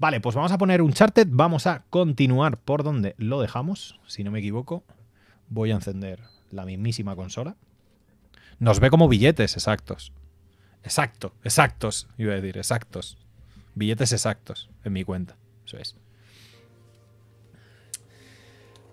Vale, pues vamos a poner un charted, vamos a continuar por donde lo dejamos, si no me equivoco. Voy a encender la mismísima consola. Nos ve como billetes exactos. Exacto, exactos, iba a decir, exactos. Billetes exactos en mi cuenta. Eso es.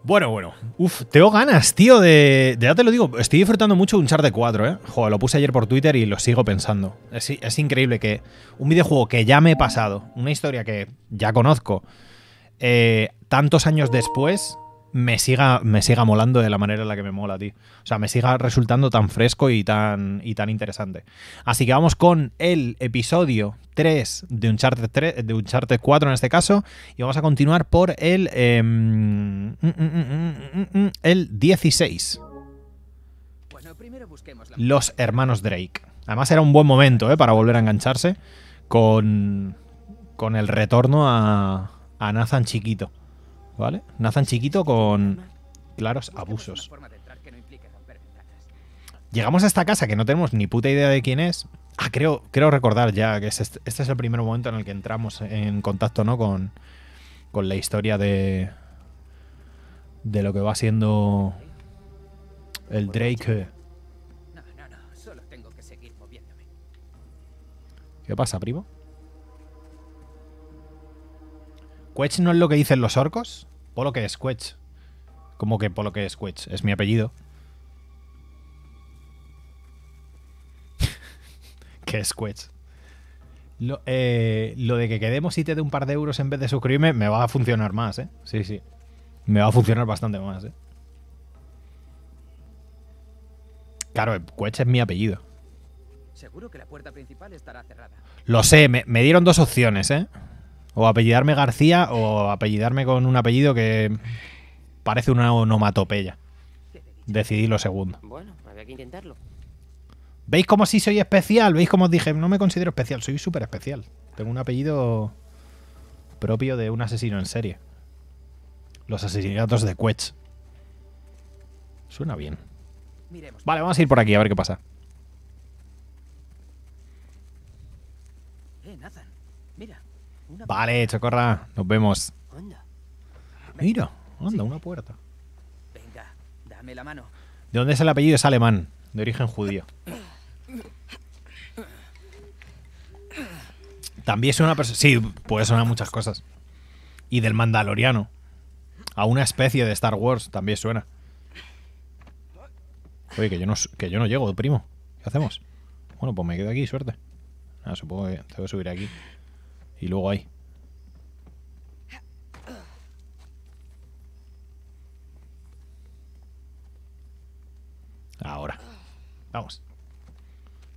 Bueno, bueno. Uf, tengo ganas, tío, de, de, Ya te lo digo, estoy disfrutando mucho un char de 4, ¿eh? Joder, lo puse ayer por Twitter y lo sigo pensando. Es, es, increíble que un videojuego que ya me he pasado, una historia que ya conozco, eh, tantos años después, me siga, me siga molando de la manera en la que me mola, tío. O sea, me siga resultando tan fresco y tan, y tan interesante. Así que vamos con el episodio 3 de Uncharted, 3, de 4 en este caso, y vamos a continuar por el, em, mm, mm, mm, el 16. Los hermanos Drake. Además era un buen momento eh, para volver a engancharse con, con el retorno a, a Nathan chiquito. ¿Vale? Nathan chiquito con claros abusos. Llegamos a esta casa que no tenemos ni puta idea de quién es. Ah, creo, creo recordar ya que este, este, es el primer momento en el que entramos en contacto, ¿no? Con, con la historia de. de lo que va siendo. el Drake. ¿Qué pasa, primo? ¿Quetch no es lo que dicen los orcos? Polo que es Squetch. como que Polo que es Squetch? Es mi apellido. que Squetch. Lo, eh, lo, de que quedemos y te dé un par de euros en vez de suscribirme me va a funcionar más, ¿eh? Sí, sí. Me va a funcionar bastante más, ¿eh? Claro, Squetch es mi apellido. Seguro que la puerta principal estará cerrada. Lo sé, me dieron dos opciones, ¿eh? O apellidarme García o apellidarme con un apellido que parece una onomatopeya. Decidí lo segundo. Bueno, había que intentarlo. ¿Veis cómo si soy especial? ¿Veis cómo os dije? No me considero especial, soy súper especial. Tengo un apellido propio de un asesino en serie. Los asesinatos de Quetz. Suena bien. Vale, vamos a ir por aquí a ver qué pasa. Vale, Chocorra, nos vemos. Mira, anda, una puerta. Venga, dame la mano. ¿De dónde es el apellido? Es alemán, de origen judío. También suena a... persona... Sí, puede sonar muchas cosas. Y del mandaloriano. A una especie de Star Wars también suena. Oye, que yo no, que yo no llego, primo. ¿Qué hacemos? Bueno, pues me quedo aquí, suerte. Ah, supongo que tengo que subir aquí. Y luego ahí. Ahora. Vamos.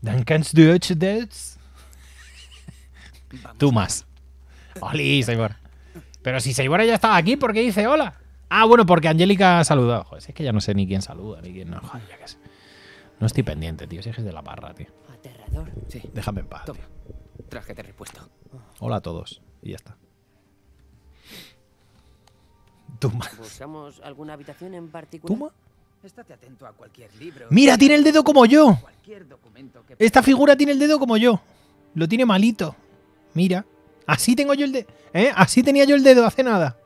Dan kannst du Tú más. ¡Holi, Seibor. Pero si Seibora ya estaba aquí, ¿por qué dice hola? Ah, bueno, porque Angélica ha saludado. Joder, es que ya no sé ni quién saluda, ni quién no. Joder, No estoy pendiente, tío. Si es de la barra, tío. Aterrador. Sí. Déjame en paz traje de repuesto. Hola a todos. Y ya está. Tuma. alguna habitación en particular? ¿Tuma? atento a cualquier libro. Mira, tiene el dedo como yo. Esta figura tiene el dedo como yo. Lo tiene malito. Mira. Así tengo yo el dedo. ¿Eh? Así tenía yo el dedo hace nada.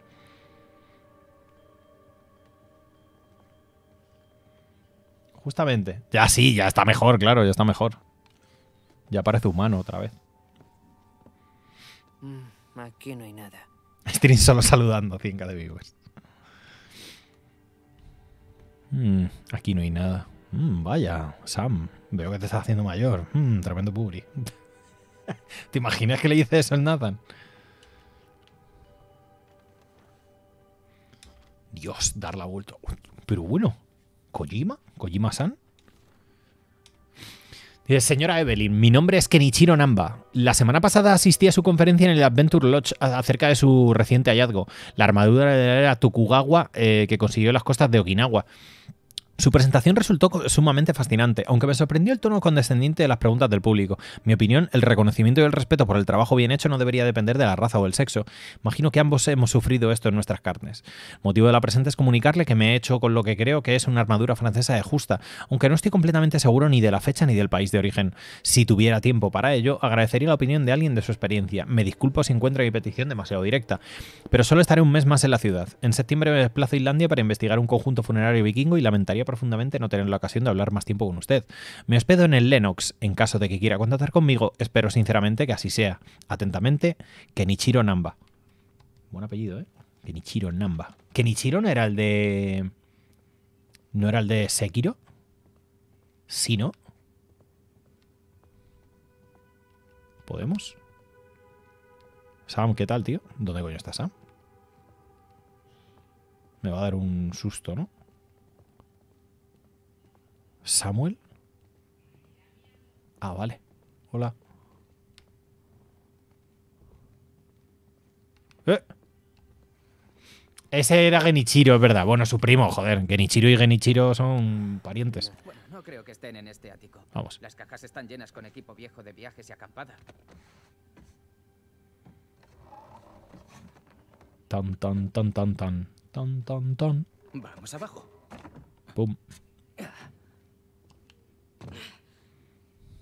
Justamente. Ya sí, ya está mejor, claro, ya está mejor. Ya parece humano otra vez. Mm, aquí no hay nada. Estoy solo saludando, 100 de vivos. Mm, aquí no hay nada. Mm, vaya, Sam, veo que te estás haciendo mayor. tremendo Puri ¿Te imaginas que le hice eso al Nathan? Dios, dar la vuelta. Pero bueno, Kojima, Kojima-san señora Evelyn, mi nombre es Kenichiro Namba. La semana pasada asistí a su conferencia en el Adventure Lodge acerca de su reciente hallazgo, la armadura de la era Tokugawa eh, que consiguió las costas de Okinawa. Su presentación resultó sumamente fascinante, aunque me sorprendió el tono condescendiente de las preguntas del público. Mi opinión, el reconocimiento y el respeto por el trabajo bien hecho no debería depender de la raza o el sexo. Imagino que ambos hemos sufrido esto en nuestras carnes. Motivo de la presente es comunicarle que me he hecho con lo que creo que es una armadura francesa de justa, aunque no estoy completamente seguro ni de la fecha ni del país de origen. Si tuviera tiempo para ello, agradecería la opinión de alguien de su experiencia. Me disculpo si encuentro mi petición demasiado directa, pero solo estaré un mes más en la ciudad. En septiembre me desplazo a Islandia para investigar un conjunto funerario vikingo y lamentaría profundamente no tener la ocasión de hablar más tiempo con usted. Me hospedo en el Lenox En caso de que quiera contactar conmigo, espero sinceramente que así sea. Atentamente, Kenichiro Namba. Buen apellido, ¿eh? Kenichiro Namba. ¿Kenichiro no era el de... ¿No era el de Sekiro? sino ¿Podemos? Sam, ¿qué tal, tío? ¿Dónde coño estás, Sam? Me va a dar un susto, ¿no? ¿Samuel? Ah, vale. Hola. Eh. Ese era Genichiro, es verdad. Bueno, su primo, joder. Genichiro y Genichiro son parientes. Bueno, no creo que estén en este ático. Vamos. Las cajas están llenas con equipo viejo de viajes y acampada. Tan, tan, tan, tan, tan. Tan, tan, tan. Vamos abajo. Pum.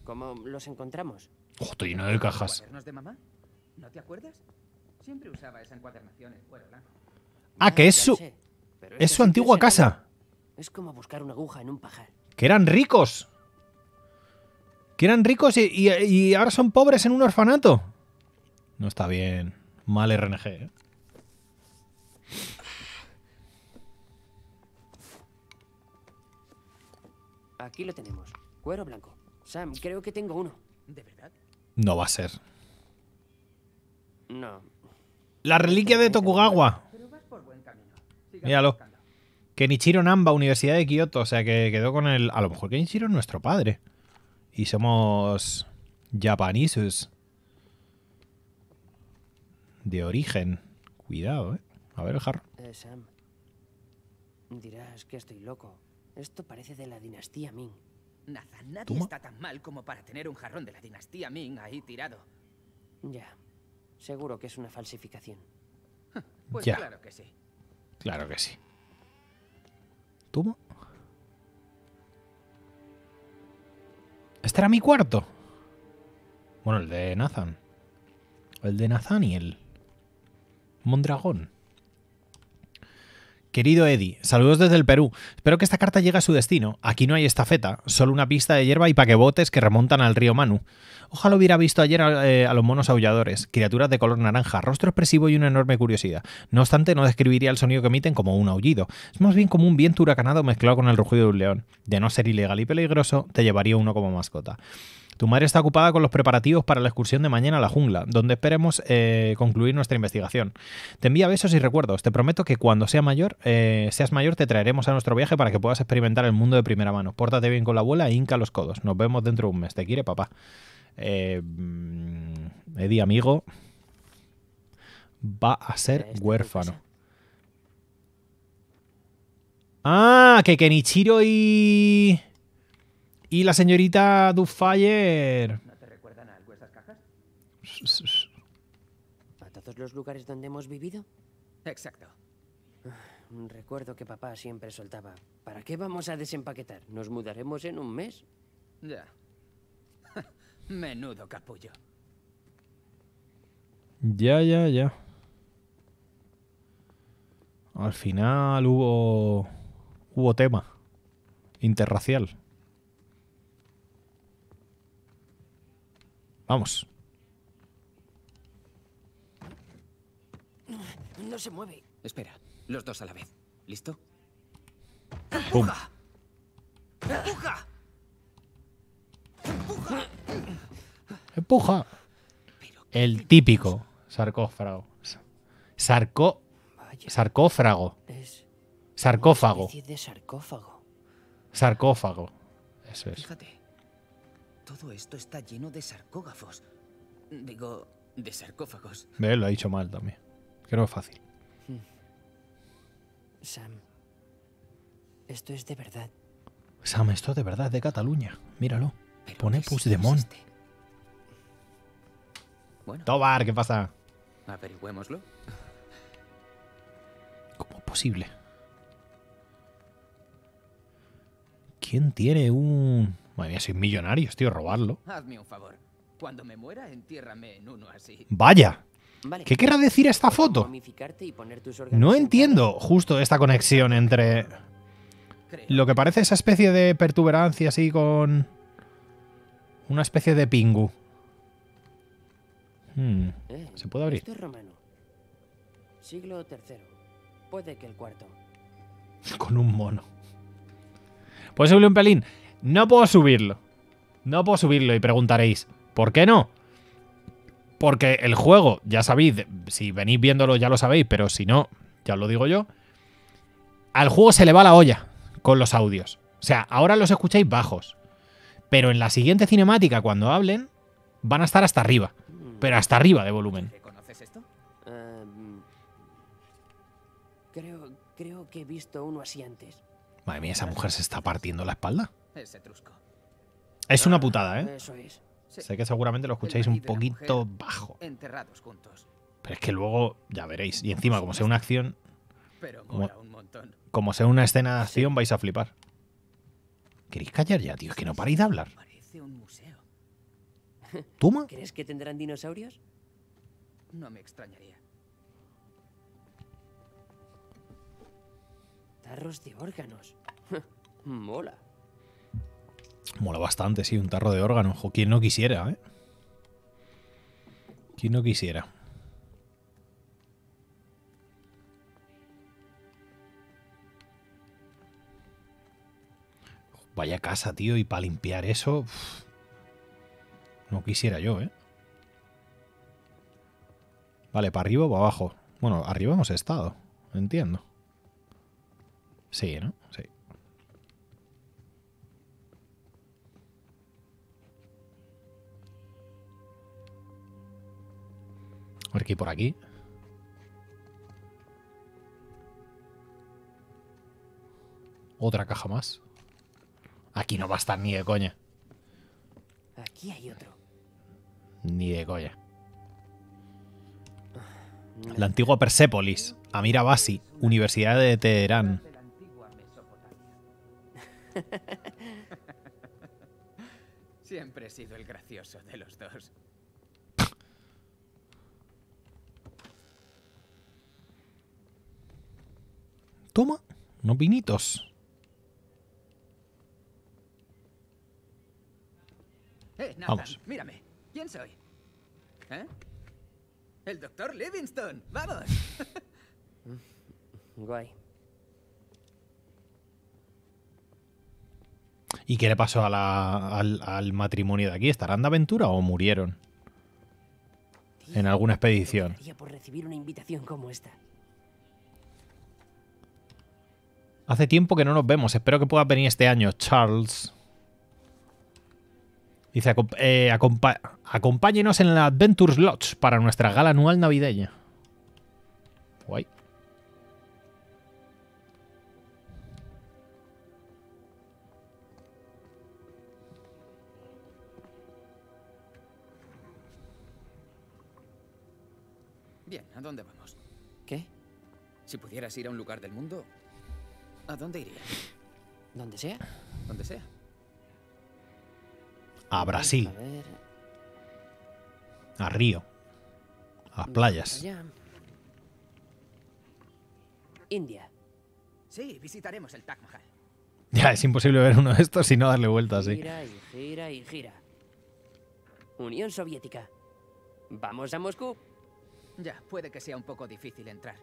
¿Cómo los encontramos? estoy lleno de cajas. ¿Cuadernos de mamá? ¿No te acuerdas? Siempre usaba esa encuadernación en cuero blanco. Ah, que ah, es su... es este su antigua casa. Es como buscar una aguja en un pajar. Que eran ricos. Que eran ricos y, y, y ahora son pobres en un orfanato. No está bien. Mal RNG, ¿eh? Aquí lo tenemos. Cuero blanco. Sam, creo que tengo uno. ¿De verdad? No va a ser. No. La reliquia de Tokugawa. Míralo. Kenichiro Namba, Universidad de Kioto. O sea que quedó con el. A lo mejor Kenichiro es nuestro padre. Y somos. japoneses De origen. Cuidado, eh. A ver el jarro. Eh, Sam. Dirás que estoy loco. Esto parece de la dinastía Ming. Nathan, nadie está tan mal como para tener un jarrón de la dinastía Ming ahí tirado. Ya, seguro que es una falsificación. Pues claro que sí. Claro que sí. tú ¿Este era mi cuarto? Bueno, el de Nathan. El de y el. Mondragón. Querido Eddie, saludos desde el Perú. Espero que esta carta llegue a su destino. Aquí no hay estafeta, solo una pista de hierba y paquebotes que remontan al río Manu. Ojalá hubiera visto ayer eh, a, los monos aulladores, criaturas de color naranja, rostro expresivo y una enorme curiosidad. No obstante, no describiría el sonido que emiten como un aullido. Es más bien como un viento huracanado mezclado con el rugido de un león. De no ser ilegal y peligroso, te llevaría uno como mascota. Tu madre está ocupada con los preparativos para la excursión de mañana a la jungla, donde esperemos eh, concluir nuestra investigación. Te envía besos y recuerdos. Te prometo que cuando sea mayor, eh, seas mayor, te traeremos a nuestro viaje para que puedas experimentar el mundo de primera mano. Pórtate bien con la abuela e hinca los codos. Nos vemos dentro de un mes. Te quiere, papá. Eh, Eddie, amigo, va a ser este huérfano. Ah, que Kenichiro y... Y la señorita Duffayer. ¿No te recuerdan algo esas cajas? ¿A todos los lugares donde hemos vivido? Exacto. Ah, un Recuerdo que papá siempre soltaba. ¿Para qué vamos a desempaquetar? ¿Nos mudaremos en un mes? Ya. Menudo capullo. Ya, ya, ya. Al final hubo... hubo tema. Interracial. Vamos. No se mueve. Espera, los dos a la vez. ¿Listo? ¡Empuja! ¡Empuja! ¡Empuja! El típico sarcófago. Sarco... Sarcófago. Sarcófago. Sarcófago. Eso Fíjate. Todo esto está lleno de sarcógrafos. Digo, de sarcófagos. Ve, lo ha dicho mal también. Creo fácil. Hmm. Sam, esto es de verdad. Sam, esto de verdad de Cataluña. Míralo. Pone Puigdemont. Este? Bueno. Tobar, ¿qué pasa? Averigüémoslo. ¿Cómo es posible? ¿Quién tiene un Madre mía, sois millonarios, tío, robarlo. Vaya. ¿Qué querrá decir esta foto? No entiendo justo esta conexión entre lo que parece esa especie de pertuberancia así con una especie de pingu. Hmm, eh, ¿Se puede abrir? Con un mono. Puede ser un pelín? No puedo subirlo. No puedo subirlo y preguntaréis, ¿por qué no? Porque el juego, ya sabéis, si venís viéndolo ya lo sabéis, pero si no, ya os lo digo yo, al juego se le va la olla con los audios. O sea, ahora los escucháis bajos, pero en la siguiente cinemática, cuando hablen, van a estar hasta arriba, pero hasta arriba de volumen. Em, creo, creo que he visto uno así antes. Madre mía, esa mujer se está partiendo la espalda. Es Es una putada, ¿eh? Sé que seguramente lo escucháis un poquito bajo. Enterrados juntos. Pero es que luego ya veréis. Y encima, como sea una acción. Pero como, sea una escena de acción, vais a flipar. ¿Queréis callar ya, tío? Es que no paréis de hablar. Parece un ¿Crees que tendrán dinosaurios? No me extrañaría. Tarros de órganos. Mola. Mola bastante, sí, un tarro de órgano. Ojo, quien no quisiera, ¿eh? Quien no quisiera. Vaya casa, tío, y para limpiar eso... no quisiera yo, ¿eh? Vale, ¿para arriba o para abajo? Bueno, arriba hemos estado, entiendo. Sí, ¿no? Sí. A ver qué por aquí. Otra caja más. Aquí no va a estar ni de coña. Aquí hay otro. Ni de coña. La antigua Persépolis, Basi. Universidad de Teherán. Siempre he sido el gracioso de los dos. Toma, unos vinitos. Eh, Vamos. mírame. ¿Quién soy? ¿Eh? El doctor Livingston. Vamos. Guay. ¿Y qué le pasó al, al, matrimonio de aquí? ¿Estarán de aventura o murieron? en alguna expedición? Por recibir una invitación como esta. Hace tiempo que no nos vemos. Espero que puedas venir este año, Charles. Dice, eh, acompáñenos en la Adventure Lodge para nuestra gala anual navideña. Guay. Bien, ¿a dónde vamos? ¿Qué? Si pudieras ir a un lugar del mundo, ¿A dónde iría? ¿Dónde sea. ¿Dónde sea. A Brasil. A, Río. A playas. India. Sí, visitaremos el Taj Mahal. Ya, es imposible ver uno de estos sin no darle vueltas, sí. Gira y gira y gira. Unión Soviética. ¿Vamos a Moscú? Ya, puede que sea un poco difícil entrar.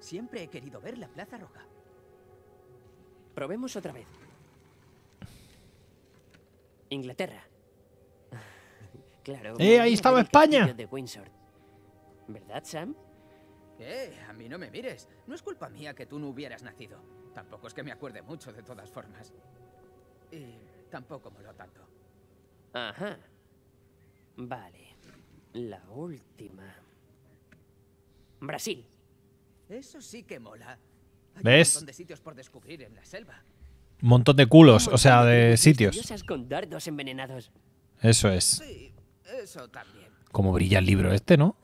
Siempre he querido ver la Plaza Roja. Probemos otra vez. Inglaterra. Claro. ¡Eh, ahí estaba España! De ¿Verdad, Sam? Eh, a mí no me mires. No es culpa mía que tú no hubieras nacido. Tampoco es que me acuerde mucho, de todas formas. Y tampoco lo tanto. Ajá. Vale. La última. Brasil. Eso sí que mola. ¿Ves? Un montón de montón de culos, o sea, de, sitios. Eso es. eso también. Como brilla el libro este, ¿no?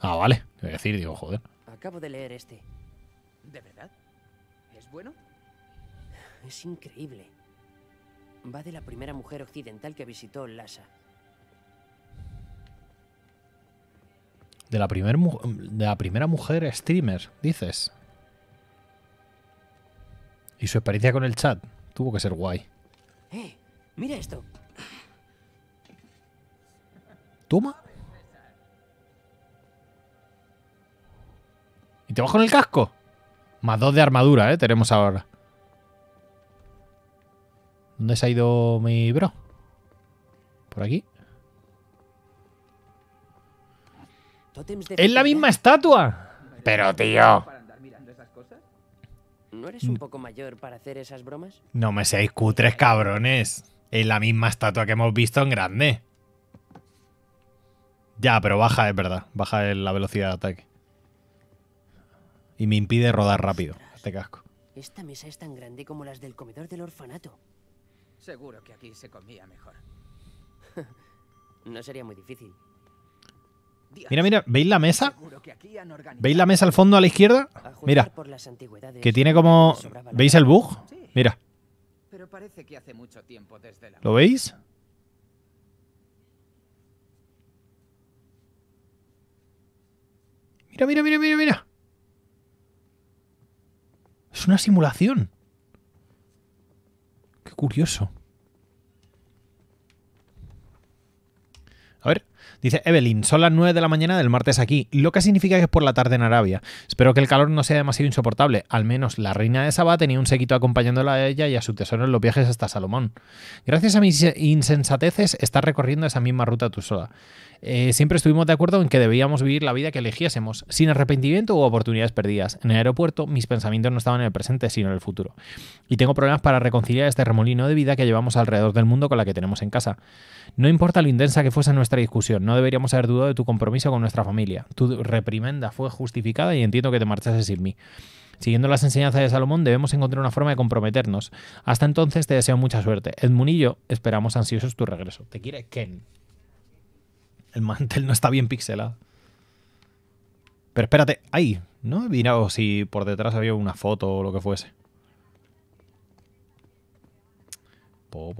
Ah, vale. Voy a decir, digo, joder. Acabo de leer este. ¿De verdad? ¿Es bueno? Es increíble. Va de la primera mujer occidental que visitó Lhasa. De la, primer, de la primera mujer streamer, dices. Y su experiencia con el chat tuvo que ser guay. ¡Eh! ¡Mira esto! Toma. ¿Y te vas con el casco? Más dos de armadura, ¿eh? Tenemos ahora. ¿Dónde se ha ido mi bro? ¿Por aquí? ¡Es la misma estatua! Pero, tío. ¿No eres un poco mayor para hacer esas bromas? No me seáis cutres, cabrones. Es la misma estatua que hemos visto en grande. Ya, pero baja, es verdad. Baja la velocidad de ataque. Y me impide rodar rápido este casco. Esta mesa es tan grande como las del comedor del orfanato. Seguro que aquí se comía mejor. no sería muy difícil. Mira, mira, ¿veis la mesa? ¿Veis la mesa al fondo a la izquierda? Mira, que tiene como... ¿Veis el bug? Mira. ¿Lo veis? Mira, mira, mira, mira, mira. Es una simulación. Qué curioso. A ver, Dice Evelyn, son las 9 de la mañana del martes aquí, lo que significa que es por la tarde en Arabia. Espero que el calor no sea demasiado insoportable. Al menos la reina de Saba tenía un séquito acompañándola a ella y a su tesoro en los viajes hasta Salomón. Gracias a mis insensateces estás recorriendo esa misma ruta tú sola. Eh, siempre estuvimos de acuerdo en que debíamos vivir la vida que eligiésemos, sin arrepentimiento o oportunidades perdidas. En el aeropuerto mis pensamientos no estaban en el presente, sino en el futuro. Y tengo problemas para reconciliar este remolino de vida que llevamos alrededor del mundo con la que tenemos en casa. No importa lo intensa que fuese nuestra discusión, no deberíamos haber dudado de tu compromiso con nuestra familia. Tu reprimenda fue justificada y entiendo que te marchases sin mí. Siguiendo las enseñanzas de Salomón, debemos encontrar una forma de comprometernos. Hasta entonces te deseo mucha suerte. Edmunillo, esperamos ansiosos tu regreso. Te quiere Ken. El mantel no está bien pixelado. Pero espérate, ¡ay! No he mirado si por detrás había una foto o lo que fuese. Po,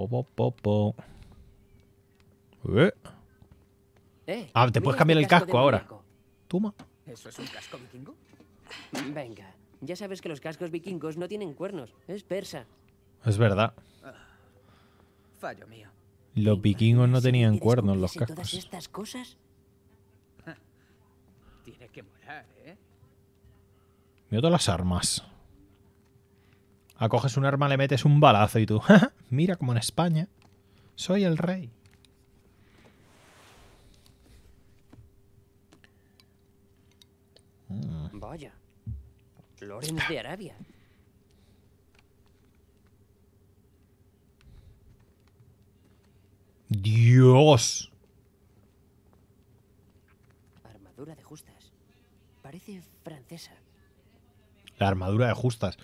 eh. Eh, ah, te puedes este cambiar el casco, ahora. Toma. ¿Eso es un casco vikingo? Venga, ya sabes que los cascos vikingos no tienen cuernos. Es persa. Es verdad. fallo mío. Los vikingos no tenían cuernos los cascos. estas cosas? Tiene que morar, ¿eh? Mira todas las armas. Acoges un arma, le metes un balazo y tú... Mira como en España. Soy el rey. Mm. Vaya. de Arabia. Dios. Armadura de justas. Parece francesa. La armadura de justas.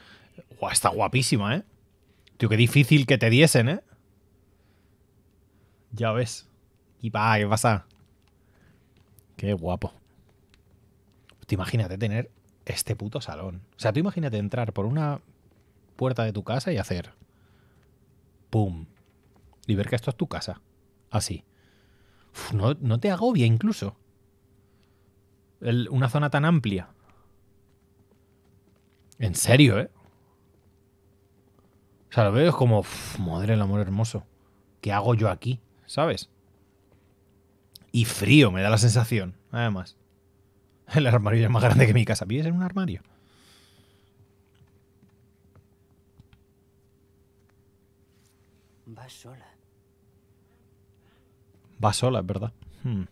está guapísima, ¿eh? Tío, qué difícil que te diesen, ¿eh? Ya ves. Y va, ¿qué pasa? Qué guapo imagínate tener este puto salón. O sea, tú imagínate entrar por una puerta de tu casa y hacer. ¡Pum! Y ver que esto es tu casa. Así. no, te agobia incluso. una zona tan amplia. En serio, ¿eh? O sea, lo veo es como, madre el amor hermoso. ¿Qué hago yo aquí? ¿Sabes? Y frío, me da la sensación, además. El armario es más grande que mi casa. ¿Vives en un armario? Va sola. Va sola, es verdad. Hmm.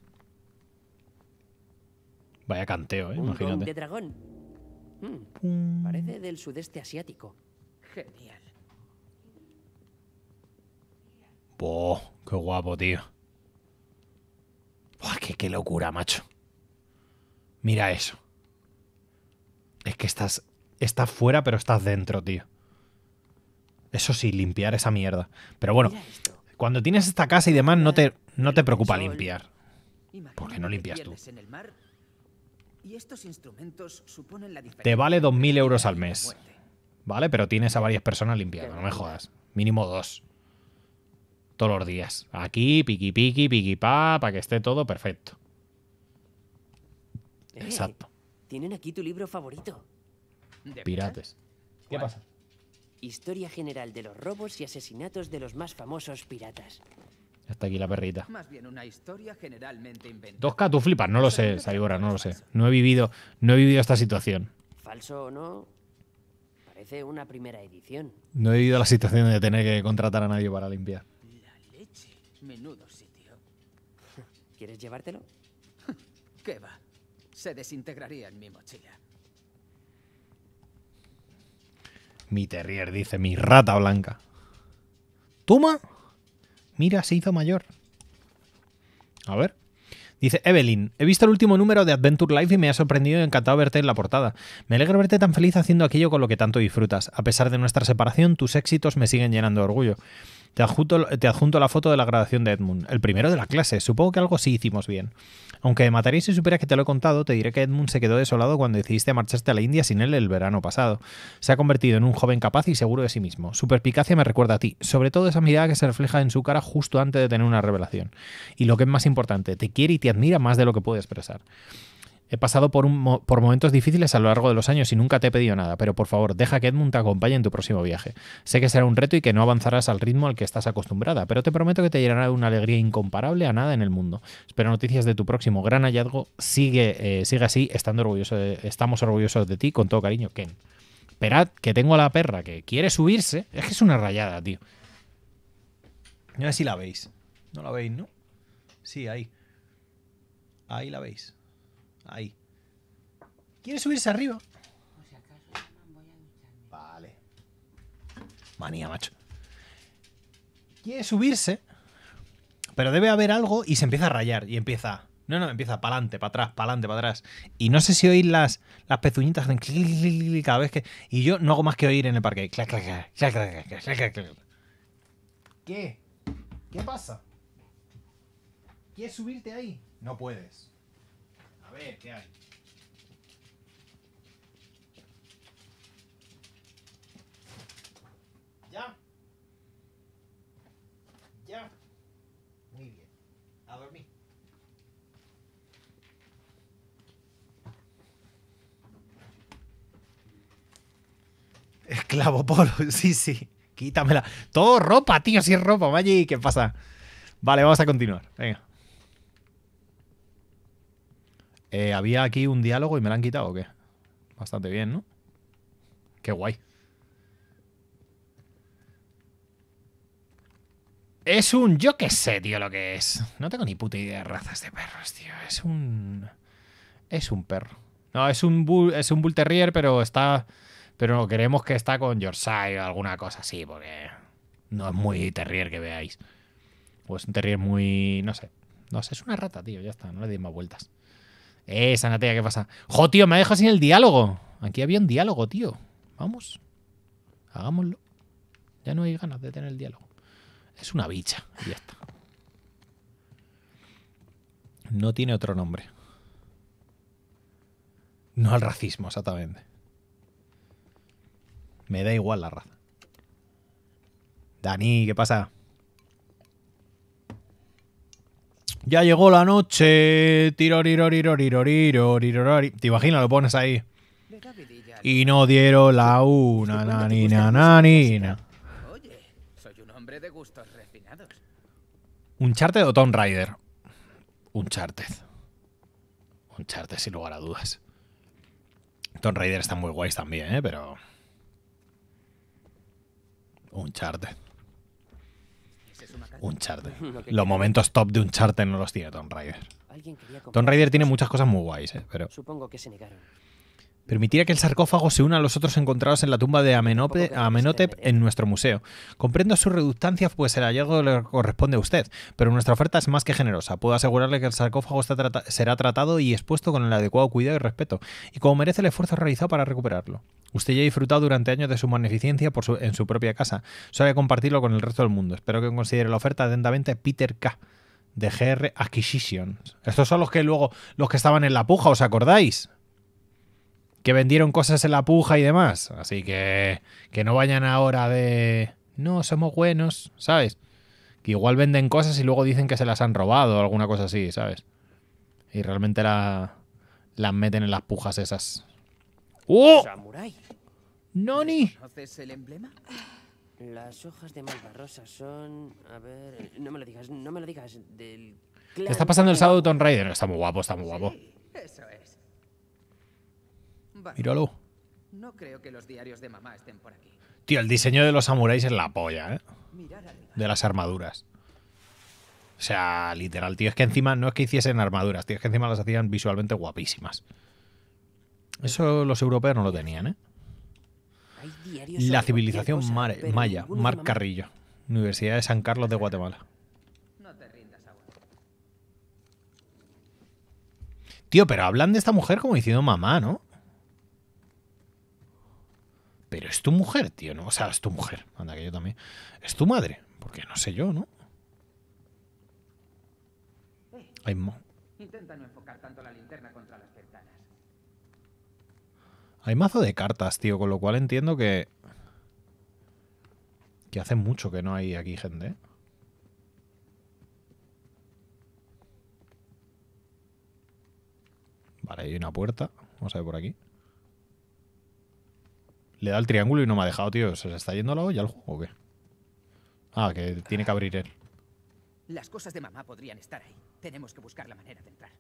Vaya canteo, ¿eh? imagínate. dragón. Hmm. Parece del sudeste asiático. Genial. qué guapo, tío. qué locura, macho. Mira eso. Es que estás, estás fuera, pero estás dentro, tío. Eso sí, limpiar esa mierda. Pero bueno, cuando tienes esta casa y demás, no te, no te preocupa limpiar. Porque no limpias tú. Te vale 2.000 euros al mes. ¿Vale? Pero tienes a varias personas limpiando, no me jodas. Mínimo dos. Todos los días. Aquí, piqui piqui, piqui pa, para que esté todo perfecto. Exacto. Tienen aquí tu libro favorito. ¿De Pirates. ¿Qué pasa? Historia general de los robos y asesinatos de los más famosos piratas. Hasta aquí la perrita. Más bien una historia generalmente inventada. Tosca, tú flipas, no lo sé, Saibora, no lo sé. No he vivido, no he vivido esta situación. Falso o no, parece una primera edición. No he vivido la situación de tener que contratar a nadie para limpiar. La leche, menudo sitio. ¿Quieres llevártelo? ¿Qué va? se desintegraría en mi mochila. Mi terrier, dice mi rata blanca. ¡Toma! Mira, se hizo mayor. A ver. Dice Evelyn, he visto el último número de Adventure Life y me ha sorprendido y encantado verte en la portada. Me alegra verte tan feliz haciendo aquello con lo que tanto disfrutas. A pesar de nuestra separación, tus éxitos me siguen llenando de orgullo. Te adjunto, te adjunto la foto de la graduación de Edmund, el primero de la clase. Supongo que algo sí hicimos bien. Aunque mataréis si supiera que te lo he contado, te diré que Edmund se quedó desolado cuando decidiste marcharte a la India sin él el verano pasado. Se ha convertido en un joven capaz y seguro de sí mismo. Su perspicacia me recuerda a ti, sobre todo esa mirada que se refleja en su cara justo antes de tener una revelación. Y lo que es más importante, te quiere y te admira más de lo que puede expresar. He pasado por, momentos difíciles a lo largo de los años y nunca te he pedido nada, pero por favor, deja que Edmund te acompañe en tu próximo viaje. Sé que será un reto y que no avanzarás al ritmo al que estás acostumbrada, pero te prometo que te llenará de una alegría incomparable a nada en el mundo. Espero noticias de tu próximo gran hallazgo. Sigue, eh, sigue así, estando orgulloso de, estamos orgullosos de ti, con todo cariño, Ken. Esperad, que tengo a la perra que quiere subirse. Es que es una rayada, tío. No sé si la veis. No la veis, ¿no? Sí, ahí. Ahí la veis. Ahí. ¿Quiere subirse arriba? Vale. Manía, macho. Quiere subirse, pero debe haber algo y se empieza a rayar y empieza... No, no, empieza para adelante, para atrás, para adelante, para atrás. Y no sé si oír las, las pezuñitas cada vez que. Y yo no hago más que oír en el parque. ¿Qué? ¿Qué pasa? ¿Quieres subirte ahí? No puedes. A ver qué hay. Ya. Ya. Muy bien. A dormir. Esclavo polo, sí, sí. Quítamela. Todo ropa, tío, si es ropa, Maggi. ¿Qué pasa? Vale, vamos a continuar. Venga. Eh, había aquí un diálogo y me lo han quitado, ¿o qué? Bastante bien, ¿no? Qué guay. Es un... Yo qué sé, tío, lo que es. No tengo ni puta idea de razas de perros, tío. Es un... Es un perro. No, es un bull, es un bull terrier, pero está... Pero no, queremos que está con Yorkshire o alguna cosa así, porque... No es muy terrier que veáis. O es un terrier muy... No sé. No sé, es una rata, tío. Ya está, no le di más vueltas. Eh, Sanatea, ¿qué pasa? ¡Jo, tío! Me ha dejado sin el diálogo. Aquí había un diálogo, tío. Vamos. Hagámoslo. Ya no hay ganas de tener el diálogo. Es una bicha. Y ya está. No tiene otro nombre. No al racismo, exactamente. Me da igual la raza. Dani, ¿qué pasa? Ya llegó la noche. Te imaginas, lo pones ahí. Y no dieron la una, nanina, nanina. Oye, soy un hombre de gustos refinados. ¿Uncharted o Tomb Raider? Un chartez, sin lugar a dudas. Tomb Raider está muy guay también, ¿eh? Pero... chartez un charter. Los momentos top de un charter no los tiene Tomb Raider. Tomb Raider tiene muchas cosas muy guays, ¿eh? pero. Supongo que se negaron. Permitirá que el sarcófago se una a los otros encontrados en la tumba de Amenope, Amenhotep ¿eh? en nuestro museo. Comprendo su reductancia, pues el hallazgo le corresponde a usted, pero nuestra oferta es más que generosa. Puedo asegurarle que el sarcófago será tratado y expuesto con el adecuado cuidado y respeto, y como merece el esfuerzo realizado para recuperarlo. Usted ya ha disfrutado durante años de su magnificencia en su propia casa. Suele compartirlo con el resto del mundo. Espero que considere la oferta atentamente Peter K de GR Acquisitions. Estos son los que luego, los que estaban en la puja, ¿os acordáis? que vendieron cosas en la puja y demás. Así que que no vayan ahora de... No, somos buenos, ¿sabes? Que igual venden cosas y luego dicen que se las han robado o alguna cosa así, ¿sabes? Y realmente la, las meten en las pujas esas. ¡Oh! ¡Samurai! ¡Noni! ¿Haces el emblema? Las hojas de son... A ver... No me lo digas, no me lo digas. Del... está pasando el sábado Tomb Raider. Está muy guapo, está muy guapo. eso es. Míralo. No creo que los diarios de mamá estén por aquí. Tío, el diseño de los samuráis es la polla, ¿eh? De las armaduras. O sea, literal, tío. Es que encima no es que hiciesen armaduras, tío. Es que encima las hacían visualmente guapísimas. Eso los europeos no lo tenían, ¿eh? La civilización maya, Mar Carrillo, Universidad de San Carlos de Guatemala. No te rindas, Tío, pero hablan de esta mujer como diciendo mamá, ¿no? Pero es tu mujer, tío, ¿no? O sea, es tu mujer. Anda, que yo también. Es tu madre. Porque no sé yo, ¿no? Ay, no enfocar tanto la linterna contra las ventanas. Hay mazo de cartas, tío, con lo cual entiendo que... Que hace mucho que no hay aquí gente, ¿eh? Vale, hay una puerta. Vamos a ver por aquí. Le da el triángulo y no me ha dejado, tío. ¿Se está yendo la olla el juego o qué? Ah, que tiene que abrir él. Las cosas de mamá podrían estar ahí. Tenemos que buscar la manera de entrar.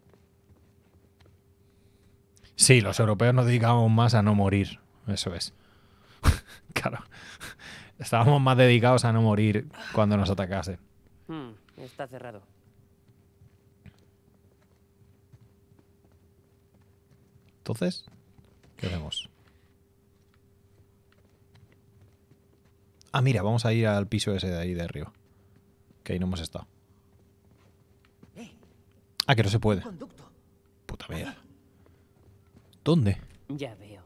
Sí, los europeos nos dedicamos más a no morir. Eso es. claro. Estábamos más dedicados a no morir cuando nos atacase. Hmm, está cerrado. Entonces, ¿qué hacemos? Ah, mira, vamos a ir al piso ese de ahí de arriba. Que ahí no hemos estado. Ah, que no se puede. Puta mierda. ¿Dónde? Ya veo.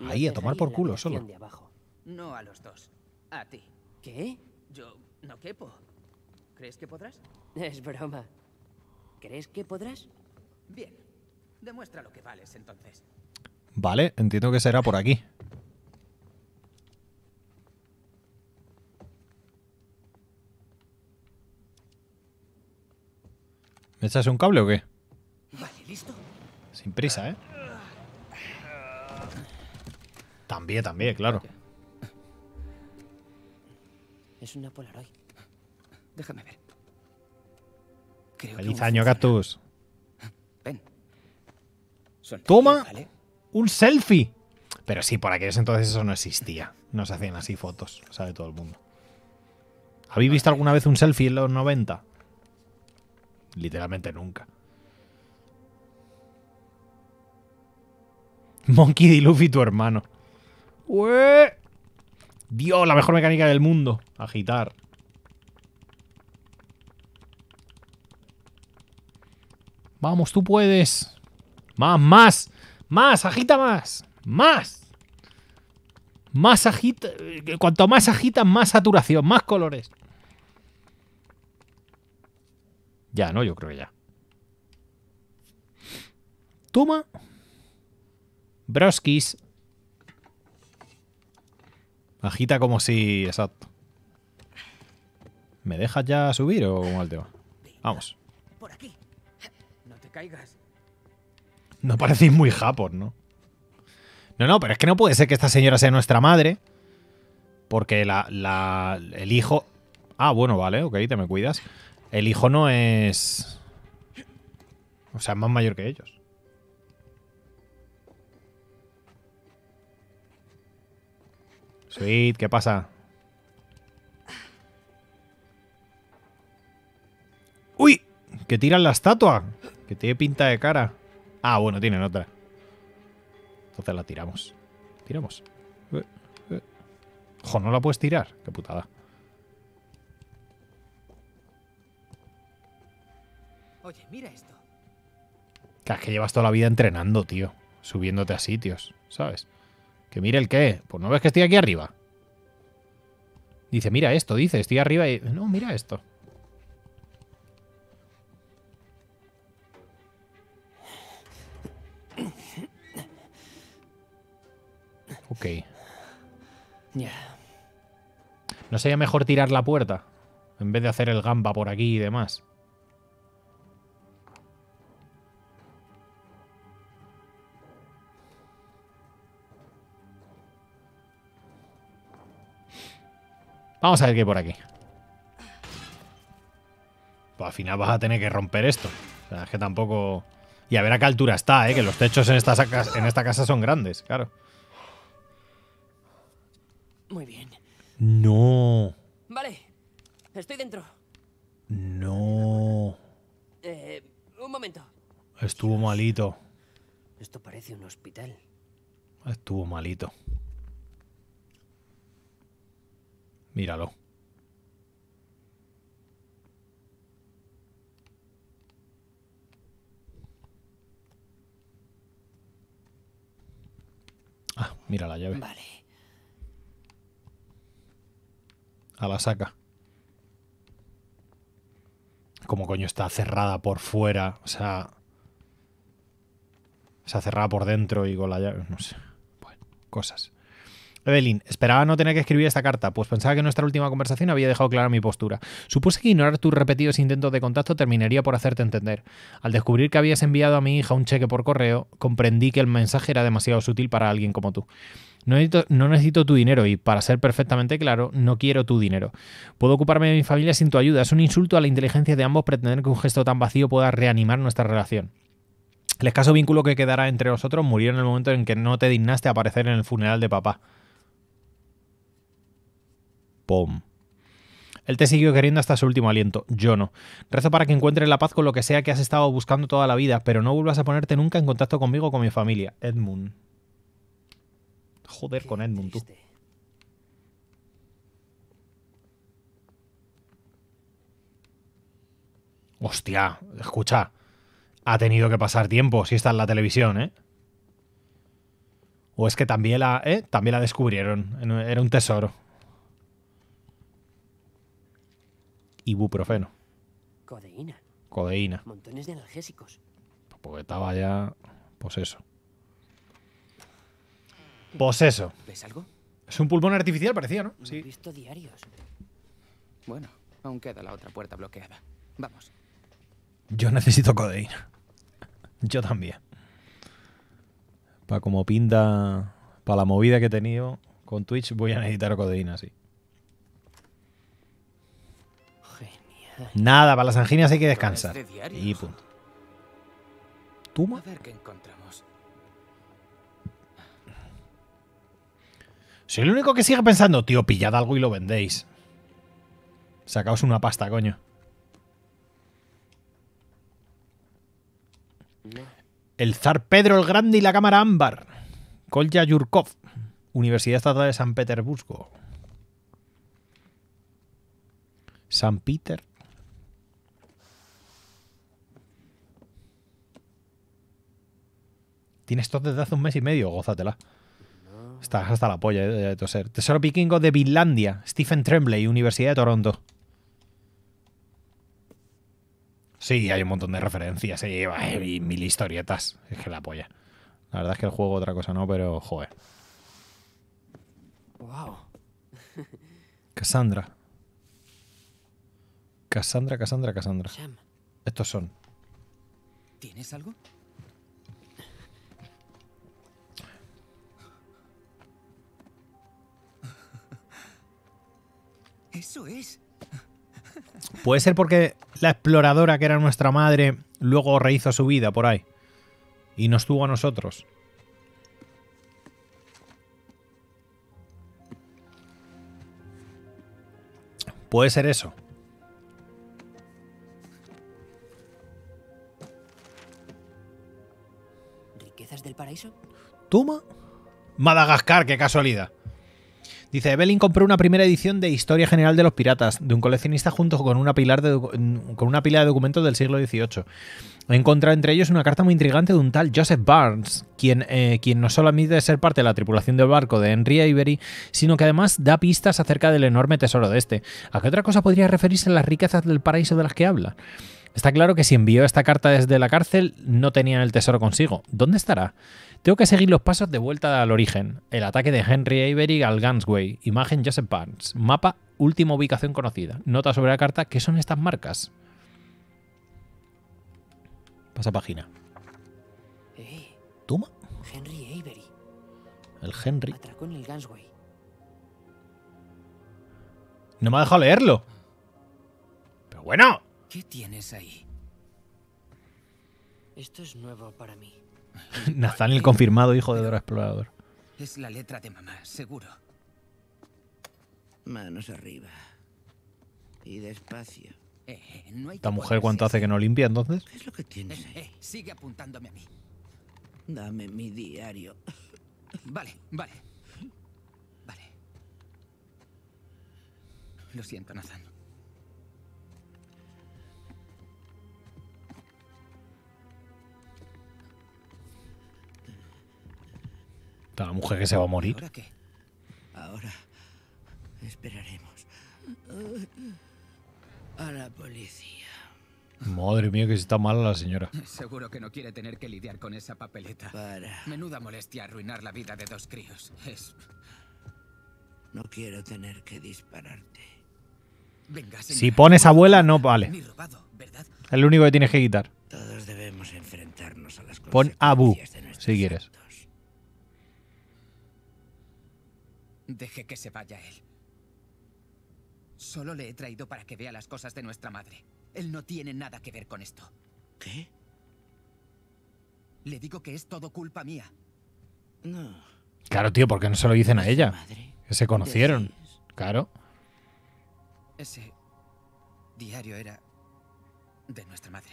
Ahí, a tomar por culo, solo. No a los dos. A ti. ¿Qué? Yo no quepo. ¿Crees que podrás? Es broma. ¿Crees que podrás? Bien. Demuestra lo que vales, entonces. Vale, entiendo que será por aquí. ¿Me echas un cable o qué? listo. Sin prisa, ¿eh? También, también, claro. Es una Polaroid. Déjame ver. Feliz año, Gatus. Toma un selfie. Pero sí, por aquellos entonces eso no existía. No se hacían así fotos, sabe todo el mundo. ¿Habéis visto alguna vez un selfie en los 90? literalmente nunca. Monkey D. Luffy, tu hermano. ¡Ué! Dios, la mejor mecánica del mundo. Agitar. Vamos, tú puedes. Más, más. Más, agita más. Más. Más agita. Eh, cuanto más agita, más saturación, más colores. Ya, ¿no? Yo creo ya. Toma. Broskis. Agita como si... Exacto. ¿Me dejas ya subir o cómo el tema? Vamos. No te muy japos, ¿no? No, no, pero es que no puede ser que esta señora sea nuestra madre. Porque la, la, el hijo... Ah, bueno, vale, ok, te me cuidas. El hijo no es... O sea, más mayor que ellos. Sweet, ¿qué pasa? ¡Uy! ¡Que tiran la estatua! Que tiene pinta de cara. Ah, bueno, tienen otra. Entonces la tiramos. Tiramos. Ojo, no la puedes tirar. Qué putada. Oye, mira esto. Es que llevas toda la vida entrenando, tío. Subiéndote a sitios, ¿sabes? Que mire el qué. Pues no ves que estoy aquí arriba. Dice, mira esto, dice, estoy arriba y... No, mira esto. Ok. ¿No sería mejor tirar la puerta? En vez de hacer el gamba por aquí y demás. Vamos a ver qué hay por aquí. Pues al final vas a tener que romper esto. O sea, es que tampoco... Y a ver a qué altura está, ¿eh? Que los techos en esta, en esta casa son grandes, claro. Muy bien. No. Vale, estoy dentro. No. Eh, un momento. Estuvo malito. Esto parece un hospital. Estuvo malito. Míralo. Ah, mira la llave. Vale. A ah, la saca. Como coño está cerrada por fuera? O sea... Se ha cerrado por dentro y con la llave. No sé. Bueno, cosas. Evelyn, esperaba no tener que escribir esta carta, pues pensaba que nuestra última conversación había dejado clara mi postura. Supuse que ignorar tus repetidos intentos de contacto terminaría por hacerte entender. Al descubrir que habías enviado a mi hija un cheque por correo, comprendí que el mensaje era demasiado sutil para alguien como tú. No necesito, tu dinero y, para ser perfectamente claro, no quiero tu dinero. Puedo ocuparme de mi familia sin tu ayuda. Es un insulto a la inteligencia de ambos pretender que un gesto tan vacío pueda reanimar nuestra relación. El escaso vínculo que quedará entre nosotros murió en el momento en que no te dignaste a aparecer en el funeral de papá. Él te siguió queriendo hasta su último aliento, yo no. Rezo para que encuentres la paz con lo que sea que has estado buscando toda la vida, pero no vuelvas a ponerte nunca en contacto conmigo o con mi familia. Edmund. Joder con Edmund, Hostia, escucha. Ha tenido que pasar tiempo si está en la televisión, ¿eh? O es que también la, ¿eh? también la descubrieron. Era un tesoro. ibuprofeno. Codeína. Codeína. Montones de analgésicos. Porque estaba ya. Pues eso. Pues eso. ¿Ves algo? Es un pulmón artificial, parecía, ¿no? Sí. visto diarios. Bueno, aún queda la otra puerta bloqueada. Vamos. Yo necesito codeína. Yo también. Para como pinta. Para la movida que he tenido con Twitch, voy a necesitar codeína, sí. Nada, para las anginas hay que descansar. Y punto. ¿Tuma? Soy el único que sigue pensando, tío, pillad algo y lo vendéis. Sacaos una pasta, coño. El zar Pedro el Grande y la cámara ámbar. Kolya Yurkov, Universidad Estatal de San Petersburgo. San Peter. Tienes todo desde hace un mes y medio, gózatela. Estás hasta la polla eh, de toser. Tesoro vikingo de Vinlandia, Stephen Tremblay, Universidad de Toronto. Sí, hay un montón de referencias eh, eh, y, mil historietas. Es que la polla. La verdad es que el juego otra cosa no, pero joder. Cassandra. Cassandra, Cassandra, Cassandra. Estos son. ¿Tienes algo? Eso es. Puede ser porque la exploradora que era nuestra madre luego rehizo su vida por ahí. Y nos tuvo a nosotros. Puede ser eso. ¿Riquezas del paraíso? ¿Toma? Madagascar, qué casualidad. Dice, Evelyn compró una primera edición de Historia General de los Piratas, de un coleccionista junto con una, pila de documentos del siglo XVIII. He entre ellos una carta muy intrigante de un tal Joseph Barnes, eh, quien, no solo admite ser parte de la tripulación del barco de Henry Avery, sino que además da pistas acerca del enorme tesoro de este. ¿A qué otra cosa podría referirse las riquezas del paraíso de las que habla? Está claro que si envió esta carta desde la cárcel no tenían el tesoro consigo. ¿Dónde estará? Tengo que seguir los pasos de vuelta al origen. El ataque de Henry Avery al Gunsway. Imagen Joseph Barnes. Mapa, última ubicación conocida. Nota sobre la carta. ¿Qué son estas marcas? Pasa página. Eh, Toma. Henry Avery. El Henry. Atracó en el No me ha dejado leerlo. Pero bueno. ¿Qué tienes ahí? Esto es nuevo para mí. Nathan el confirmado hijo de Dora Explorador. Es la letra de mamá, seguro. Manos arriba. Y despacio. Eh, ¿Esta mujer cuánto hace que no limpia entonces? ¿Qué es lo que tienes eh, eh, sigue apuntándome a mí. Dame mi diario. Vale, vale. Vale. Lo siento, Nathan. Está mujer que se va a morir. ¿Ahora esperaremos. A la policía. Madre mía, que está mala la señora. Seguro que no quiere tener que lidiar con esa papeleta. Menuda molestia arruinar la vida de dos críos. No quiero tener que dispararte. Venga, señora. Si pones abuela, no vale. Ni robado, ¿verdad? Es único que tienes que quitar. Todos debemos enfrentarnos a las Pon Abu, si quieres. Deje que se vaya él. Solo le he traído para que vea las cosas de nuestra madre. Él no tiene nada que ver con esto. ¿Qué? Le digo que es todo culpa mía. No. Claro, tío, ¿por qué no se lo dicen a ella. que se conocieron. Claro. Ese diario era de nuestra madre.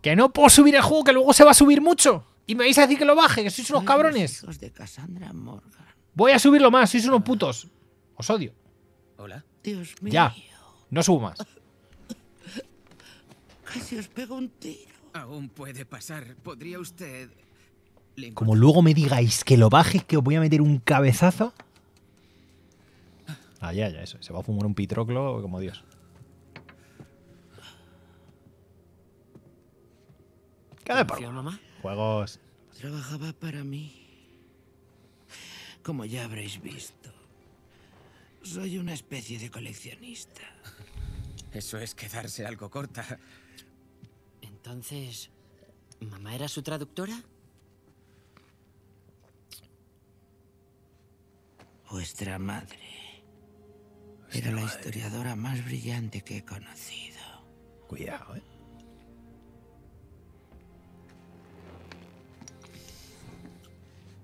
Que no puedo subir el juego, que luego se va a subir mucho. Y me vais a decir que lo baje, que sois unos cabrones. Hijos de Cassandra Morgan. Voy a subirlo más, sois unos putos. Os odio. Hola. Dios Ya. No subo más. Aún puede pasar. ¿Podría usted como luego me digáis que lo baje, que os voy a meter un cabezazo. Ah, ya, ya, eso. Se va a fumar un pitroclo como Dios. ¿Qué de Juegos. Trabajaba para mí como ya habréis visto. Soy una especie de coleccionista. Eso es quedarse algo corta. Entonces, ¿mamá era su traductora? Vuestra madre. Era la historiadora más brillante que he conocido. Cuidado, ¿eh?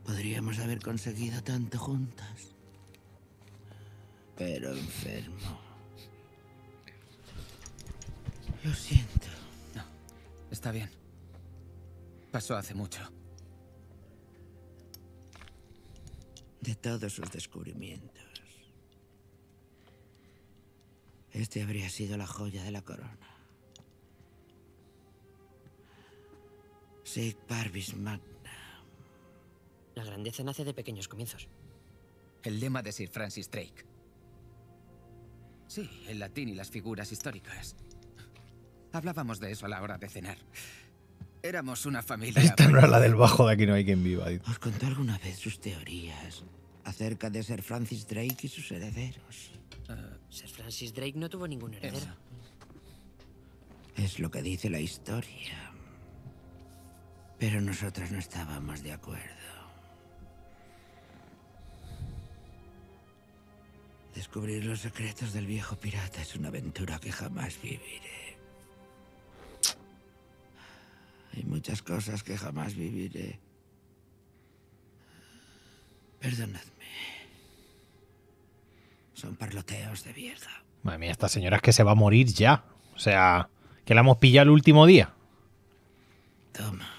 Podríamos haber conseguido tanto juntas. Pero enfermo. Lo siento. No, está bien. Pasó hace mucho. De todos sus descubrimientos. Este habría sido la joya de la corona. Sig Parvis la grandeza nace de pequeños comienzos. El lema de Sir Francis Drake. Sí, el latín y las figuras históricas. Hablábamos de eso a la hora de cenar. Éramos una familia. Esta no es la del bajo de aquí no hay quien viva. Os contó alguna vez sus teorías acerca de Sir Francis Drake y sus herederos. Eh, Sir Francis Drake no tuvo ningún heredero. Es lo que dice la historia. Pero nosotros no estábamos de acuerdo. Descubrir los secretos del viejo pirata es una aventura que jamás viviré. Hay muchas cosas que jamás viviré. Perdonadme. Son parloteos de mierda. Madre mía, esta señora es que se va a morir ya. O sea, que la hemos pillado el último día. Toma.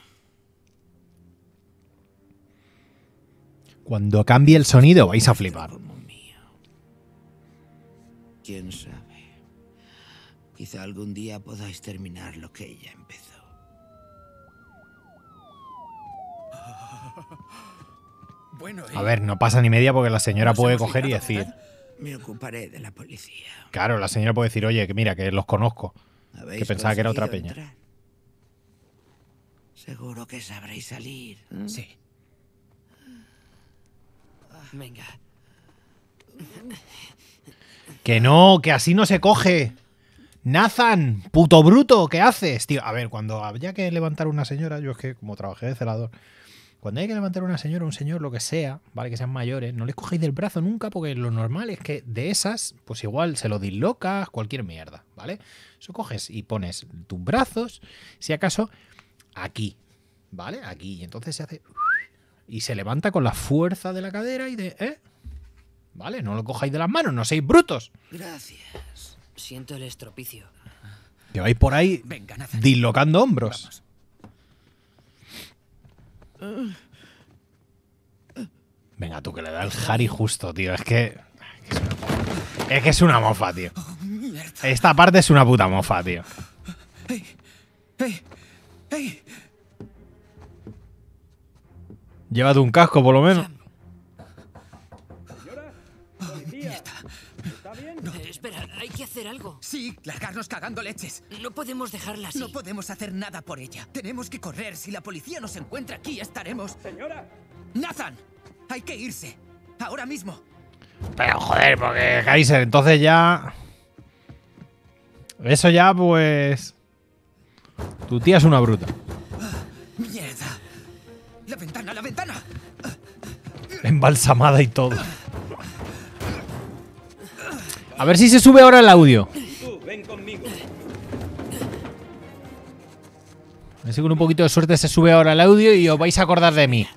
Cuando cambie el sonido vais a flipar quién sabe. Quizá algún día podáis terminar lo que ella empezó. Bueno, A eh. ver, no pasa ni media porque la señora puede coger y decir... Me ocuparé de la policía. Claro, la señora puede decir, oye, que mira, que los conozco. Que pensaba que era otra peña. Seguro que sabréis salir. Mm. Sí. Venga. Que no, que así no se coge. Nathan, puto bruto, ¿qué haces? Tío, a ver, cuando había que levantar una señora, yo es que como trabajé de celador, cuando hay que levantar una señora, un señor, lo que sea, ¿vale? Que sean mayores, no les cogéis del brazo nunca porque lo normal es que de esas, pues igual se lo dislocas, cualquier mierda, ¿vale? Eso coges y pones tus brazos, si acaso, aquí, ¿vale? Aquí, y entonces se hace... Y se levanta con la fuerza de la cadera y de... ¿eh? ¿Vale? No lo cojáis de las manos, no seáis brutos. Gracias. Siento el estropicio. Que por ahí dislocando hombros. Venga, tú que le da el Harry justo, tío. Es que. Es que es una mofa, tío. Oh, Esta parte es una puta mofa, tío. Llévate un casco, por lo menos. algo. Sí, largarnos cagando leches. No podemos dejarla así. No podemos hacer nada por ella. Tenemos que correr. Si la policía nos encuentra aquí, estaremos... ¡Señora! ¡Nathan! Hay que irse. Ahora mismo. Pero joder, porque Kaiser, entonces ya... Eso ya, pues... Tu tía es una bruta. ¡Mierda! ¡La ventana, la ventana! Embalsamada y todo. A ver si se sube ahora el audio. A ver si con un poquito de suerte se sube ahora el audio y os vais a acordar de mí.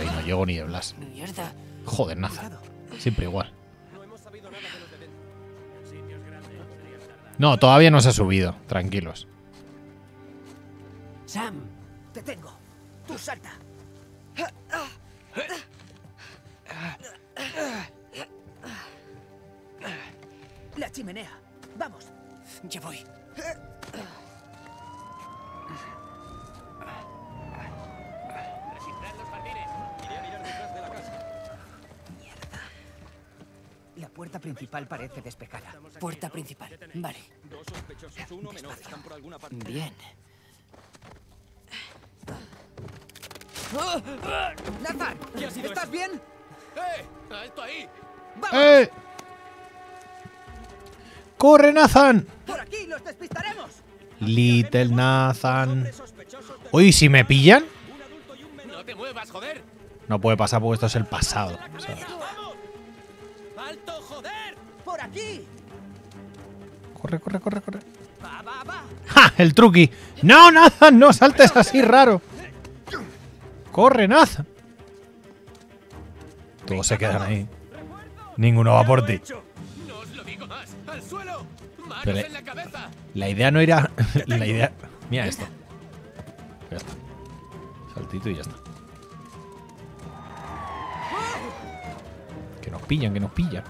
ahí no llego ni de Blas. Joder, Naza. Siempre igual. No, todavía no se ha subido. Tranquilos. Sam. Te tengo. Tú salta. La chimenea. Vamos. Ya voy. la puerta principal parece despejada. Puerta principal. Vale. Bien. ¡Nathan! ¿Estás bien? ¡Eh! ¡Alto ¡Ah, ahí! ¡Vamos! ¡Eh! ¡Corre, Nathan! ¡Por aquí los despistaremos! Little Nathan. Uy, si me pillan. No te muevas, joder. No puede pasar porque esto es el pasado. ¿sabes? ¡Alto, joder! ¡Por aquí! Corre, corre, corre, corre. ¡Ja! El truqui. ¡No, Nathan! ¡No saltes así raro! ¡Corre, Nathan! Todos se quedan ahí. Ninguno va por ti. la, idea no era... la idea... Mira esto. Ya está. Saltito y ya está. Que nos pillan, que nos pillan.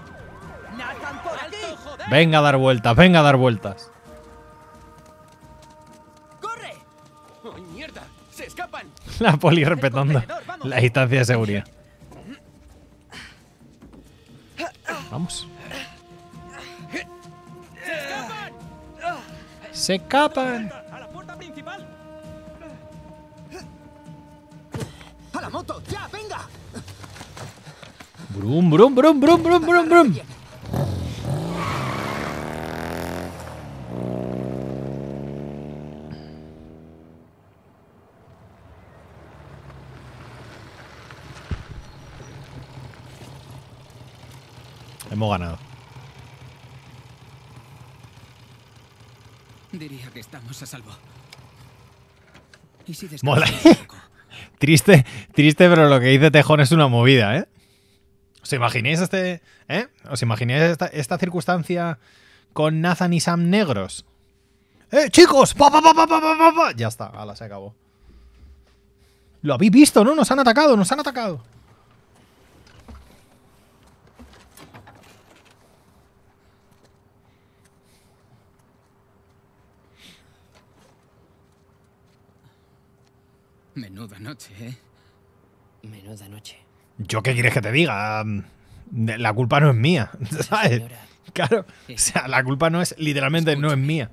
Venga a dar vueltas, venga a dar vueltas. La poli respetando la distancia de seguridad. Vamos. ¡Se escapan! ¡A la puerta principal! ¡A la moto! ¡Ya, venga! ¡Brum, brum, brum, brum, brum, brum, brum! Hemos ganado. Diría que estamos a salvo. Mola. triste, triste, pero lo que dice Tejón es una movida, ¿eh? ¿Os imagináis este, eh? ¿Os imagináis esta, circunstancia con Nathan y Sam negros? ¡Eh, chicos! Ya está, ala, se acabó. Lo habéis visto, ¿no? Nos han atacado, nos han atacado. Menuda noche, ¿eh? Menuda noche. ¿Yo qué quieres que te diga? Mm, la culpa no es mía, ¿sabes? Claro, o sea, la culpa no es, literalmente no es mía.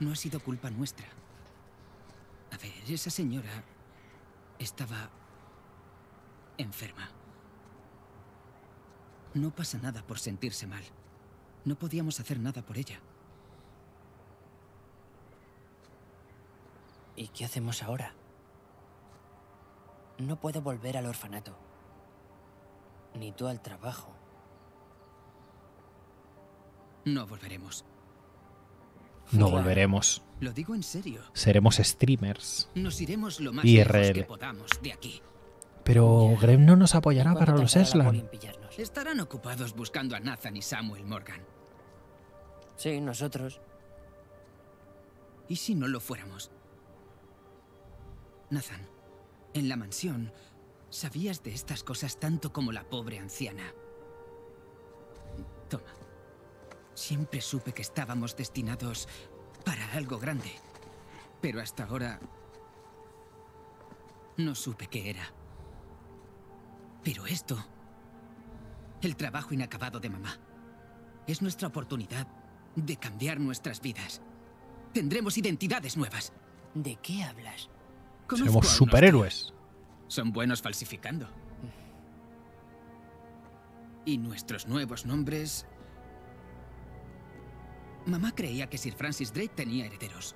No ha sido culpa nuestra. A ver, esa señora estaba enferma. No pasa nada por sentirse mal. No podíamos hacer nada por ella. ¿Y qué hacemos ahora? No puedo volver al orfanato. Ni tú al trabajo. No volveremos. No volveremos. Lo digo en serio. Seremos streamers. Nos iremos lo más que podamos de aquí. Pero Grem no nos apoyará para los Eslan. Estarán ocupados buscando a Nathan y Samuel Morgan. Sí, nosotros. ¿Y si no lo fuéramos? Nathan, en la mansión, sabías de estas cosas tanto como la pobre anciana. Toma. Siempre supe que estábamos destinados para algo grande. Pero hasta ahora... No supe qué era. Pero esto... El trabajo inacabado de mamá. Es nuestra oportunidad de cambiar nuestras vidas. Tendremos identidades nuevas. ¿De qué hablas? Somos superhéroes. Son buenos falsificando. Y nuestros nuevos nombres... Mamá creía que Sir Francis Drake tenía herederos.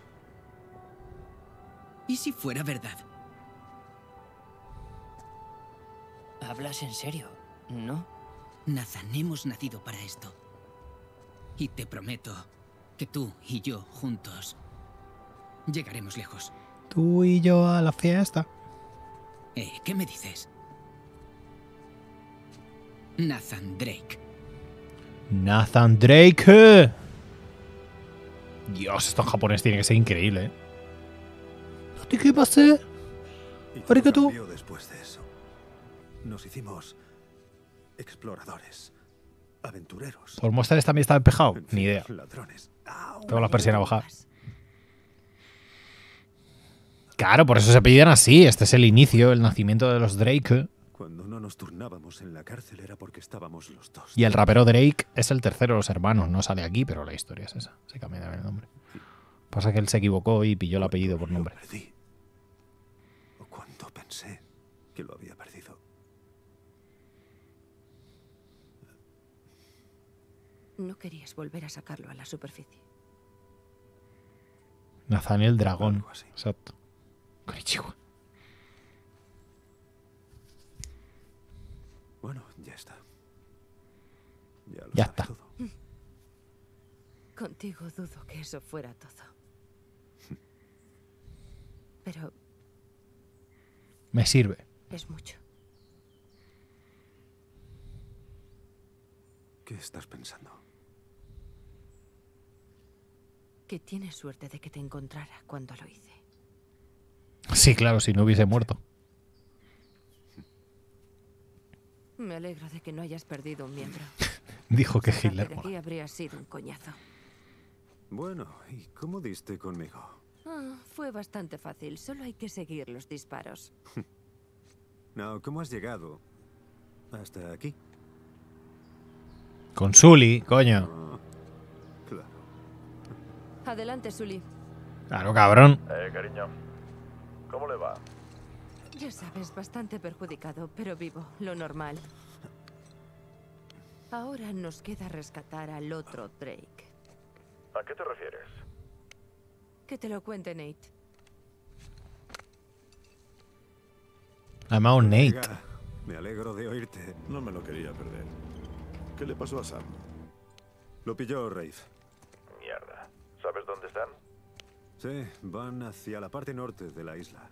¿Y si fuera verdad? ¿Hablas en serio? ¿No? Nathan, hemos nacido para esto. Y te prometo que tú y yo juntos llegaremos lejos tú y yo a la fiesta. Eh, ¿Qué me dices? Nathan Drake. Nathan Drake. Dios, estos japoneses japonés que ser increíble, ¿eh? qué pasé? tú? Después de eso, nos hicimos exploradores, aventureros. Por mostrar esta está despejado, ni idea. Ladrones. Tengo la persiana bajada. Claro, por eso se apellidan así. Este es el inicio, el nacimiento de los Drake. Cuando no nos turnábamos en la cárcel era porque estábamos los dos. Y el rapero Drake es el tercero de los hermanos. No sale aquí, pero la historia es esa. Se cambia el nombre. Pasa que él se equivocó y pilló el apellido por nombre. cuando pensé que lo había perdido. No querías volver a sacarlo a la superficie. Nathaniel Dragón. Exacto. Bueno, ya está. Ya, lo está. Todo. Contigo dudo que eso fuera todo. Pero... Me sirve. Es mucho. ¿Qué estás pensando? Que tienes suerte de que te encontrara cuando lo hice. Sí, claro, si no hubiese muerto. Me alegro de que no hayas perdido un miembro. Dijo que Hitler. habría sido Bueno, ¿y cómo diste conmigo? Ah, fue bastante fácil, solo hay que seguir los disparos. no, ¿cómo has llegado hasta aquí? Con Sully, coño. Ah, Adelante, Sully. Claro, cabrón. Eh, cariño. ¿Cómo le va? Ya sabes, bastante perjudicado, pero vivo, lo normal. Ahora nos queda rescatar al otro Drake. ¿A qué te refieres? Que te lo cuente Nate. Amado Nate. Me alegro de oírte. No me lo quería perder. ¿Qué le pasó a Sam? Lo pilló Rafe. Mierda. ¿Sabes dónde están? Sí, van hacia la parte norte de la isla.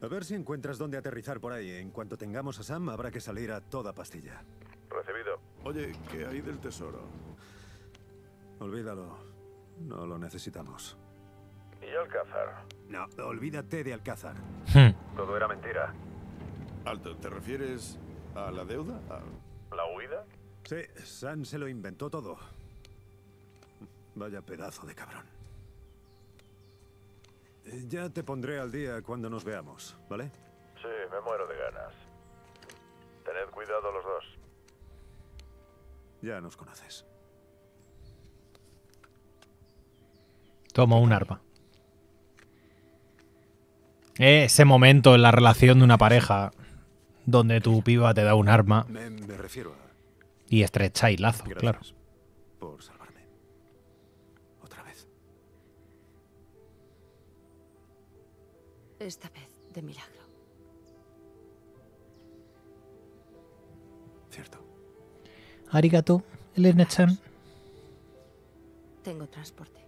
A ver si encuentras dónde aterrizar por ahí. En cuanto tengamos a Sam, habrá que salir a toda pastilla. Recibido. Oye, ¿qué hay del tesoro? Olvídalo. No lo necesitamos. ¿Y Alcázar? No, olvídate de Alcázar. Hmm. Todo era mentira. Alto, ¿te refieres a la deuda? la huida? Sí, Sam se lo inventó todo. Vaya pedazo de cabrón. Ya te pondré al día cuando nos veamos, ¿vale? Sí, me muero de ganas. Tened cuidado los dos. Ya nos conoces. Tomo un arma. Ese momento en la relación de una pareja donde tu piba te da un arma me, refiero y estrecháis lazo, claro. Esta vez, de milagro. Cierto. Arigato, Elena-chan. Tengo transporte.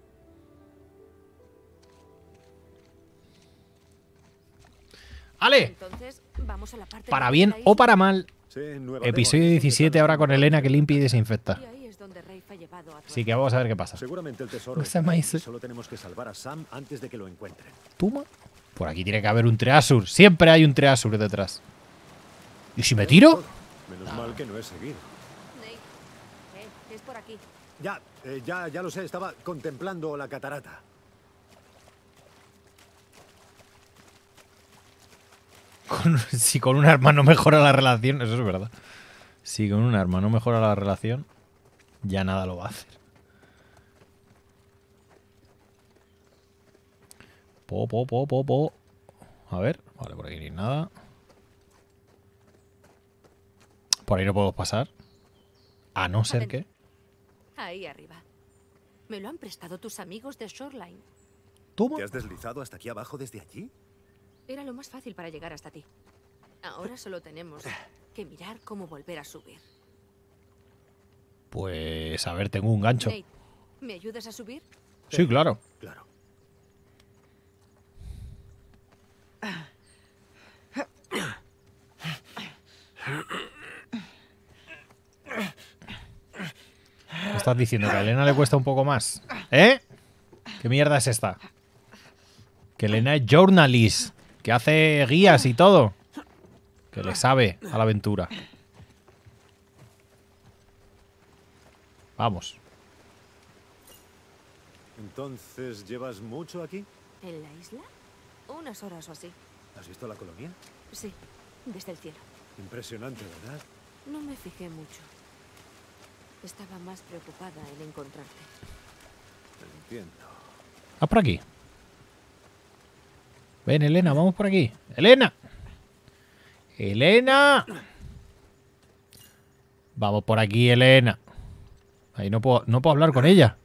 Ale. Entonces, vamos a la parte para bien o para mal. Sí, episodio 17 ahora con Elena que limpia y desinfecta. Y Así que vamos a ver qué pasa. Seguramente el tesoro. solo tenemos que salvar a Sam antes de que lo encuentren. ¿Tuma? Por aquí tiene que haber un Treasur. Siempre hay un Treasur detrás. ¿Y si me tiro? Menos mal que no he seguido. es por aquí. Ya, eh, ya, ya lo sé. Estaba contemplando la catarata. si con un arma no mejora la relación, eso es verdad. Si con un arma no mejora la relación, ya nada lo va a hacer. Po, po, po, po, A ver, vale, por aquí ni nada. Por ahí no puedo pasar. A no ser que... Ahí arriba. Me lo han prestado tus amigos de Shoreline. ¿Tú? ¿Te has deslizado hasta aquí abajo desde allí? Era lo más fácil para llegar hasta ti. Ahora solo tenemos que mirar cómo volver a subir. Pues a ver, tengo un gancho. ¿Me ayudas a subir? Sí, claro. Claro. estás diciendo que a Elena le cuesta un poco más? ¿Eh? ¿Qué mierda es esta? Que Elena es journalist, que hace guías y todo. Que le sabe a la aventura. Vamos. Entonces, ¿llevas mucho aquí? ¿En la isla? Unas horas o así. ¿Has visto la colonia? Sí, desde el cielo. Impresionante, ¿verdad? No me fijé mucho. Estaba más preocupada en encontrarte. Entiendo. Ah, por aquí. Ven, Elena, vamos por aquí. ¡Elena! ¡Elena! Vamos por aquí, Elena. Ahí no puedo, no puedo hablar con ella.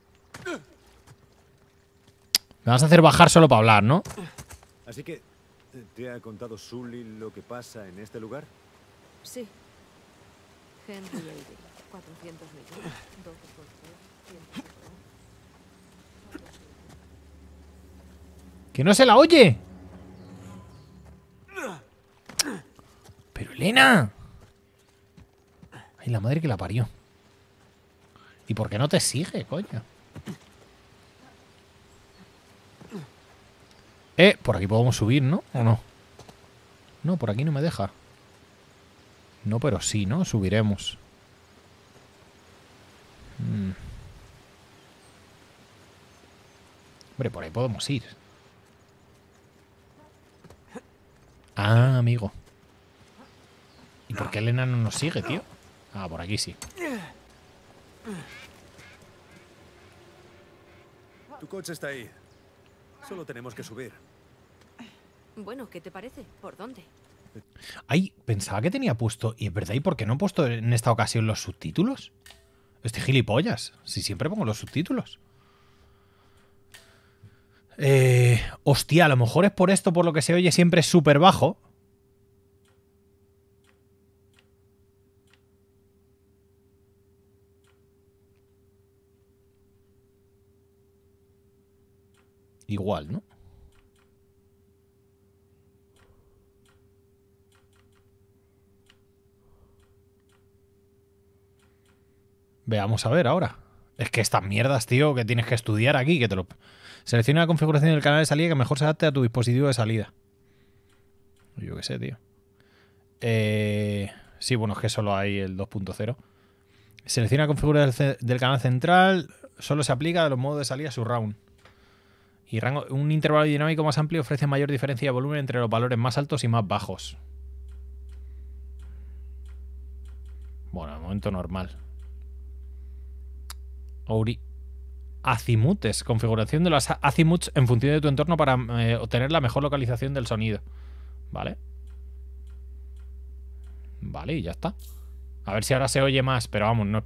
Me vas a hacer bajar solo para hablar, ¿no? Así que, eh, ¿te ha contado Sully lo que pasa en este lugar? Sí. Henry 400 millones, 12 por 3, 100 por 1. ¡Que no se la oye! ¡Pero Elena! ¡Ay, la madre que la parió! ¿Y por qué no te sigue, coño? Eh, por aquí podemos subir, ¿no? ¿O no? No, por aquí no me deja. No, pero sí, ¿no? Subiremos. Hmm. Hombre, por ahí podemos ir. Ah, amigo. ¿Y por qué Elena no nos sigue, tío? Ah, por aquí sí. Tu coche está ahí. Solo tenemos que subir. Bueno, ¿qué te parece? ¿Por dónde? Ay, pensaba que tenía puesto... Y es verdad, ¿y por qué no he puesto en esta ocasión los subtítulos? Este gilipollas. Si siempre pongo los subtítulos. Eh, hostia, a lo mejor es por esto, por lo que se oye siempre súper bajo. Igual, ¿no? Veamos a ver ahora. Es que estas mierdas, tío, que tienes que estudiar aquí, que te lo... Selecciona la configuración del canal de salida que mejor se adapte a tu dispositivo de salida. Yo qué sé, tío. Eh, sí, bueno, es que solo hay el 2.0. Selecciona la configuración del canal central. Solo se aplica a los modos de salida surround. Y rango, un intervalo dinámico más amplio ofrece mayor diferencia de volumen entre los valores más altos y más bajos. Bueno, de momento normal. Ori azimutes, configuración de los azimuts en función de tu entorno para eh, obtener la mejor localización del sonido. Vale. Vale, y ya está. A ver si ahora se oye más, pero vamos, no...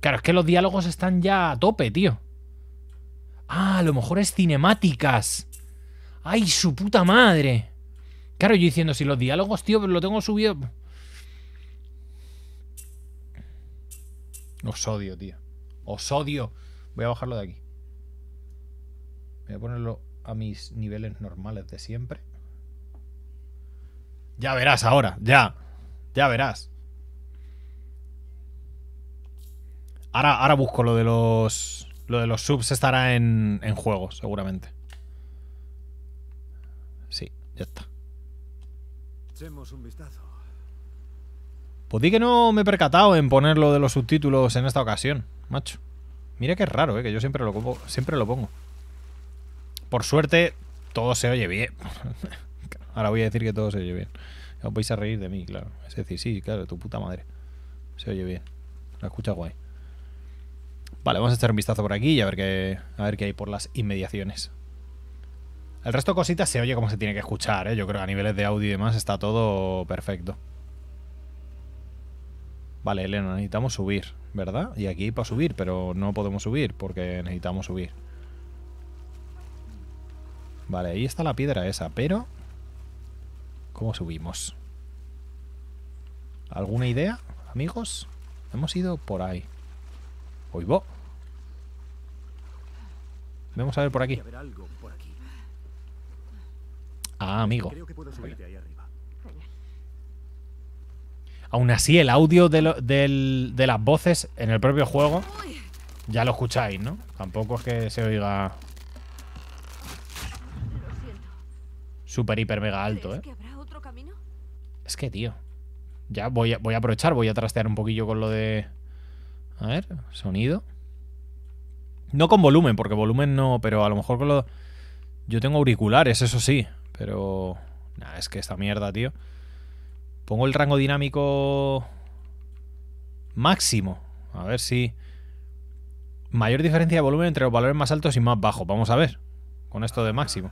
Claro, es que los diálogos están ya a tope, tío. Ah, a lo mejor es cinemáticas. ¡Ay, su puta madre! Claro, yo diciendo, si los diálogos, tío, lo tengo subido... Os odio, tío. Os odio. Voy a bajarlo de aquí. Voy a ponerlo a mis niveles normales de siempre. Ya verás ahora, ya. Ya verás. Ahora, busco lo de los. Lo de los subs estará en, en juego, seguramente. Sí, ya está. Echemos un vistazo. Pues di que no me he percatado en poner lo de los subtítulos en esta ocasión, macho. Mira que raro, eh, que yo siempre lo, siempre lo pongo. Por suerte, todo se oye bien. Ahora voy a decir que todo se oye bien. Os vais a reír de mí, claro. Es decir, sí, claro, tu puta madre. Se oye bien. La escucha guay. Vale, vamos a echar un vistazo por aquí y a ver qué, a ver qué hay por las inmediaciones. El resto de cositas se oye como se tiene que escuchar, ¿eh? Yo creo que a niveles de audio y demás está todo perfecto. Vale, Elena, necesitamos subir, ¿verdad? Y aquí para subir, pero no podemos subir porque necesitamos subir. Vale, ahí está la piedra esa, pero... ¿Cómo subimos? ¿Alguna idea, amigos? Hemos ido por ahí. Hoy Vamos a ver por aquí. Ah, amigo. Creo que puedo subirte ahí arriba. Aún así, el audio de, las voces en el propio juego ya lo escucháis, ¿no? Tampoco es que se oiga super hiper, mega alto, ¿eh? Es que, tío. Ya voy a, voy a aprovechar, voy a trastear un poquillo con lo de... A ver, sonido. No con volumen, porque volumen no, pero a lo mejor con lo... Yo tengo auriculares, eso sí, pero... nada, es que esta mierda, tío. Pongo el rango dinámico máximo. A ver si... Mayor diferencia de volumen entre los valores más altos y más bajos. Vamos a ver. Con esto de máximo.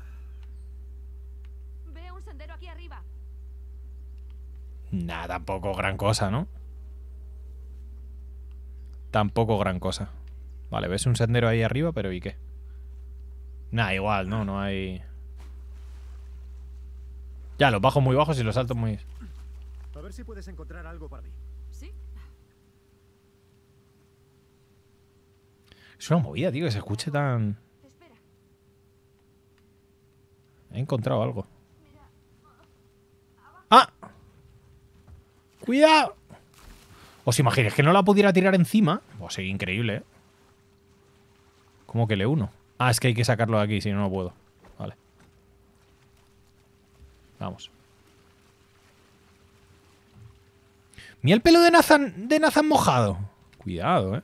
Veo un tampoco gran cosa, ¿no? Tampoco gran cosa. Vale, ves un sendero ahí arriba, pero ¿y qué? Nada, igual, no, no hay... Ya, los bajos muy bajos y los altos muy... A ver si puedes encontrar algo para mí. Sí. Es una movida, tío, que se escuche tan... He encontrado algo. ¡Ah! ¡Cuidado! ¿Os imagináis que no la pudiera tirar encima? O pues sería increíble, ¿eh? ¿Cómo que le uno? Ah, es que hay que sacarlo de aquí, si no, lo puedo. Vale. Vamos. ¡Ni el pelo de Nazan de Nathan mojado. Cuidado, eh.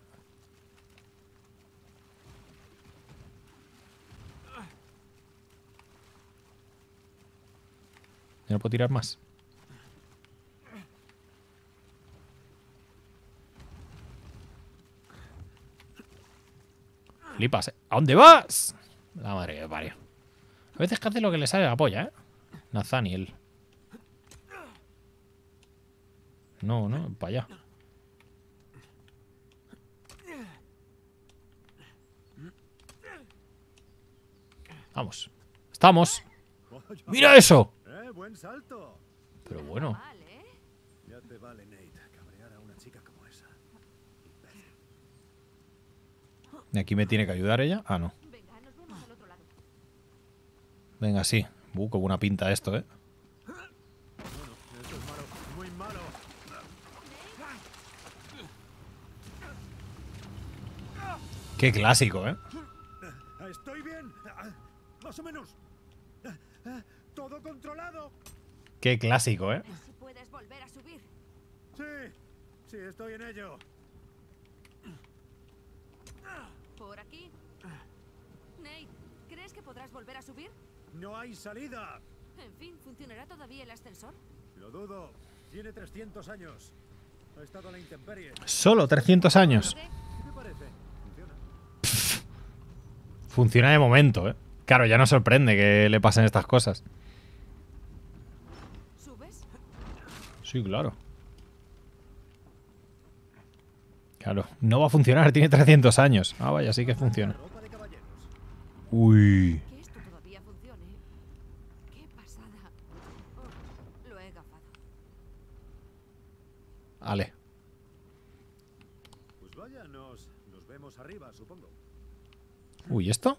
no puedo tirar más. Flipas, ¿eh? ¿A dónde vas? La madre que parió. A veces que hace lo que le sale la polla, ¿eh? él. No, no, para allá. Vamos. ¡Estamos! ¡Mira eso! Pero bueno. Ya una chica como esa. ¿Y aquí me tiene que ayudar ella? Ah, no. Venga, sí. buco como una pinta esto, ¿eh? Qué clásico, ¿eh? Estoy bien. Más o menos. Todo controlado. Qué clásico, ¿eh? Si puedes volver a subir. Sí. Sí, estoy en ello. Por aquí. Ney, ¿crees que podrás volver a subir? No hay salida. En fin, ¿funcionará todavía el ascensor? Lo dudo. Tiene 300 años. Ha estado a la intemperie. Solo 300 años. ¿Qué te parece? Funciona de momento, ¿eh? Claro, ya no sorprende que le pasen estas cosas. Sí, claro. Claro, no va a funcionar, tiene 300 años. Ah, vaya, sí que funciona. Uy. Vale. Uy, ¿esto?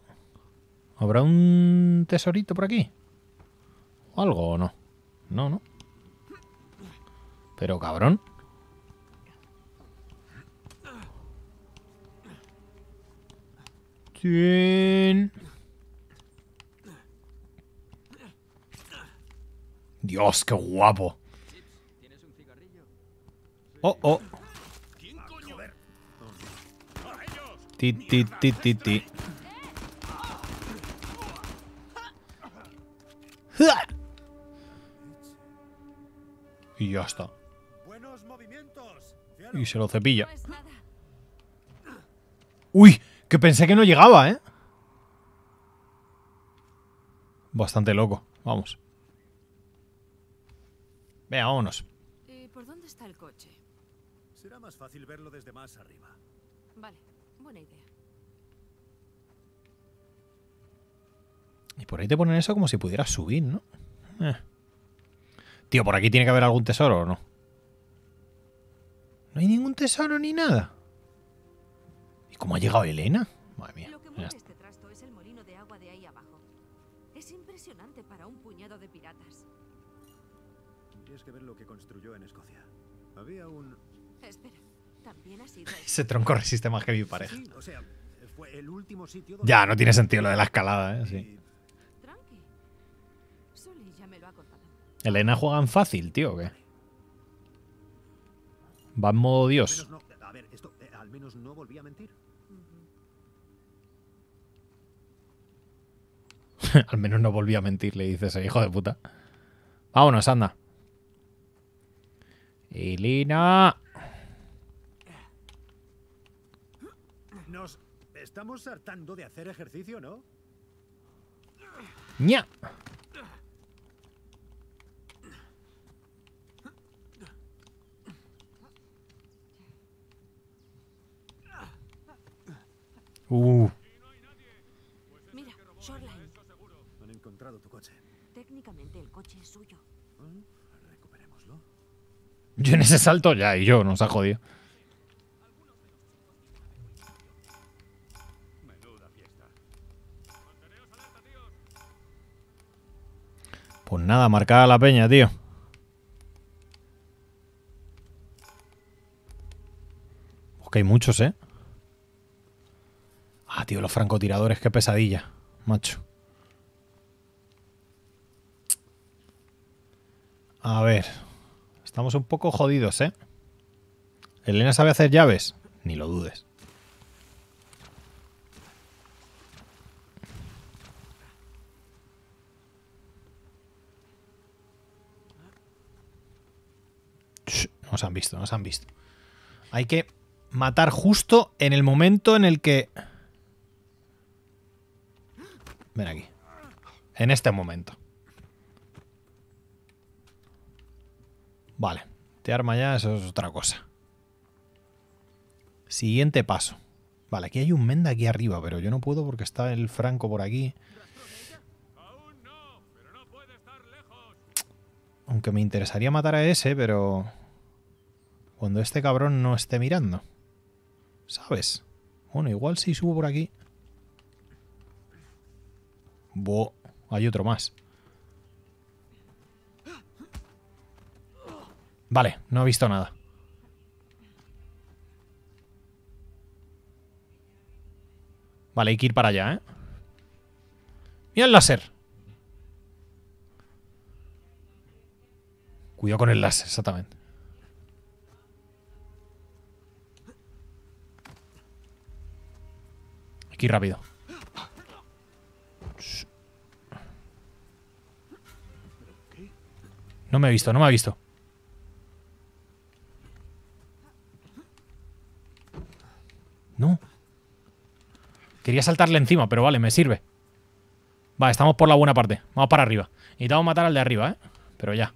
¿Habrá un tesorito por aquí? ¿O algo o no? No, no. Pero cabrón. ¿Quién? Dios, qué guapo. Oh, oh. Ti, ti, ti, ti, ti. Y ya está. Y se lo cepilla. ¡Uy! Que pensé que no llegaba, ¿eh? Bastante loco. Vamos. Venga, vámonos. ¿Y por dónde está el coche? Será más fácil verlo desde más arriba. Vale, buena idea. Y por ahí te ponen eso como si pudieras subir, ¿no? Eh. Tío, por aquí tiene que haber algún tesoro o no. No hay ningún tesoro ni nada. ¿Y cómo ha llegado Elena? Madre mía. Lo que mueve este trasto es el molino de agua de ahí abajo. Es impresionante para un puñado de piratas. Tienes que ver lo que construyó en Escocia. Había un... Espera, también ha sido... Ese tronco resiste más que mi pareja. Sí, o sea, fue el último sitio donde... Ya, no tiene sentido lo de la escalada, ¿eh? Sí. Y Elena juega en fácil, tío, ¿qué? Va en modo Dios. Al menos no, a ver, esto, eh, al menos no volví a mentir. al menos no volví a mentir, le dice ese hijo de puta. Vámonos, anda. Elena. Nos estamos hartando de hacer ejercicio, ¿no? ¡Nya! Uh. Mira, Shoreline. Han encontrado tu coche. Técnicamente el coche es suyo. Mm, recuperémoslo. Yo en ese salto ya, y yo, nos ha jodido. Pues nada, marcada la peña, tío. Pues hay muchos, ¿eh? Ah, tío, los francotiradores, qué pesadilla, macho. A ver. Estamos un poco jodidos, ¿eh? ¿Elena sabe hacer llaves? Ni lo dudes. Nos han visto, nos han visto. Hay que matar justo en el momento en el que... Ven aquí. En este momento. Vale. Te arma ya, eso es otra cosa. Siguiente paso. Vale, aquí hay un Menda aquí arriba, pero yo no puedo porque está el Franco por aquí. Aunque me interesaría matar a ese, pero... Cuando este cabrón no esté mirando. ¿Sabes? Bueno, igual si subo por aquí... Bo, hay otro más. Vale, no he visto nada. Vale, hay que ir para allá, ¿eh? ¡Mira el láser! Cuidado con el láser, exactamente. Aquí rápido. No me ha visto, no me ha visto. No. Quería saltarle encima, pero vale, me sirve. Vale, estamos por la buena parte. Vamos para arriba. Necesitamos matar al de arriba, ¿eh? Pero ya.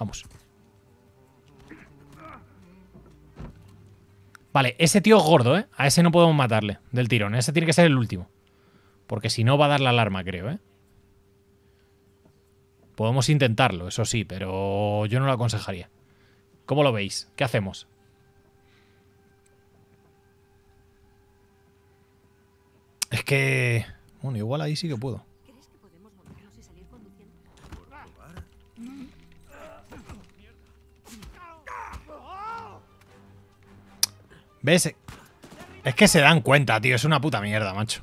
Vamos. Vale, ese tío es gordo, ¿eh? A ese no podemos matarle del tirón. Ese tiene que ser el último. Porque si no va a dar la alarma, creo, ¿eh? Podemos intentarlo, eso sí, pero yo no lo aconsejaría. ¿Cómo lo veis? ¿Qué hacemos? Es que... Bueno, igual ahí sí que puedo. ¿Ves? Es que se dan cuenta, tío. Es una puta mierda, macho.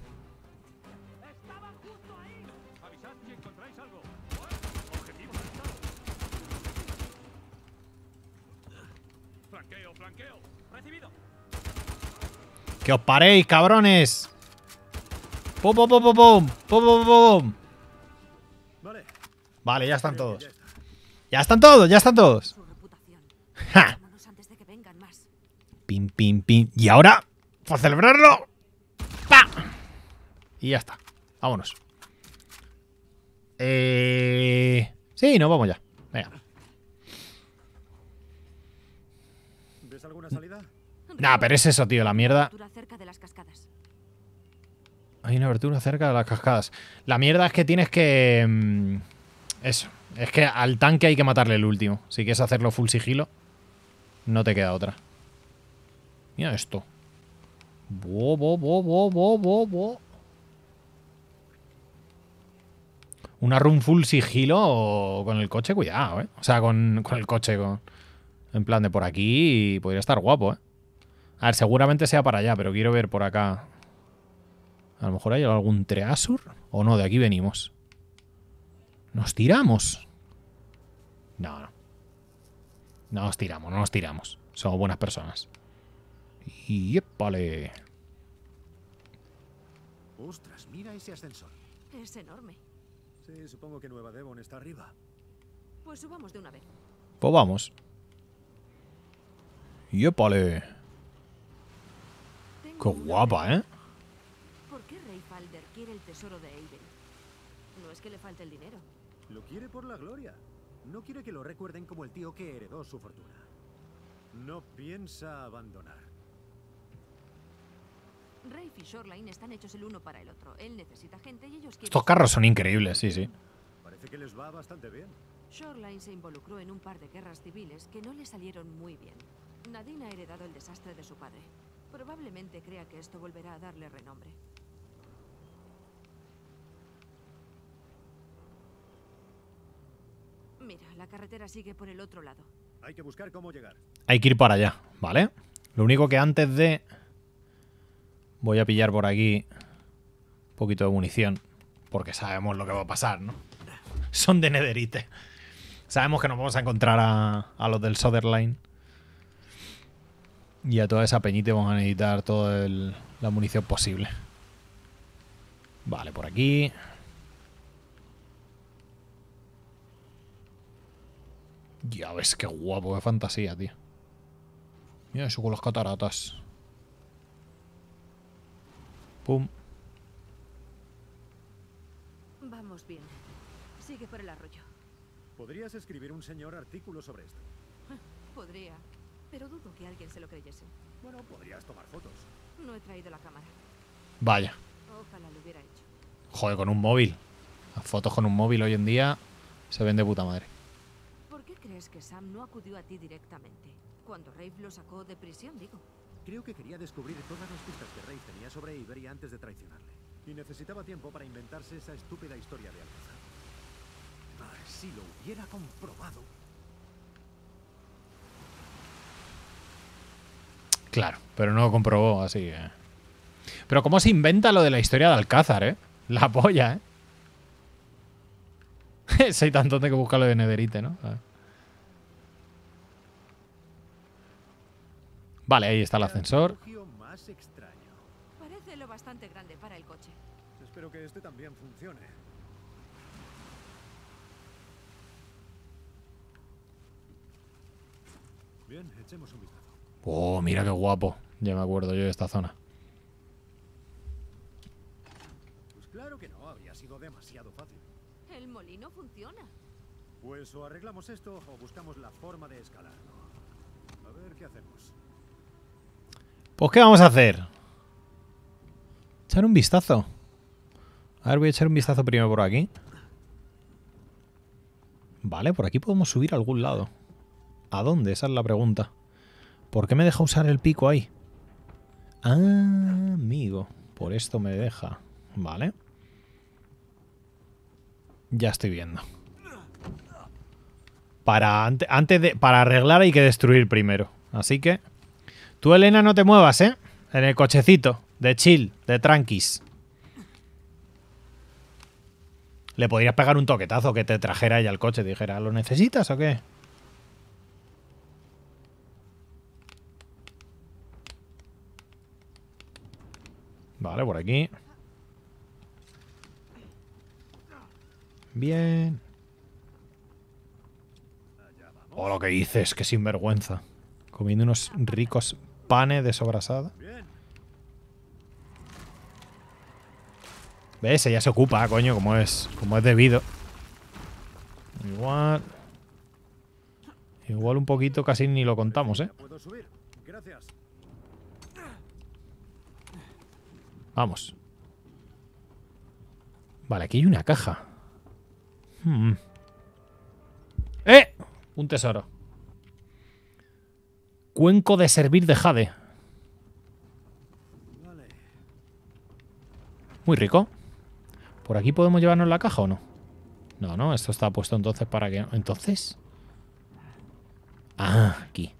¡Que os paréis, cabrones! ¡Pum, pum, pum, pum, pum! ¡Pum, pum, Vale. vale, ya están todos. ¡Ya están todos! ¡Ya están todos! ¡Ja! Pim, pim, pim. Y ahora, por celebrarlo, Y ya está. Vámonos. Eh... Sí, no, vamos ya. Venga. Nah, pero es eso, tío, la mierda. Hay una abertura cerca de las cascadas. La mierda es que tienes que... Mm, eso. Es que al tanque hay que matarle el último. Si quieres hacerlo full sigilo, no te queda otra. Mira esto. Bo, bo, bo, Una run full sigilo con el coche, cuidado, ¿eh? O sea, con, con el coche, con... en plan de por aquí, podría estar guapo, ¿eh? A ver, seguramente sea para allá, pero quiero ver por acá. A lo mejor hay algún Treasur. O no, de aquí venimos. ¿Nos tiramos? No, no. No nos tiramos, no nos tiramos. Somos buenas personas. ¡Yépale! Ostras, mira ese ascensor. Es enorme. Sí, supongo que Nueva Devon está arriba. Pues subamos de una vez. Pues vamos. Y Qué guapa, ¿eh? ¿Por qué Rey Falder quiere el tesoro de Aiden? No es que le falte el dinero. Lo quiere por la gloria. No quiere que lo recuerden como el tío que heredó su fortuna. No piensa abandonar. Rey y Shoreline están hechos el uno para el otro. Él necesita gente y ellos quieren... Estos carros son increíbles, sí, sí. Parece que les va bastante bien. Shoreline se involucró en un par de guerras civiles que no le salieron muy bien. Nadine ha heredado el desastre de su padre. Probablemente crea que esto volverá a darle renombre. Mira, la carretera sigue por el otro lado. Hay que buscar cómo llegar. Hay que ir para allá, ¿vale? Lo único que antes de... Voy a pillar por aquí un poquito de munición. Porque sabemos lo que va a pasar, ¿no? Son de nederite. Sabemos que nos vamos a encontrar a, los del Sutherland. Y a toda esa peñita vamos a necesitar toda la munición posible. Vale, por aquí. Ya ves qué guapo, qué fantasía, tío. Mira eso con las cataratas. Pum. Vamos bien. Sigue por el arroyo. ¿Podrías escribir un señor artículo sobre esto? Podría pero dudo que alguien se lo creyese. Bueno, podrías tomar fotos. No he traído la cámara. Vaya. Ojalá lo hubiera hecho. Joder, con un móvil. Las fotos con un móvil hoy en día se ven de puta madre. ¿Por qué crees que Sam no acudió a ti directamente? Cuando Rafe lo sacó de prisión, digo. Creo que quería descubrir todas las pistas que Rafe tenía sobre Iberia antes de traicionarle. Y necesitaba tiempo para inventarse esa estúpida historia de Alcázar. si lo hubiera comprobado. Claro, pero no lo comprobó, así que... Pero cómo se inventa lo de la historia de Alcázar, ¿eh? La polla, ¿eh? Soy tan tonto que busca lo de Nederite, ¿no? Vale, ahí está el ascensor. Parece lo bastante grande para el coche. Espero que este también funcione. Bien, echemos un vistazo. Oh, mira qué guapo. Ya me acuerdo yo de esta zona. Pues claro que no, habría sido demasiado fácil. El molino funciona. Pues o arreglamos esto o buscamos la forma de escalarlo. A ver qué hacemos. Pues qué vamos a hacer. Echar un vistazo. A ver, voy a echar un vistazo primero por aquí. Vale, por aquí podemos subir a algún lado. ¿A dónde? Esa es la pregunta. ¿Por qué me deja usar el pico ahí? Ah, amigo. Por esto me deja. Vale. Ya estoy viendo. Para, antes de, para arreglar hay que destruir primero. Así que... Tú, Elena, no te muevas, ¿eh? En el cochecito. De chill. De tranquis. Le podrías pegar un toquetazo que te trajera ella al coche. Dijera, ¿lo necesitas o qué? Vale, por aquí. Bien. O oh, lo que dices, que sinvergüenza. Comiendo unos ricos panes de sobrasada. ¿Ves? Ella se ocupa, coño, como es, como es debido. Igual. Igual un poquito casi ni lo contamos, ¿eh? Vamos. Vale, aquí hay una caja. Hmm. ¡Eh! Un tesoro. Cuenco de servir de jade. Muy rico. ¿Por aquí podemos llevarnos la caja o no? No, no, esto está puesto entonces para que... ¿Entonces? Ah, aquí.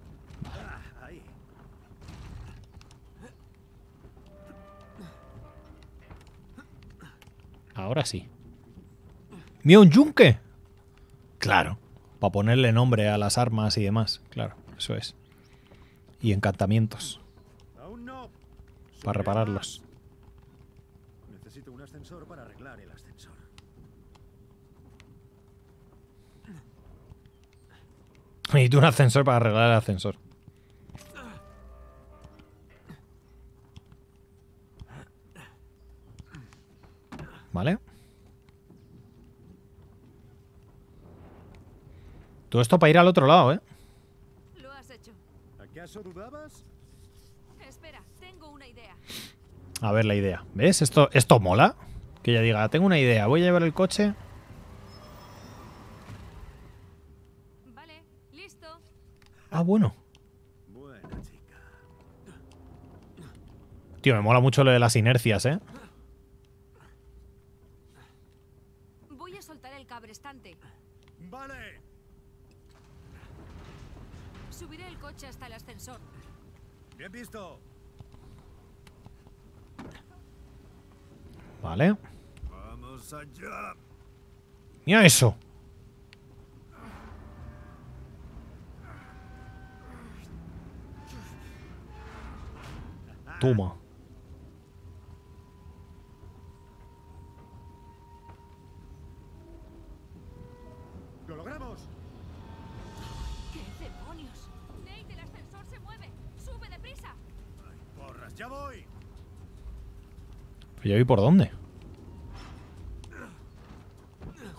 Ahora sí. un Yunque? Claro. Para ponerle nombre a las armas y demás. Claro, eso es. Y encantamientos. Para repararlos. Necesito un ascensor para arreglar el ascensor. Necesito un ascensor para arreglar el ascensor. ¿vale? Todo esto para ir al otro lado, ¿eh? Lo has hecho. ¿Acaso dudabas? Espera, tengo una idea. A ver la idea. ¿Ves? Esto, esto mola. Que ella diga, tengo una idea, voy a llevar el coche. Ah, bueno. Tío, me mola mucho lo de las inercias, ¿eh? hasta el ascensor. Bien visto. Vale. Vamos allá. Mira eso. Toma. Pero yo vi por dónde.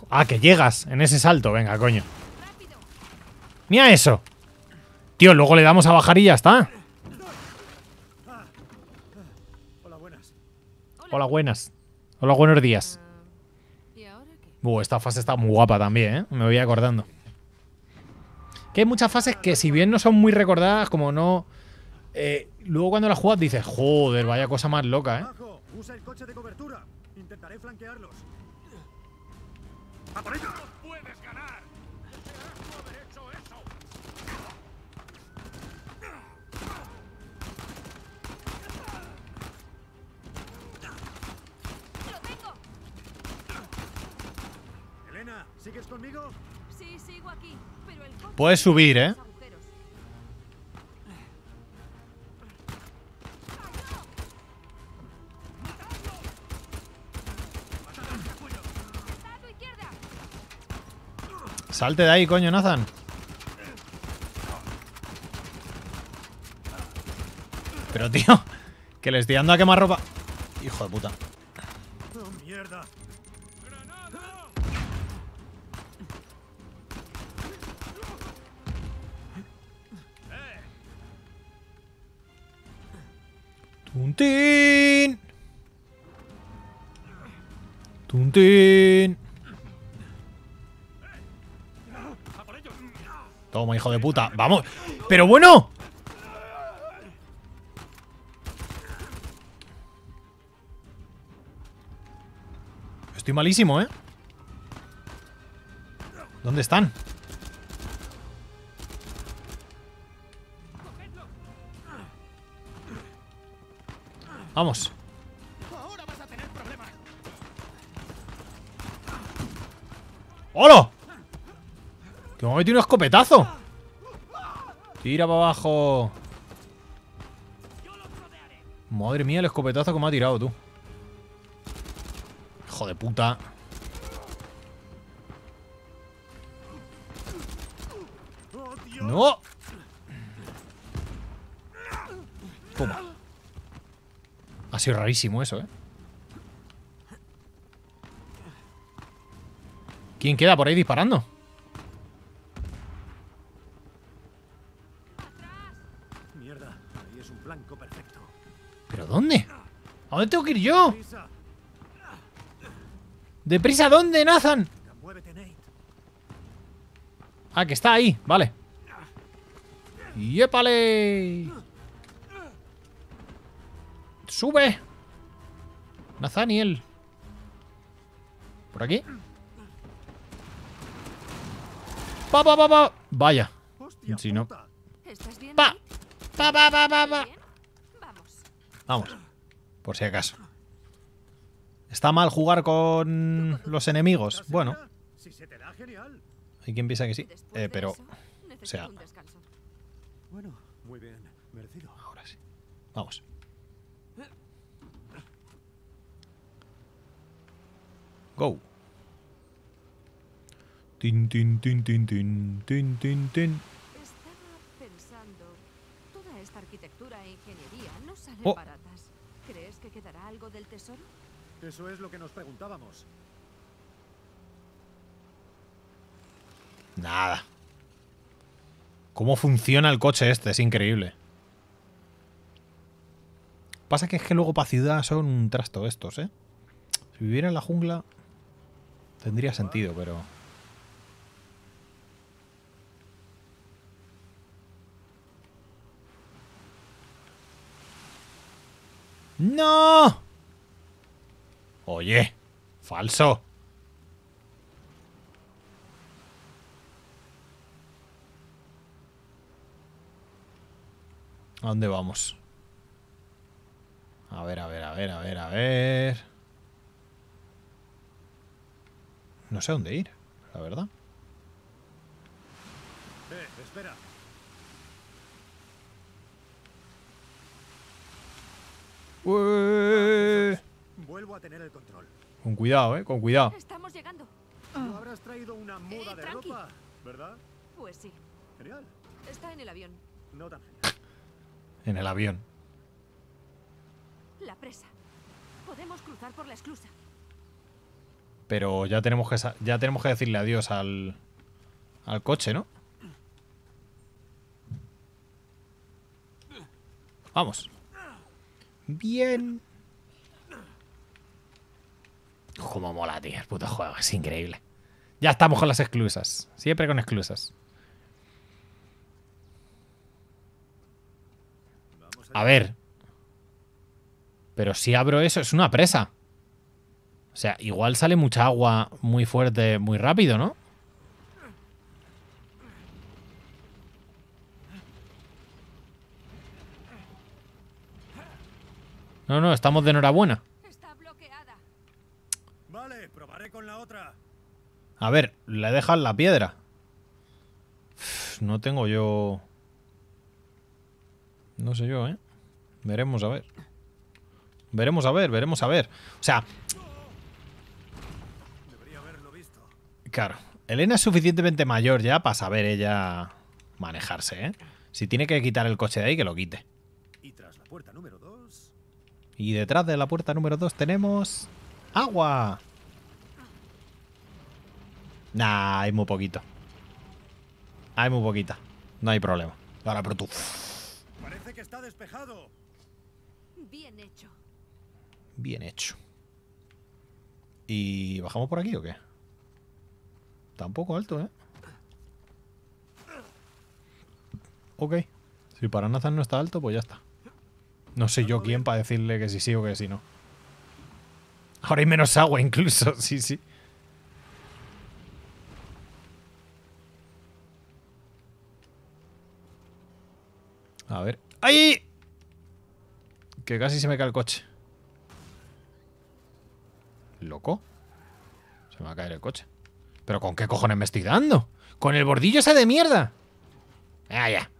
Ah, que llegas en ese salto. Venga, coño. Mira eso. Tío, luego le damos a bajar y ya está. Hola, buenas. Hola, buenas. Hola, buenos días. Uh, esta fase está muy guapa también, ¿eh? Me voy acordando. Que hay muchas fases que, si bien no son muy recordadas, como no... Eh, luego cuando las juegas dices, joder, vaya cosa más loca, ¿eh? Usa el coche de cobertura. Intentaré flanquearlos. ¡A por ¡No puedes ganar! haber hecho eso! ¡Lo tengo! Elena, ¿sigues conmigo? Sí, sigo aquí, pero el... coche. Puedes subir, ¿eh? Salte de ahí, coño, Nathan. Pero, tío, que le estoy dando a quemar ropa. Hijo de puta. ¡Tuntín! ¡Tuntín! Toma, hijo de puta. Vamos. Pero bueno. Estoy malísimo, ¿eh? ¿Dónde están? Vamos. ¡Hola! Que me ha metido un escopetazo. Tira para abajo. Madre mía, el escopetazo que ha tirado, tú. Hijo de puta. ¡No! Toma. Ha sido rarísimo eso, ¿eh? ¿Quién queda por ahí disparando? dónde tengo que ir yo? ¿Deprisa dónde, Nathan? Ah, que está ahí, vale ¡Yépale! ¡Sube! Nathaniel ¿Por aquí? ¡Pa, pa, pa, pa! Vaya Si no ¡Pa! ¡Pa, pa, pa, pa, pa! Vamos por si acaso. ¿Está mal jugar con los enemigos? Bueno. Hay quien piensa que sí. Eh, pero... O sea... Bueno, muy bien. Ahora sí. Vamos. Go. Tin, tin, tin, tin, tin, tin, tin, tin. Estaba pensando, toda esta arquitectura e ingeniería no sale oh. barata del tesoro? Eso es lo que nos preguntábamos. Nada. ¿Cómo funciona el coche este? Es increíble. Pasa que es que luego para ciudad son un trasto estos, ¿eh? Si viviera en la jungla tendría sentido, pero... ¡No! Oye, falso. ¿A dónde vamos? A ver, a ver, a ver, a ver, a ver. No sé dónde ir, la verdad. Eh, espera. Vuelvo a tener el control. Con cuidado, eh, con cuidado. Estamos llegando. ¿No ah. habrás traído una muda eh, de ropa, ¿verdad? Pues sí. Está en el avión. No tan genial. en el avión. La presa. Podemos cruzar por la esclusa. Pero ya tenemos que ya tenemos que decirle adiós al al coche, ¿no? Vamos. Bien. Como mola, tío, el puto juego. Es increíble. Ya estamos con las exclusas. Siempre con exclusas. A ver. Pero si abro eso, es una presa. O sea, igual sale mucha agua muy fuerte, muy rápido, ¿no? No, no, estamos de enhorabuena. A ver, le dejas la piedra. No tengo yo... No sé yo, ¿eh? Veremos a ver. Veremos a ver, veremos a ver. O sea... Claro. Elena es suficientemente mayor ya para saber ella manejarse, ¿eh? Si tiene que quitar el coche de ahí, que lo quite. Y tras la puerta número Y detrás de la puerta número 2 tenemos... ¡Agua! Nah, hay muy poquito. Hay muy poquita. No hay problema. Ahora, pero tú. Parece que está despejado. Bien hecho. Bien hecho. ¿Y bajamos por aquí o qué? Tampoco alto, ¿eh? Ok. Si para Nathan no está alto, pues ya está. No sé yo quién para decirle que sí, sí o que sí, no. Ahora hay menos agua incluso, sí, sí. A ver. ¡Ahí! Que casi se me cae el coche. ¿Loco? Se me va a caer el coche. ¿Pero con qué cojones me estoy dando? ¡Con el bordillo ese de mierda! ¡Ah, ya!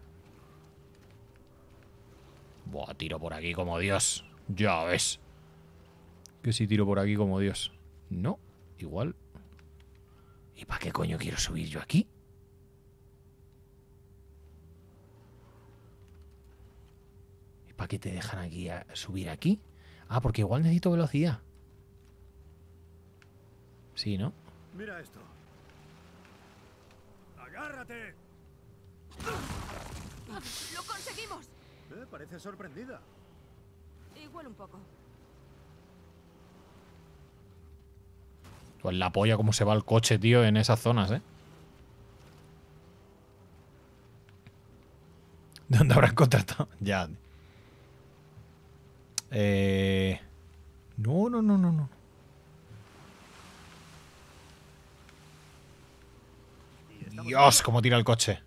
Buah, tiro por aquí como Dios. Ya ves. Que si tiro por aquí como Dios. No, igual. ¿Y para qué coño quiero subir yo aquí? ¿Para qué te dejan aquí subir aquí? Ah, porque igual necesito velocidad. Sí, ¿no? Mira esto. ¡Agárrate! ¡Lo conseguimos! ¿Eh? parece sorprendida. Igual un poco. Pues la polla como se va el coche, tío, en esas zonas, ¿eh? ¿De dónde habrán contratado? Ya. Eh, no, no, no, no, no. Dios, cómo tira el coche.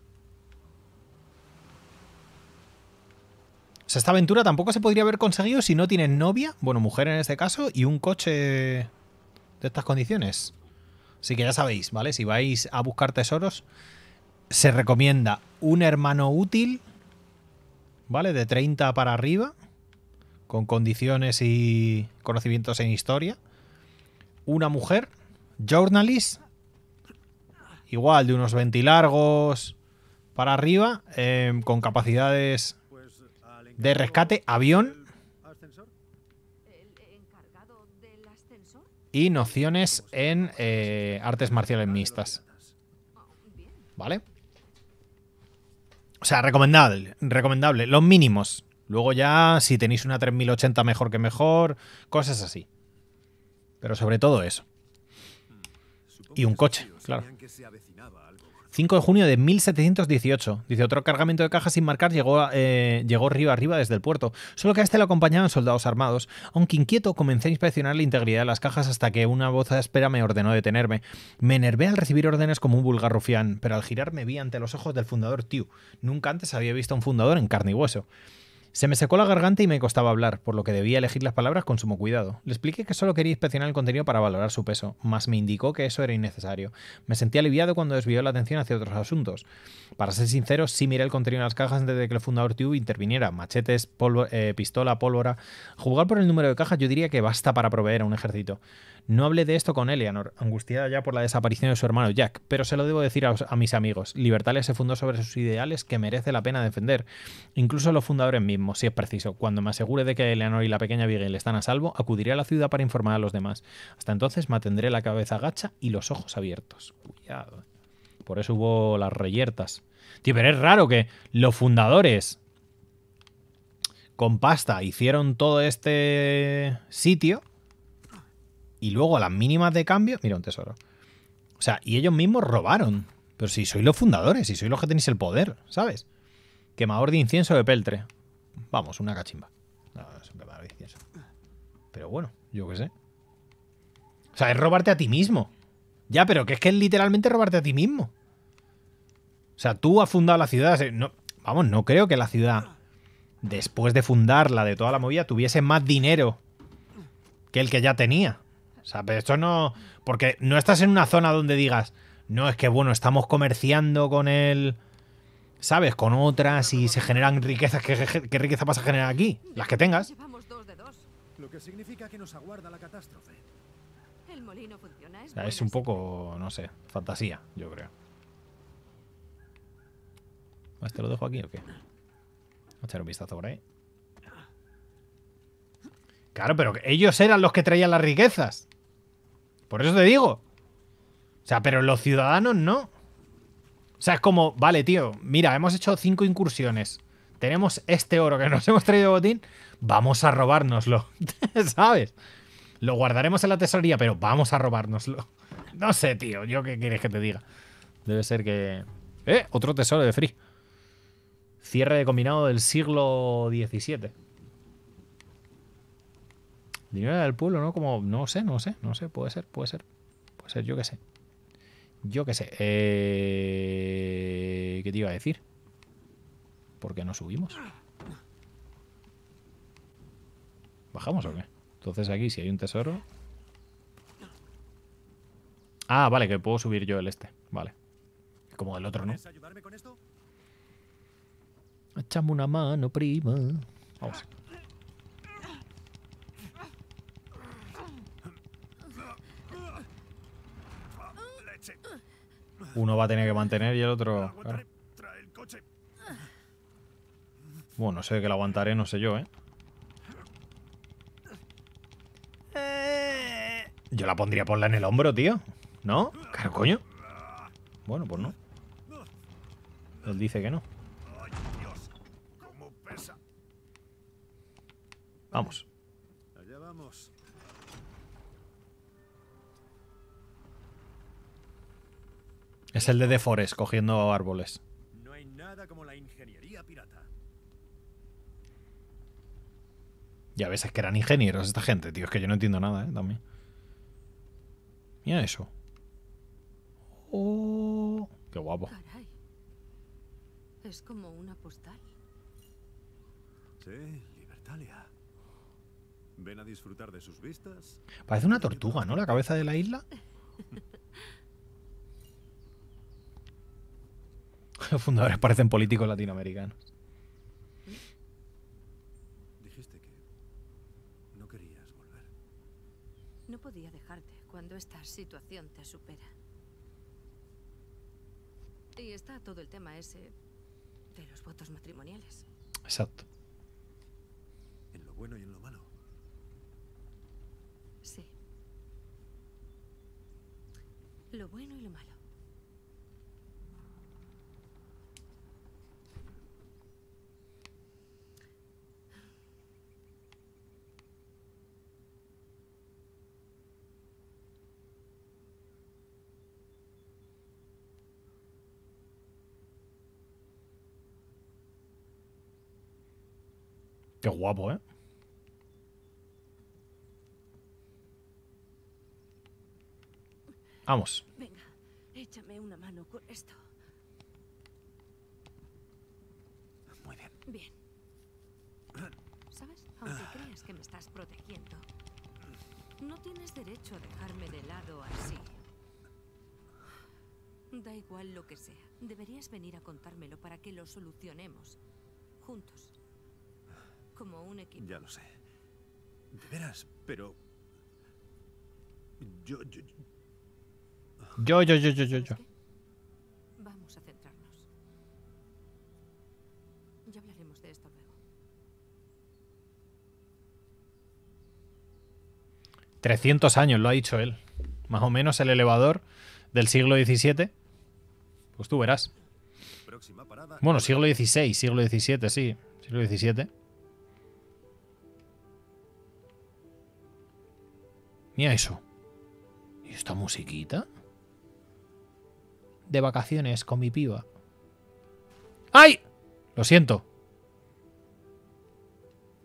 esta aventura tampoco se podría haber conseguido si no tienen novia, bueno, mujer en este caso, y un coche de estas condiciones. Así que ya sabéis, ¿vale? Si vais a buscar tesoros, se recomienda un hermano útil, ¿vale? De 30 para arriba con condiciones y conocimientos en historia. Una mujer, journalist, igual de unos 20 largos para arriba, em, con capacidades de rescate, avión. Y nociones en eh, artes marciales mixtas. ¿Vale? O sea, recomendable, recomendable. Los mínimos. Luego ya, si tenéis una 3080 mejor que mejor, cosas así. Pero sobre todo eso. Y un coche, claro. 5 de junio de 1718. Dice, otro cargamento de cajas sin marcar llegó, eh, llegó río arriba desde el puerto, solo que a este lo acompañaban soldados armados. Aunque inquieto, comencé a inspeccionar la integridad de las cajas hasta que una voz de espera me ordenó detenerme. Me enervé al recibir órdenes como un vulgar rufián, pero al girar me vi ante los ojos del fundador Tiu. Nunca antes había visto a un fundador en carne y hueso. Se me secó la garganta y me costaba hablar, por lo que debía elegir las palabras con sumo cuidado. Le expliqué que solo quería inspeccionar el contenido para valorar su peso, mas me indicó que eso era innecesario. Me sentí aliviado cuando desvió la atención hacia otros asuntos. Para ser sincero, sí miré el contenido en las cajas antes de que el fundador Tube interviniera. Machetes, eh, pistola, pólvora. Jugar por el número de cajas yo diría que basta para proveer a un ejército. No hablé de esto con Eleanor, angustiada ya por la desaparición de su hermano Jack, pero se lo debo decir a, mis amigos. Libertales se fundó sobre sus ideales que merece la pena defender, incluso los fundadores mismos, si es preciso. Cuando me asegure de que Eleanor y la pequeña Abigail están a salvo, acudiré a la ciudad para informar a los demás. Hasta entonces mantendré la cabeza gacha y los ojos abiertos. Cuidado. Eh. Por eso hubo las reyertas. Tío, pero es raro que los fundadores con pasta hicieron todo este sitio y luego a las mínimas de cambio, mira un tesoro. O sea, y ellos mismos robaron. Pero si sois los fundadores, si sois los que tenéis el poder, ¿sabes? Quemador de incienso de peltre. Vamos, una cachimba. Pero bueno, yo qué sé. O sea, es robarte a ti mismo. Ya, pero que es que es literalmente robarte a ti mismo. O sea, tú has fundado la ciudad. No, vamos, no creo que la ciudad, después de fundarla, de toda la movida, tuviese más dinero que el que ya tenía. O sea, pero esto no. Porque no estás en una zona donde digas, no, es que bueno, estamos comerciando con él ¿Sabes? Con otras y se generan riquezas. ¿Qué, riqueza vas a generar aquí? Las que tengas. Lo que significa que nos aguarda la catástrofe. El molino es, un poco, no sé, fantasía, yo creo. ¿Este lo dejo aquí o qué? Voy a echar un vistazo por ahí. Claro, pero ellos eran los que traían las riquezas. Por eso te digo. O sea, pero los ciudadanos no. O sea, es como, vale, tío, mira, hemos hecho cinco incursiones. Tenemos este oro que nos hemos traído botín. Vamos a robárnoslo. ¿Sabes? Lo guardaremos en la tesorería, pero vamos a robárnoslo. No sé, tío, yo qué quieres que te diga. Debe ser que... ¡Eh! Otro tesoro de Free. Cierre de combinado del siglo XVII. Dinero del pueblo, ¿no? Como, no sé, no sé, no sé, puede ser, puede ser, puede ser, yo qué sé. Yo qué sé. Eh, ¿Qué te iba a decir? ¿Por qué no subimos? ¿Bajamos o qué? Entonces aquí, si hay un tesoro... Ah, vale, que puedo subir yo el este. Vale. Como el otro, ¿no? Echame una mano, prima. Vamos. Uno va a tener que mantener y el otro... Bueno, Bueno, sé que la aguantaré, no sé yo, ¿eh? ¿eh? Yo la pondría por la en el hombro, tío. ¿No? ¿Caro coño. Bueno, pues no. Él dice que no. Vamos. Es el de The Forest, cogiendo árboles. No hay nada como la ingeniería pirata. Ya ves, es que eran ingenieros esta gente, tío. Es que yo no entiendo nada, ¿eh? También. Mira eso. Oh, ¡Qué guapo! como una postal. Ven a disfrutar de sus vistas. Parece una tortuga, ¿no? La cabeza de la isla. Los fundadores parecen políticos latinoamericanos. Dijiste que no querías volver. No podía dejarte cuando esta situación te supera. Y está todo el tema ese de los votos matrimoniales. Exacto. En lo bueno y en lo malo. Sí. Lo bueno y lo malo. Qué guapo, ¿eh? Vamos. Venga, échame una mano con esto. Muy bien. Bien. ¿Sabes? Aunque creas que me estás protegiendo, no tienes derecho a dejarme de lado así. Da igual lo que sea. Deberías venir a contármelo para que lo solucionemos. Juntos como un equipo. Ya lo sé. De veras, pero... Yo, yo, yo... Yo, yo, yo, yo, Vamos a centrarnos. Ya hablaremos de esto luego. 300 años, lo ha dicho él. Más o menos el elevador del siglo XVII. Pues tú verás. Bueno, siglo XVI, siglo XVII, sí. Siglo XVII. a eso. ¿Y esta musiquita? De vacaciones con mi piba. ¡Ay! Lo siento.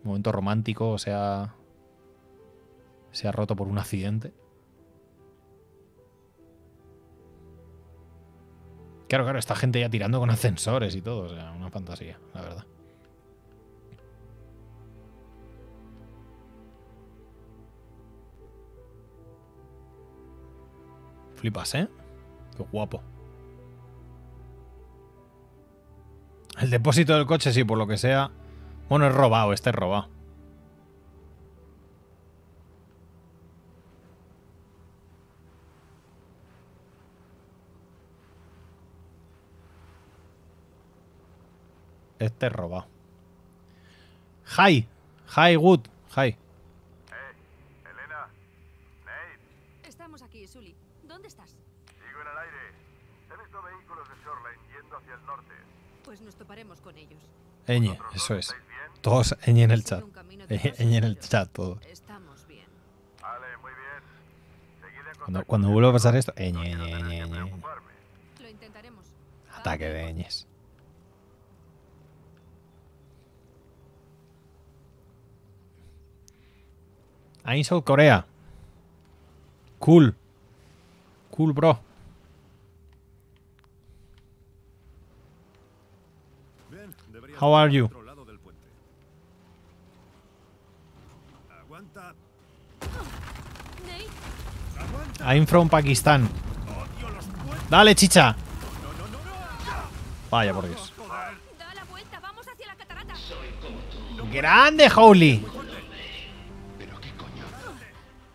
Momento romántico, o sea... Se ha roto por un accidente. Claro, claro, esta gente ya tirando con ascensores y todo. O sea, una fantasía, la verdad. Flipas, ¿eh? Qué guapo. El depósito del coche, sí, por lo que sea. Bueno, es robado, este es robado. Este es robado. Hi, hi, Wood, hi. con ellos. Eñe, eso es. Todos Eñe en el chat. Eh, eñe en el chat, todos. Estamos bien. Vale, muy bien. Cuando, cuando vuelva a pasar esto, Eñe, Eñe, Eñe, Eñe. Lo intentaremos. Ataque de Eñes. I'm South Korea. Cool. Cool, bro. How are you? I'm from Dale, chicha. Vaya, por Dios. Grande, Holy.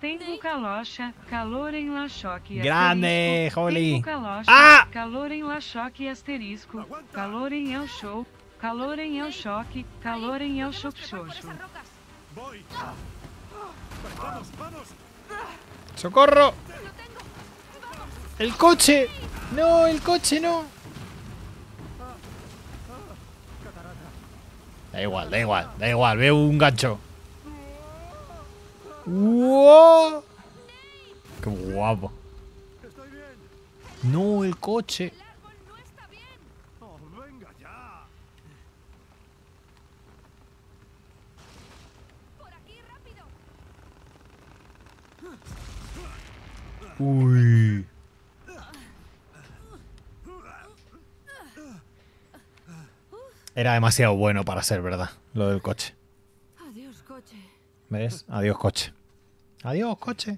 Tengo calocha, calor en em la shock, e Grande, Holy. Tengo calocha, calor en em la y e asterisco, calor en em el show, Calor en em el choque, en em el shock Voy. ¡Socorro! ¡El coche! ¡No, el coche no! Da igual, da igual, da igual, veo un gancho. ¡Qué guapo! No, el coche. Uy. Era demasiado bueno para ser verdad, lo del coche. Adiós, coche. ¿Ves? Adiós, coche. Adiós, coche.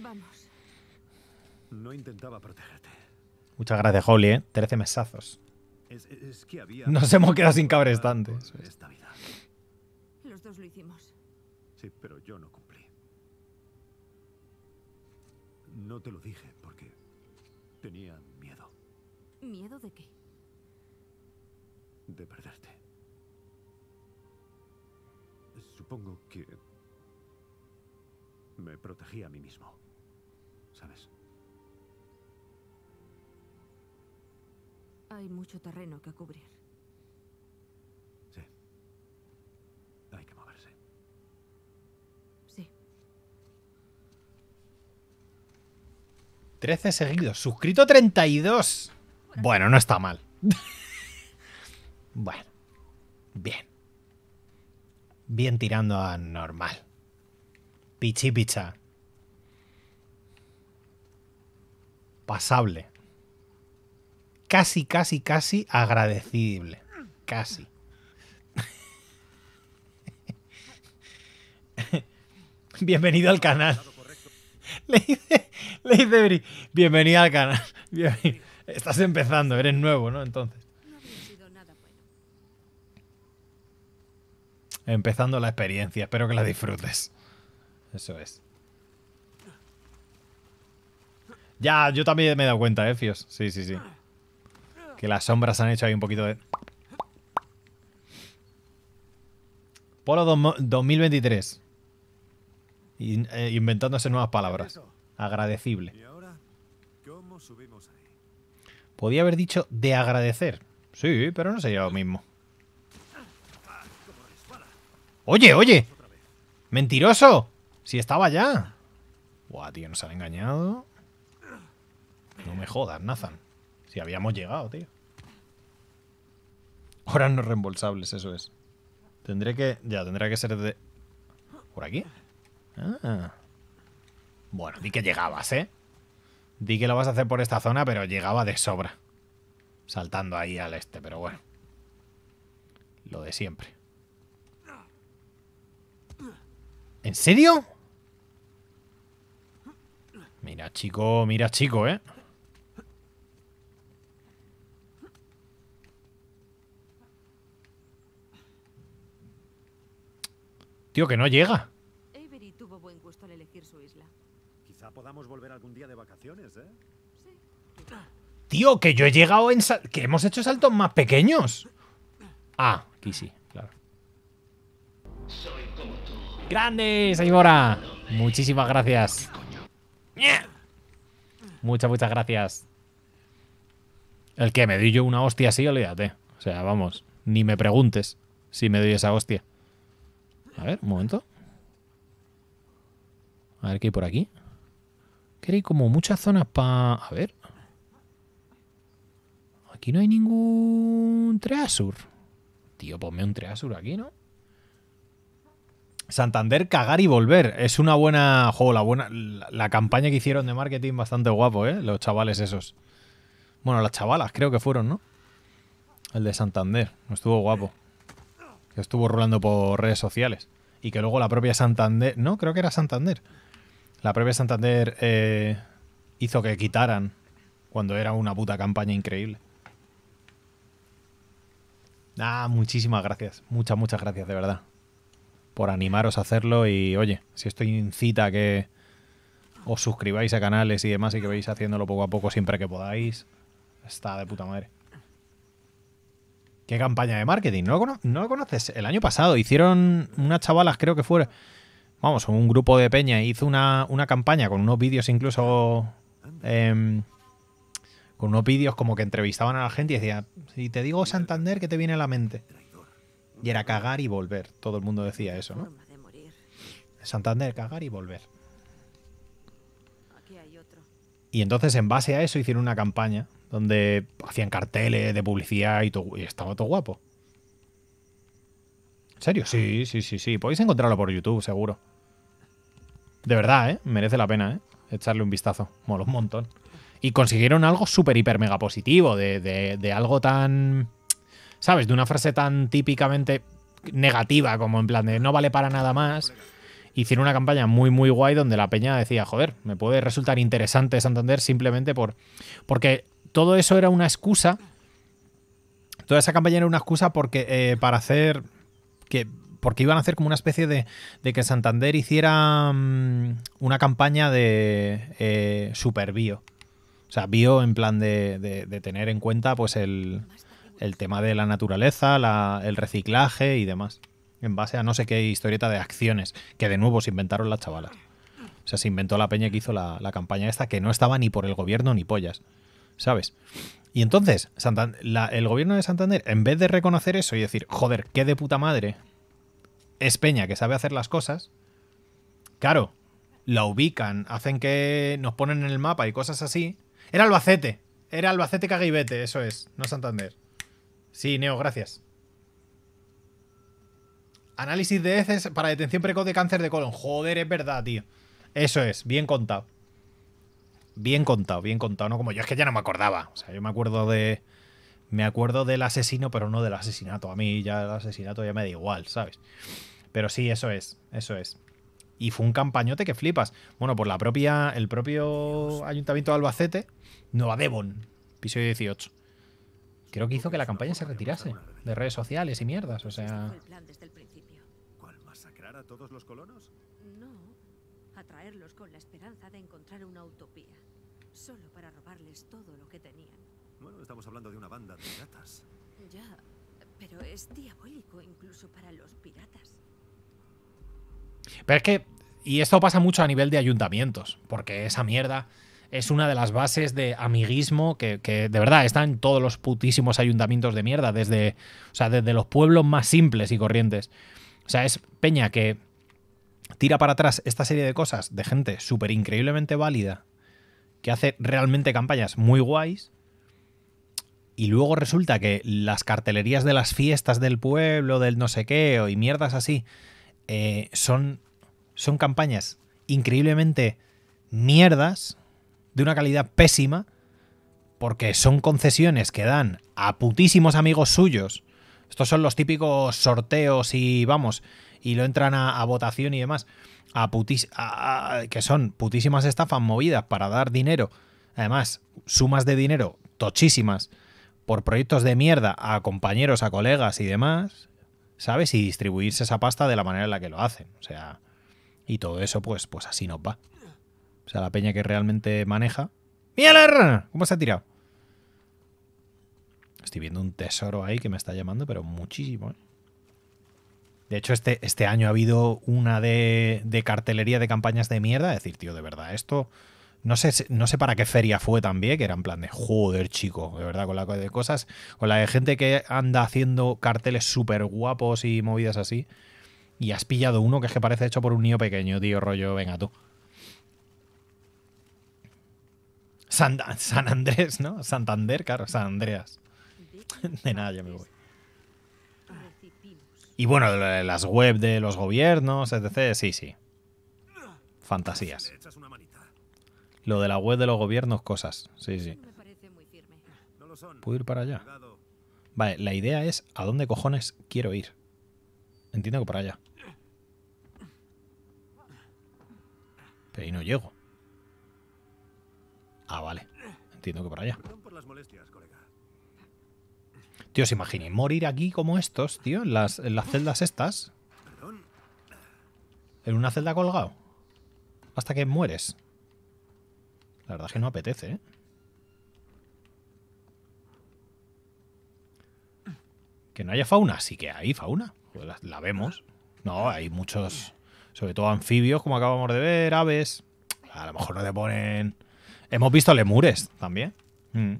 Vamos. No intentaba protegerte. Muchas gracias, Holly, ¿eh? 13 mesazos. No es que Nos hemos quedado sin cabrestantes. Esta vida. Los dos lo hicimos. Sí, pero yo no No te lo dije porque tenía miedo. ¿Miedo de qué? De perderte. Supongo que... Me protegí a mí mismo. ¿Sabes? Hay mucho terreno que cubrir. 13 seguidos. Suscrito 32. Bueno, no está mal. bueno. Bien. Bien tirando a normal. Pichi Pasable. Casi, casi, casi agradecible. Casi. Bienvenido al canal. Le dice, bienvenida al canal. Estás empezando, eres nuevo, ¿no? Entonces. Empezando la experiencia, espero que la disfrutes. Eso es. Ya, yo también me he dado cuenta, eh, Fios. Sí, sí, sí. Que las sombras han hecho ahí un poquito de... Polo 2023. Eh, inventándose nuevas palabras. Agradecible. Podía haber dicho de agradecer. Sí, pero no sería lo mismo. ¡Oye, oye! ¡Mentiroso! Si estaba ya. Buah, tío, nos han engañado. No me jodas, Nathan. Si habíamos llegado, tío. Horas no reembolsables, eso es. Tendré que... Ya, tendrá que ser de... ¿Por aquí? Ah. Bueno, di que llegabas, ¿eh? Di que lo vas a hacer por esta zona, pero llegaba de sobra. Saltando ahí al este, pero bueno. Lo de siempre. ¿En serio? Mira, chico, mira, chico, ¿eh? Tío, que no llega. ¿eh? Tío, que yo he llegado en... Que hemos hecho saltos más pequeños. Ah, aquí sí, claro. Soy ¡Grande, señora! Muchísimas gracias. Muchas, muchas gracias. El que me doy yo una hostia así, olvídate. O sea, vamos, ni me preguntes si me doy esa hostia. A ver, un momento. A ver qué hay por aquí. Que hay como muchas zonas para... A ver. Aquí no hay ningún Treasur. Tío, ponme un Treasur aquí, ¿no? Santander cagar y volver. Es una buena. jola la buena. La, campaña que hicieron de marketing bastante guapo, ¿eh? Los chavales esos. Bueno, las chavalas creo que fueron, ¿no? El de Santander. Estuvo guapo. Que estuvo rolando por redes sociales. Y que luego la propia Santander. No, creo que era Santander. La propia Santander eh, hizo que quitaran cuando era una puta campaña increíble. Ah, muchísimas gracias. Muchas, muchas gracias, de verdad. Por animaros a hacerlo y, oye, si esto incita a que os suscribáis a canales y demás y que veis haciéndolo poco a poco siempre que podáis, está de puta madre. ¿Qué campaña de marketing? ¿No ¿No conoces? El año pasado hicieron unas chavalas, creo que fuera vamos, un grupo de peña hizo una, campaña con unos vídeos incluso... Em, con unos vídeos como que entrevistaban a la gente y decía, si te digo Santander, ¿qué te viene a la mente? Y era cagar y volver. Todo el mundo decía eso, ¿no? Santander, cagar y volver. Y entonces en base a eso hicieron una campaña donde hacían carteles de publicidad y, y estaba todo guapo. ¿En serio? Sí, sí, sí, sí. Podéis encontrarlo por YouTube, seguro. De verdad, ¿eh? Merece la pena, ¿eh? Echarle un vistazo. Mola un montón. Y consiguieron algo súper, hiper, mega positivo, de, algo tan... ¿Sabes? De una frase tan típicamente negativa, como en plan de no vale para nada más hicieron una campaña muy, muy guay donde la peña decía, joder, me puede resultar interesante Santander simplemente por... Porque todo eso era una excusa. Toda esa campaña era una excusa porque eh, para hacer, porque iban a hacer como una especie de, de que Santander hiciera mm, una campaña de eh, super bio. O sea, bio en plan de, tener en cuenta pues el, tema de la naturaleza, el reciclaje y demás. En base a no sé qué historieta de acciones, que de nuevo se inventaron las chavalas. O sea, se inventó la peña que hizo la, la campaña esta, que no estaba ni por el gobierno ni pollas. ¿Sabes? Y entonces, el gobierno de Santander, en vez de reconocer eso y decir, joder, qué de puta madre, es Peña que sabe hacer las cosas, claro, la ubican, hacen que nos ponen en el mapa y cosas así. Era Albacete, era Albacete Cagaibete, eso es, no Santander. Sí, Neo, gracias. Análisis de heces para detención precoz de cáncer de colon. Joder, es verdad, tío. Eso es, bien contado bien contado, bien contado, ¿no? Como yo es que ya no me acordaba. O sea, yo me acuerdo de. Me acuerdo del asesino, pero no del asesinato. A mí ya el asesinato ya me da igual, ¿sabes? Pero sí, eso es, eso es. Y fue un campañote que flipas. Bueno, por la propia, el propio Ayuntamiento de Albacete, Nueva Devon, piso 18. Creo que hizo que la campaña se retirase de redes sociales y mierdas, o sea... Este ¿Cuál masacrar a todos los colonos? No, atraerlos con la esperanza de encontrar una utopía solo para robarles todo lo que tenían. Bueno, estamos hablando de una banda de piratas. Ya, pero es diabólico incluso para los piratas. Pero es que, y esto pasa mucho a nivel de ayuntamientos, porque esa mierda es una de las bases de amiguismo que, de verdad está en todos los putísimos ayuntamientos de mierda, desde, o sea, desde los pueblos más simples y corrientes. O sea, es Peña que tira para atrás esta serie de cosas de gente súper increíblemente válida que hace realmente campañas muy guays. Y luego resulta que las cartelerías de las fiestas del pueblo, del no sé qué, y mierdas así, eh, son, son campañas increíblemente mierdas, de una calidad pésima, porque son concesiones que dan a putísimos amigos suyos. Estos son los típicos sorteos y vamos, y lo entran a votación y demás a, que son putísimas estafas movidas para dar dinero, además, sumas de dinero tochísimas por proyectos de mierda a compañeros, a colegas y demás, ¿sabes? Y distribuirse esa pasta de la manera en la que lo hacen. O sea, y todo eso, pues, pues así nos va. O sea, la peña que realmente maneja. mierda ¿Cómo se ha tirado? Estoy viendo un tesoro ahí que me está llamando, pero muchísimo, ¿eh? De hecho, este, este año ha habido una de, cartelería de campañas de mierda. Es decir, tío, de verdad, esto. No sé, no sé para qué feria fue también, que era en plan de joder, chico, de verdad, con la de cosas, con la de gente que anda haciendo carteles súper guapos y movidas así. Y has pillado uno que es que parece hecho por un niño pequeño, tío, rollo, venga tú. San, San Andrés, ¿no? Santander, claro, San Andreas. De nada, ya me voy. Y bueno, las web de los gobiernos, etc. Sí, sí. Fantasías. Lo de la web de los gobiernos, cosas. Sí, sí. ¿Puedo ir para allá? Vale, la idea es a dónde cojones quiero ir. Entiendo que para allá. Pero ahí no llego. Ah, vale. Entiendo que para allá. Tío, os imaginéis morir aquí como estos, tío, en las, celdas estas. En una celda colgado. Hasta que mueres. La verdad es que no apetece, ¿eh? Que no haya fauna, sí que hay fauna. Pues la, vemos. No, hay muchos, sobre todo anfibios, como acabamos de ver, aves. A lo mejor no te ponen... Hemos visto lemures también. Mm.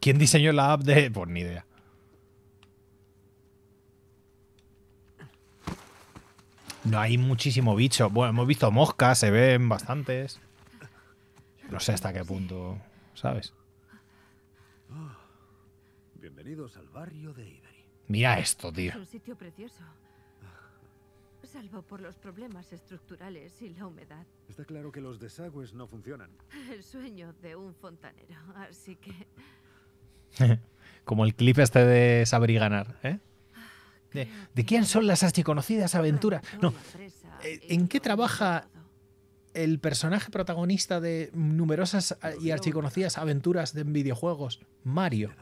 ¿Quién diseñó la app de...? Pues ni idea. No hay muchísimo bicho. Bueno, hemos visto moscas, se ven bastantes. No sé hasta qué punto, ¿sabes? bienvenidos al barrio de Mira esto, tío. Es un sitio precioso. Salvo por los problemas estructurales y la humedad. Está claro que los desagües no funcionan. El sueño de un fontanero, así que... Como el clip este de Saber y Ganar. ¿eh? De, quién son las archiconocidas aventuras? No. Eh, ¿En qué trabaja el personaje protagonista de numerosas y archiconocidas aventuras de videojuegos? Mario.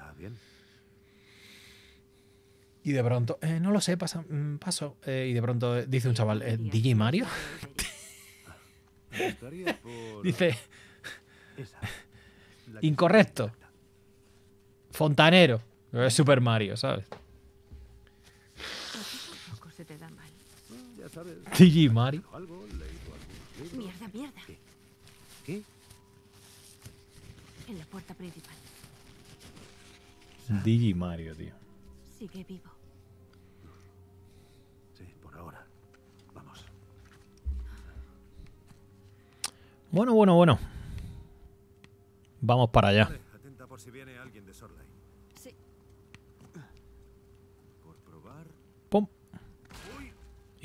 Y de pronto, eh, no lo sé, pasa, mm, paso. y de pronto dice un chaval, ¿DJ Mario? dice, incorrecto. Fontanero. Es Super Mario, ¿sabes? Digi Mario. Mierda, mierda. En la puerta principal. Digi Mario, tío. Sigue vivo. Sí, por ahora. Vamos. Bueno, bueno, bueno. Vamos para allá.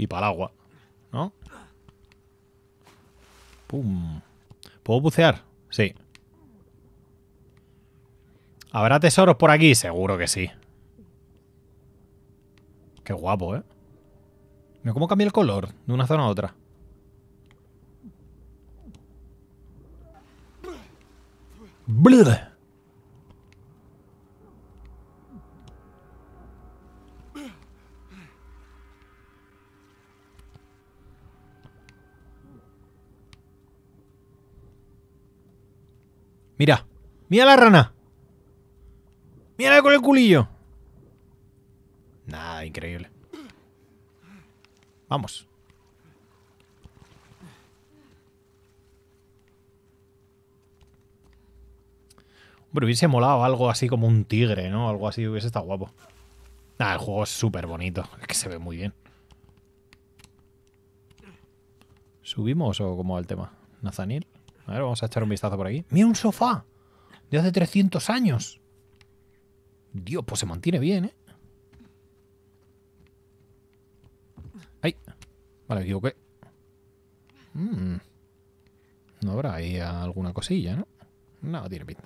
y para el agua, ¿no? ¡Pum! ¿Puedo bucear? Sí. ¿Habrá tesoros por aquí? Seguro que sí. Qué guapo, ¿eh? Mira cómo cambia el color de una zona a otra. ¡Bluh! Mira, mira la rana. Mira con el culillo. Nada, increíble. Vamos. Hombre, hubiese molado algo así como un tigre, ¿no? Algo así hubiese estado guapo. Nada, el juego es súper bonito. Es que se ve muy bien. ¿Subimos o cómo va el tema? Nazanil. A ver, vamos a echar un vistazo por aquí. Mira un sofá de hace 300 años. Dios, pues se mantiene bien, ¿eh? ¡Ay! Vale, digo equivoqué. Mm. No habrá ahí alguna cosilla, ¿no? No, tiene pinta.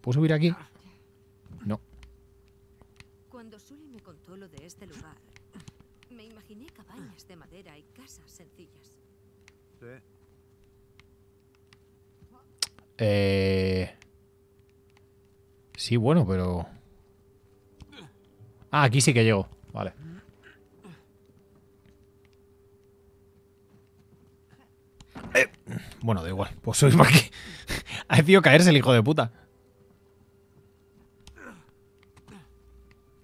¿Puedo subir aquí? No. Cuando Sully me contó lo de este lugar, me imaginé cabañas de madera y casas sencillas. Este, eh. eh... Sí, bueno, pero... Ah, aquí sí que llego. Vale. Eh, bueno, da igual. Pues soy aquí. ha decidido caerse el hijo de puta.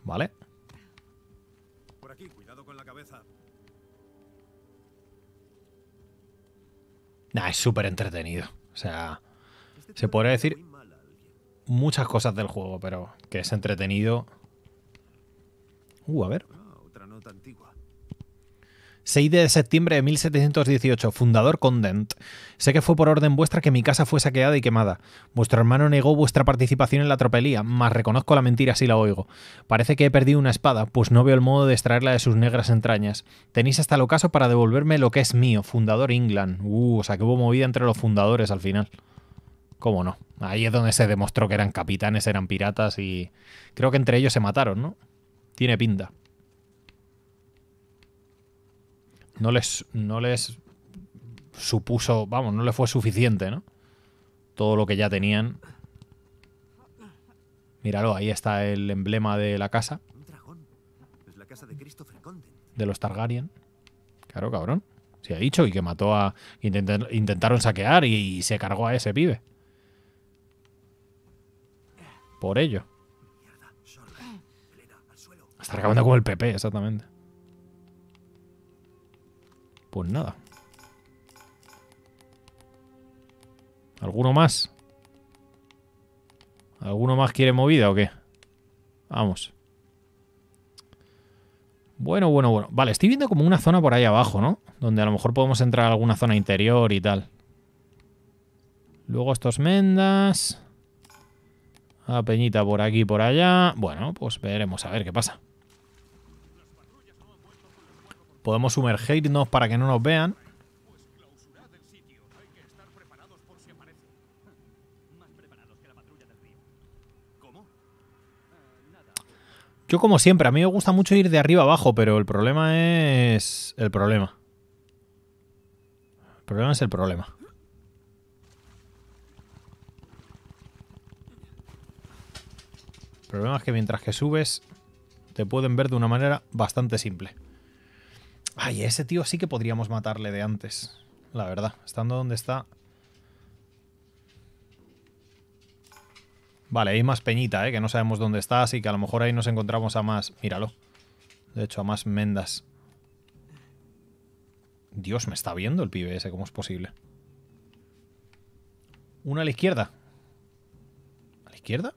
Vale. es súper entretenido. O sea, se puede decir muchas cosas del juego, pero que es entretenido. Uh, a ver. Ah, antigua. 6 de septiembre de 1718, fundador Condent. Sé que fue por orden vuestra que mi casa fue saqueada y quemada. Vuestro hermano negó vuestra participación en la tropelía, mas reconozco la mentira si la oigo. Parece que he perdido una espada, pues no veo el modo de extraerla de sus negras entrañas. Tenéis hasta el ocaso para devolverme lo que es mío, fundador England. Uh, o sea que hubo movida entre los fundadores al final. ¿Cómo no? Ahí es donde se demostró que eran capitanes, eran piratas y creo que entre ellos se mataron, ¿no? Tiene pinta. no les, no les supuso, vamos, no les fue suficiente, ¿no? Todo lo que ya tenían. Míralo, ahí está el emblema de la casa. de los Targaryen. Claro, cabrón. Se ha dicho y que mató a... intentaron saquear y, se cargó a ese pibe. Por ello. Está acabando con el PP, exactamente. Pues nada. ¿Alguno más? ¿Alguno más quiere movida o qué? Vamos. Bueno, bueno, bueno. Vale, estoy viendo como una zona por ahí abajo, ¿no? Donde a lo mejor podemos entrar a alguna zona interior y tal. Luego estos mendas. A Peñita por aquí, por allá. Bueno, pues veremos a ver qué pasa. Podemos sumergirnos para que no nos vean. Yo como siempre, a mí me gusta mucho ir de arriba abajo, pero el problema es el problema. El problema es el problema. El problema es que mientras que subes te pueden ver de una manera bastante simple. Ay, ese tío sí que podríamos matarle de antes. La verdad, estando donde está... Vale, hay más peñita, ¿eh? que no sabemos dónde está, así que a lo mejor ahí nos encontramos a más... Míralo. De hecho, a más mendas. Dios, me está viendo el pibe ese, ¿cómo es posible? Una a la izquierda. ¿A la izquierda?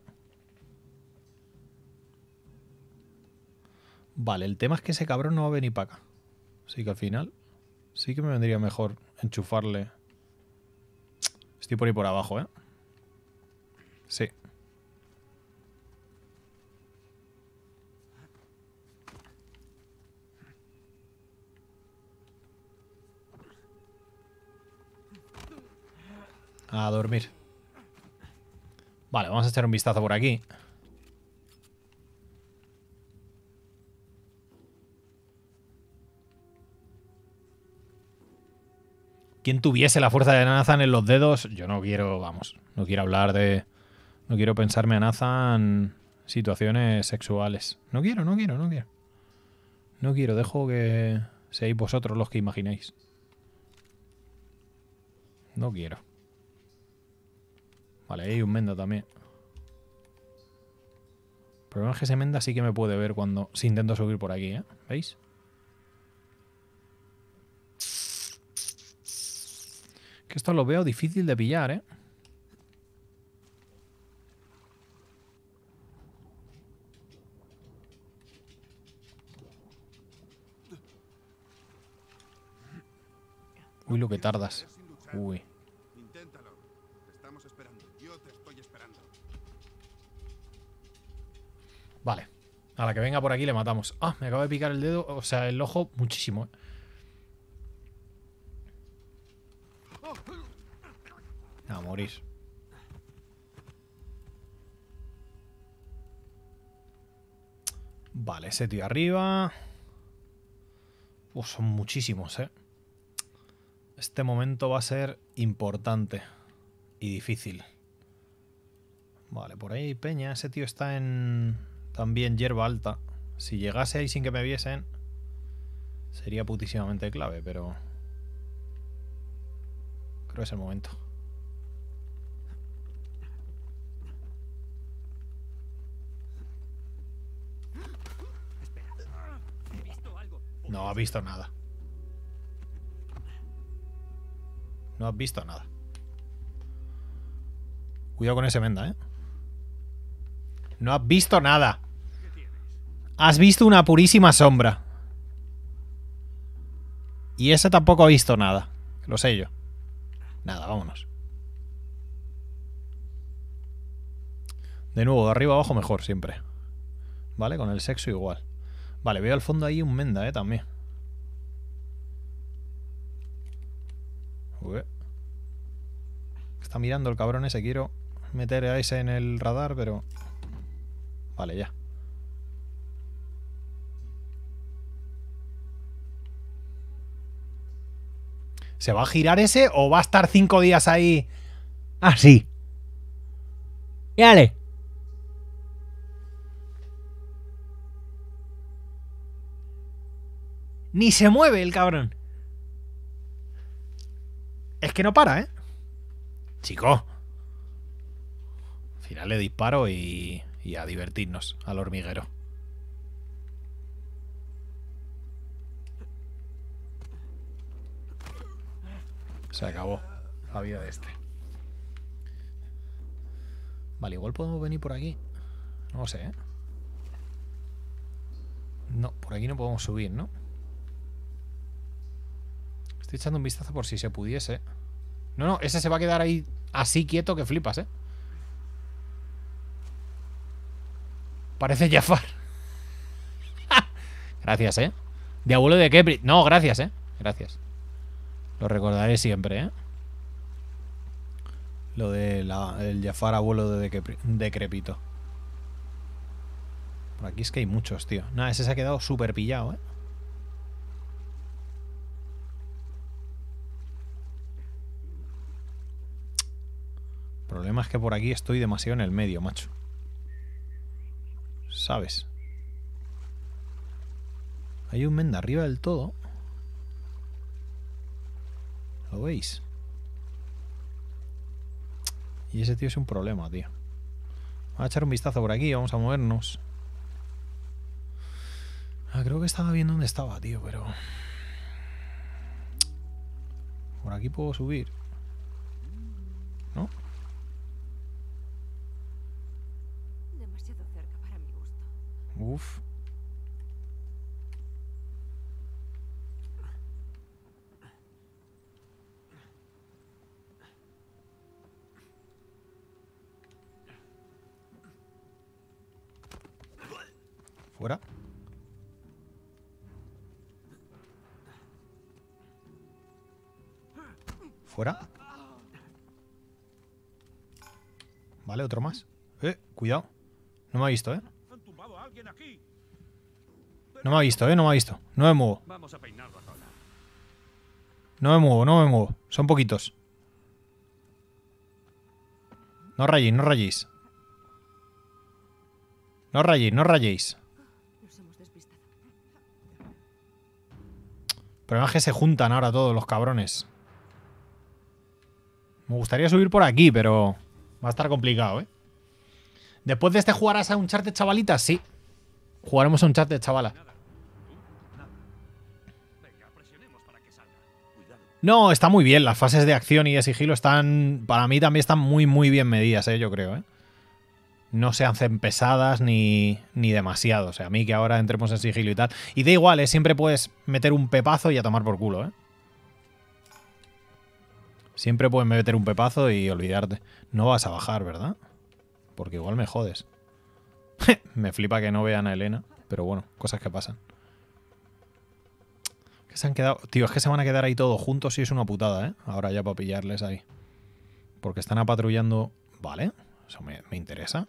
Vale, el tema es que ese cabrón no va a venir para acá. Así que al final sí que me vendría mejor enchufarle. Estoy por ahí por abajo, ¿eh? Sí. A dormir. Vale, vamos a echar un vistazo por aquí. quien tuviese la fuerza de Nathan en los dedos, yo no quiero, vamos, no quiero hablar de... No quiero pensarme a Nathan situaciones sexuales. No quiero, no quiero, no quiero. No quiero, dejo que seáis vosotros los que imaginéis. No quiero. Vale, hay un Menda también. El problema es que ese Menda sí que me puede ver cuando... Si intento subir por aquí, ¿eh? ¿Veis? Que esto lo veo difícil de pillar, ¿eh? Uy, lo que tardas. Uy. estamos esperando. Yo te estoy esperando. Vale. A la que venga por aquí le matamos. Ah, me acaba de picar el dedo, o sea, el ojo muchísimo. ¿eh? A morir. Vale, ese tío arriba. Pues son muchísimos, ¿eh? Este momento va a ser importante y difícil. Vale, por ahí Peña. Ese tío está en... También hierba alta. Si llegase ahí sin que me viesen... Sería putísimamente clave, pero... Creo que es el momento. No has visto nada. No has visto nada. Cuidado con ese menda, ¿eh? No has visto nada. Has visto una purísima sombra. Y ese tampoco ha visto nada. Lo sé yo. Nada, vámonos. De nuevo, de arriba abajo mejor siempre. ¿Vale? Con el sexo igual. Vale, veo al fondo ahí un Menda, eh, también. Está mirando el cabrón ese. Quiero meter a ese en el radar, pero... Vale, ya. ¿Se va a girar ese o va a estar cinco días ahí? Así. Ah, y Dale. Ni se mueve el cabrón. Es que no para, ¿eh? Chico. Al final le disparo y, y a divertirnos al hormiguero. Se acabó la vida de este. Vale, igual podemos venir por aquí. No sé, ¿eh? No, por aquí no podemos subir, ¿no? Estoy echando un vistazo por si se pudiese. No, no, ese se va a quedar ahí así quieto que flipas, ¿eh? Parece Jafar. gracias, ¿eh? De abuelo de Kepri. No, gracias, ¿eh? Gracias. Lo recordaré siempre, ¿eh? Lo del el Jafar abuelo de Kepri, decrepito. Por aquí es que hay muchos, tío. Nada, ese se ha quedado súper pillado, ¿eh? problema es que por aquí estoy demasiado en el medio, macho. ¿Sabes? Hay un mend arriba del todo. ¿Lo veis? Y ese tío es un problema, tío. Vamos a echar un vistazo por aquí, vamos a movernos. Ah, creo que estaba bien donde estaba, tío, pero... Por aquí puedo subir. Fuera. Fuera. Vale, otro más. Eh, cuidado. No me ha visto, eh. No me ha visto, ¿eh? No me ha visto. No me muevo. No me muevo, no me muevo. Son poquitos. No rayéis, no rayéis. No rayéis, no rayéis. Pero es que se juntan ahora todos los cabrones. Me gustaría subir por aquí, pero va a estar complicado, ¿eh? Después de este jugarás a un chat de chavalitas, sí. Jugaremos a un chat de chavalas. No, está muy bien. Las fases de acción y de sigilo están. Para mí también están muy, muy bien medidas, eh, yo creo, ¿eh? No se hacen pesadas ni, ni demasiado. O sea, a mí que ahora entremos en sigilo y tal. Y da igual, ¿eh? Siempre puedes meter un pepazo y a tomar por culo, ¿eh? Siempre puedes meter un pepazo y olvidarte. No vas a bajar, ¿verdad? Porque igual me jodes. me flipa que no vean a Elena. Pero bueno, cosas que pasan. Que se han quedado. Tío, es que se van a quedar ahí todos juntos y es una putada, ¿eh? Ahora ya para pillarles ahí. Porque están apatrullando. Vale, eso me, me interesa.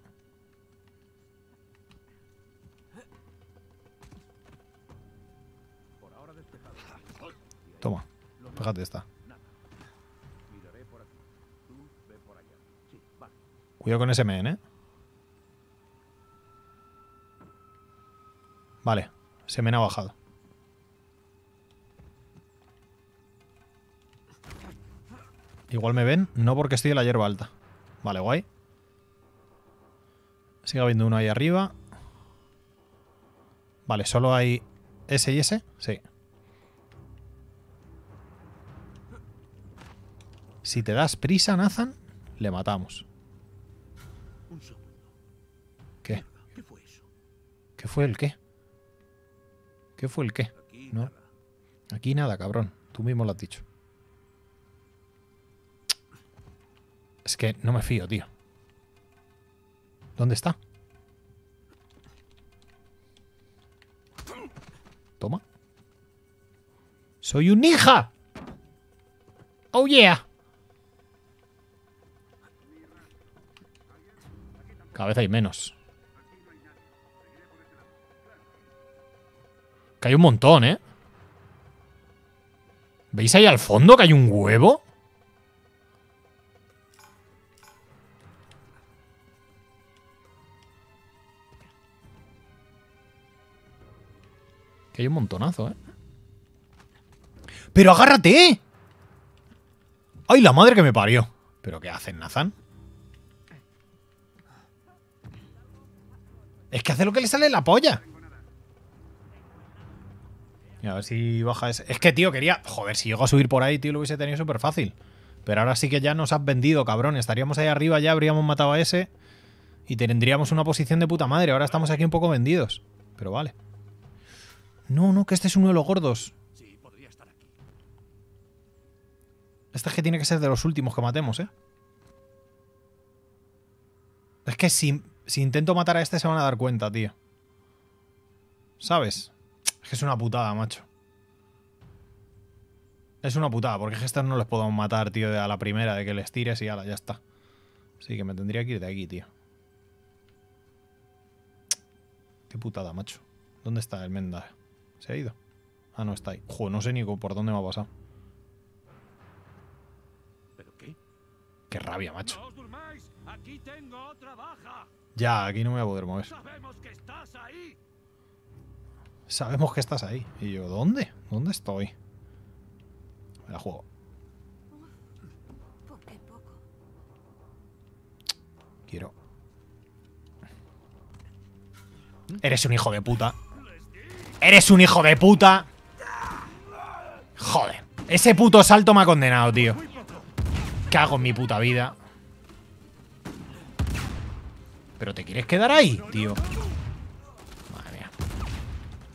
Toma, fíjate esta. Cuidado con ese men, ¿eh? Vale, se men ha bajado. Igual me ven. No porque estoy en la hierba alta. Vale, guay. Sigue habiendo uno ahí arriba. Vale, solo hay S y ese. Sí. Si te das prisa, Nathan, le matamos. ¿Qué? ¿Qué fue eso? ¿Qué fue el qué? ¿Qué fue el qué? no. Aquí nada, cabrón. Tú mismo lo has dicho. Es que no me fío, tío. ¿Dónde está? Toma. ¡Soy un hija! ¡Oh, yeah! Cada vez hay menos. Que hay un montón, ¿eh? ¿Veis ahí al fondo que hay un huevo? un montonazo, ¿eh? ¡Pero agárrate! ¿eh? ¡Ay, la madre que me parió! ¿Pero qué hacen, Nazan? Es que hace lo que le sale la polla. a ver si baja ese. Es que, tío, quería. Joder, si llego a subir por ahí, tío, lo hubiese tenido súper fácil. Pero ahora sí que ya nos has vendido, cabrón. Estaríamos ahí arriba, ya habríamos matado a ese. Y tendríamos una posición de puta madre. Ahora estamos aquí un poco vendidos. Pero vale. No, no, que este es uno de los gordos. Sí, estar aquí. Este es que tiene que ser de los últimos que matemos, ¿eh? Es que si, si intento matar a este se van a dar cuenta, tío. ¿Sabes? Es que es una putada, macho. Es una putada, porque estos no les podemos matar, tío, a la primera, de que les tires y ala, ya está. Sí, que me tendría que ir de aquí, tío. Qué putada, macho. ¿Dónde está el Menda? ¿Se ha ido? Ah, no, está ahí. Joder, no sé ni por dónde me ha pasado. ¿Pero qué? Qué rabia, macho. Ya, aquí no me voy a poder mover. Sabemos que estás ahí. Sabemos que estás ahí. Y yo, ¿dónde? ¿Dónde estoy? Me la juego. Quiero. Eres un hijo de puta. Eres un hijo de puta. Joder. Ese puto salto me ha condenado, tío. ¿Qué hago en mi puta vida. ¿Pero te quieres quedar ahí, tío? Madre mía.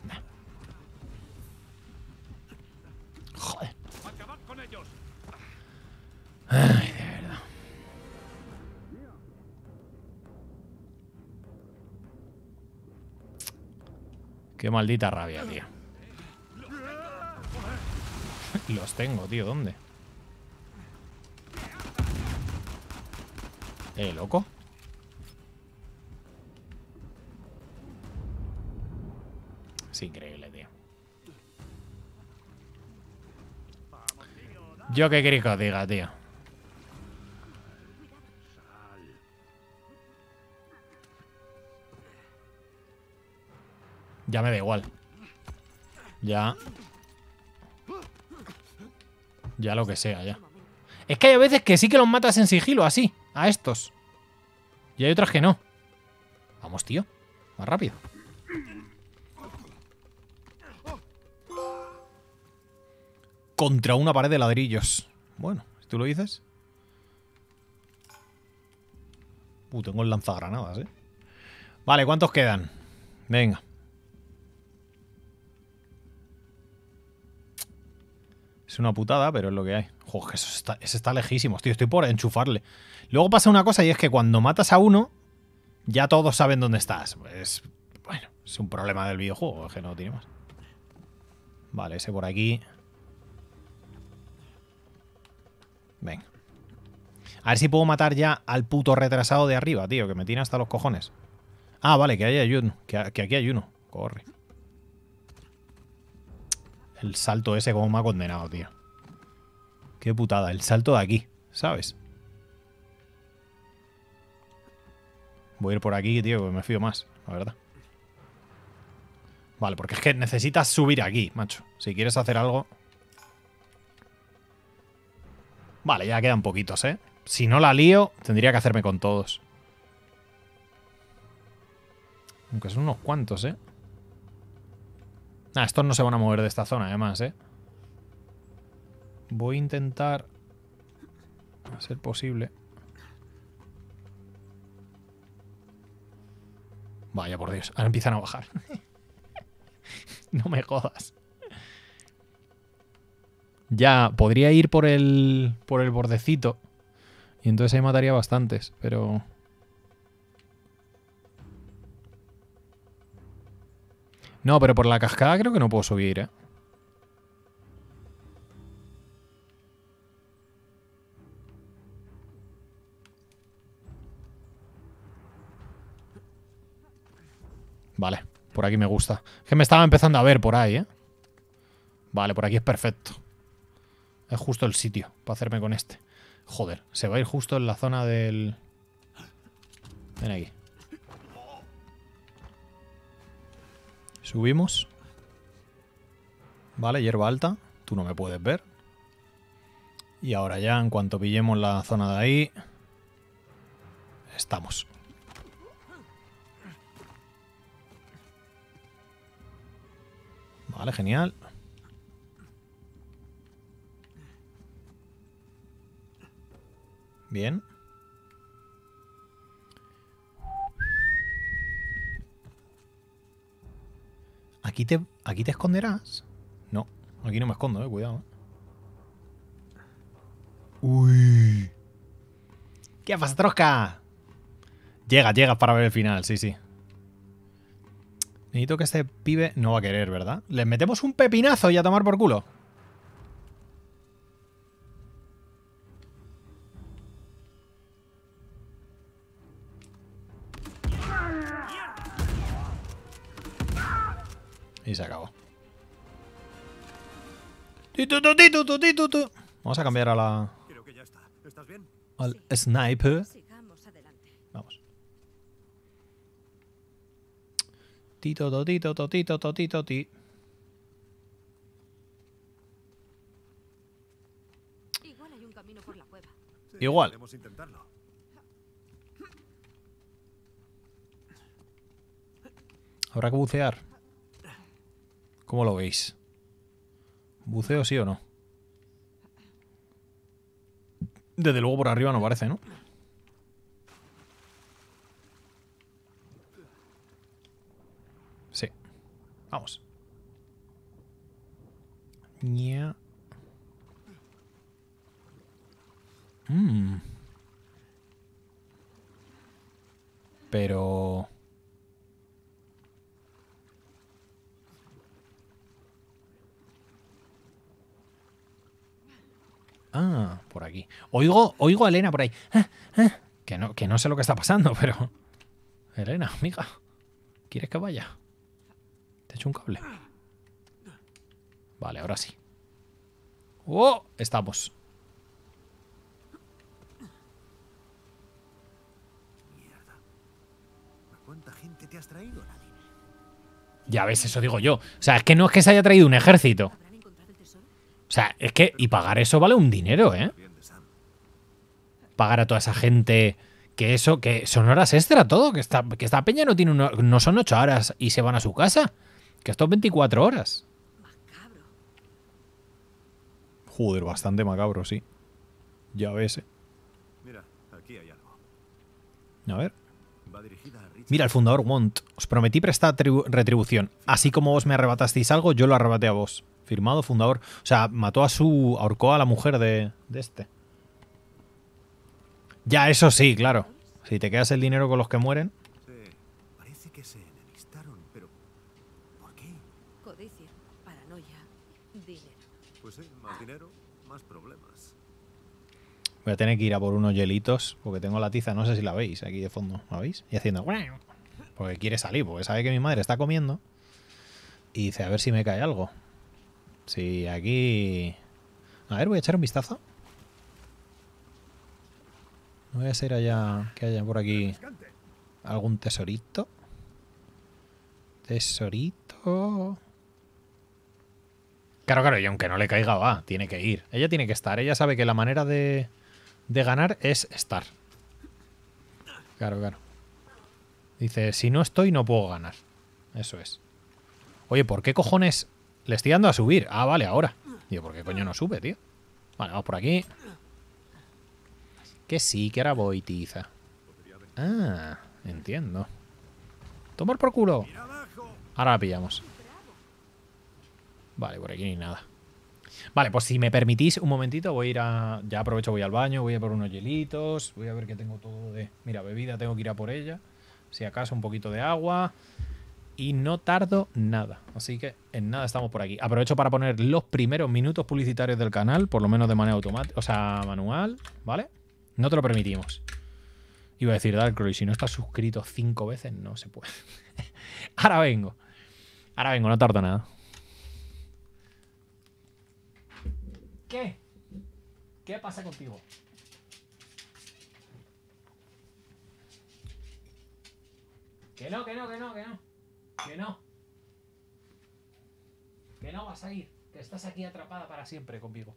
Nah. Joder. Ay. Qué maldita rabia, tío. Los tengo, tío. ¿Dónde? Eh, loco. Es increíble, tío. Yo qué queréis que diga, tío. Ya me da igual. Ya. Ya lo que sea, ya. Es que hay veces que sí que los matas en sigilo, así. A estos. Y hay otras que no. Vamos, tío. Más rápido. Contra una pared de ladrillos. Bueno, si tú lo dices. Uh, tengo el lanzagranadas, eh. Vale, ¿cuántos quedan? Venga. una putada, pero es lo que hay. Joder, eso está, ese está lejísimo, tío. Estoy por enchufarle. Luego pasa una cosa y es que cuando matas a uno, ya todos saben dónde estás. Es, bueno, es un problema del videojuego, es que no tiene más. Vale, ese por aquí. Venga. A ver si puedo matar ya al puto retrasado de arriba, tío, que me tiene hasta los cojones. Ah, vale, que hay uno. Que, que aquí hay uno. Corre el salto ese como me ha condenado, tío. Qué putada, el salto de aquí, ¿sabes? Voy a ir por aquí, tío, que me fío más, la verdad. Vale, porque es que necesitas subir aquí, macho. Si quieres hacer algo... Vale, ya quedan poquitos, ¿eh? Si no la lío, tendría que hacerme con todos. Aunque son unos cuantos, ¿eh? Ah, estos no se van a mover de esta zona, además, ¿eh? Voy a intentar... A ser posible. Vaya, por Dios. Ahora empiezan a bajar. no me jodas. Ya, podría ir por el, por el bordecito. Y entonces ahí mataría bastantes, pero... No, pero por la cascada creo que no puedo subir, ¿eh? Vale, por aquí me gusta. Es que me estaba empezando a ver por ahí, ¿eh? Vale, por aquí es perfecto. Es justo el sitio para hacerme con este. Joder, se va a ir justo en la zona del... Ven aquí. Subimos. Vale, hierba alta. Tú no me puedes ver. Y ahora ya, en cuanto pillemos la zona de ahí... Estamos. Vale, genial. Bien. ¿Aquí te, aquí te esconderás? No, aquí no me escondo, eh, cuidado. Eh. Uy. ¿Qué pasa, Trosca? Llega, llega para ver el final, sí, sí. Necesito que este pibe no va a querer, ¿verdad? Les metemos un pepinazo y a tomar por culo. Vamos a cambiar a la... Al sniper. Vamos. Tito, totito, totito, totito, ti. Igual hay un camino por la cueva. Igual. Habrá que bucear. ¿Cómo lo veis? ¿Buceo sí o no? Desde luego por arriba no parece, ¿no? Sí. Vamos. Mm. Pero... Ah, por aquí. Oigo, oigo a Elena por ahí. Ah, ah. que, no, que no sé lo que está pasando, pero... Elena, amiga. ¿Quieres que vaya? Te echo un cable. Vale, ahora sí. ¡Oh! Estamos. gente te traído, Ya ves, eso digo yo. O sea, es que no es que se haya traído un ejército. O sea, es que. Y pagar eso vale un dinero, ¿eh? Pagar a toda esa gente. Que eso, que son horas extra todo. Que esta, que peña no tiene no son ocho horas y se van a su casa. Que esto es 24 horas. Joder, bastante macabro, sí. Ya ves, eh. Mira, aquí hay A ver. Mira, el fundador Wont, Os prometí prestar retribución. Así como vos me arrebatasteis algo, yo lo arrebaté a vos. Firmado fundador. O sea, mató a su. ahorcó a la mujer de, de este. Ya, eso sí, claro. Si te quedas el dinero con los que mueren. paranoia, dinero. Pues más dinero, más problemas. Voy a tener que ir a por unos hielitos, porque tengo la tiza, no sé si la veis aquí de fondo. ¿La veis? Y haciendo. Porque quiere salir, porque sabe que mi madre está comiendo. Y dice, a ver si me cae algo. Sí, aquí... A ver, voy a echar un vistazo. voy a ser allá que haya por aquí algún tesorito. Tesorito. Claro, claro, y aunque no le caiga, va, tiene que ir. Ella tiene que estar. Ella sabe que la manera de, de ganar es estar. Claro, claro. Dice, si no estoy, no puedo ganar. Eso es. Oye, ¿por qué cojones le estoy dando a subir. Ah, vale, ahora. Digo, ¿por qué coño no sube, tío? Vale, vamos por aquí. Que sí, que era voy, tiza. Ah, entiendo. Tomar por culo. Ahora la pillamos. Vale, por aquí ni nada. Vale, pues si me permitís un momentito, voy a ir a... Ya aprovecho, voy al baño, voy a por unos hielitos, voy a ver que tengo todo de... Mira, bebida, tengo que ir a por ella. Si acaso un poquito de agua y no tardo nada. Así que en nada estamos por aquí. Aprovecho para poner los primeros minutos publicitarios del canal, por lo menos de manera automática, o sea, manual, ¿vale? No te lo permitimos. Iba a decir, Darkroy, si no estás suscrito cinco veces, no se puede. Ahora vengo. Ahora vengo, no tardo nada. ¿Qué? ¿Qué pasa contigo? Que no, que no, que no, que no. Que no. Que no vas a ir. Que estás aquí atrapada para siempre conmigo.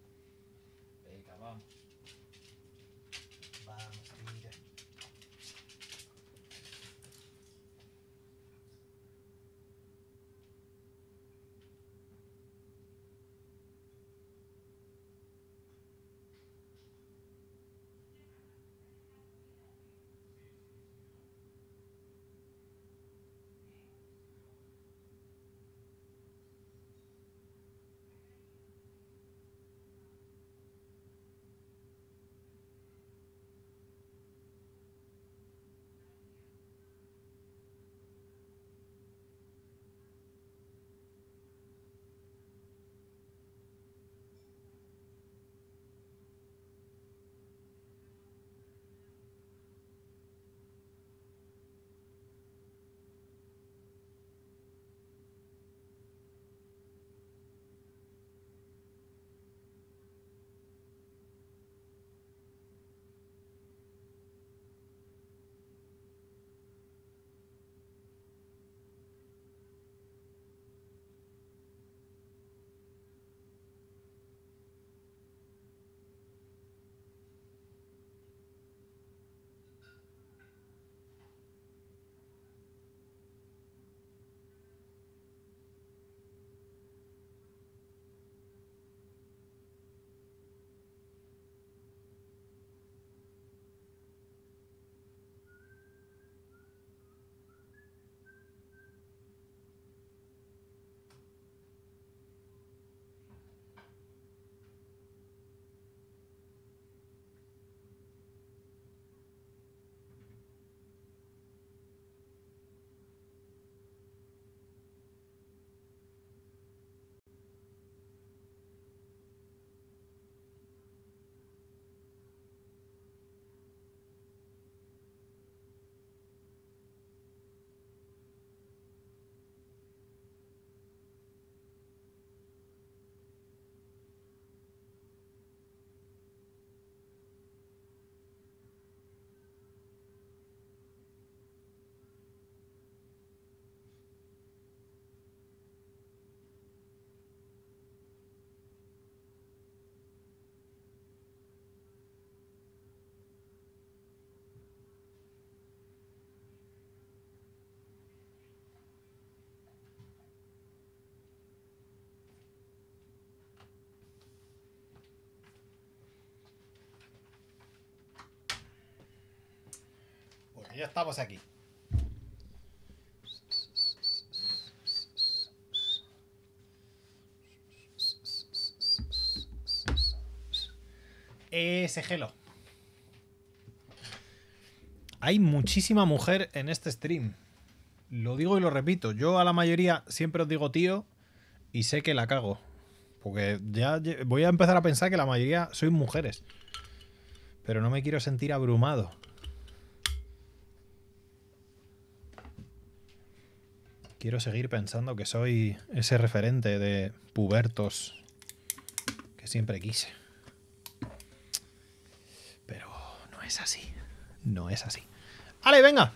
ya estamos aquí. Ese gelo. Hay muchísima mujer en este stream. Lo digo y lo repito. Yo a la mayoría siempre os digo tío y sé que la cago. Porque ya voy a empezar a pensar que la mayoría sois mujeres. Pero no me quiero sentir abrumado. Quiero seguir pensando que soy ese referente de pubertos que siempre quise. Pero no es así. No es así. ¡Ale, venga!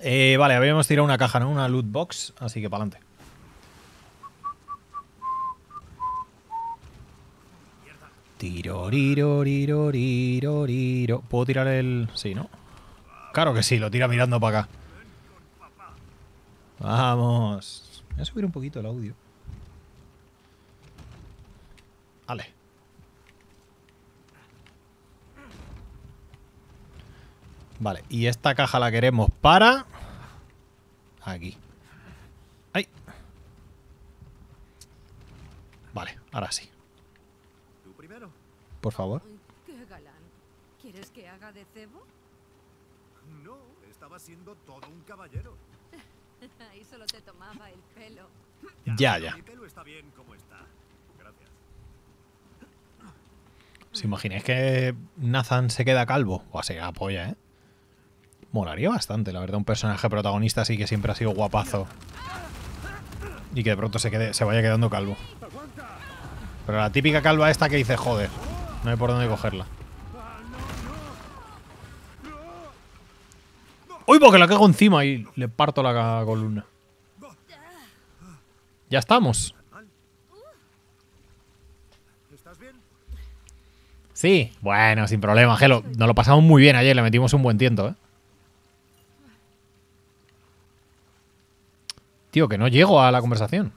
Eh, vale, habíamos tirado una caja, ¿no? Una loot box, así que para adelante. Tiro, ¿Puedo tirar el...? Sí, ¿no? Claro que sí, lo tira mirando para acá. Vamos. Voy a subir un poquito el audio. Vale. Vale, y esta caja la queremos para... Aquí. ¡Ay! Vale, ahora sí. ¿Tú primero? Por favor. ¿Quieres que haga de cebo? No, estaba siendo todo un caballero. Ya, ya. Mi imagináis que Nathan se queda calvo? O se apoya, ¿eh? Molaría bastante, la verdad, un personaje protagonista así que siempre ha sido guapazo. Y que de pronto se, quede, se vaya quedando calvo. Pero la típica calva esta que dice, joder, no hay por dónde cogerla. ¡Uy, porque la cago encima! Y le parto la columna. Ya estamos. Sí, bueno, sin problema, Gelo. Nos lo pasamos muy bien ayer, le metimos un buen tiento, ¿eh? Tío, que no llego a la conversación.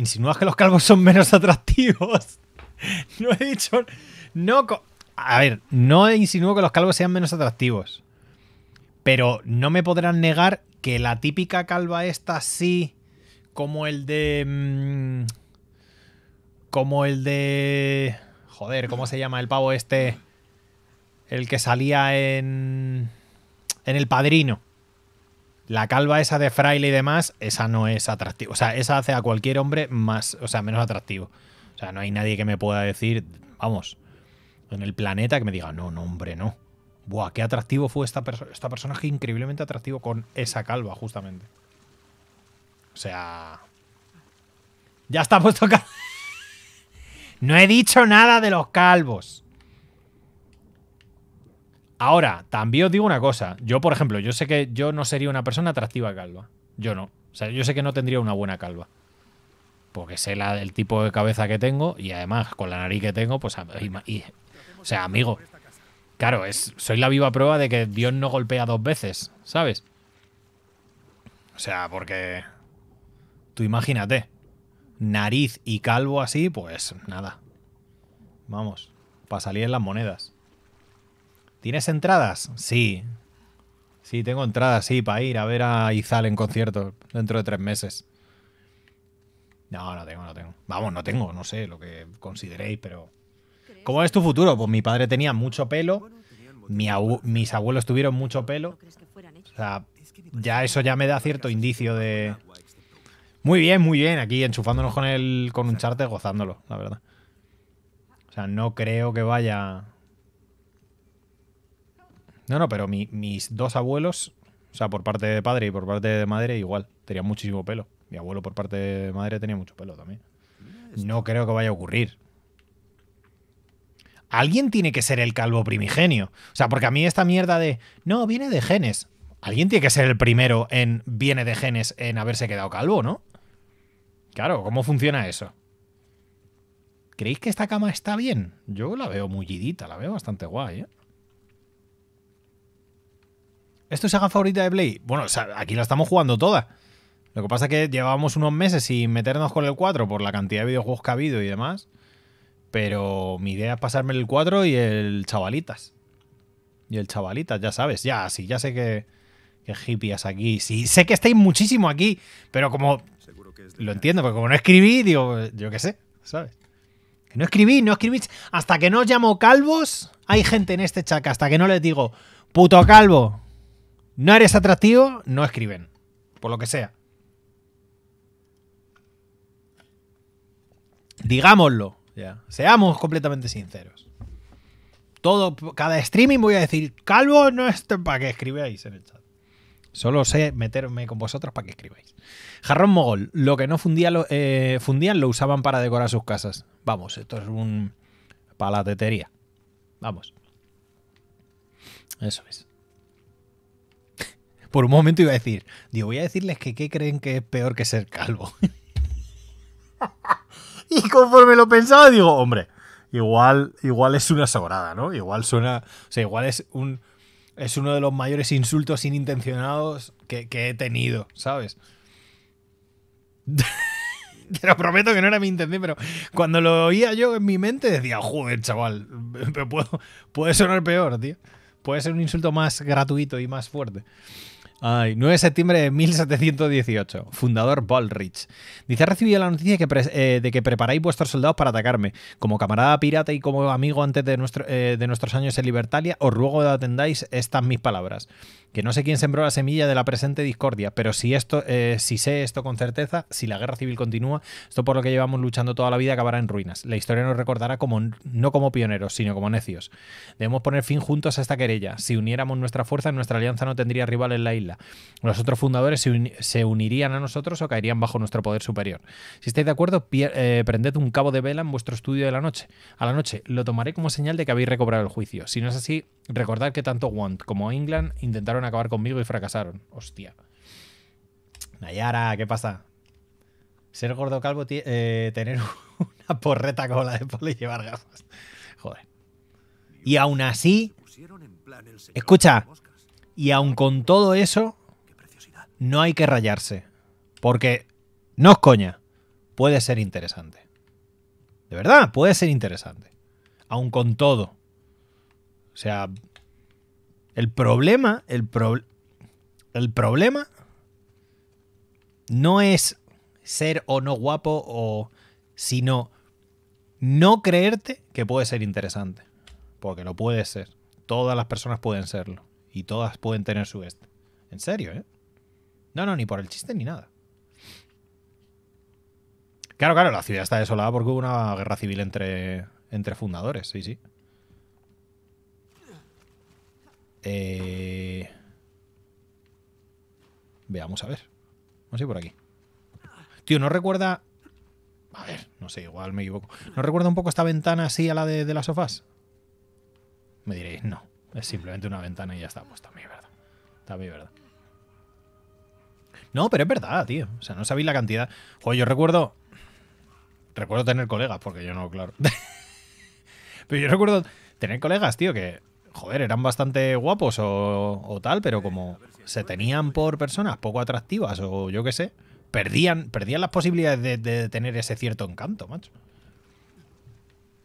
insinúas que los calvos son menos atractivos. No he dicho. No. A ver, no insinúo que los calvos sean menos atractivos. Pero no me podrán negar que la típica calva esta sí, como el de... Mm, como el de... Joder, ¿cómo se llama el pavo este? El que salía en... En el padrino la calva esa de fraile y demás, esa no es atractiva. O sea, esa hace a cualquier hombre más, o sea, menos atractivo. O sea, no hay nadie que me pueda decir, vamos, en el planeta que me diga, no, no, hombre, no. Buah, qué atractivo fue esta, persona. esta personaje, increíblemente atractivo con esa calva, justamente. O sea... Ya estamos tocando... no he dicho nada de los calvos. Ahora, también os digo una cosa. Yo, por ejemplo, yo sé que yo no sería una persona atractiva calva. Yo no. O sea, yo sé que no tendría una buena calva. Porque sé la, el tipo de cabeza que tengo y además con la nariz que tengo, pues... o sea, amigo. Claro, es, soy la viva prueba de que Dios no golpea dos veces, ¿sabes? O sea, porque... Tú imagínate. Nariz y calvo así, pues nada. Vamos, para salir en las monedas. ¿Tienes entradas? Sí. Sí, tengo entradas, sí, para ir a ver a Izal en concierto dentro de tres meses. No, no tengo, no tengo. Vamos, no tengo, no sé lo que consideréis, pero... ¿Cómo es tu futuro? Pues mi padre tenía mucho pelo, mis abuelos tuvieron mucho pelo. O sea, ya eso ya me da cierto indicio de... Muy bien, muy bien, aquí enchufándonos con, el, con un charte, gozándolo, la verdad. O sea, no creo que vaya... No, no, pero mis dos abuelos, o sea, por parte de padre y por parte de madre, igual, tenían muchísimo pelo. Mi abuelo por parte de madre tenía mucho pelo también. No creo que vaya a ocurrir. Alguien tiene que ser el calvo primigenio. O sea, porque a mí esta mierda de, no, viene de genes. Alguien tiene que ser el primero en, viene de genes en haberse quedado calvo, ¿no? Claro, ¿cómo funciona eso? ¿Creéis que esta cama está bien? Yo la veo mullidita, la veo bastante guay, ¿eh? ¿Es tu saga favorita de Play? Bueno, aquí la estamos jugando toda. Lo que pasa es que llevábamos unos meses sin meternos con el 4 por la cantidad de videojuegos que ha habido y demás. Pero mi idea es pasarme el 4 y el Chavalitas. Y el Chavalitas, ya sabes, ya, sí, ya sé que, que hippies aquí. Sí, sé que estáis muchísimo aquí, pero como. Lo entiendo, porque como no escribí, digo, yo qué sé, ¿sabes? Que no escribí, no escribís. Hasta que no os llamo calvos, hay gente en este chat Hasta que no les digo, puto calvo, no eres atractivo, no escriben. Por lo que sea. Digámoslo. Ya. Seamos completamente sinceros. Todo, cada streaming voy a decir, Calvo no es para que escribáis en el chat. Solo sé meterme con vosotros para que escribáis. Jarrón Mogol, lo que no fundía lo, eh, fundían lo usaban para decorar sus casas. Vamos, esto es un... para Vamos. Eso es. Por un momento iba a decir, digo, voy a decirles que qué creen que es peor que ser calvo. y conforme lo pensaba, digo, hombre, igual, igual es una sobrada, ¿no? Igual suena. O sea, igual es un. Es uno de los mayores insultos inintencionados que, he tenido, ¿sabes? Te lo prometo que no era mi intención, pero cuando lo oía yo en mi mente decía, joder, chaval, puede sonar peor, tío. Puede ser un insulto más gratuito y más fuerte. Ay, 9 de septiembre de 1718, fundador Rich Dice, ha recibido la noticia eh, de que preparáis vuestros soldados para atacarme. Como camarada pirata y como amigo antes de, eh, de nuestros años en Libertalia, os ruego que atendáis estas mis palabras que no sé quién sembró la semilla de la presente discordia, pero si esto, eh, si sé esto con certeza, si la guerra civil continúa, esto por lo que llevamos luchando toda la vida acabará en ruinas. La historia nos recordará como no como pioneros, sino como necios. Debemos poner fin juntos a esta querella. Si uniéramos nuestra fuerza, nuestra alianza no tendría rival en la isla. Los otros fundadores se, unirían a nosotros o caerían bajo nuestro poder superior. Si estáis de acuerdo, eh, prended un cabo de vela en vuestro estudio de la noche. A la noche lo tomaré como señal de que habéis recobrado el juicio. Si no es así, recordad que tanto Want como England intentaron acabar conmigo y fracasaron. Hostia. Nayara, ¿qué pasa? Ser gordo calvo, eh, tener una porreta como la de poli y llevar gafas. Joder. Y aún así. Escucha. Y aún con todo eso, no hay que rayarse. Porque, no es coña, puede ser interesante. De verdad, puede ser interesante. Aún con todo. O sea, el problema, el, el problema no es ser o no guapo o sino no creerte que puede ser interesante, porque lo puede ser. Todas las personas pueden serlo y todas pueden tener su este. En serio, ¿eh? No, no, ni por el chiste ni nada. Claro, claro, la ciudad está desolada porque hubo una guerra civil entre, entre fundadores, sí, sí. Eh... Veamos a ver. Vamos a ir por aquí. Tío, ¿no recuerda...? A ver, no sé, igual me equivoco. ¿No recuerda un poco esta ventana así a la de, las sofás? Me diréis, no. Es simplemente una ventana y ya está. Pues también verdad. También es verdad. No, pero es verdad, tío. O sea, no sabéis la cantidad. Joder, yo recuerdo... Recuerdo tener colegas, porque yo no, claro. pero yo recuerdo tener colegas, tío, que joder, eran bastante guapos o, tal, pero como se tenían por personas poco atractivas o yo qué sé, perdían, perdían las posibilidades de, tener ese cierto encanto, macho.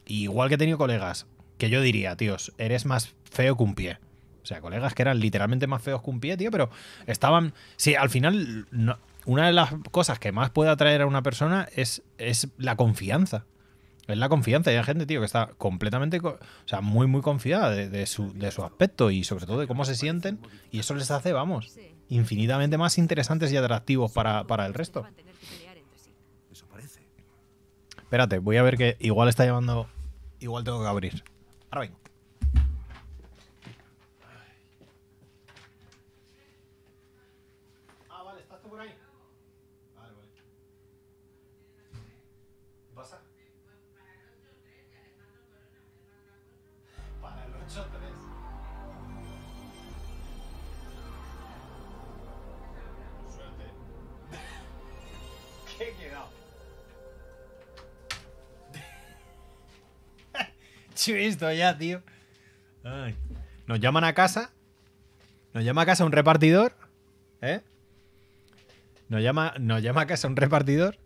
Igual que he tenido colegas que yo diría, tíos, eres más feo que un pie. O sea, colegas que eran literalmente más feos que un pie, tío, pero estaban... Sí, al final, una de las cosas que más puede atraer a una persona es, es la confianza. Es la confianza. Hay gente, tío, que está completamente, o sea, muy, muy confiada de, su, aspecto y sobre todo de cómo se sienten. Y eso les hace, vamos, infinitamente más interesantes y atractivos para, para el resto. Espérate, voy a ver que igual está llamando. Igual tengo que abrir. Ahora vengo. Chisto, ya, tío. Nos llaman a casa. Nos llama a casa un repartidor. ¿Eh? Nos llama, nos llama a casa un repartidor.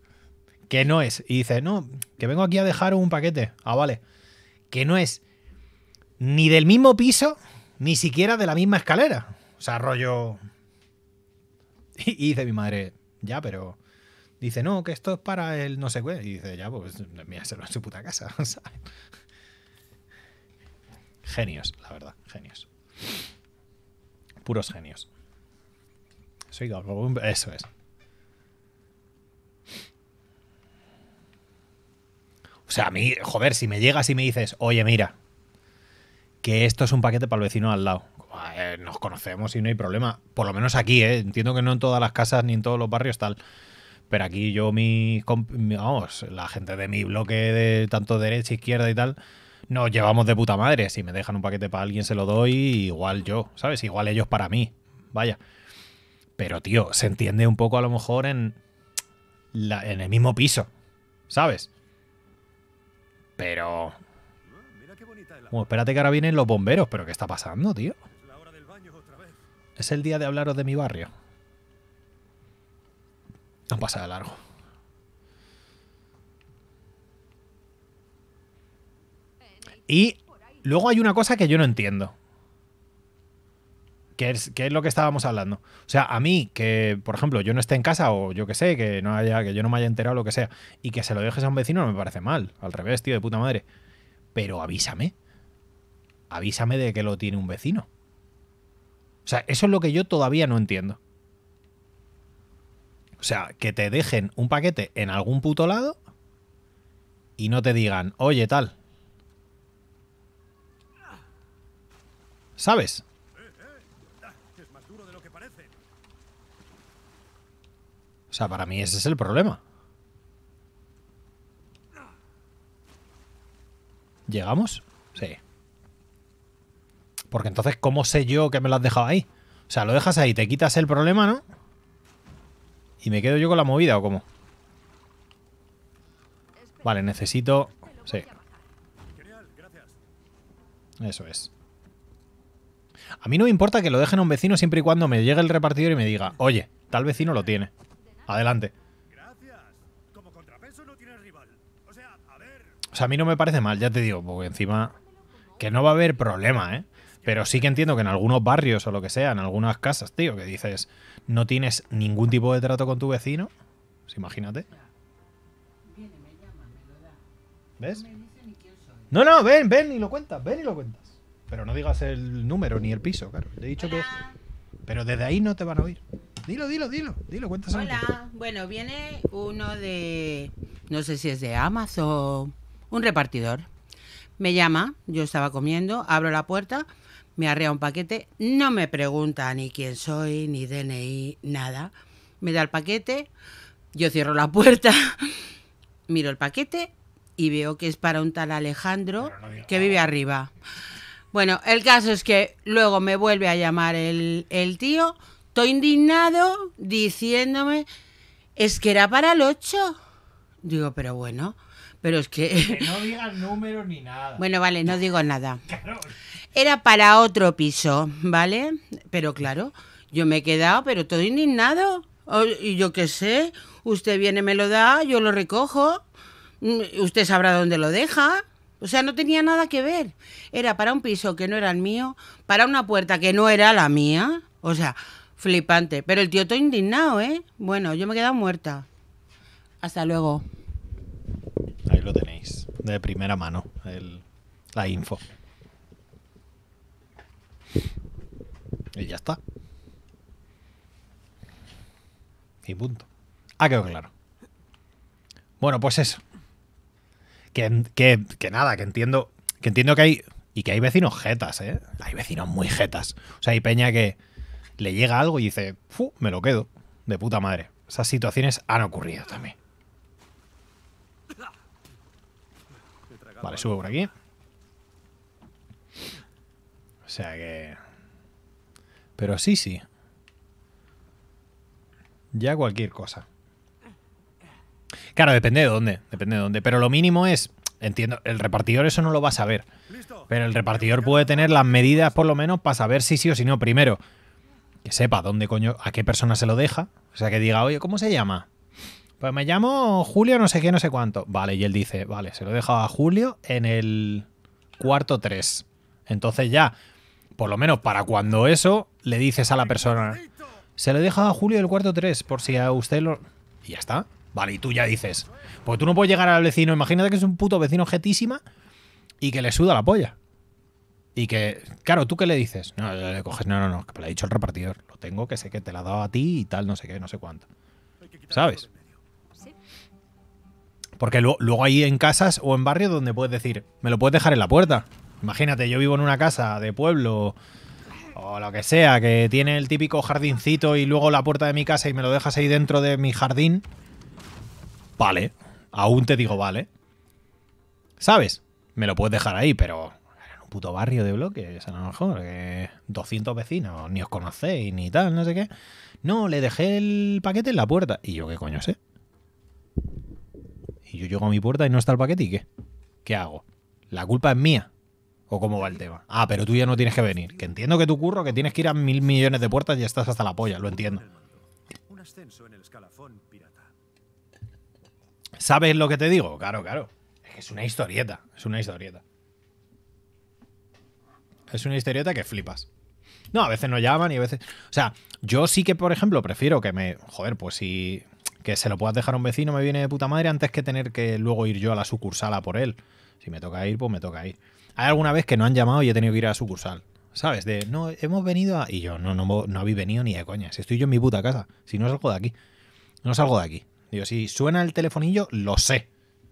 Que no es. Y dice, no, que vengo aquí a dejar un paquete. Ah, vale. Que no es ni del mismo piso, ni siquiera de la misma escalera. O sea, rollo. Y, dice mi madre, ya, pero. Dice, no, que esto es para el no sé qué. Y dice, ya, pues, mira, se lo en su puta casa, Genios, la verdad, genios. Puros genios. Eso es. O sea, a mí, joder, si me llegas y me dices, oye, mira, que esto es un paquete para el vecino al lado. nos conocemos y no hay problema. Por lo menos aquí, ¿eh? Entiendo que no en todas las casas ni en todos los barrios tal. Pero aquí yo, mi, Vamos, la gente de mi bloque, de tanto derecha, izquierda y tal, nos llevamos de puta madre. Si me dejan un paquete para alguien, se lo doy, igual yo, ¿sabes? Igual ellos para mí. Vaya. Pero, tío, se entiende un poco a lo mejor en, en el mismo piso, ¿sabes? Pero... Bueno, espérate que ahora vienen los bomberos, pero ¿qué está pasando, tío? Es el día de hablaros de mi barrio. No pasa de largo. Y luego hay una cosa que yo no entiendo. qué es, es lo que estábamos hablando. O sea, a mí, que por ejemplo yo no esté en casa o yo que sé, que, no haya, que yo no me haya enterado lo que sea, y que se lo dejes a un vecino no me parece mal. Al revés, tío, de puta madre. Pero avísame. Avísame de que lo tiene un vecino. O sea, eso es lo que yo todavía no entiendo. O sea, que te dejen un paquete en algún puto lado y no te digan, oye, tal, ¿Sabes? O sea, para mí ese es el problema. ¿Llegamos? Sí. Porque entonces, ¿cómo sé yo que me lo has dejado ahí? O sea, lo dejas ahí, te quitas el problema, ¿no? ¿Y me quedo yo con la movida o cómo? Vale, necesito... Sí. Eso es. A mí no me importa que lo dejen a un vecino siempre y cuando me llegue el repartidor y me diga, oye, tal vecino lo tiene. Adelante. O sea, a mí no me parece mal, ya te digo, porque encima que no va a haber problema, ¿eh? Pero sí que entiendo que en algunos barrios o lo que sea, en algunas casas, tío, que dices, no tienes ningún tipo de trato con tu vecino, pues imagínate. ¿Ves? No, no, ven, ven y lo cuentas, ven y lo cuentas. Pero no digas el número ni el piso, claro. he dicho que. Pero desde ahí no te van a oír. Dilo, dilo, dilo, dilo, cuéntaselo. Hola, bueno, viene uno de. No sé si es de Amazon. Un repartidor. Me llama, yo estaba comiendo, abro la puerta, me arrea un paquete, no me pregunta ni quién soy, ni DNI, nada. Me da el paquete, yo cierro la puerta, miro el paquete y veo que es para un tal Alejandro que vive arriba. Bueno, el caso es que luego me vuelve a llamar el, tío, todo indignado, diciéndome, es que era para el 8. Digo, pero bueno, pero es que... no digas números ni nada. Bueno, vale, no digo nada. Era para otro piso, ¿vale? Pero claro, yo me he quedado, pero todo indignado. Y yo qué sé, usted viene, me lo da, yo lo recojo, mm, usted sabrá dónde lo deja. O sea, no tenía nada que ver. Era para un piso que no era el mío, para una puerta que no era la mía. O sea, flipante. Pero el tío está indignado, ¿eh? Bueno, yo me he quedado muerta. Hasta luego. Ahí lo tenéis, de primera mano, la info. Y ya está. Y punto. Ha quedado claro. Bueno, pues eso que, nada, que entiendo que entiendo que hay y que hay vecinos jetas, ¿eh? Hay vecinos muy jetas. O sea, hay peña que le llega algo y dice, me lo quedo, de puta madre. Esas situaciones han ocurrido también. Vale, subo por aquí. O sea que... Pero sí, sí. Ya cualquier cosa. Claro, depende de dónde, depende de dónde. Pero lo mínimo es, entiendo, el repartidor eso no lo va a saber. Pero el repartidor puede tener las medidas por lo menos para saber si sí o si no. Primero, que sepa dónde coño, a qué persona se lo deja. O sea, que diga, oye, ¿cómo se llama? Pues me llamo Julio no sé qué, no sé cuánto. Vale, y él dice, vale, se lo deja a Julio en el cuarto 3. Entonces ya, por lo menos para cuando eso, le dices a la persona, se lo deja a Julio el cuarto 3, por si a usted lo... Y ya está. Vale, y tú ya dices. Porque tú no puedes llegar al vecino. Imagínate que es un puto vecino jetísima y que le suda la polla. Y que, claro, ¿tú qué le dices? No, le coges, no, no, no, que me lo ha dicho el repartidor. Lo tengo, que sé que te la ha dado a ti y tal, no sé qué, no sé cuánto. ¿Sabes? Porque luego ahí en casas o en barrios donde puedes decir, me lo puedes dejar en la puerta. Imagínate, yo vivo en una casa de pueblo o lo que sea, que tiene el típico jardincito y luego la puerta de mi casa y me lo dejas ahí dentro de mi jardín vale, aún te digo vale. ¿Sabes? Me lo puedes dejar ahí, pero en un puto barrio de bloques, a lo mejor, 200 vecinos, ni os conocéis, ni tal, no sé qué. No, le dejé el paquete en la puerta. ¿Y yo qué coño sé? Y yo llego a mi puerta y no está el paquete, ¿y qué? ¿Qué hago? ¿La culpa es mía? ¿O cómo va el tema? Ah, pero tú ya no tienes que venir. Que entiendo que tu curro, que tienes que ir a mil millones de puertas y estás hasta la polla, lo entiendo. ¿Sabes lo que te digo? Claro, claro. Es que es una historieta. Es una historieta. Es una historieta que flipas. No, a veces no llaman y a veces. O sea, yo sí que, por ejemplo, prefiero que me. Joder, pues si. Que se lo puedas dejar a un vecino me viene de puta madre antes que tener que luego ir yo a la sucursal a por él. Si me toca ir, pues me toca ir. Hay alguna vez que no han llamado y he tenido que ir a la sucursal. ¿Sabes? De, no, hemos venido a... Y yo, no, no, no habéis venido ni de coña. Si estoy yo en mi puta casa. Si no salgo de aquí. No salgo de aquí. Digo, si suena el telefonillo, lo sé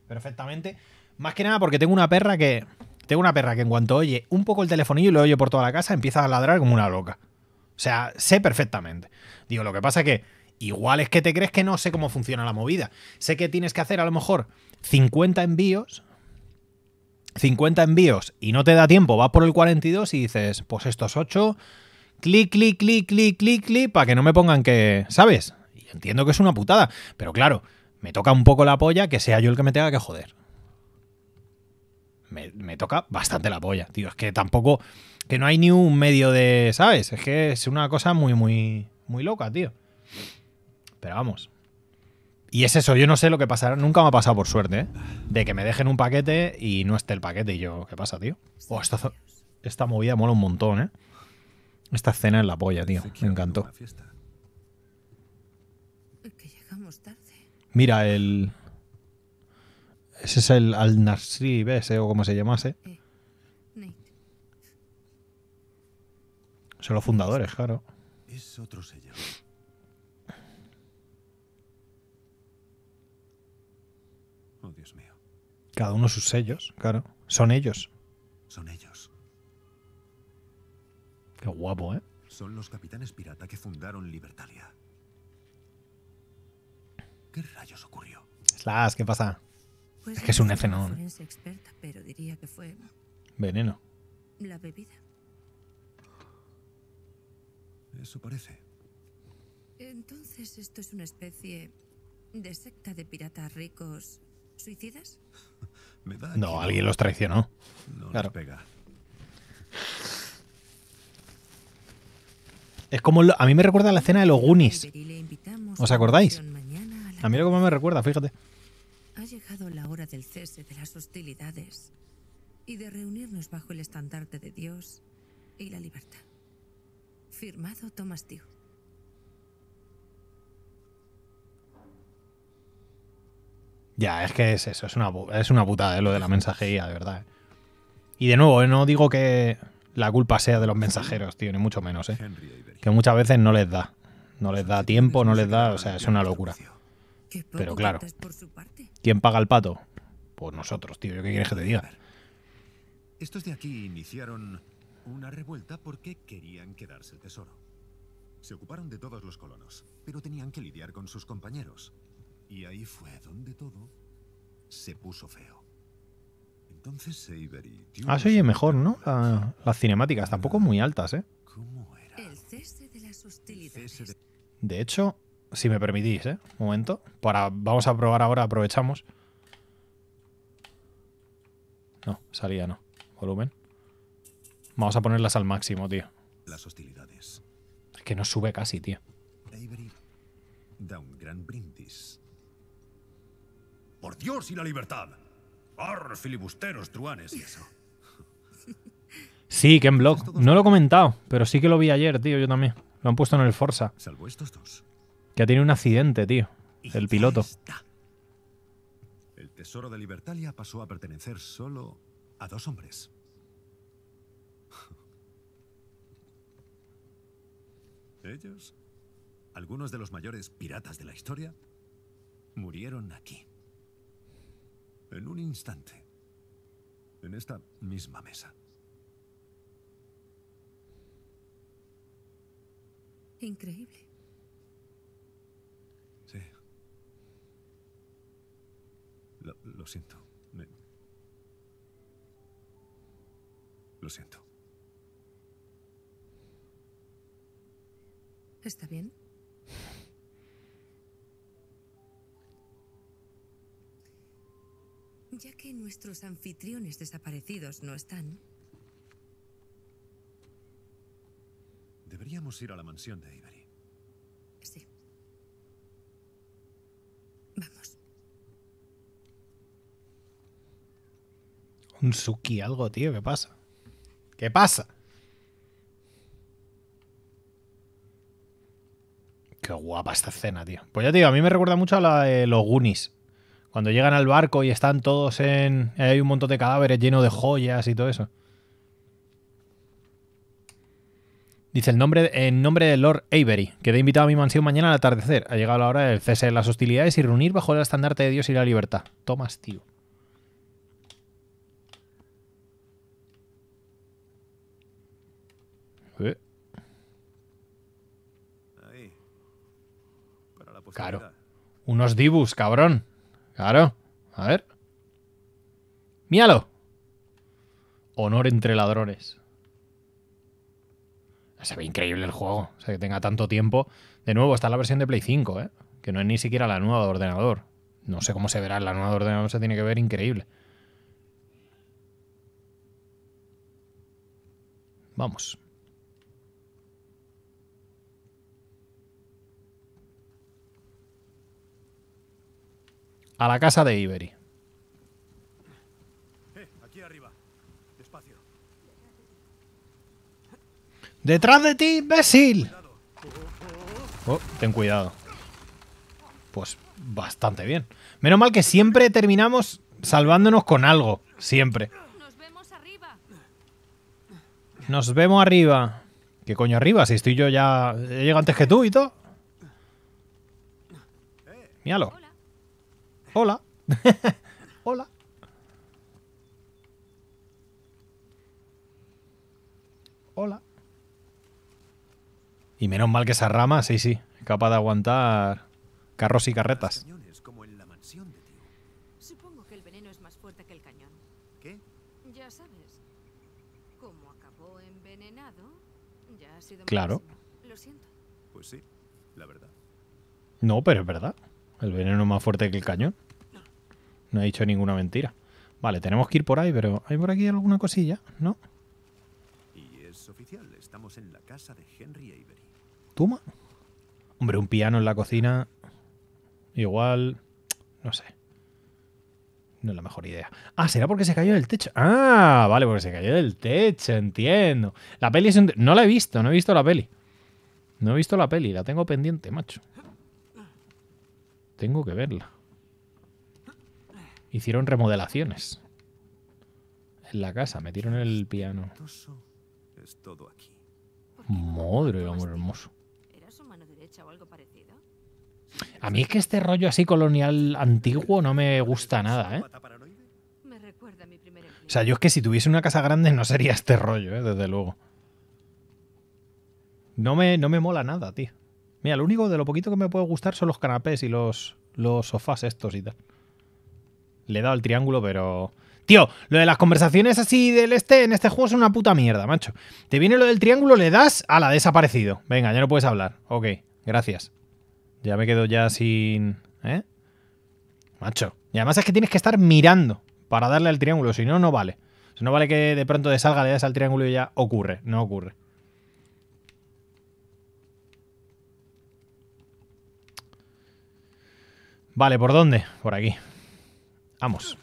perfectamente. Más que nada porque tengo una perra que. Tengo una perra que en cuanto oye un poco el telefonillo y lo oye por toda la casa, empieza a ladrar como una loca. O sea, sé perfectamente. Digo, lo que pasa que igual es que te crees que no sé cómo funciona la movida. Sé que tienes que hacer a lo mejor 50 envíos. 50 envíos y no te da tiempo, vas por el 42 y dices, pues estos 8, clic, clic, clic, clic, clic, clic, para que no me pongan que, ¿sabes? entiendo que es una putada, pero claro, me toca un poco la polla que sea yo el que me tenga que joder. Me, toca bastante la polla, tío. Es que tampoco, que no hay ni un medio de, ¿sabes? Es que es una cosa muy, muy, muy loca, tío. Pero vamos. Y es eso, yo no sé lo que pasará, nunca me ha pasado por suerte, ¿eh? De que me dejen un paquete y no esté el paquete y yo, ¿qué pasa, tío? Oh, esta, esta movida mola un montón, ¿eh? Esta escena es la polla, tío. Me encantó. Mira, el. Ese es el Al-Nasri, ¿ves? Eh, o como se llamase. Eh, Son los fundadores, claro. Oh, Cada uno sus sellos, claro. Son ellos. Son ellos. Qué guapo, ¿eh? Son los capitanes pirata que fundaron Libertalia. ¿Qué rayos ocurrió? Slash, ¿qué pasa? Pues es que es un F, Experta, pero diría que fue... Veneno. La bebida. Eso parece. Entonces, ¿esto es una especie de secta de piratas ricos suicidas? no, alguien los traicionó. No pega. Es como a mí me recuerda a la cena de los Goonies. ¿Os acordáis? A mí lo me recuerda, fíjate. Ha llegado la hora del cese de las hostilidades y de reunirnos bajo el estandarte de Dios y la libertad. Firmado Tomás Dew. Ya, es que es eso, es una, es una putada ¿eh? lo de la mensajería, de verdad. ¿eh? Y de nuevo, ¿eh? no digo que la culpa sea de los mensajeros, tío, ni mucho menos, ¿eh? Que muchas veces no les da. No les da tiempo, no les da, o sea, es una locura. Pero claro, por su parte. ¿quién paga el pato? Pues nosotros, tío. ¿Yo qué quieres que te diga? Estos de aquí iniciaron una revuelta porque querían quedarse el tesoro. Se ocuparon de todos los colonos, pero tenían que lidiar con sus compañeros. Y ahí fue donde todo se puso feo. Entonces Avery... Ah, se oye mejor, ¿no? las cinemáticas, tampoco muy altas, ¿eh? de De hecho, si me permitís, ¿eh? Un momento. Para, vamos a probar ahora, aprovechamos. No, salía no. Volumen. Vamos a ponerlas al máximo, tío. Las hostilidades. Es que no sube casi, tío. da un Por Dios y la libertad. filibusteros, truanes y eso. Sí, Ken No lo he comentado, pero sí que lo vi ayer, tío, yo también. Lo han puesto en el Forza. Salvo estos dos. Ya tiene un accidente, tío. El piloto. El tesoro de Libertalia pasó a pertenecer solo a dos hombres. Ellos, algunos de los mayores piratas de la historia, murieron aquí. En un instante. En esta misma mesa. Increíble. Lo, siento. Lo siento. ¿Está bien? Ya que nuestros anfitriones desaparecidos no están... Deberíamos ir a la mansión de Ivory. Un Suki, algo, tío, ¿qué pasa? ¿Qué pasa? Qué guapa esta escena, tío. Pues ya te digo, a mí me recuerda mucho a la de los Goonies. Cuando llegan al barco y están todos en. Hay un montón de cadáveres lleno de joyas y todo eso. Dice el nombre, en nombre de Lord Avery, quedé invitado a mi mansión mañana al atardecer. Ha llegado la hora del cese de las hostilidades y reunir bajo el estandarte de Dios y la libertad. Tomas, tío. Claro. Unos dibus, cabrón. Claro. A ver. ¡Míralo! Honor entre ladrones. Se ve increíble el juego. O sea, que tenga tanto tiempo. De nuevo, está la versión de Play 5, ¿eh? Que no es ni siquiera la nueva de ordenador. No sé cómo se verá la nueva de ordenador. Se tiene que ver increíble. Vamos. A la casa de Iberi. Eh, aquí arriba. ¡Detrás de ti, imbécil! Oh, ten cuidado. Pues bastante bien. Menos mal que siempre terminamos salvándonos con algo. Siempre. Nos vemos arriba. Nos vemos arriba. ¿Qué coño arriba? Si estoy yo ya... Llego antes que tú y todo. Eh. Míralo. Hola. Hola. Hola. Y menos mal que esa rama, sí, sí, es capaz de aguantar carros y carretas. Como en la mansión de tío. Supongo que el veneno es más fuerte que el cañón. ¿Qué? Ya sabes, cómo acabó envenenado, ya ha sido Claro. Lo siento. Pues sí, la verdad. No, pero es verdad. El veneno más fuerte que el cañón. No he dicho ninguna mentira. Vale, tenemos que ir por ahí, pero ¿hay por aquí alguna cosilla? ¿No? Y es oficial, estamos en la casa de Henry Avery. ¿Tuma? Hombre, un piano en la cocina. Igual. No sé. No es la mejor idea. Ah, será porque se cayó del techo. Ah, vale, porque se cayó del techo, entiendo. La peli es un... No la he visto, no he visto la peli. No he visto la peli, la tengo pendiente, macho. Tengo que verla. Hicieron remodelaciones. En la casa, metieron el piano. Es todo amor hermoso. A mí es que este rollo así colonial antiguo no me gusta nada, ¿eh? O sea, yo es que si tuviese una casa grande no sería este rollo, ¿eh? desde luego. No me, no me mola nada, tío. Mira, lo único de lo poquito que me puede gustar son los canapés y los, los sofás estos y tal. Le he dado el triángulo, pero... Tío, lo de las conversaciones así del este en este juego es una puta mierda, macho. Te viene lo del triángulo, le das a la desaparecido. Venga, ya no puedes hablar. Ok, gracias. Ya me quedo ya sin... ¿Eh? Macho. Y además es que tienes que estar mirando para darle al triángulo, si no, no vale. Si no vale que de pronto te salga, le das al triángulo y ya ocurre. No ocurre. Vale, ¿por dónde? Por aquí. Vamos.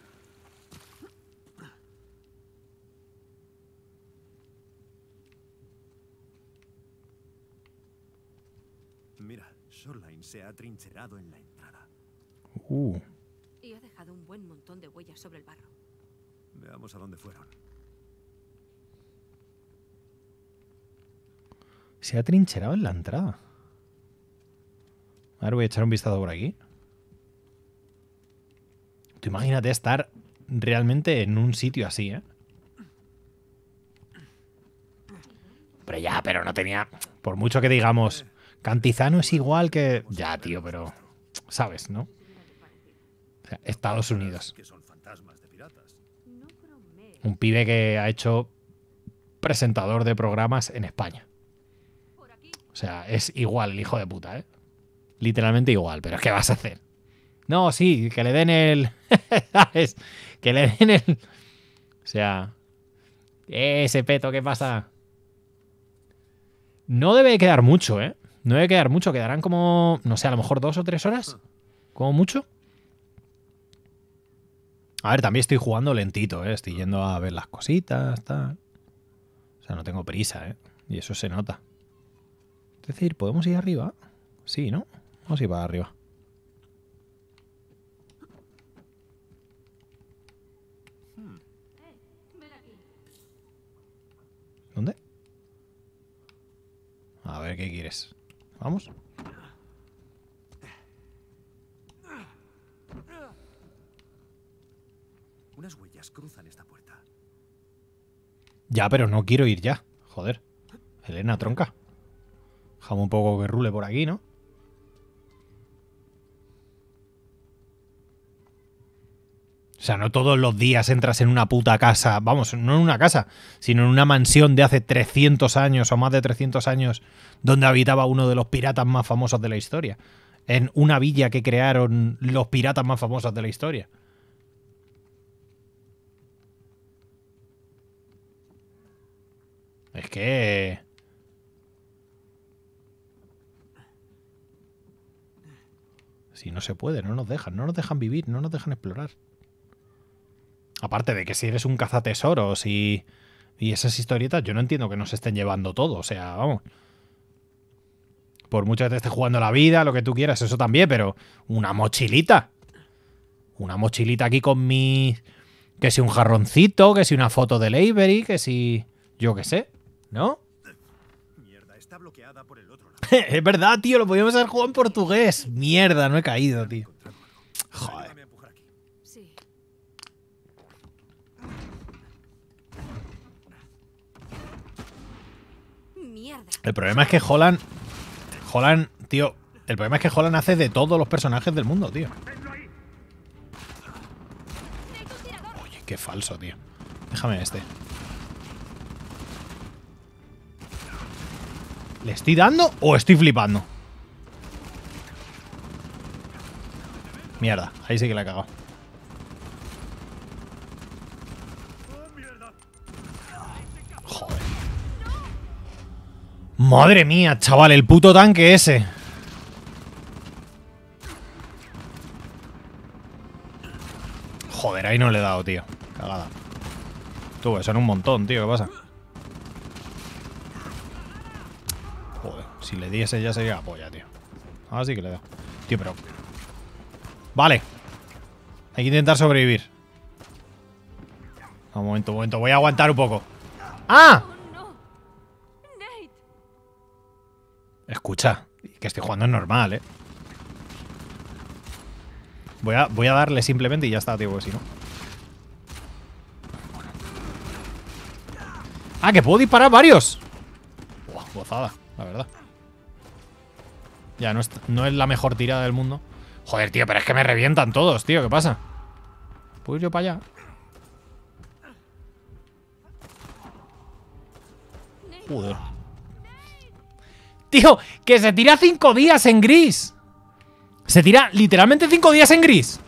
Mira, Shoreline se ha trincherado en la entrada. Uh. Y ha dejado un buen montón de huellas sobre el barro. Veamos a dónde fueron. Se ha trincherado en la entrada. Ahora voy a echar un vistazo por aquí imagínate estar realmente en un sitio así, ¿eh? Pero ya, pero no tenía... Por mucho que digamos, Cantizano es igual que... Ya, tío, pero... ¿Sabes, no? Estados Unidos. Un pibe que ha hecho presentador de programas en España. O sea, es igual el hijo de puta, ¿eh? Literalmente igual, pero ¿qué vas a hacer? No, sí, que le den el. ¿Sabes? Que le den el. O sea. Ese peto, ¿qué pasa? No debe quedar mucho, ¿eh? No debe quedar mucho. Quedarán como. No sé, a lo mejor dos o tres horas. Como mucho. A ver, también estoy jugando lentito, ¿eh? Estoy yendo a ver las cositas, tal. O sea, no tengo prisa, ¿eh? Y eso se nota. Es decir, ¿podemos ir arriba? Sí, ¿no? Vamos a ir para arriba. A ver qué quieres. Vamos. Unas huellas cruzan esta puerta. Ya, pero no quiero ir ya. Joder. Elena, tronca. Dejamos un poco que rule por aquí, ¿no? O sea, no todos los días entras en una puta casa, vamos, no en una casa, sino en una mansión de hace 300 años o más de 300 años donde habitaba uno de los piratas más famosos de la historia. En una villa que crearon los piratas más famosos de la historia. Es que... Si no se puede, no nos dejan, no nos dejan vivir, no nos dejan explorar. Aparte de que si eres un cazatesoros y, y esas historietas, yo no entiendo que nos estén llevando todo. O sea, vamos. Por mucho que te esté jugando la vida, lo que tú quieras, eso también, pero una mochilita. Una mochilita aquí con mi. Que si un jarroncito, que si una foto de Lavery, que si. Yo qué sé, ¿no? es verdad, tío, lo podíamos haber jugado en portugués. Mierda, no he caído, tío. Joder. El problema es que Holland. Holland, tío. El problema es que Holland hace de todos los personajes del mundo, tío. Oye, qué falso, tío. Déjame este. ¿Le estoy dando o estoy flipando? Mierda, ahí sí que le he cagado. Madre mía, chaval, el puto tanque ese. Joder, ahí no le he dado, tío. Cagada. Tú, son un montón, tío. ¿Qué pasa? Joder, si le diese ya sería polla, tío. Ahora sí que le da. Tío, pero... Vale. Hay que intentar sobrevivir. Un momento, un momento. Voy a aguantar un poco. ¡Ah! Escucha, que estoy jugando es normal, ¿eh? Voy a, voy a darle simplemente y ya está, tío, porque si no... ¡Ah, que puedo disparar varios! Buah, gozada, la verdad. Ya, no es, no es la mejor tirada del mundo. Joder, tío, pero es que me revientan todos, tío, ¿qué pasa? ¿Puedo ir yo para allá? Joder. Tío, que se tira cinco días en gris. Se tira literalmente cinco días en gris.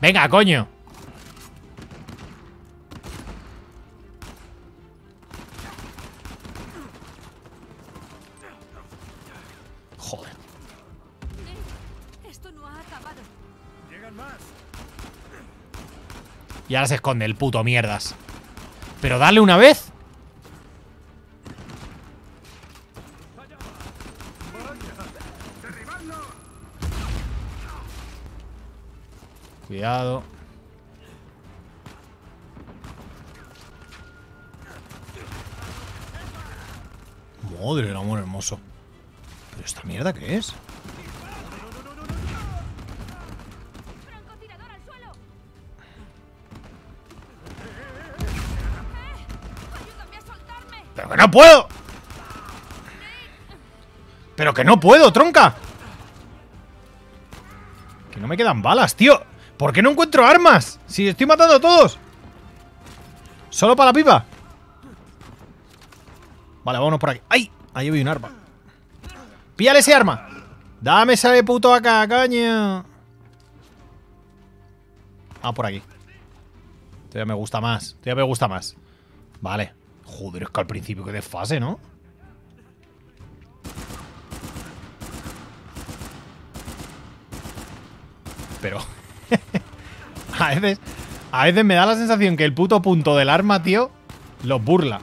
Venga, coño. Y ahora se esconde el puto mierdas. Pero dale una vez. Cuidado. Madre el amor hermoso. ¿Pero esta mierda qué es? ¡Pero que no puedo! ¡Pero que no puedo, tronca! Que no me quedan balas, tío. ¿Por qué no encuentro armas? Si estoy matando a todos. Solo para la pipa. Vale, vámonos por aquí. ¡Ay! Ahí vi un arma. ¡Píale ese arma! ¡Dame ese puto acá, caña! Ah, por aquí. ya me gusta más. ya me gusta más. Vale. Joder, es que al principio que desfase, ¿no? Pero... a veces... A veces me da la sensación que el puto punto del arma, tío, los burla.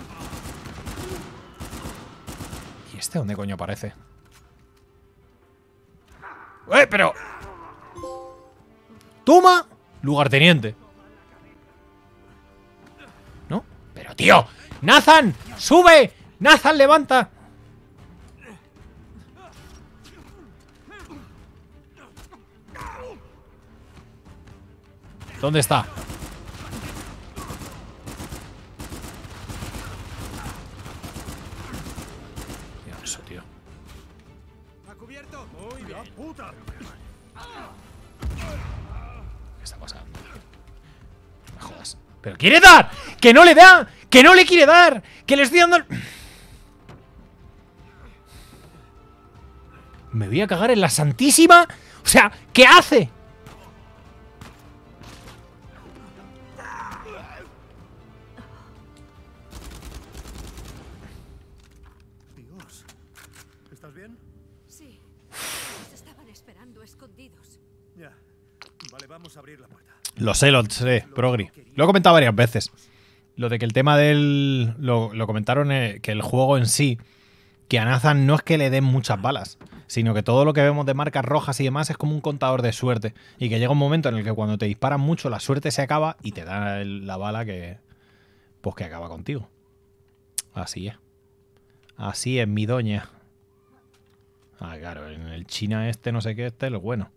¿Y este dónde coño aparece? ¡Eh, pero! ¡Toma! Lugarteniente. ¿No? Pero, tío, ¡Nathan! ¡Sube! ¡Nathan, levanta! ¿Dónde está? Mira eso, tío. cubierto! puta! ¿Qué está pasando? me jodas. ¡Pero quiere dar! ¡Que no le da! ¡Que no le quiere dar! ¡Que le estoy dando... Me voy a cagar en la santísima... O sea, ¿qué hace? Dios, ¿estás bien? Sí, estaban esperando escondidos. Ya, vale, vamos a abrir la puerta. Lo sé, lo sé, Progri. Lo he comentado varias veces lo de que el tema del. Lo, comentaron eh, que el juego en sí, que a Nathan no es que le den muchas balas, sino que todo lo que vemos de marcas rojas y demás es como un contador de suerte. Y que llega un momento en el que cuando te disparan mucho, la suerte se acaba y te da la bala que. Pues que acaba contigo. Así es. Así es, mi doña. Ah, claro, en el China este, no sé qué, este es lo bueno.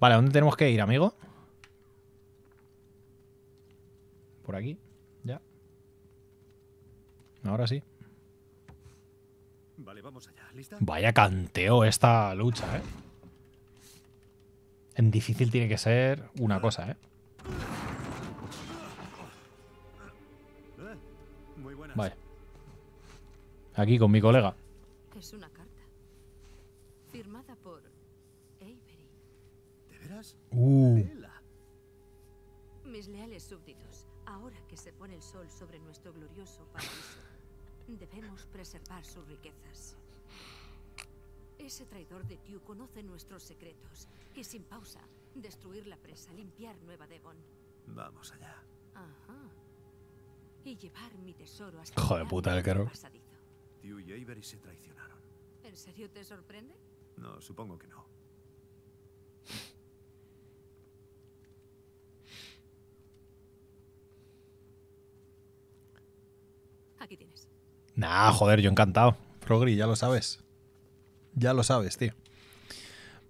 Vale, ¿a dónde tenemos que ir, amigo? Por aquí. Ahora sí. Vale, vamos allá. Vaya canteo esta lucha, ¿eh? En difícil tiene que ser una cosa, eh. ¿eh? Muy buenas. Vale. Aquí con mi colega. Es una carta. Firmada por Avery. ¿De veras? Uh. Mis leales súbditos, ahora que se pone el sol sobre nuestro glorioso país Debemos preservar sus riquezas. Ese traidor de Tiu conoce nuestros secretos Que sin pausa, destruir la presa, limpiar Nueva Devon. Vamos allá. Ajá. Y llevar mi tesoro hasta Joder, puta, el caro. Tiu y Avery se traicionaron. ¿En serio te sorprende? No, supongo que no. Aquí tienes. Nah, joder, yo encantado. Frogri, ya lo sabes. Ya lo sabes, tío.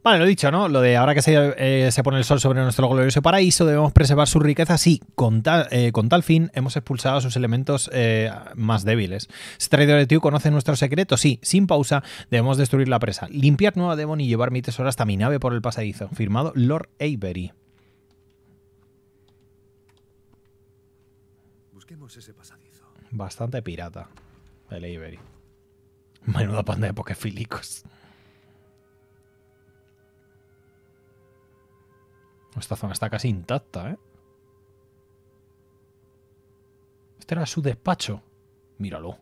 Vale, lo dicho, ¿no? Lo de ahora que se, eh, pone el sol sobre nuestro glorioso paraíso, debemos preservar su riqueza. Sí, con tal, eh, fin hemos expulsado sus elementos eh, más débiles. ¿Ese traidor de conoce nuestro secreto. Sí, sin pausa, debemos destruir la presa, limpiar Nueva Demon y llevar mi tesoro hasta mi nave por el pasadizo. Firmado Lord Avery. Busquemos ese pasadizo. Bastante pirata. Delivery. Menuda panda de pokefilicos. Esta zona está casi intacta, ¿eh? Este era su despacho. Míralo.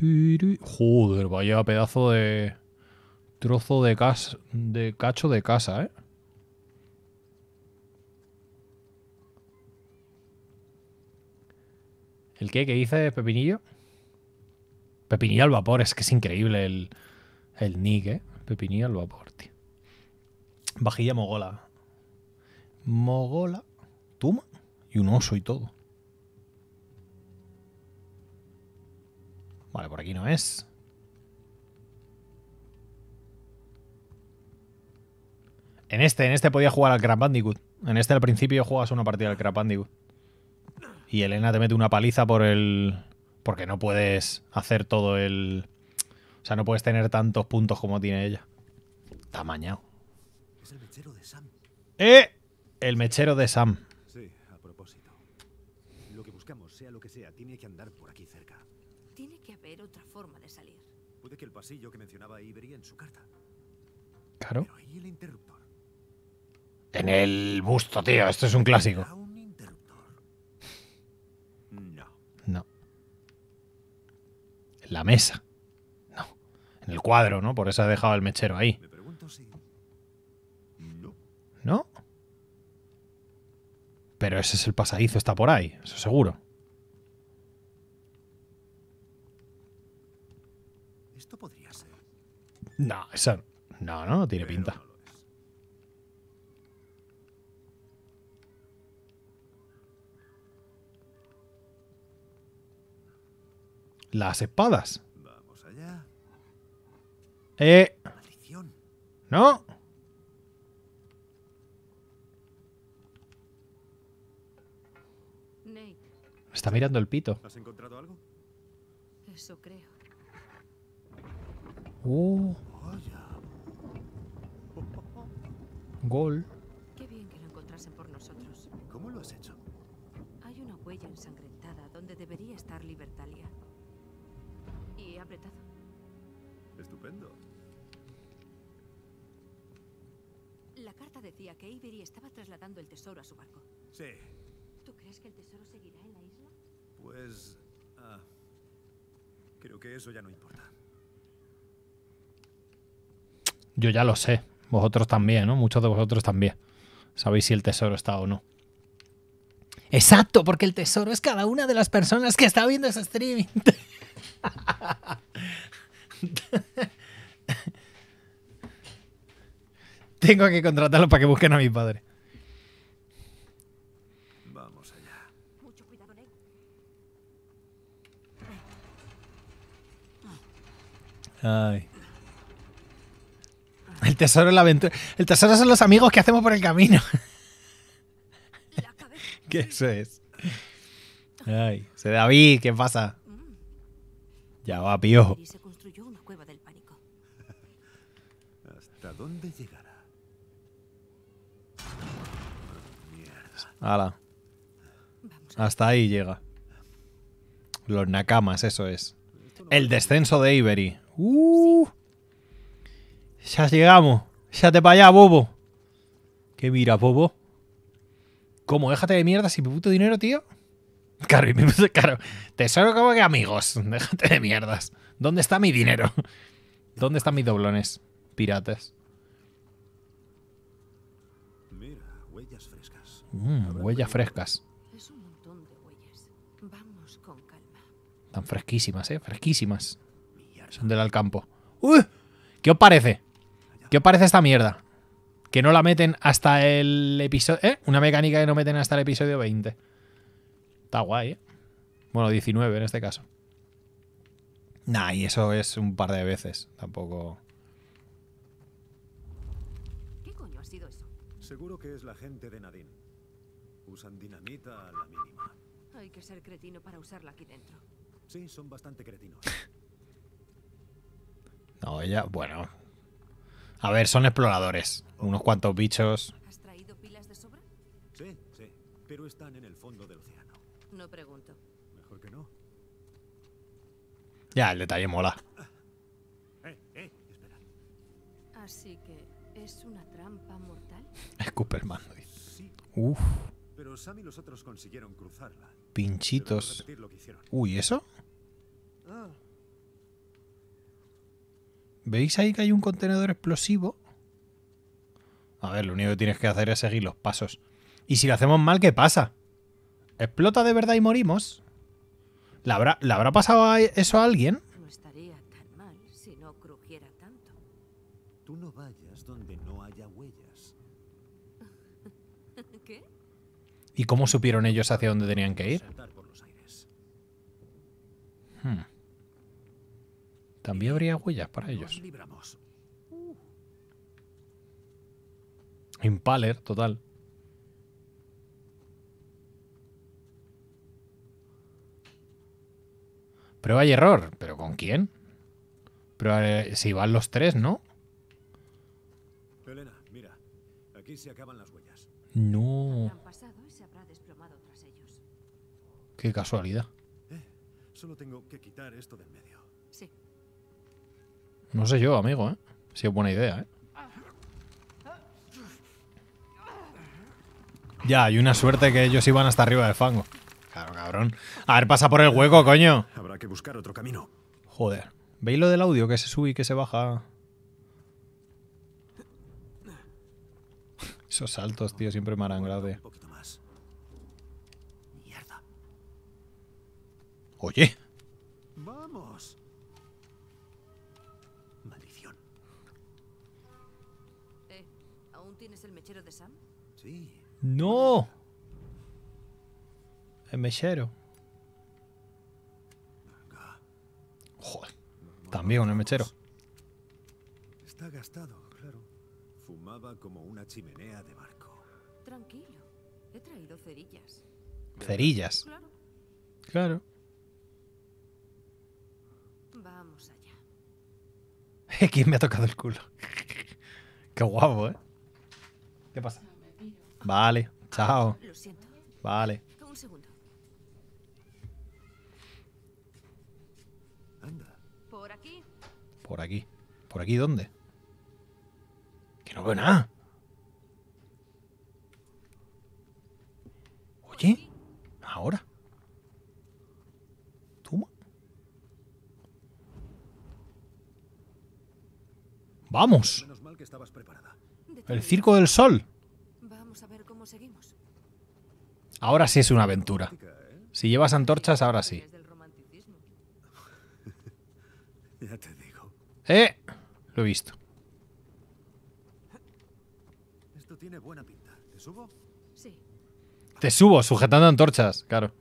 Joder, vaya pedazo de trozo de, cas de cacho de casa, ¿eh? ¿El qué? ¿Qué dice Pepinillo? Pepinillo al vapor, es que es increíble el, el nick, ¿eh? Pepinillo al vapor, tío. Vajilla mogola. Mogola, tuma y un oso y todo. Vale, por aquí no es. En este, en este podía jugar al Crab Bandicoot. En este al principio juegas una partida al Crab Bandicoot. Y Elena te mete una paliza por el... Porque no puedes hacer todo el... O sea, no puedes tener tantos puntos como tiene ella. Está Es el mechero de Sam. ¡Eh! El mechero de Sam. el pasillo que mencionaba en su carta. Claro. el En el busto, tío. Esto es un clásico. No. En la mesa. No. En el cuadro, ¿no? Por eso ha dejado el mechero ahí. ¿No? Pero ese es el pasadizo, está por ahí, eso seguro. No, eso... No, no, no tiene pinta. Las espadas. Vamos allá. Eh. Maldición. No. Nate. Está mirando el pito. ¿Has encontrado algo? Eso creo. Uh. Gol. Qué bien que lo encontrasen por nosotros. ¿Cómo lo has hecho? Hay una huella ensangrentada donde debería estar Libertalia. Y apretado. Estupendo. La carta decía que Avery estaba trasladando el tesoro a su barco. Sí. ¿Tú crees que el tesoro seguirá en la isla? Pues... Ah, creo que eso ya no importa. Yo ya lo sé. Vosotros también, ¿no? Muchos de vosotros también. Sabéis si el tesoro está o no. Exacto, porque el tesoro es cada una de las personas que está viendo ese streaming. Tengo que contratarlo para que busquen a mi padre. Vamos allá. Mucho cuidado, Ay. El tesoro es la aventura. El tesoro son los amigos que hacemos por el camino. ¿Qué eso es. Ay, se David, ¿qué pasa? Ya va, piojo. ¿Hasta dónde Hasta ahí llega. Los nakamas, eso es. El descenso de Ibery. Uh. Ya llegamos. Ya te para allá, bobo. ¿Qué mira, bobo? ¿Cómo? Déjate de mierda si mi puto dinero, tío. Claro, y me puse caro. Tesoro como que amigos. Déjate de mierdas. ¿Dónde está mi dinero? ¿Dónde están mis doblones? Piratas. Mira, mm, huellas frescas. huellas frescas. Vamos con Están fresquísimas, eh. Fresquísimas. Son del Alcampo. uy ¿Qué os parece? ¿Qué os parece esta mierda? Que no la meten hasta el episodio... ¿Eh? Una mecánica que no meten hasta el episodio 20. Está guay, ¿eh? Bueno, 19 en este caso. Nah, y eso es un par de veces. Tampoco... ¿Qué coño ha sido eso? Seguro que es la gente de Nadine. Usan dinamita a la mínima. Hay que ser cretino para usarla aquí dentro. Sí, son bastante cretinos. no, ya... Bueno, a ver, son exploradores. Unos cuantos bichos. ¿Has traído pilas de sobra? Sí, sí, pero están en el fondo del océano. No pregunto. Mejor que no. Ya, el detalle mola. Eh, eh, espera. Así que es una trampa mortal. Es Cooperman. Sí. Uf. Pero Sam y los otros consiguieron cruzarla. Pinchitos. Lo que Uy, ¿eso? Ah, ¿Veis ahí que hay un contenedor explosivo? A ver, lo único que tienes que hacer es seguir los pasos. Y si lo hacemos mal, ¿qué pasa? ¿Explota de verdad y morimos? ¿La habrá, pasado eso a alguien? ¿Y cómo supieron ellos hacia dónde tenían que ir? Hmm. También habría huellas para ellos. Impaler, total. Prueba y error. ¿Pero con quién? Prueba, eh, si van los tres, ¿no? Elena, mira. Aquí se acaban las huellas. No. Qué casualidad. Eh, solo tengo que quitar esto del medio. No sé yo, amigo, ¿eh? Si es buena idea, ¿eh? Ya, hay una suerte que ellos iban hasta arriba de fango. Claro, cabrón. A ver, pasa por el hueco, coño. Habrá que buscar otro camino. Joder. ¿Veis lo del audio que se sube y que se baja? Esos saltos, tío, siempre me harán grave. Oye. ¡No! El mechero. Joder. También un mechero. Está gastado, claro. Fumaba como una chimenea de barco. Tranquilo. He traído cerillas. ¿Cerillas? Claro. Claro. Vamos allá. ¿Quién me ha tocado el culo? Qué guapo, ¿eh? ¿Qué pasa? Vale, chao. Vale. Un segundo. Anda. Por aquí. Por aquí. ¿Por aquí dónde? Que no veo nada. Oye, ahora. Toma. Vamos. Menos mal que estabas preparada. El circo del sol. Ahora sí es una aventura. Si llevas antorchas, ahora sí. Ya te digo. ¡Eh! Lo he visto. ¿Te subo? Sí. Te subo, sujetando antorchas, claro.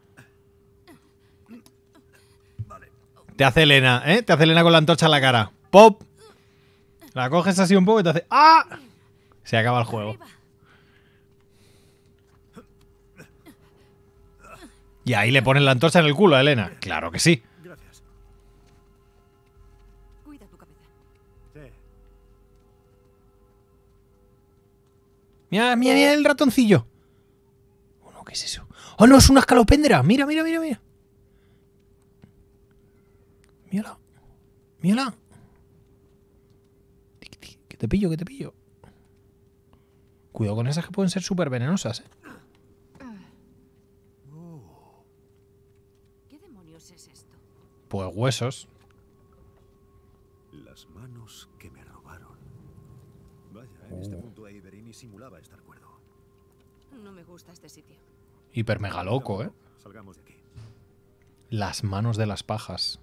Te hace Elena, ¿eh? Te hace Elena con la antorcha en la cara. ¡Pop! La coges así un poco y te hace. ¡Ah! Se acaba el juego. Y ahí le ponen la antorcha en el culo a Elena. Claro que sí. Mira, mira, mira el ratoncillo. Oh, no, ¿qué es eso? ¡Oh, no! Es una escalopendra. Mira, mira, mira, mira. Mírala. Mírala. Que te pillo, que te pillo. Cuidado con esas que pueden ser súper venenosas, ¿eh? Pues huesos. Las manos que me robaron. Vaya, en este oh. punto Iberini simulaba estar cuerdo. No me gusta este sitio. Hiper mega loco, ¿eh? Salgamos de aquí. Las manos de las pajas.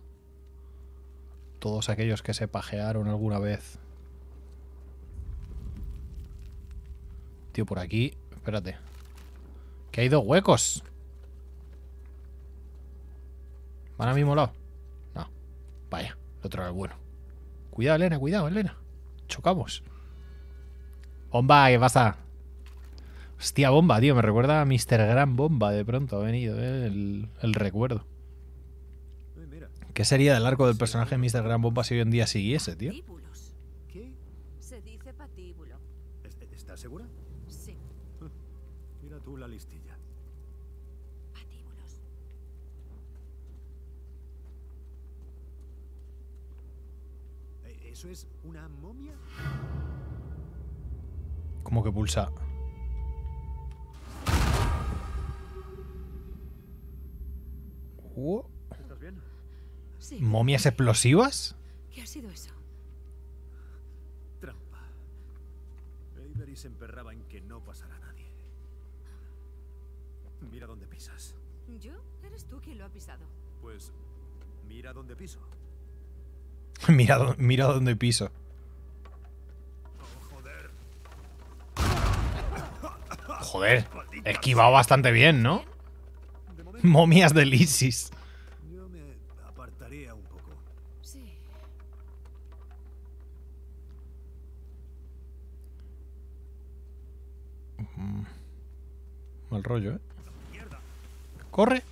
Todos aquellos que se pajearon alguna vez. Tío, por aquí. Espérate. Que hay dos huecos. Van a mi lado. Vaya, lo otro bueno. Cuidado, Elena, cuidado, Elena. Chocamos. Bomba, ¿qué pasa? Hostia, bomba, tío. Me recuerda a Mr. Gran Bomba de pronto. Ha venido ¿eh? el, el, recuerdo. ¿Qué sería del arco del personaje de Mr. Gran Bomba si hoy en día siguiese, tío? ¿Eso es una momia? ¿Cómo que pulsa. ¿Estás bien? ¿Momias explosivas? ¿Qué ha sido eso? Trampa. Avery se emperraba en que no pasara nadie. Mira dónde pisas. ¿Yo? Eres tú quien lo ha pisado. Pues mira dónde piso. mira, dónde piso. Joder, he esquivado bastante bien, ¿no? Momias de ISIS. Mal rollo, ¿eh? ¡Corre!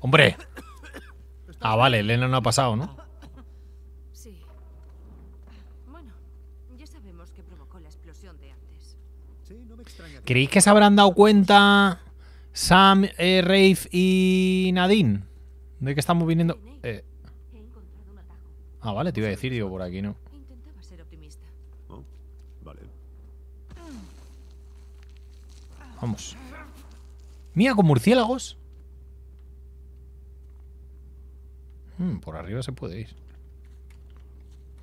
¡Hombre! Ah, vale, Elena no ha pasado, ¿no? Sí. Bueno, ya sabemos que provocó la explosión de antes. Sí, no extraña. ¿Creéis que se habrán dado cuenta Sam, eh, Rafe y Nadine? De que estamos viniendo. Eh. Ah, vale, te iba a decir, digo, por aquí no. Oh, vale. Vamos. Mira, con murciélagos. Mm, por arriba se puede ir.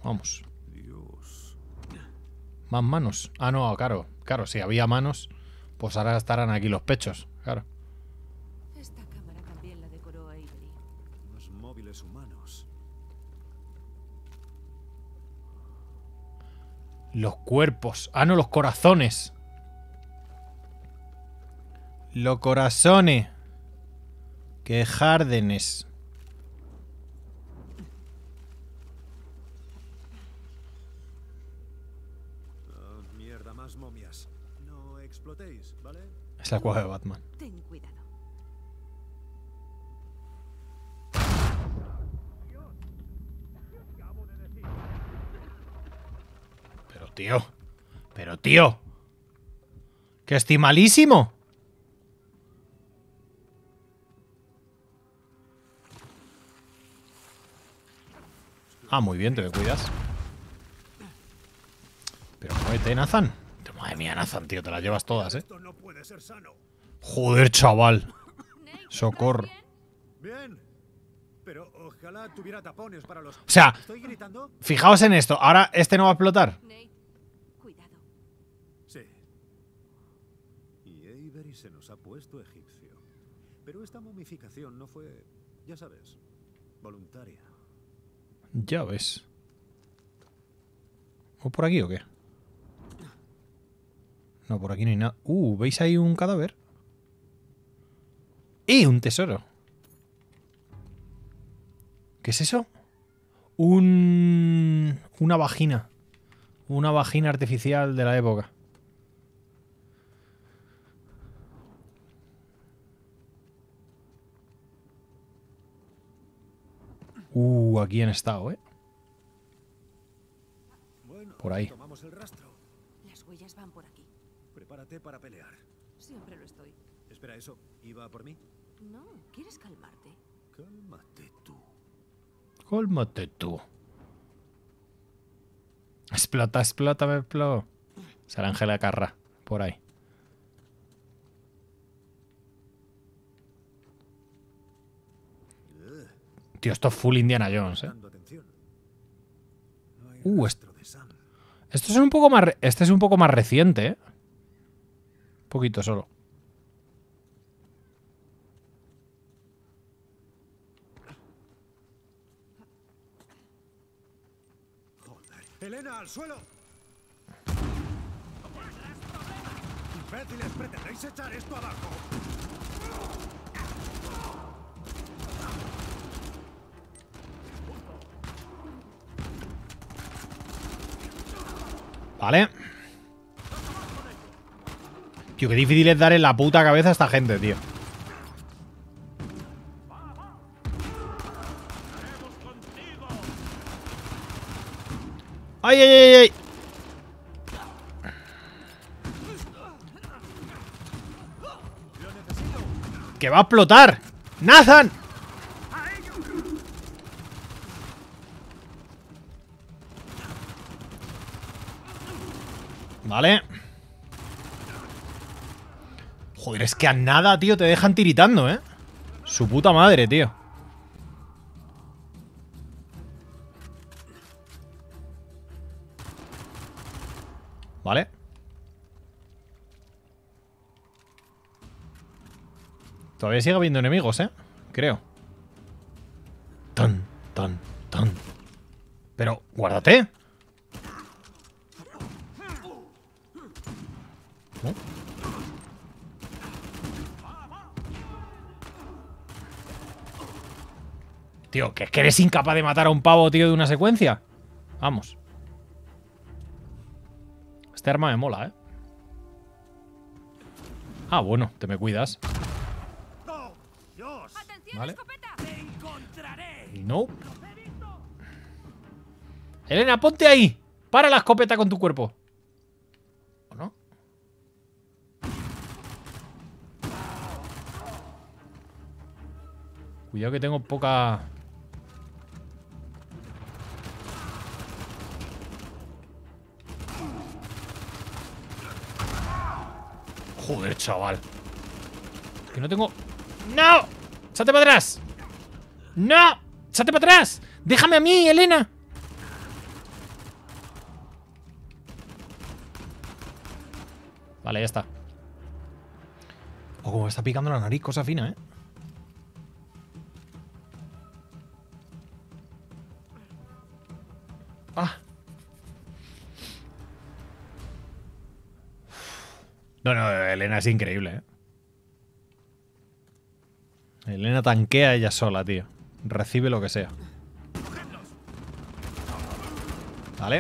Vamos. Más manos. Ah, no, claro. Claro, si había manos, pues ahora estarán aquí los pechos. Claro. Los humanos. Los cuerpos. Ah, no, los corazones. Los corazones. Qué jardines. Es la cueva de Batman. Pero tío, pero tío, que estoy malísimo. Ah, muy bien, te me cuidas. Pero muévete, Nathan. Madre mía, Nathan, tío, te las llevas todas, ¿eh? Esto no puede ser sano. Joder, chaval. Socorro. Bien. Pero ojalá tuviera tapones para los... O sea, fijaos en esto. Ahora este no va a explotar. Nate, cuidado. Sí. Y Avery se nos ha puesto egipcio. Pero esta momificación no fue, ya sabes, voluntaria. Ya ves. ¿O por aquí o qué? No, por aquí no hay nada. Uh, ¿veis ahí un cadáver? ¡Eh! Un tesoro. ¿Qué es eso? Un... Una vagina. Una vagina artificial de la época. Uh, aquí han estado, ¿eh? Por ahí. el rastro para pelear. Siempre lo estoy. Espera, ¿eso iba por mí? No, ¿quieres calmarte? Cálmate tú. Cálmate tú. Explota, explota, me explota. Será Ángela Carra, por ahí. Tío, esto es full Indiana Jones, eh. Uh, esto, esto es un poco más, este es un poco más reciente, ¿eh? Poquito solo. Elena, al suelo. Imbéciles, pretendéis echar esto abajo. Vale. Tío, qué difícil es dar en la puta cabeza a esta gente, tío. ¡Ay, ay, ay, ay! ¡Que va a explotar! ¡Nathan! Vale. Joder, es que a nada, tío, te dejan tiritando, ¿eh? Su puta madre, tío. ¿Vale? Todavía sigue habiendo enemigos, ¿eh? Creo. Tan, tan, tan. Pero, guárdate. Tío, ¿que, que eres incapaz de matar a un pavo, tío, de una secuencia? Vamos. Este arma me mola, ¿eh? Ah, bueno, te me cuidas. ¿Vale? No. Elena, ponte ahí. Para la escopeta con tu cuerpo. ¿O no? Cuidado que tengo poca... Joder, chaval. que no tengo... ¡No! ¡Sate para atrás! ¡No! ¡Sate para atrás! ¡Déjame a mí, Elena! Vale, ya está. O como me está picando la nariz, cosa fina, ¿eh? No, no, Elena es increíble, ¿eh? Elena tanquea ella sola, tío. Recibe lo que sea. Vale.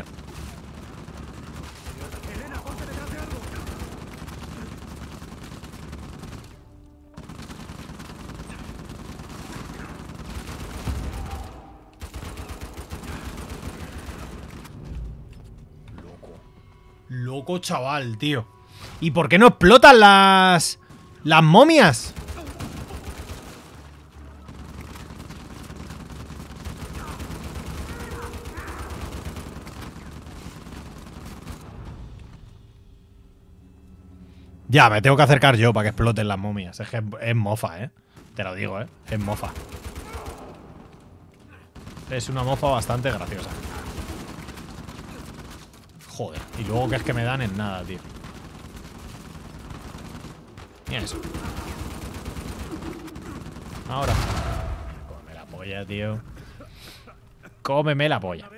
Loco. Loco chaval, tío. ¿Y por qué no explotan las... las momias? Ya, me tengo que acercar yo para que exploten las momias. Es que es mofa, ¿eh? Te lo digo, ¿eh? Es mofa. Es una mofa bastante graciosa. Joder, y luego que es que me dan en nada, tío eso. Ahora. Cómeme la polla, tío. Cómeme la polla.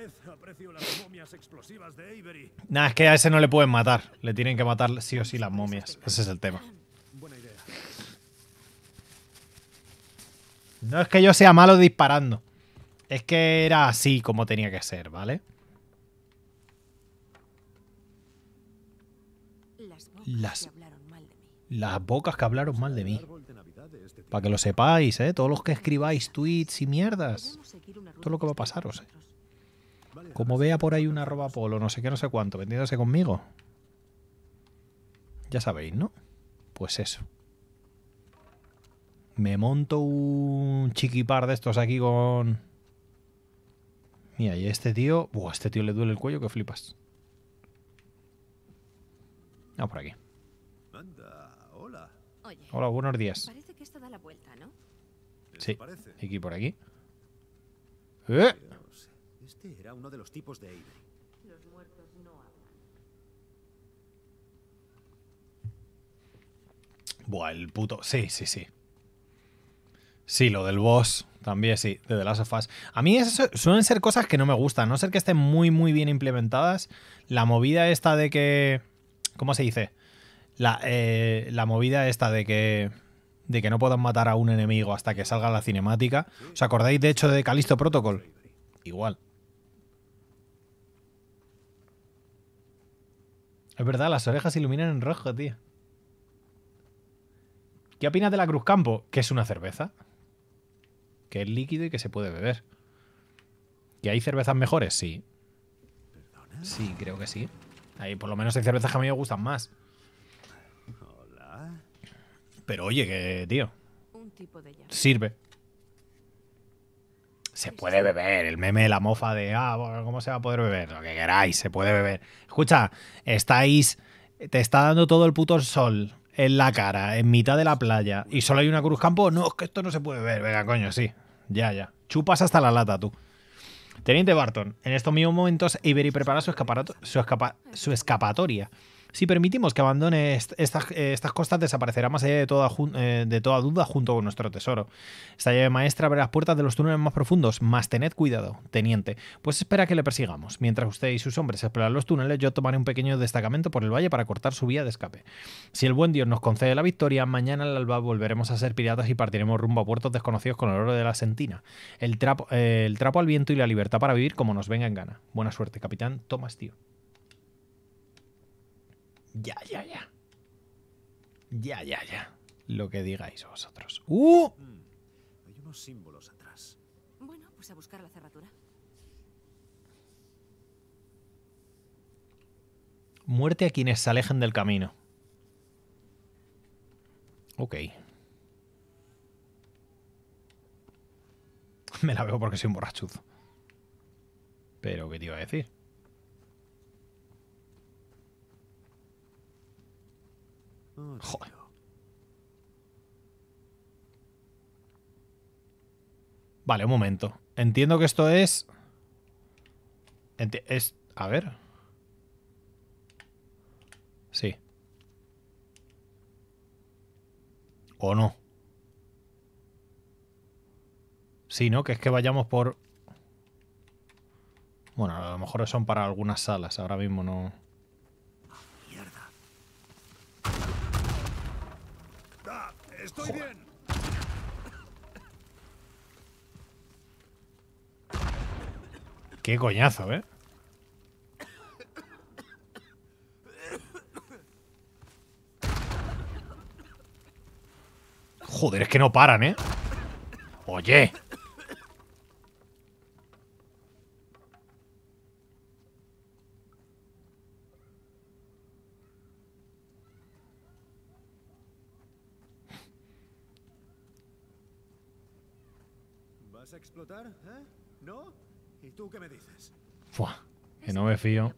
Nah, es que a ese no le pueden matar. Le tienen que matar sí o sí las momias. Ese es el tema. No es que yo sea malo disparando. Es que era así como tenía que ser, ¿vale? Las las bocas que hablaron mal de mí. Para que lo sepáis, ¿eh? Todos los que escribáis tweets y mierdas. Todo lo que va a pasaros, Como vea por ahí una arroba polo, no sé qué, no sé cuánto, vendiéndose conmigo. Ya sabéis, ¿no? Pues eso. Me monto un chiquipar de estos aquí con... Mira, y este tío... Buah, a este tío le duele el cuello que flipas. No, por aquí. Hola, buenos días. Sí, aquí por aquí. ¿Eh? los Buah, el puto... Sí, sí, sí. Sí, lo del boss también, sí, de las Last A mí suelen ser cosas que no me gustan, no ser que estén muy, muy bien implementadas. La movida esta de que... ¿Cómo se dice? Eh, la, movida esta de que de que no puedan matar a un enemigo hasta que salga la cinemática. ¿Os acordáis de hecho de Calisto Protocol? Igual. Es verdad, las orejas iluminan en rojo, tío. ¿Qué opinas de la Cruz Campo? Que es una cerveza. Que es líquido y que se puede beber. ¿Que hay cervezas mejores? Sí. Sí, creo que sí. Ahí por lo menos hay cervezas que a mí me gustan más. Pero oye, que, tío. sirve. Se puede beber, el meme de la mofa de, ah, ¿cómo se va a poder beber? Lo que queráis, se puede beber. Escucha, estáis, te está dando todo el puto sol en la cara, en mitad de la playa, y solo hay una cruz campo. No, es que esto no se puede ver venga, coño, sí. Ya, ya. Chupas hasta la lata, tú. Teniente Barton, en estos mismos momentos, Iberi prepara su, su escapatoria. Si permitimos que abandone estas, eh, estas costas, desaparecerá más allá de toda, eh, de toda duda junto con nuestro tesoro. Esta llave maestra abre las puertas de los túneles más profundos, más tened cuidado, teniente, pues espera que le persigamos. Mientras usted y sus hombres exploran los túneles, yo tomaré un pequeño destacamento por el valle para cortar su vía de escape. Si el buen Dios nos concede la victoria, mañana al alba volveremos a ser piratas y partiremos rumbo a puertos desconocidos con el oro de la sentina, el trapo, eh, el trapo al viento y la libertad para vivir como nos venga en gana. Buena suerte, capitán Thomas, tío. Ya, ya, ya. Ya, ya, ya. Lo que digáis vosotros. ¡Uh! Hmm. hay unos símbolos atrás. Bueno, pues a buscar la cerradura. Muerte a quienes se alejen del camino. Ok. Me la veo porque soy un borrachuzo. Pero, ¿qué te iba a decir? Vale, un momento. Entiendo que esto es... es... A ver. Sí. ¿O no? Sí, ¿no? Que es que vayamos por... Bueno, a lo mejor son para algunas salas. Ahora mismo no... Qué coñazo, ¿eh? Joder, es que no paran, ¿eh? Oye. ¿eh? ¿No? ¿Y tú qué me dices? Fua, que no me este fío.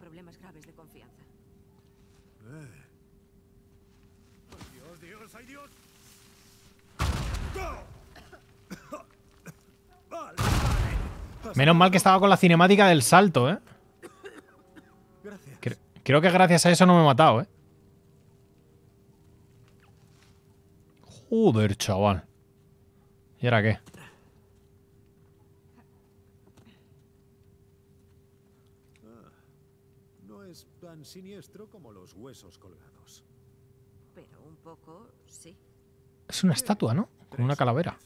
Menos mal que estaba con la cinemática del salto, ¿eh? Creo que gracias a eso no me he matado, ¿eh? Joder, chaval. ¿Y ahora qué? siniestro como los huesos colgados. Pero un poco, sí. Es una estatua, ¿no? Con una calavera.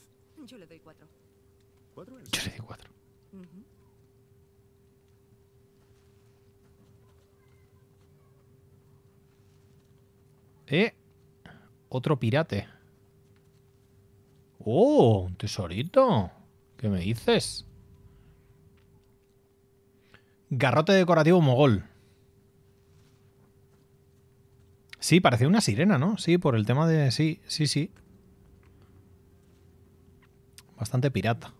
Yo le doy cuatro. Yo le doy cuatro. Eh, otro pirate. ¡Oh! Un tesorito. ¿Qué me dices? Garrote decorativo mogol. Sí, parece una sirena, ¿no? Sí, por el tema de... Sí, sí, sí. Bastante pirata.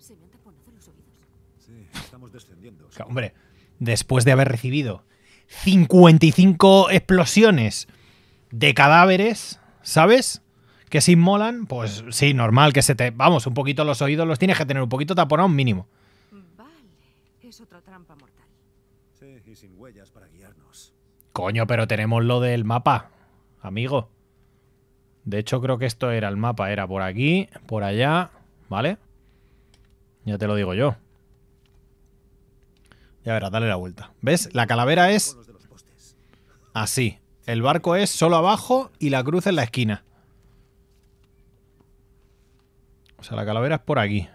Hombre, después de haber recibido 55 explosiones de cadáveres, ¿sabes? Que se inmolan, pues sí, normal que se te... Vamos, un poquito los oídos los tienes que tener un poquito taponados mínimo. Vale, es otra trampa mortal. Sí, y sin huellas para guiarnos. Coño, pero tenemos lo del mapa amigo. De hecho, creo que esto era el mapa. Era por aquí, por allá, ¿vale? Ya te lo digo yo. Ya verás, dale la vuelta. ¿Ves? La calavera es así. El barco es solo abajo y la cruz en la esquina. O sea, la calavera es por aquí.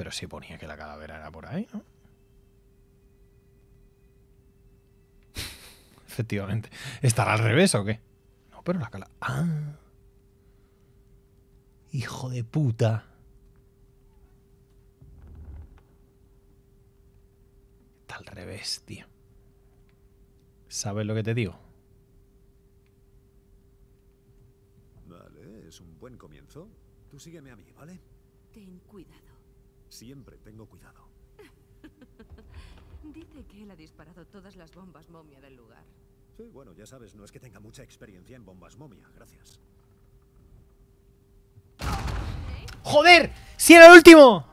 Pero si ponía que la calavera era por ahí, ¿no? Efectivamente. ¿Estará al revés o qué? No, pero la calavera... ¡Ah! Hijo de puta. Está al revés, tío. ¿Sabes lo que te digo? Vale, es un buen comienzo. Tú sígueme a mí, ¿vale? Ten cuidado. Siempre tengo cuidado. Dice que él ha disparado todas las bombas momia del lugar. Sí, bueno, ya sabes, no es que tenga mucha experiencia en bombas momia, gracias. ¡Joder! ¡Si ¡Sí era el último!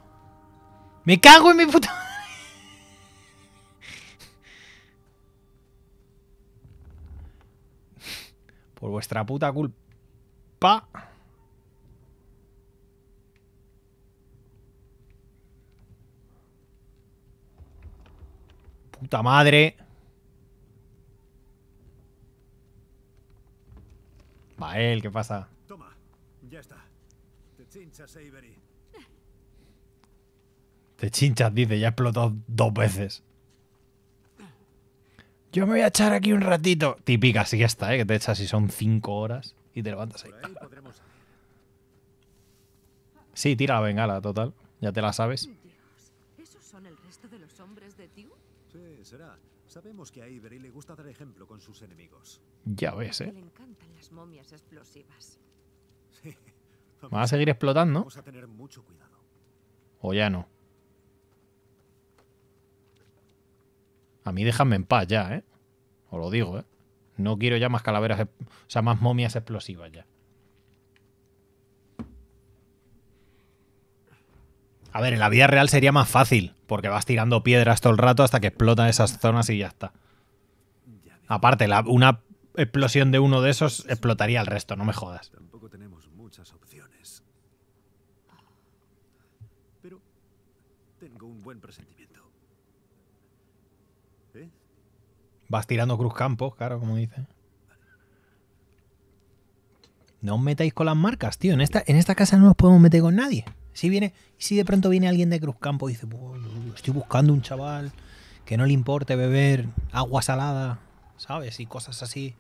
¡Me cago en mi puta Por vuestra puta culpa... Puta madre. Va él, ¿qué pasa? Toma, ya está. Te chinchas, Te dice, ya ha explotado dos veces. Yo me voy a echar aquí un ratito. Típica está ¿eh? Que te echas si son cinco horas y te levantas ahí. Sí, tira la bengala, total. Ya te la sabes. será. Sabemos que a Ivery le gusta dar ejemplo con sus enemigos. Ya ves, ¿eh? Le encantan las momias explosivas. Sí. a seguir explotando? Vamos a tener mucho cuidado. O ya no. A mí déjame en paz ya, ¿eh? Os lo digo, ¿eh? No quiero ya más calaveras, o sea, más momias explosivas ya. A ver, en la vida real sería más fácil, porque vas tirando piedras todo el rato hasta que explotan esas zonas y ya está. Aparte, una explosión de uno de esos explotaría el resto, no me jodas. Tampoco tenemos muchas opciones. Pero tengo un buen presentimiento. ¿Eh? Vas tirando cruz campos, claro, como dice. No os metáis con las marcas, tío. En esta, en esta casa no nos podemos meter con nadie. Si viene, si de pronto viene alguien de Cruzcampo y dice, estoy buscando un chaval que no le importe beber agua salada, ¿sabes? Y cosas así.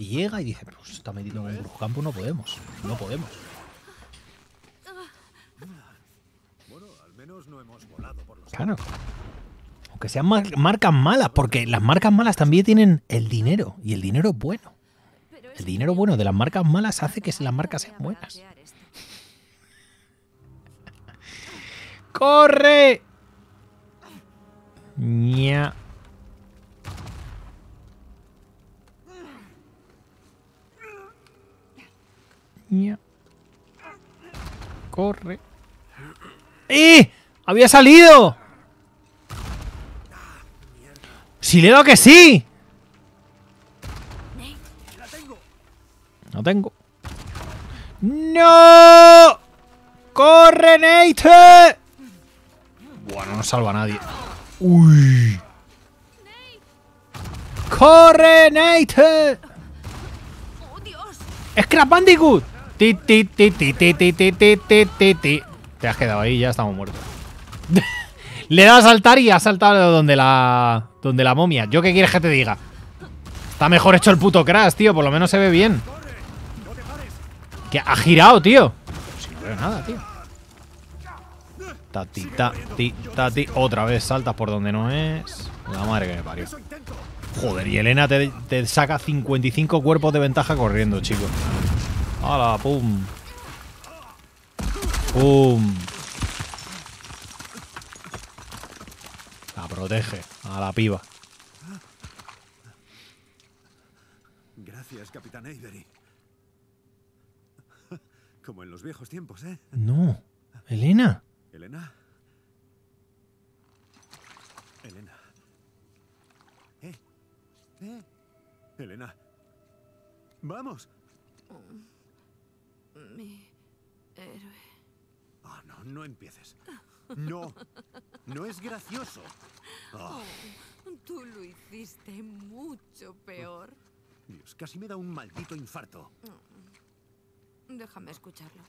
Y llega y dice, pues está metido en Cruz Cruzcampo, no podemos, no podemos. Bueno, al menos no hemos volado por los claro. Aunque sean marcas malas, porque las marcas malas también tienen el dinero, y el dinero bueno. El dinero bueno de las marcas malas hace que las marcas sean buenas. ¡Corre! ¡Nya! Corre. ¡Eh! ¡Había salido! ¡Si le he que sí! No tengo. ¡No! ¡Corre, Nate! Bueno, no salva a nadie. ¡Uy! ¡Corre, Nate! ¡Scrap Bandicoot! Te has quedado ahí, ya estamos muertos. Le da a saltar y ha saltado donde la. donde la momia. ¿Yo qué quieres que te diga? Está mejor hecho el puto crash, tío. Por lo menos se ve bien. Que ha girado, tío. no veo nada, tío. Tati, tati, Otra vez saltas por donde no es. La madre que me parió. Joder, y Elena te, saca 55 cuerpos de ventaja corriendo, chicos ¡Hala! ¡Pum! ¡Pum! La protege a la piba. Gracias, Capitán Avery. Como en los viejos tiempos, ¿eh? No. Elena. ¿Elena? Elena. ¿Eh? ¿Eh? Elena. ¡Vamos! Mi héroe. Ah, no, no empieces. No. No es gracioso. Ah. Oh, tú lo hiciste mucho peor. Dios, casi me da un maldito infarto. Déjame escucharlo.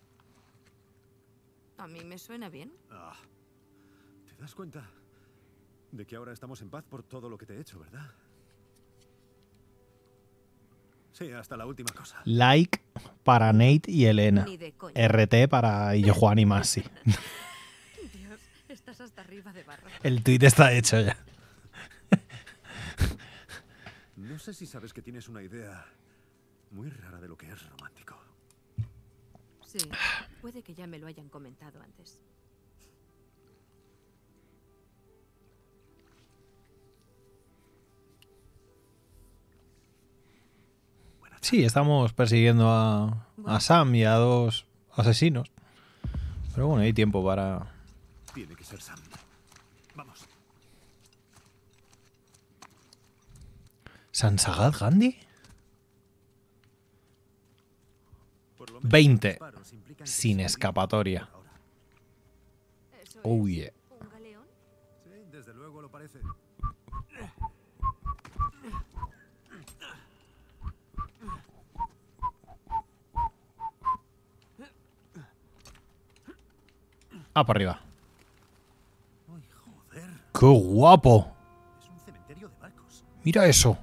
A mí me suena bien. Ah, ¿Te das cuenta de que ahora estamos en paz por todo lo que te he hecho, verdad? Sí, hasta la última cosa. Like para Nate y Elena. RT para yo Juan y Masi. El tweet está hecho ya. No sé si sabes que tienes una idea muy rara de lo que es romántico puede que ya me lo hayan comentado antes. Sí, estamos persiguiendo a, Sam y a dos asesinos. Pero bueno, hay tiempo para... Tiene que ser Sam. Vamos. Gandhi? 20 sin escapatoria. oye, oh, ¿Un galeón? Sí, desde luego lo parece. Ah, para arriba. ¡Qué guapo! Mira eso.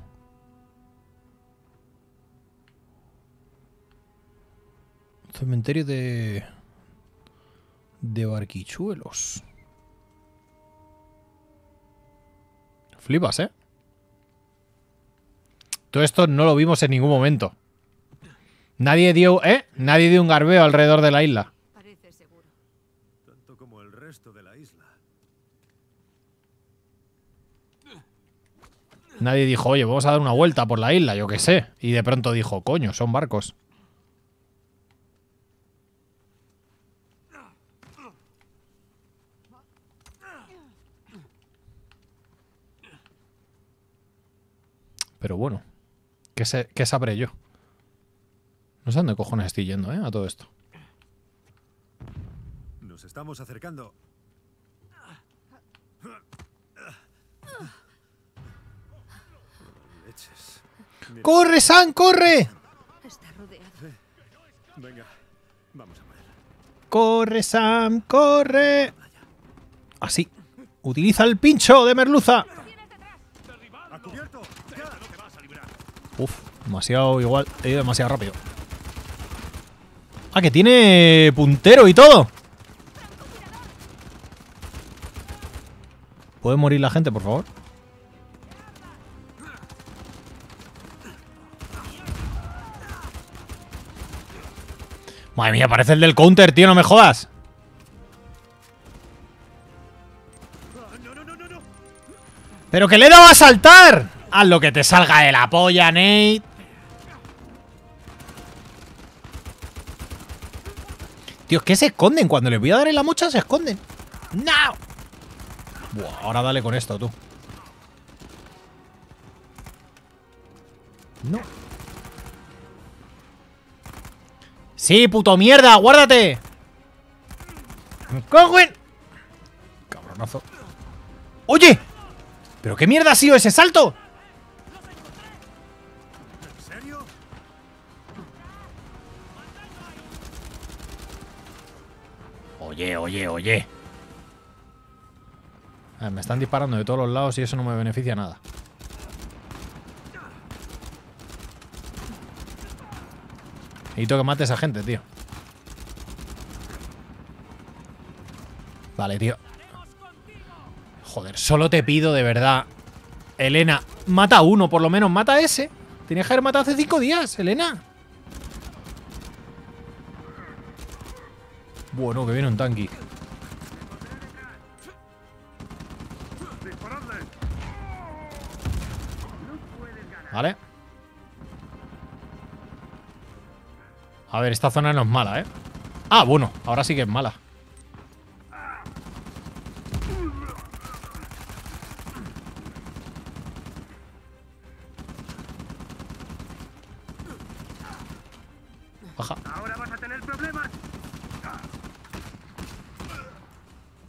Cementerio de... De Barquichuelos. Flipas, ¿eh? Todo esto no lo vimos en ningún momento. Nadie dio, ¿eh? Nadie dio un garbeo alrededor de la isla. el de la isla. Nadie dijo, oye, vamos a dar una vuelta por la isla, yo qué sé. Y de pronto dijo, coño, son barcos. Pero bueno, ¿qué, ¿qué, sabré yo? No sé dónde cojones estoy yendo, ¿eh? A todo esto. Nos estamos acercando. ¡Corre, Sam, ¡Corre! ¡Corre, Sam! ¡Corre! Así. Utiliza el pincho de merluza. Uf, demasiado igual. He ido demasiado rápido. Ah, que tiene puntero y todo. ¿Puede morir la gente, por favor? Madre mía, parece el del counter, tío, no me jodas. ¡Pero que le he dado a saltar! Haz lo que te salga de la polla, Nate. Tío, es que se esconden. Cuando les voy a dar en la mocha, se esconden. ¡No! Buah, ahora dale con esto, tú. No. Sí, puto mierda, guárdate. ¡Cogwin! Cabronazo. ¡Oye! ¿Pero qué mierda ha sido ese salto? Oye, oye, oye. A ver, me están disparando de todos los lados y eso no me beneficia nada. Necesito que mate a esa gente, tío. Vale, tío. Joder, solo te pido de verdad. Elena, mata a uno, por lo menos. Mata a ese. Tienes que haber matado hace cinco días, Elena. Bueno, que viene un tanque. Vale. A ver, esta zona no es mala, ¿eh? Ah, bueno, ahora sí que es mala.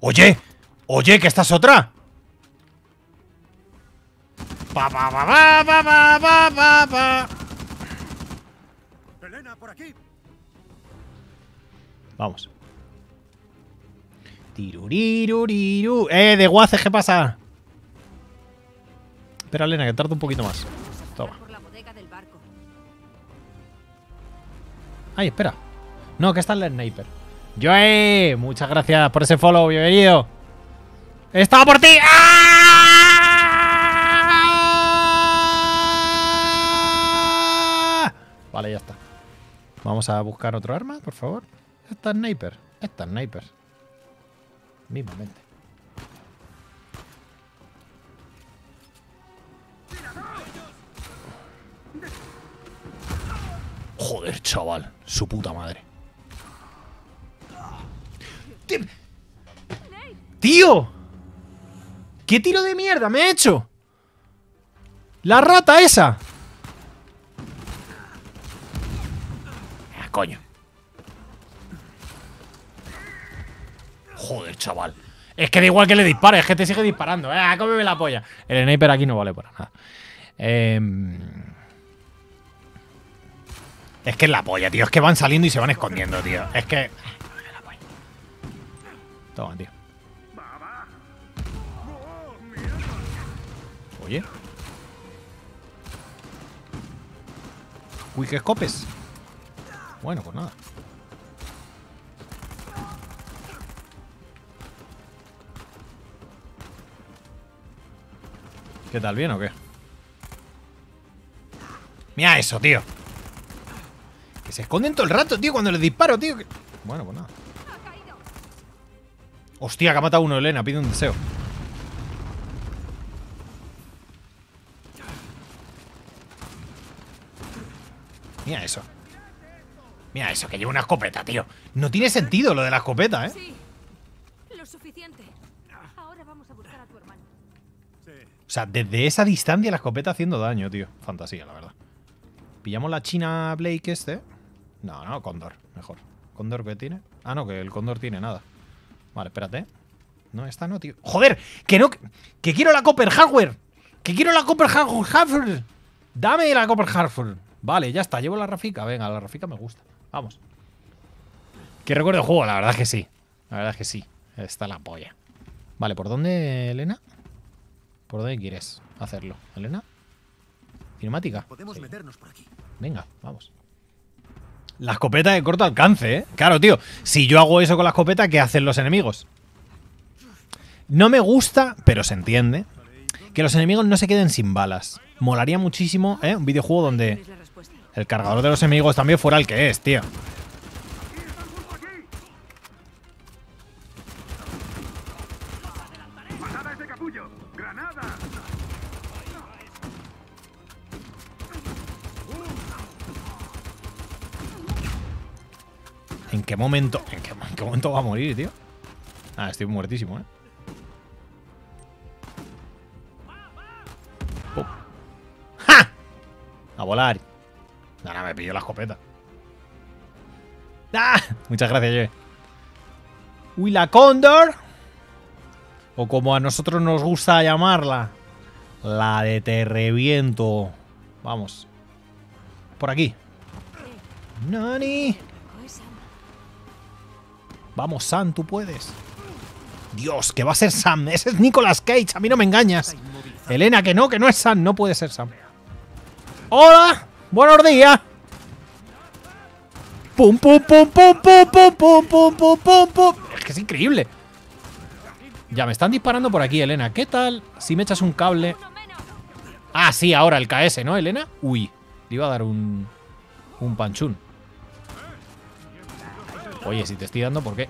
Oye, oye, que esta es otra. Pa, pa, pa, pa, Vamos. Tiruriruriru. Eh, de guaces, ¿qué pasa? Espera, Elena, que tarda un poquito más. Toma. Ay, espera. No, que está el sniper. Joey, muchas gracias por ese follow, bienvenido. ¡Estaba por ti! ¡Ah! Vale, ya está. Vamos a buscar otro arma, por favor. Esta sniper. Esta sniper. Mismamente. Joder, chaval. Su puta madre. ¡Tío! ¿Qué tiro de mierda me he hecho? ¡La rata esa! Ah, coño. Joder, chaval. Es que da igual que le dispare, es que te sigue disparando. Eh. ¡Ah, cómeme la polla! El sniper aquí no vale para nada. Em, es que es la polla, tío. Es que van saliendo y se van escondiendo, tío. Es que tío. Oye. Uy, que escopes. Bueno, pues nada. ¿Qué tal? ¿Bien o qué? Mira eso, tío. Que se esconden todo el rato, tío, cuando les disparo, tío. Bueno, pues nada. Hostia, que ha matado uno, Elena. Pide un deseo. Mira eso. Mira eso, que lleva una escopeta, tío. No tiene sentido lo de la escopeta, ¿eh? O sea, desde esa distancia la escopeta haciendo daño, tío. Fantasía, la verdad. ¿Pillamos la China Blake este? No, no, Condor. mejor. ¿Condor qué tiene? Ah, no, que el Condor tiene nada. Vale, espérate. No, esta no, tío. ¡Joder! ¡Que no! ¡Que quiero la Copper Hardware! ¡Que quiero la Copper Hardware! ¡Dame la Copper Hardware! Vale, ya está. Llevo la Rafika. Venga, la Rafika me gusta. Vamos. Que recuerdo el juego, la verdad es que sí. La verdad es que sí. Está la polla. Vale, ¿por dónde, Elena? ¿Por dónde quieres hacerlo, Elena? Cinemática. Podemos meternos por aquí. Venga, vamos. La escopeta de corto alcance, ¿eh? Claro, tío. Si yo hago eso con la escopeta, ¿qué hacen los enemigos? No me gusta, pero se entiende, que los enemigos no se queden sin balas. Molaría muchísimo, ¿eh? Un videojuego donde el cargador de los enemigos también fuera el que es, tío. qué momento? ¿En qué, momento va a morir, tío? Ah, estoy muertísimo, ¿eh? Oh. ¡Ja! A volar. Nada, me pilló la escopeta. ¡Ah! Muchas gracias, Joe. Uy, la Condor. O como a nosotros nos gusta llamarla. La de te Vamos. Por aquí. Nani. Vamos, Sam, tú puedes. Dios, que va a ser Sam. Ese es Nicolas Cage, a mí no me engañas. Elena, que no, que no es Sam. No puede ser Sam. ¡Hola! ¡Buenos días! ¡Pum, pum, pum, pum, pum, pum, pum, pum, pum, Es que es increíble. Ya, me están disparando por aquí, Elena. ¿Qué tal si me echas un cable? Ah, sí, ahora el KS, ¿no, Elena? Uy, le iba a dar un... Un panchún. Oye, si te estoy dando, ¿por qué?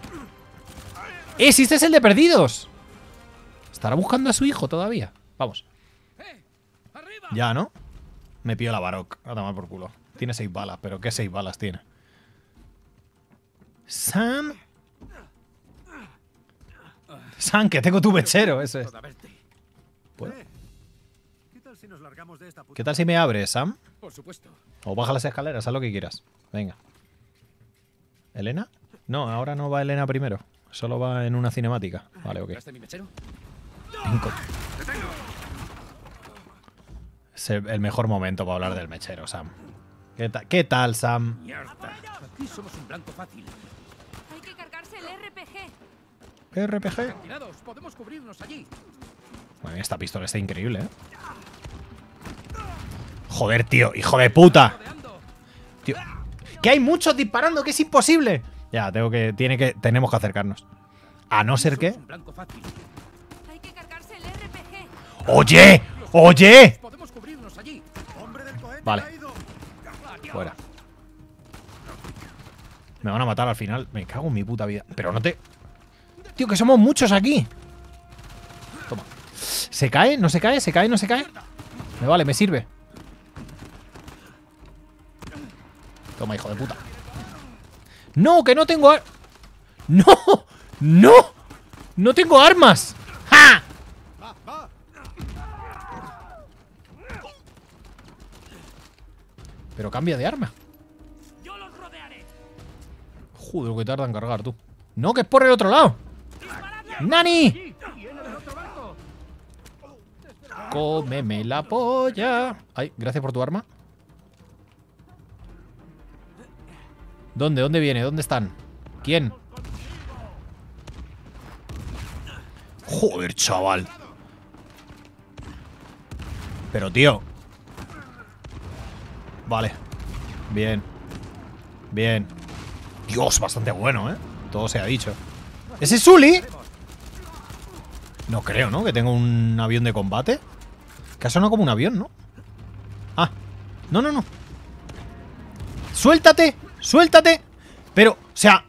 ¡Eh, este es el de perdidos! ¿Estará buscando a su hijo todavía? Vamos. Ya, ¿no? Me pido la Baroc. A tomar por culo. Tiene seis balas, pero ¿qué seis balas tiene? Sam... Sam, que tengo tu mechero, Ese es. ¿Puedo? Eh, ¿Qué tal si me abres, Sam? Por supuesto. O baja las escaleras, haz lo que quieras. Venga. ¿Elena? No, ahora no va Elena primero. Solo va en una cinemática. Vale, ok. Es el, el, mejor momento para hablar del mechero, Sam. ¿Qué, tal, Sam? Aquí somos un blanco fácil. Hay que cargarse el RPG. ¿RPG? Podemos Bueno, esta pistola está increíble, ¿eh? Joder, tío, hijo de puta. que hay muchos disparando, que es imposible. Ya, tengo que, tiene que, tenemos que acercarnos. A no ser que... ¡Oye! ¡Oye! vale. Fuera. Me van a matar al final. Me cago en mi puta vida. Pero no te... Tío, que somos muchos aquí. Toma. ¿Se cae? ¿No se cae? ¿Se cae? ¿No se cae? Me vale, me sirve. Toma, hijo de puta. ¡No, que no tengo ar ¡No! ¡No! ¡No tengo armas! ¡Ja! Pero cambia de arma. Joder, lo que tarda en cargar, tú. ¡No, que es por el otro lado! ¡Nani! ¡Cómeme la polla! Ay, gracias por tu arma. ¿Dónde? ¿Dónde viene? ¿Dónde están? ¿Quién? Joder, chaval Pero, tío Vale Bien Bien Dios, bastante bueno, ¿eh? Todo se ha dicho ¿Ese es No creo, ¿no? Que tengo un avión de combate Que ha como un avión, ¿no? Ah No, no, no ¡Suéltate! suéltate. Pero, o sea,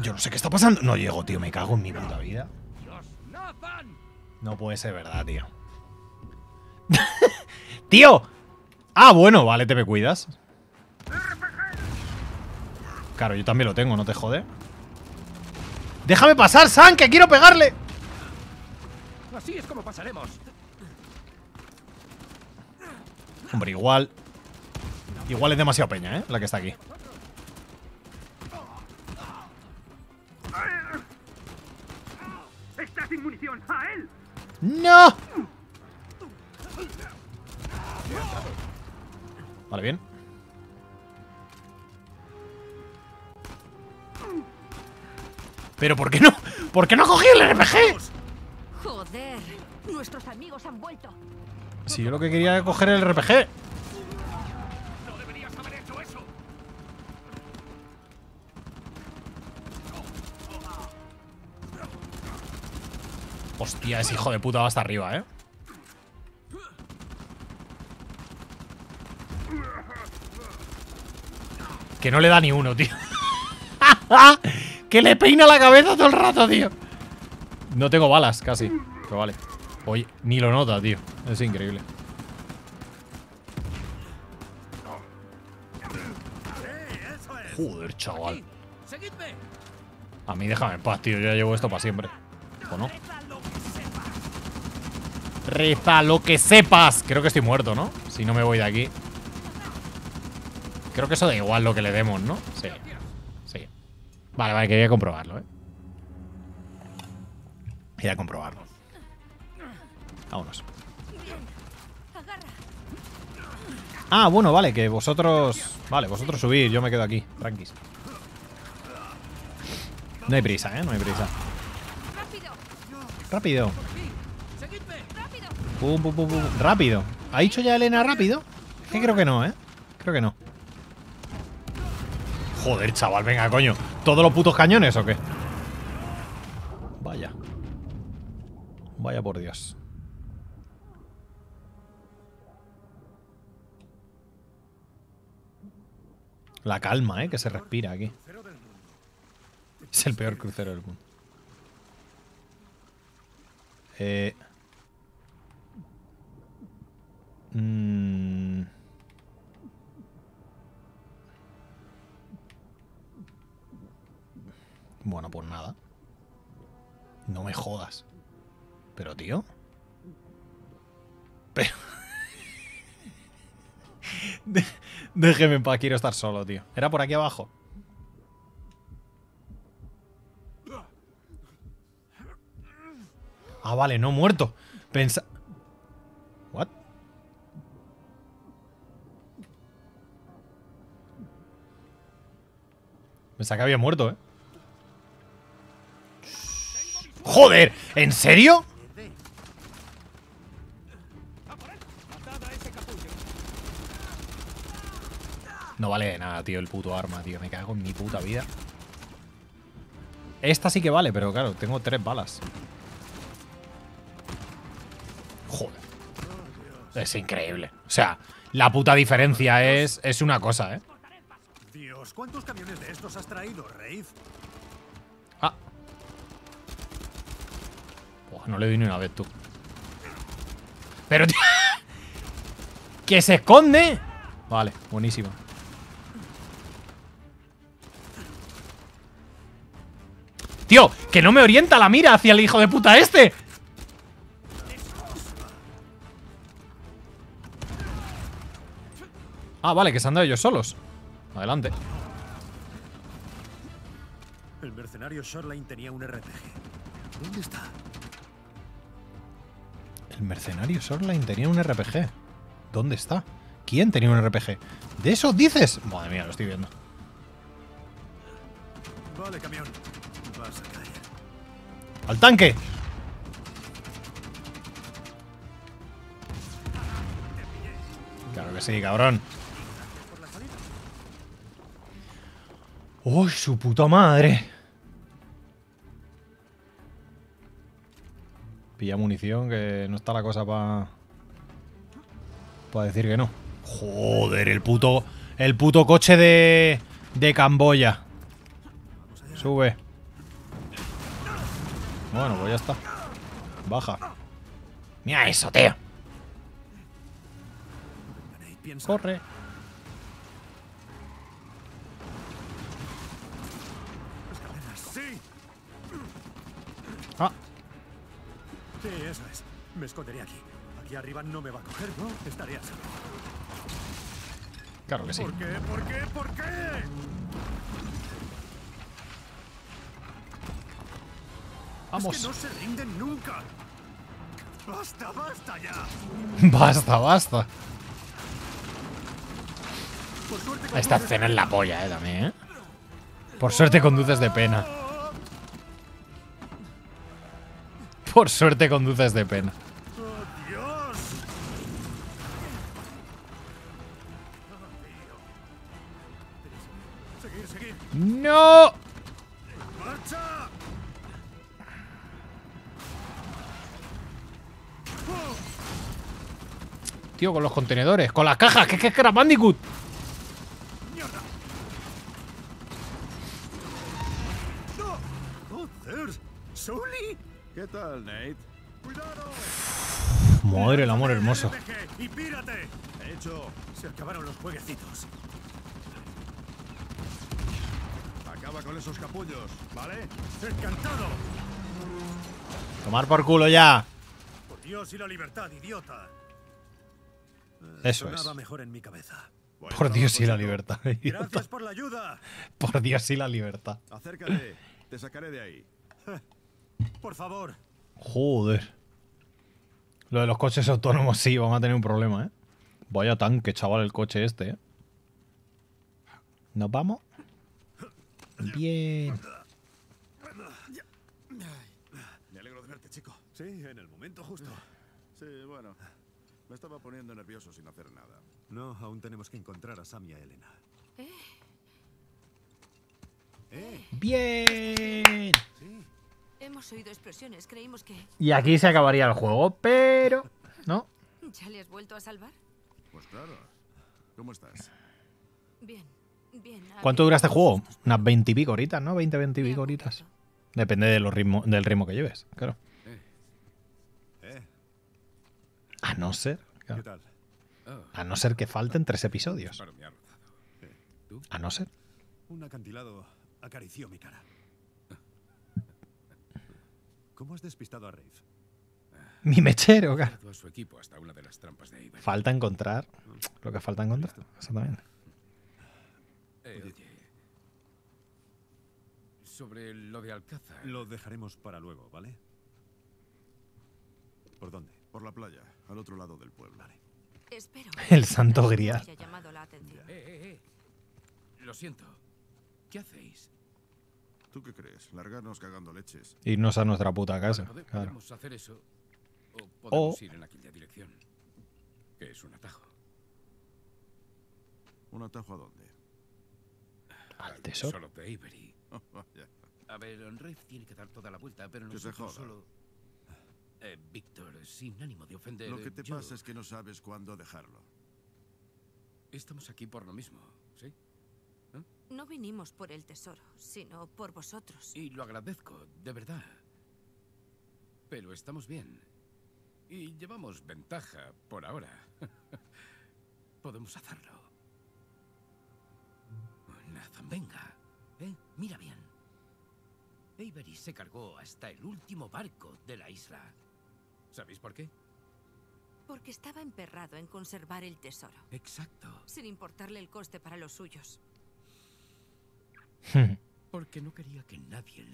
yo no sé qué está pasando. No llego, tío, me cago en mi puta vida. No puede ser verdad, tío. ¡Tío! Ah, bueno, vale, te me cuidas. Claro, yo también lo tengo, no te jode. ¡Déjame pasar, San, que quiero pegarle! Así es como pasaremos. Hombre, igual... Igual es demasiado peña, ¿eh? La que está aquí. ¡Está sin munición! ¡A él! ¡No! Vale, bien. ¿Pero por qué no? ¿Por qué no cogí el RPG? Joder, nuestros amigos han vuelto. Si yo lo que quería era coger el RPG. Hostia, ese hijo de puta va hasta arriba, ¿eh? Que no le da ni uno, tío. que le peina la cabeza todo el rato, tío. No tengo balas, casi. Pero vale. Oye, ni lo nota, tío. Es increíble. Joder, chaval. A mí déjame en paz, tío. Yo ya llevo esto para siempre. ¿O no? Reza lo que sepas. Creo que estoy muerto, ¿no? Si no me voy de aquí. Creo que eso da igual lo que le demos, ¿no? Sí. Sí. Vale, vale, quería comprobarlo, ¿eh? Quería comprobarlo. Vámonos. Ah, bueno, vale, que vosotros... Vale, vosotros subís, yo me quedo aquí, tranquis. No hay prisa, ¿eh? No hay prisa. Rápido. Rápido. Pum, pum, pum, pum. Rápido. ¿Ha dicho ya Elena rápido? Es que creo que no, ¿eh? Creo que no. Joder, chaval, venga, coño. ¿Todos los putos cañones o qué? Vaya. Vaya por Dios. La calma, ¿eh? Que se respira aquí. Es el peor crucero del mundo. Eh... Mm. Bueno, pues nada. No me jodas. Pero, tío. Pero... déjeme en quiero estar solo, tío. Era por aquí abajo. Ah, vale, no muerto. me que había muerto, ¿eh? ¡Joder! ¿En serio? No vale nada, tío, el puto arma, tío. Me cago en mi puta vida. Esta sí que vale, pero claro, tengo tres balas. Joder. Es increíble. O sea, la puta diferencia es, es una cosa, ¿eh? Dios, ¿cuántos camiones de estos has traído, Rafe? Ah. no le doy ni una vez, tú. Pero, tío... ¡Que se esconde! Vale, buenísimo. Tío, que no me orienta la mira hacia el hijo de puta este. Ah, vale, que se han dado ellos solos. Adelante. El mercenario Shoreline tenía un RPG. ¿Dónde está? El mercenario Shoreline tenía un RPG. ¿Dónde está? ¿Quién tenía un RPG? ¿De eso dices? Madre mía, lo estoy viendo. Vale, camión. Vas a caer. ¡Al tanque! Claro que sí, cabrón. ¡Uy, su puta madre! Pilla munición, que no está la cosa para... Para decir que no. Joder, el puto... El puto coche de... De Camboya. Sube. Bueno, pues ya está. Baja. Mira eso, tío. Corre. Sí, eso es. Me esconderé aquí. Aquí arriba no me va a coger, ¿no? Estaré a salvo. Claro que sí. ¿Por qué? ¿Por qué? ¿Por qué? Vamos. Es que no se rinden nunca. Basta, basta ya. basta, basta. Esta escena es la polla, eh, también, eh. Por suerte conduces de pena. Por suerte conduces de pena. ¡No! Tío, con los contenedores, con las cajas, que es que es Bandicoot. ¿Qué tal, Nate? ¡Cuidado! Madre el amor hermoso. ¡Y pírate! De hecho, se acabaron los jueguecitos. Acaba con esos capullos, ¿vale? ¡Encantado! Tomar por culo ya. Por Dios y la libertad, idiota. Eso es. mejor en mi cabeza. por Dios y la libertad. Idiota. Gracias por la ayuda. Por Dios y la libertad. Acércate, te sacaré de ahí. Por favor. Joder. Lo de los coches autónomos sí, van a tener un problema, ¿eh? Vaya tanque, chaval, el coche este, ¿eh? ¿Nos vamos? Bien. Me alegro de verte, chico. Sí, en el momento justo. Sí, bueno. Me estaba poniendo nervioso sin hacer nada. No, aún tenemos que encontrar a Samia y Elena. ¿Eh? eh. ¡Bien! Y aquí se acabaría el juego, pero... ¿No? ¿Ya le vuelto a salvar? Pues claro. ¿Cómo ¿Cuánto dura este juego? Unas pico horitas, ¿no? 20, y pico horitas. Depende ritmo, del ritmo que lleves, claro. Eh. Eh. A no ser... A no ser que falten tres episodios. A no ser... Un acantilado acarició mi cara. ¿Cómo has despistado a Rafe? Mi mechero, Falta encontrar lo que falta encontrar. Exactamente. Eh, oye, sobre lo de Alcázar. Lo dejaremos para luego, ¿vale? ¿Por dónde? Por la playa, al otro lado del pueblo. Vale. Espero. El santo grial. Eh, eh, eh. Lo siento. ¿Qué hacéis? ¿Tú qué crees? Largarnos cagando leches. Irnos a nuestra puta casa. claro. Podemos hacer eso o podemos ir en aquella dirección, que es un atajo. ¿Un atajo a dónde? Al tesoro. Solo de Avery. Oh, a ver, Onreif tiene que dar toda la vuelta, pero no es se joda. solo... Eh, Víctor, sin ánimo de ofender... Lo que te pasa es que no sabes cuándo dejarlo. Estamos aquí por lo mismo. No vinimos por el tesoro, sino por vosotros. Y lo agradezco, de verdad. Pero estamos bien. Y llevamos ventaja por ahora. Podemos hacerlo. Nathan, venga. Eh, mira bien. Avery se cargó hasta el último barco de la isla. ¿Sabéis por qué? Porque estaba emperrado en conservar el tesoro. Exacto. Sin importarle el coste para los suyos. Hmm. no quería que nadie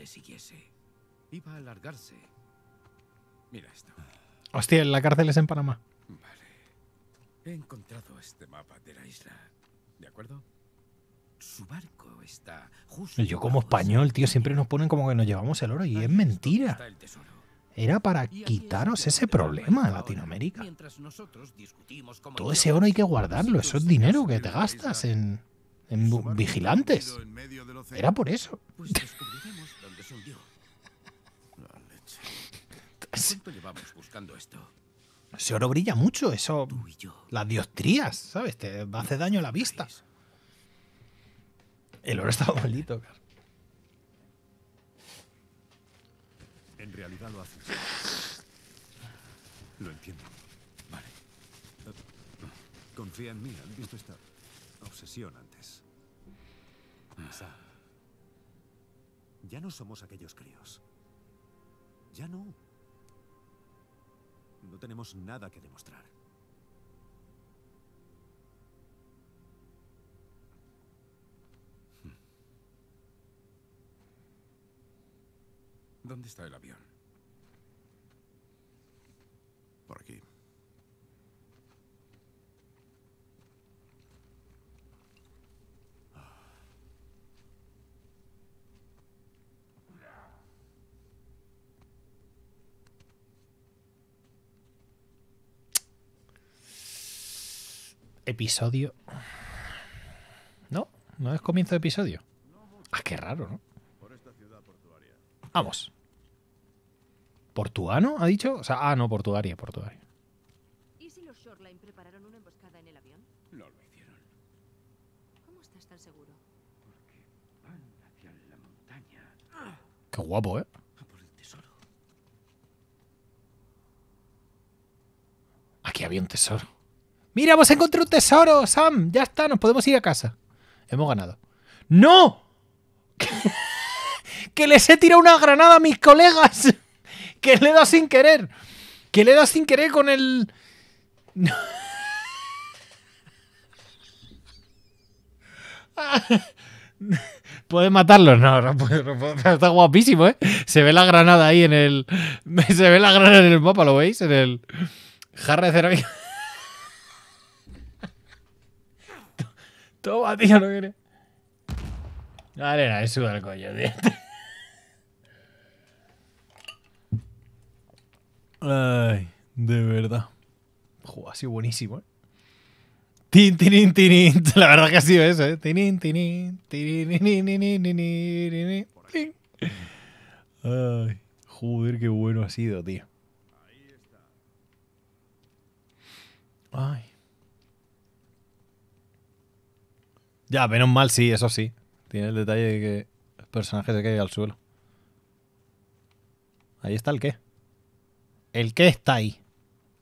Hostia, la cárcel es en Panamá. Este de acuerdo? Su barco está yo, como español, tío, siempre nos ponen como que nos llevamos el oro y es mentira. Era para quitaros ese problema a Latinoamérica. Todo ese oro hay que guardarlo. Eso es dinero que te gastas en en vigilantes. Era por eso. Pues Ese oro brilla mucho, eso. Las diostrías ¿sabes? Te hace daño a la vista. El oro está bonito En realidad lo haces Lo entiendo. Vale. Confía en mí, Han ¿eh? visto esta obsesión ¿eh? ya no somos aquellos críos. Ya no. No tenemos nada que demostrar. ¿Dónde está el avión? Por aquí. episodio. No, no es comienzo de episodio. Ah, qué raro, ¿no? Vamos. ¿Portuano? ¿Ha dicho? O sea, ah, no, portuaria, portuaria. ¿Y si los Shoreline prepararon una emboscada en el avión? No lo hicieron. ¿Cómo estás tan seguro? Porque van hacia la montaña. ¡Ah! Qué guapo, ¿eh? por el tesoro. Aquí había un tesoro. Mira, hemos encontrado un tesoro, Sam. Ya está, nos podemos ir a casa. Hemos ganado. ¡No! que les he tirado una granada a mis colegas. que le he dado sin querer. Que le he dado sin querer con el... ¿Puedes matarlos? No, no puedo, Está guapísimo, ¿eh? Se ve la granada ahí en el... Se ve la granada en el mapa, ¿lo veis? En el jarra de cerámica. Toma, tío, no quiere. Dale, dale, eso al coño, tío. Ay, de verdad. Joder, ha sido buenísimo, ¿eh? Tin, tinin tinin. La verdad que ha sido eso, ¿eh? Tinin, tinin. tinin, tinin. Ay, joder, qué bueno ha sido, tío. Ahí está. Ay. Ya, menos mal, sí, eso sí. Tiene el detalle de que el personaje se cae al suelo. Ahí está el qué. El qué está ahí.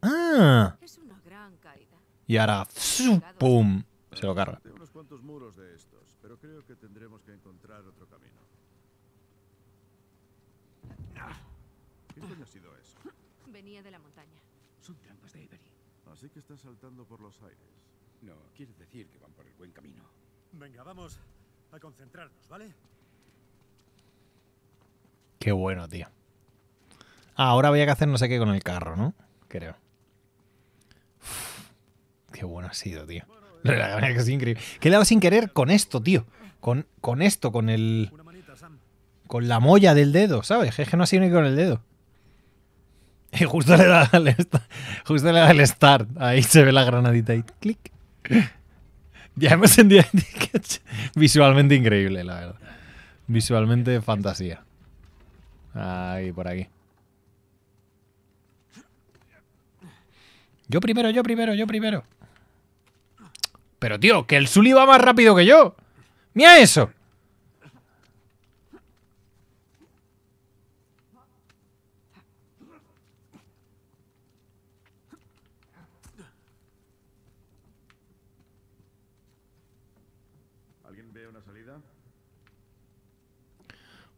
¡Ah! Es una gran caída. Y ahora, ¡pum! Se lo carga. Unos cuantos muros de estos, pero creo que tendremos que encontrar otro camino. ¿Qué ha sido eso? Venía de la montaña. Son trampas de Ibery. Así que están saltando por los aires. No, quiere decir que van por el buen camino. Venga, vamos a concentrarnos, ¿vale? Qué bueno, tío. Ah, ahora había que hacer no sé qué con el carro, ¿no? Creo. qué bueno ha sido, tío. La verdad que increíble. dado sin querer con esto, tío. Con, con esto, con el... Con la molla del dedo, ¿sabes? Es que no ha sido ni con el dedo. Y justo le da el, justo le da el start. Ahí se ve la granadita y clic ya hemos sentido visualmente increíble, la verdad. Visualmente fantasía. Ahí, por aquí. Yo primero, yo primero, yo primero. Pero tío, que el Zully va más rápido que yo. Mira eso.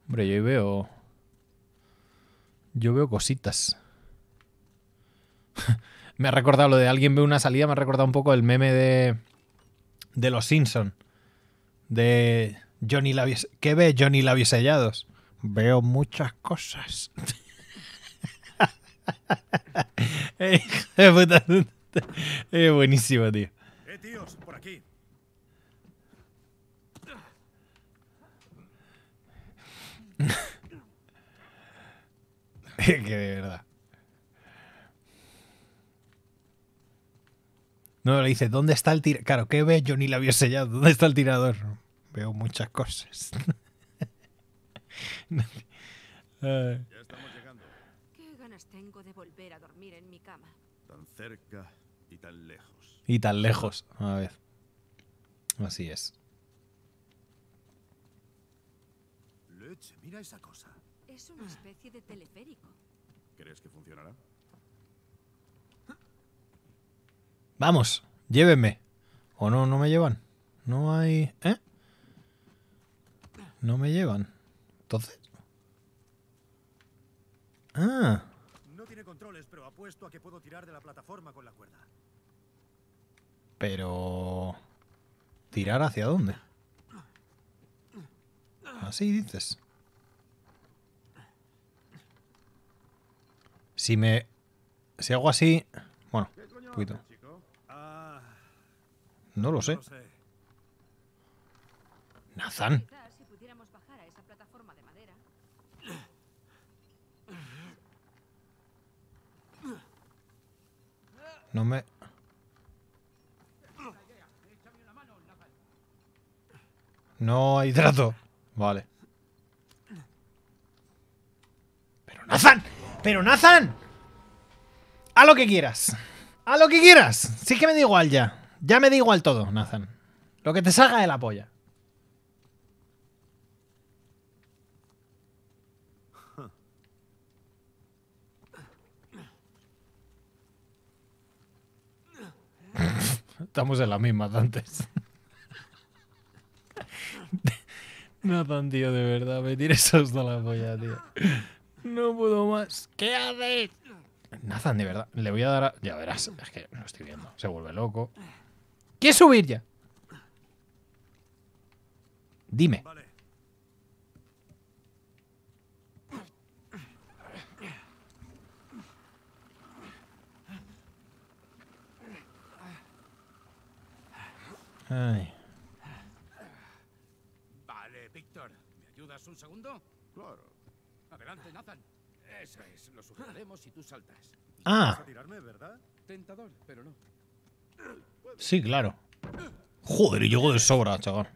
Hombre, yo veo. Yo veo cositas. me ha recordado lo de alguien ve una salida, me ha recordado un poco el meme de. de los Simpson. De Johnny Labios, ¿Qué ve Johnny sellados? Veo muchas cosas. Eh, eh, buenísimo, tío. Eh, tíos, por aquí. que de verdad. No, le dice, ¿dónde está el tirador? Claro, ¿qué ve? Yo ni la había sellado. ¿Dónde está el tirador? Veo muchas cosas. ya estamos llegando. Qué ganas tengo de volver a dormir en mi cama. Tan cerca y tan lejos. Y tan lejos, a ver. Así es. mira esa cosa. Es una especie de teleférico. ¿Crees que funcionará? Vamos, llévenme. O no, no me llevan. No hay... ¿Eh? No me llevan. Entonces... Ah. No tiene controles, pero apuesto a que puedo tirar de la plataforma con la cuerda. Pero... ¿Tirar hacia dónde? Así dices. Si me... Si hago así... Bueno, un poquito. Ah. No lo sé. Nazan. No me... No hay trato. Vale. ¡Pero Nazan! Pero Nathan, a lo que quieras. A lo que quieras. Sí que me da igual ya. Ya me da igual todo, Nathan. Lo que te salga de la polla. Estamos en la misma antes. Nathan, tío, de verdad, me tires hasta la polla, tío. No puedo más. ¿Qué haces? Nathan, de verdad. Le voy a dar a... Ya verás. Es que no estoy viendo. Se vuelve loco. ¿Quieres subir ya? Dime. Vale. Vale, Víctor. ¿Me ayudas un segundo? Claro. Adelante, Nathan. Eso es, lo sujetaremos si tú saltas. Ah. A tirarme, ¿verdad? Tentador, pero no. Sí, claro. Joder, y llegó de sobra, chaval.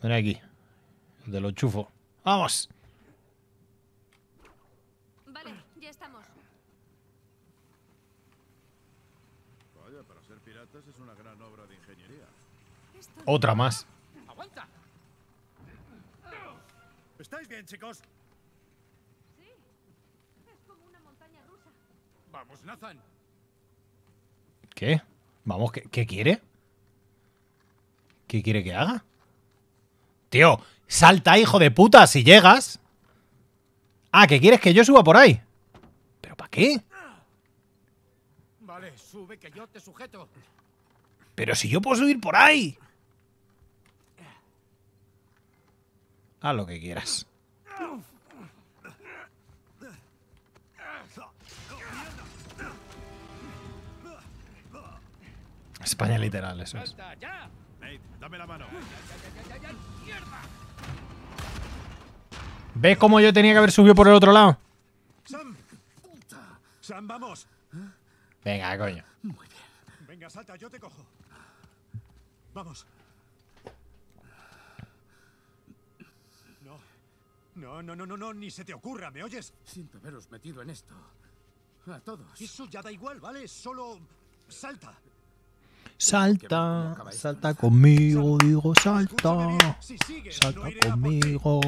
Ven aquí. Te lo chufo. ¡Vamos! Vale, ya estamos. Vaya, para ser piratas es una gran obra de ingeniería. Otra más. ¿Estáis bien, chicos? Sí. Es como una montaña rusa. Vamos, Nathan. ¿Qué? Vamos, ¿qué, quiere? ¿Qué quiere que haga? Tío, salta, hijo de puta, si llegas. Ah, ¿qué quieres que yo suba por ahí? ¿Pero para qué? Vale, sube que yo te sujeto. Pero si yo puedo subir por ahí. Haz lo que quieras. España literal, eso es. ¿Ves cómo yo tenía que haber subido por el otro lado? vamos. Venga, coño. Muy bien. Venga, salta, yo te cojo. Vamos. No, no, no, no, ni se te ocurra, ¿me oyes? Siento haberos metido en esto. A todos. Eso ya da igual, ¿vale? Solo salta. Salta, salta conmigo, digo, salta. Salta conmigo.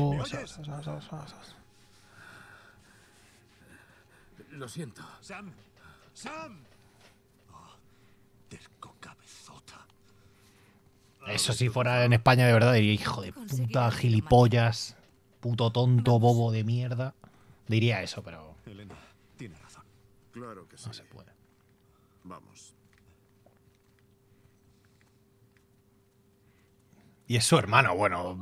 Lo siento. Sam, Sam. Ah, Eso si fuera en España de verdad diría, hijo de puta, gilipollas puto tonto bobo de mierda. Diría eso, pero. Elena, tiene razón. Claro que sí. No se puede. Vamos. Y es su hermano, bueno.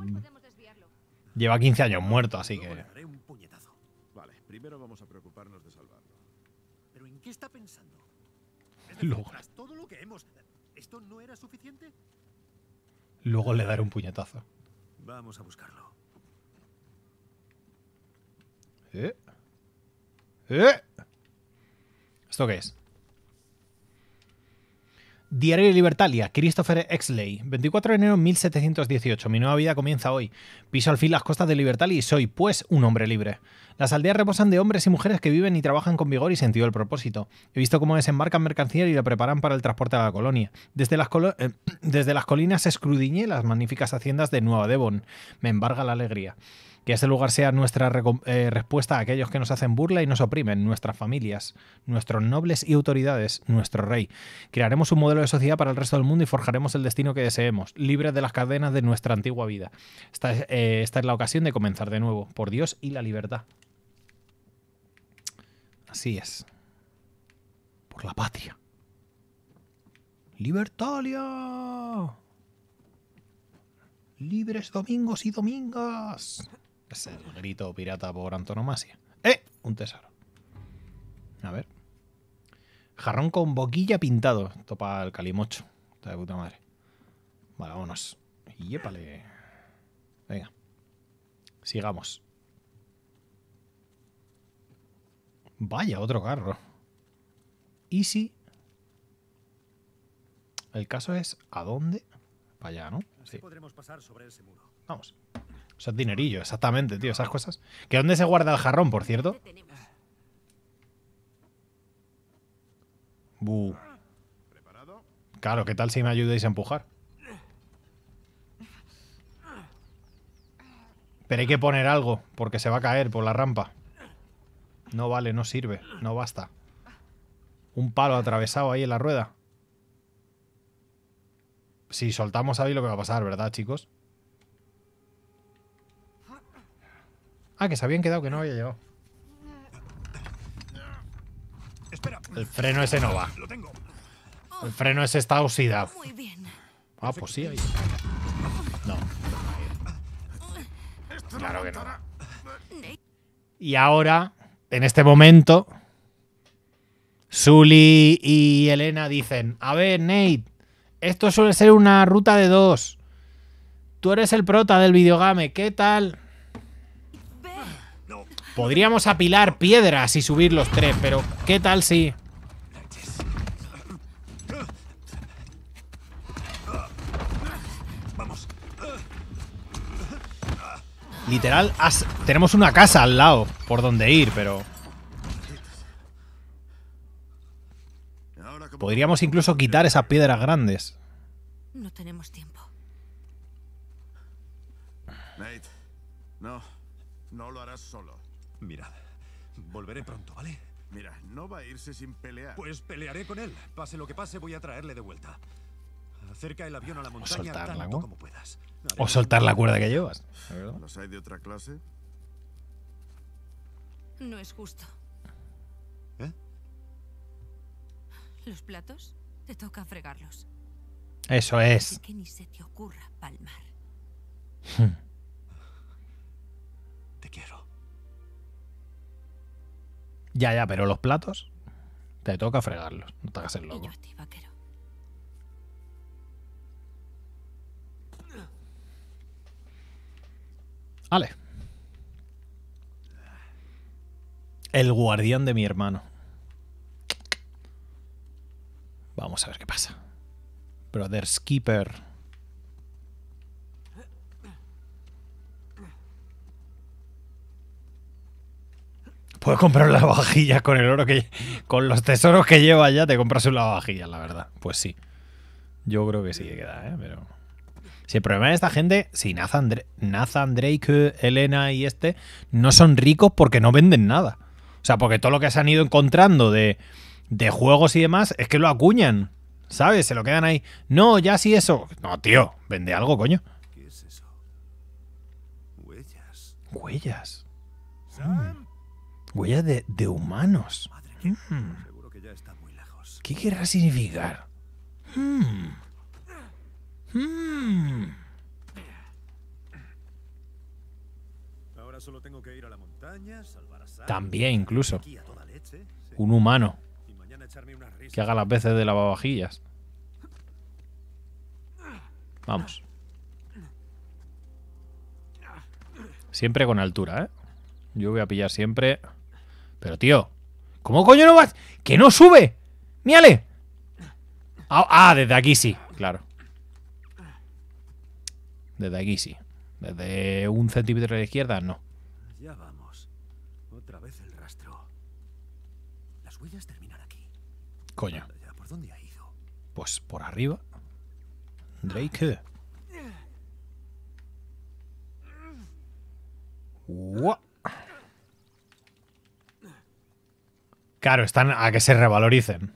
Lleva 15 años muerto, así que. Un puñetazo. Vale, primero vamos a preocuparnos de salvarlo. ¿Pero en qué está pensando? Luego. todo lo que hemos, ¿esto no era suficiente? Luego le daré un puñetazo. Vamos a buscarlo. ¿Eh? ¿Eh? ¿Esto qué es? Diario de Libertalia, Christopher Exley, 24 de enero de 1718. Mi nueva vida comienza hoy. Piso al fin las costas de Libertalia y soy, pues, un hombre libre. Las aldeas reposan de hombres y mujeres que viven y trabajan con vigor y sentido del propósito. He visto cómo desembarcan mercancía y la preparan para el transporte a la colonia. Desde las, eh, desde las colinas escrudiñé las magníficas haciendas de Nueva Devon. Me embarga la alegría. Que este lugar sea nuestra eh, respuesta a aquellos que nos hacen burla y nos oprimen, nuestras familias, nuestros nobles y autoridades, nuestro rey. Crearemos un modelo de sociedad para el resto del mundo y forjaremos el destino que deseemos, libres de las cadenas de nuestra antigua vida. esta es eh, la ocasión de comenzar de nuevo, por Dios y la libertad. Así es. Por la patria. ¡Libertalia! libres domingos y domingas el grito pirata por antonomasia. ¡Eh! Un tesoro. A ver. Jarrón con boquilla pintado. Topa el calimocho. Está de puta madre. Vale, vámonos. Yépale. Venga. Sigamos. Vaya, otro carro. Y si... El caso es, ¿a dónde? Para allá, ¿no? Sí. Podremos pasar sobre ese muro. Vamos. Eso es dinerillo, exactamente, tío, esas cosas. ¿Que dónde se guarda el jarrón, por cierto? Buh. Claro, ¿qué tal si me ayudáis a empujar? Pero hay que poner algo, porque se va a caer por la rampa. No vale, no sirve, no basta. Un palo atravesado ahí en la rueda. Si soltamos ahí lo que va a pasar, ¿verdad, chicos? Ah, que se habían quedado que no había llegado. El freno ese no va. El freno ese está oxidado. Ah, pues sí, No. Claro que no. Y ahora, en este momento, Sully y Elena dicen, a ver, Nate, esto suele ser una ruta de dos. Tú eres el prota del videogame, ¿qué tal? Podríamos apilar piedras y subir los tres, pero ¿qué tal si...? Literal, tenemos una casa al lado por donde ir, pero... Podríamos incluso quitar esas piedras grandes. No tenemos tiempo. Nate, no, no lo harás solo. Mira, volveré pronto, ¿vale? Mira, no va a irse sin pelear. Pues pelearé con él. Pase lo que pase, voy a traerle de vuelta. Acerca el avión a la montaña tanto como puedas. o soltar la cuerda que llevas. ¿Los hay de otra clase? No es justo. ¿Eh? Los platos te toca fregarlos. Eso es. que ni se te ocurra palmar. Hmm. te quiero. Ya, ya, pero los platos te toca fregarlos, no te hagas el loco. ¡Ale! El guardián de mi hermano. Vamos a ver qué pasa. Brother Skipper. puedes comprar las vajillas con el oro que con los tesoros que lleva ya te compras un lavavajillas, la verdad. Pues sí. Yo creo que sí que queda, ¿eh? Pero si el problema de esta gente, si Nathan, Drake, Elena y este no son ricos porque no venden nada. O sea, porque todo lo que se han ido encontrando de, de juegos y demás es que lo acuñan. ¿Sabes? Se lo quedan ahí. No, ya sí eso. No, tío, vende algo, coño. ¿Qué es eso? Huellas. Huellas. Mm. Huella de, de humanos. ¿Qué querrá significar? También incluso. Un humano. Que haga las veces de lavavajillas. Vamos. Siempre con altura, ¿eh? Yo voy a pillar siempre pero tío, ¿cómo coño no vas? ¡Que no sube! ¡Míale! Ah, ah, desde aquí sí, claro. Desde aquí sí. Desde un centímetro a la izquierda, no. Ya vamos. Otra vez el rastro. Las huellas terminan aquí. Coño. Pues por arriba. Drake. Claro, están a que se revaloricen.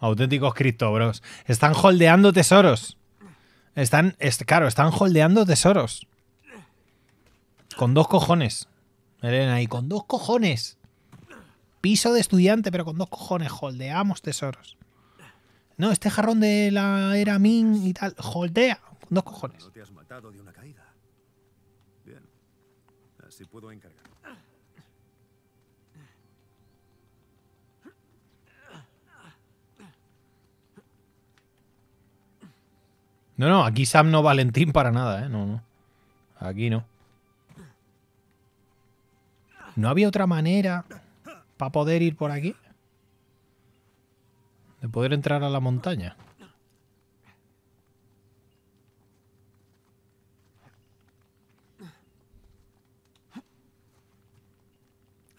Auténticos criptobros. Están holdeando tesoros. Están, claro, están holdeando tesoros. Con dos cojones. Elena, y con dos cojones. Piso de estudiante, pero con dos cojones. Holdeamos tesoros. No, este jarrón de la era Min y tal. Holdea. Con dos cojones. matado de una caída. Bien. Así puedo encargar. No, no, aquí Sam no Valentín para nada, ¿eh? No, no. Aquí no. ¿No había otra manera para poder ir por aquí? De poder entrar a la montaña.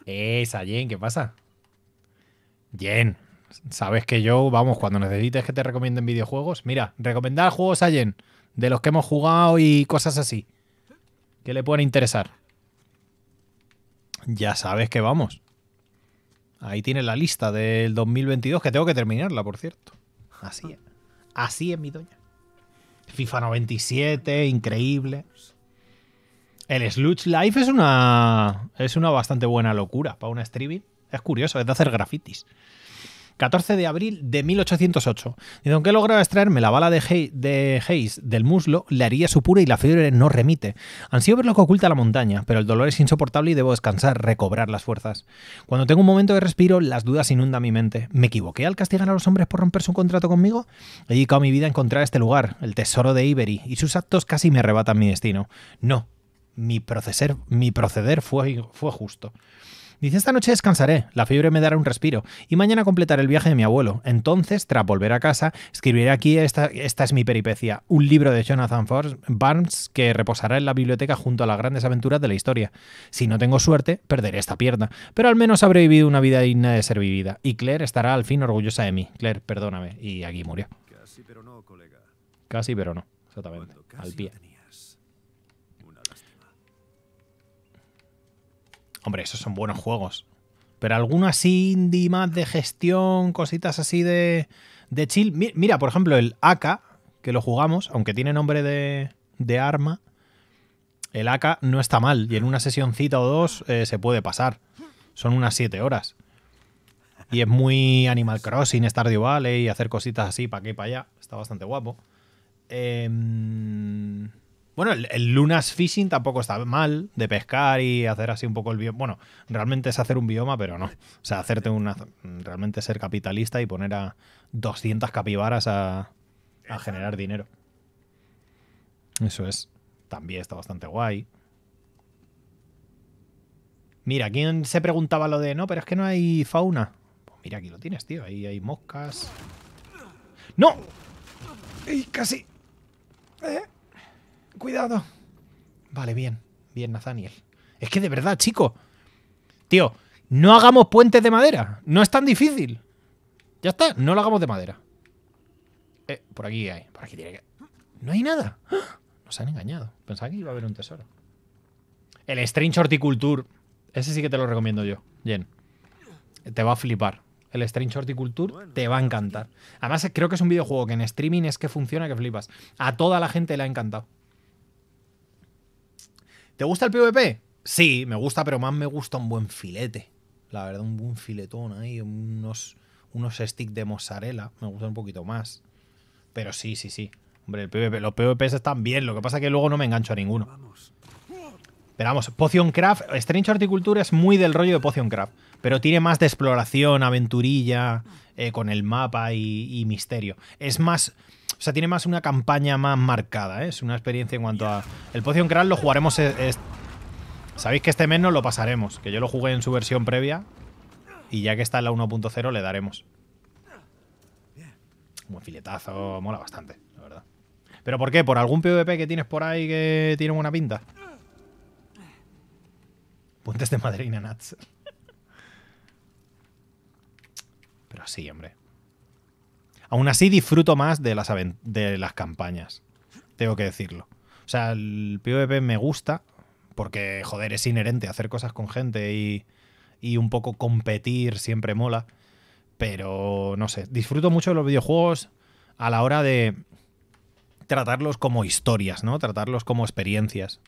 Esa, Jen, ¿qué pasa? Jen. Sabes que yo, vamos, cuando necesites que te recomienden videojuegos, mira, recomendar juegos a Jen, de los que hemos jugado y cosas así, que le puedan interesar. Ya sabes que vamos. Ahí tiene la lista del 2022, que tengo que terminarla, por cierto. Así es. Así es mi doña. FIFA 97, increíble. El Sludge Life es una. Es una bastante buena locura para una streaming. Es curioso, es de hacer grafitis. 14 de abril de 1808. Y aunque logrado extraerme la bala de, de Hayes del muslo, la herida supura y la fiebre no remite. Ansío ver lo que oculta la montaña, pero el dolor es insoportable y debo descansar, recobrar las fuerzas. Cuando tengo un momento de respiro, las dudas inundan mi mente. ¿Me equivoqué al castigar a los hombres por romper su contrato conmigo? He dedicado mi vida a encontrar este lugar, el tesoro de Ibery, y sus actos casi me arrebatan mi destino. No, mi, proceder, mi proceder fue, fue justo. Dice, esta noche descansaré, la fiebre me dará un respiro, y mañana completaré el viaje de mi abuelo. Entonces, tras volver a casa, escribiré aquí, esta, esta es mi peripecia, un libro de Jonathan Forbes Barnes que reposará en la biblioteca junto a las grandes aventuras de la historia. Si no tengo suerte, perderé esta pierna, pero al menos habré vivido una vida digna de ser vivida, y Claire estará al fin orgullosa de mí. Claire, perdóname, y aquí murió. Casi pero no, colega. Casi pero no, exactamente, al pie. Hombre, esos son buenos juegos. Pero algunas así indie más de gestión, cositas así de, chill. Mira, por ejemplo, el AK, que lo jugamos, aunque tiene nombre de, de arma, el AK no está mal. Y en una sesióncita o dos eh, se puede pasar. Son unas 7 horas. Y es muy Animal Crossing, Stardew Valley, y hacer cositas así para aquí y para allá. Está bastante guapo. Eh, bueno, el, Lunas Fishing tampoco está mal de pescar y hacer así un poco el bioma. Bueno, realmente es hacer un bioma, pero no. O sea, hacerte una. Realmente ser capitalista y poner a 200 capibaras a, generar dinero. Eso es. También está bastante guay. Mira, ¿quién se preguntaba lo de no? Pero es que no hay fauna. Pues mira, aquí lo tienes, tío. Ahí hay moscas. ¡No! y casi! ¿Eh? Cuidado. Vale, bien. Bien, Nathaniel. Es que de verdad, chico. Tío, no hagamos puentes de madera. No es tan difícil. Ya está, no lo hagamos de madera. Eh, por aquí hay. Por aquí tiene que... No hay nada. ¡Ah! Nos han engañado. Pensaba que iba a haber un tesoro. El Strange Horticulture. Ese sí que te lo recomiendo yo, Jen. Te va a flipar. El Strange Horticulture te va a encantar. Además, creo que es un videojuego que en streaming es que funciona que flipas. A toda la gente le ha encantado. ¿Te gusta el PvP? Sí, me gusta, pero más me gusta un buen filete. La verdad, un buen filetón ahí, unos, unos sticks de mozzarella. Me gusta un poquito más. Pero sí, sí, sí. Hombre, el PvP, los PvPs están bien. Lo que pasa es que luego no me engancho a ninguno. Pero vamos, Potion Craft, Strange Horticultura es muy del rollo de Potion Craft, pero tiene más de exploración, aventurilla, eh, con el mapa y, misterio. Es más, o sea, tiene más una campaña más marcada, ¿eh? es una experiencia en cuanto a... El Potion Crash lo jugaremos... E-, sabéis que este mes no lo pasaremos, que yo lo jugué en su versión previa y ya que está en la 1.0 le daremos. Un buen filetazo, mola bastante, la verdad. ¿Pero por qué? ¿Por algún PvP que tienes por ahí que tiene buena pinta? Puentes de madrina, Nats. Pero sí, hombre. Aún así disfruto más de las, de las campañas, tengo que decirlo. O sea, el PvP me gusta porque, joder, es inherente hacer cosas con gente y, y un poco competir siempre mola. Pero, no sé, disfruto mucho de los videojuegos a la hora de tratarlos como historias, ¿no? Tratarlos como experiencias.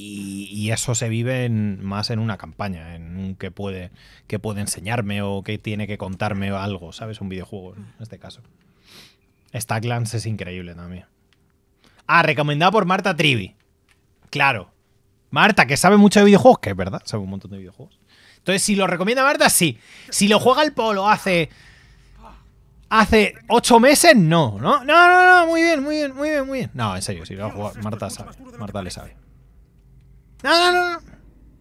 Y, eso se vive más en una campaña, en un que puede, que puede enseñarme o que tiene que contarme algo, ¿sabes? Un videojuego en mm. este caso. Stacklands es increíble también. Ah, recomendado por Marta Trivi. Claro. Marta, que sabe mucho de videojuegos, que es verdad, sabe un montón de videojuegos. Entonces, si lo recomienda Marta, sí. Si lo juega el Polo hace. Hace ocho meses, no, ¿no? No, no, no, muy bien, muy bien, muy bien, muy bien. No, en serio, si lo ha Marta sabe. Marta le sabe. No, no, no,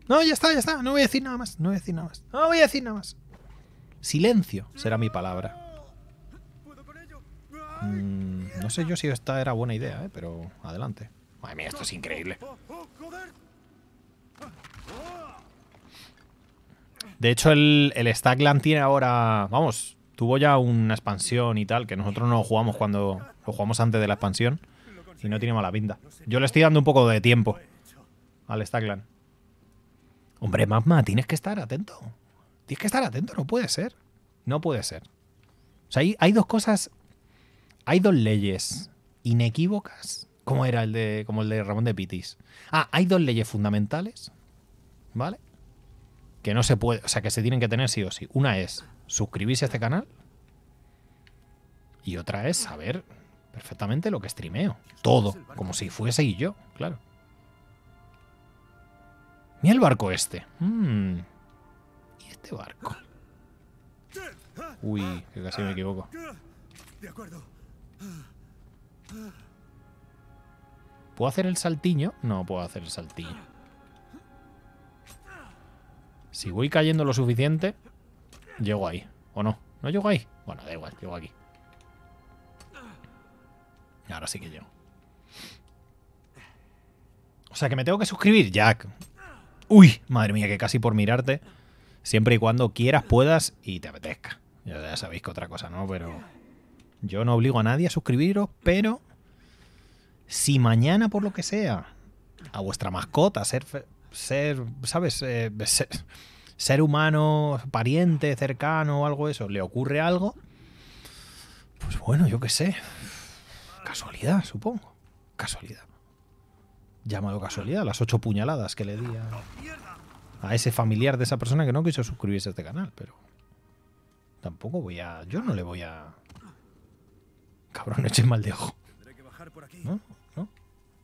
no. ya está, ya está. No voy a decir nada más. No voy a decir nada más. No voy a decir nada más. Silencio será mi palabra. Mm, no sé yo si esta era buena idea, ¿eh? pero adelante. Madre mía, esto es increíble. De hecho, el, el Stackland tiene ahora... Vamos, tuvo ya una expansión y tal, que nosotros no jugamos cuando... Lo jugamos antes de la expansión. Y no tiene mala pinta. Yo le estoy dando un poco de tiempo al Stackland. Hombre, Magma, tienes que estar atento. Tienes que estar atento, no puede ser. No puede ser. O sea, hay, dos cosas, hay dos leyes inequívocas. Como era el de, como el de Ramón de Pitis. Ah, hay dos leyes fundamentales, ¿vale? Que no se puede, o sea, que se tienen que tener sí o sí. Una es suscribirse a este canal y otra es saber perfectamente lo que streameo. Todo, como si fuese y yo, claro. Mira el barco este. Mm. Y este barco. Uy, que casi me equivoco. De acuerdo. ¿Puedo hacer el saltiño? No puedo hacer el saltiño. Si voy cayendo lo suficiente, llego ahí. ¿O no? ¿No llego ahí? Bueno, da igual, llego aquí. Ahora sí que llego. O sea que me tengo que suscribir, Jack. Uy, madre mía, que casi por mirarte. Siempre y cuando quieras, puedas y te apetezca. Ya, sabéis que otra cosa, ¿no? Pero yo no obligo a nadie a suscribiros, pero si mañana, por lo que sea, a vuestra mascota, ser, ser ¿sabes? Eh, ser, ser, humano, pariente, cercano o algo eso, le ocurre algo, pues bueno, yo qué sé. Casualidad, supongo. Casualidad. Llamado casualidad, las ocho puñaladas que le di a, ese familiar de esa persona que no quiso suscribirse a este canal, pero tampoco voy a... Yo no le voy a... Cabrón, eche mal de ojo. ¿No?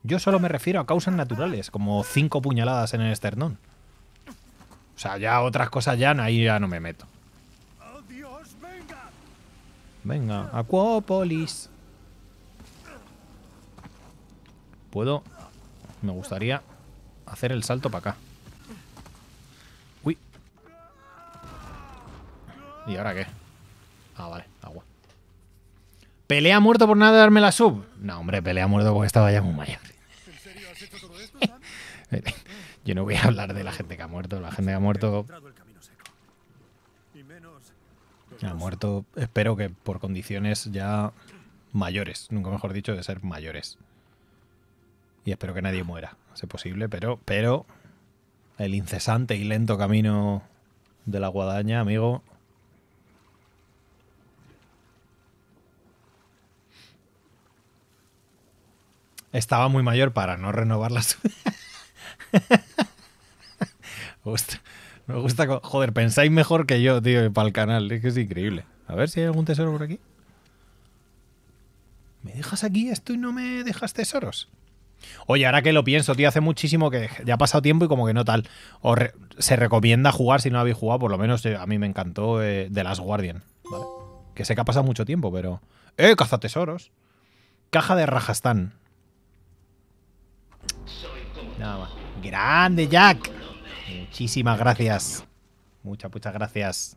Yo solo me refiero a causas naturales, como cinco puñaladas en el esternón. O sea, ya otras cosas ya, ahí ya no me meto. Oh, venga, Acuópolis. ¿Puedo me gustaría hacer el salto para acá. Uy. ¿Y ahora qué? Ah, vale, agua. ¿Pelea muerto por nada de darme la sub? No, hombre, pelea muerto porque estaba ya muy mayor. Yo no voy a hablar de la gente que ha muerto. La gente que ha muerto... Ha muerto, espero que por condiciones ya mayores. Nunca mejor dicho, de ser mayores y espero que nadie muera, si es posible, pero, pero el incesante y lento camino de la guadaña, amigo. Estaba muy mayor para no renovar me, gusta, me gusta... Joder, pensáis mejor que yo, tío, para el canal. Es que es increíble. A ver si hay algún tesoro por aquí. ¿Me dejas aquí esto y no me dejas tesoros? Oye, ahora que lo pienso, tío, hace muchísimo que ya ha pasado tiempo y como que no tal. se recomienda jugar si no habéis jugado, por lo menos eh, a mí me encantó de eh, The Last Guardian. ¿vale? Que sé que ha pasado mucho tiempo, pero. ¡Eh, tesoros Caja de Rajastán. Nada más. ¡Grande, Jack! Muchísimas gracias. Muchas, muchas gracias.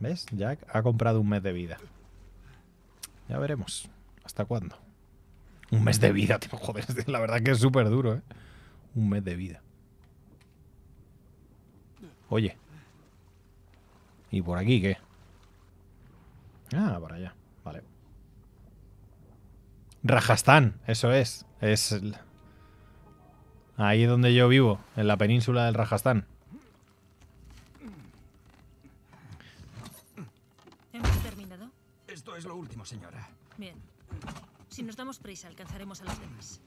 ¿Ves? Jack ha comprado un mes de vida. Ya veremos. ¿Hasta cuándo? Un mes de vida, tío. Joder, la verdad que es súper duro, ¿eh? Un mes de vida. Oye. ¿Y por aquí qué? Ah, para allá. Vale. Rajastán, eso es. Es... Ahí es donde yo vivo, en la península del Rajastán. ¿Hemos terminado? Esto es lo último, señora. Bien. Si nos damos prisa, alcanzaremos a los demás.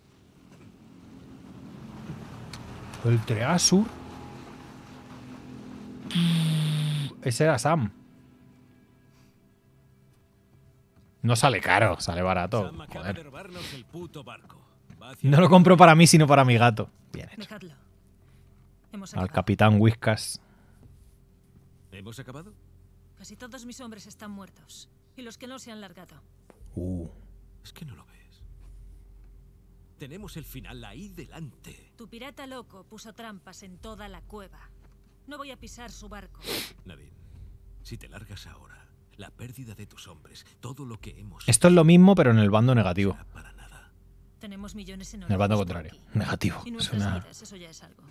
El Treasur. Ese era Sam. No sale caro, sale barato. Joder. No lo compro para mí, sino para mi gato. Bien hecho. Al capitán Whiskas. ¿Hemos acabado? Casi todos mis hombres están muertos. Y los que no se han largado. Uh. Es que no lo ves. Tenemos el final ahí delante. Tu pirata loco puso trampas en toda la cueva. No voy a pisar su barco. Nadine, si te largas ahora, la pérdida de tus hombres, todo lo que hemos... Esto es lo mismo, pero en el bando negativo. Para nada. Tenemos millones en, el bando contrario. Negativo. Y Suena... vidas, eso ya es algo.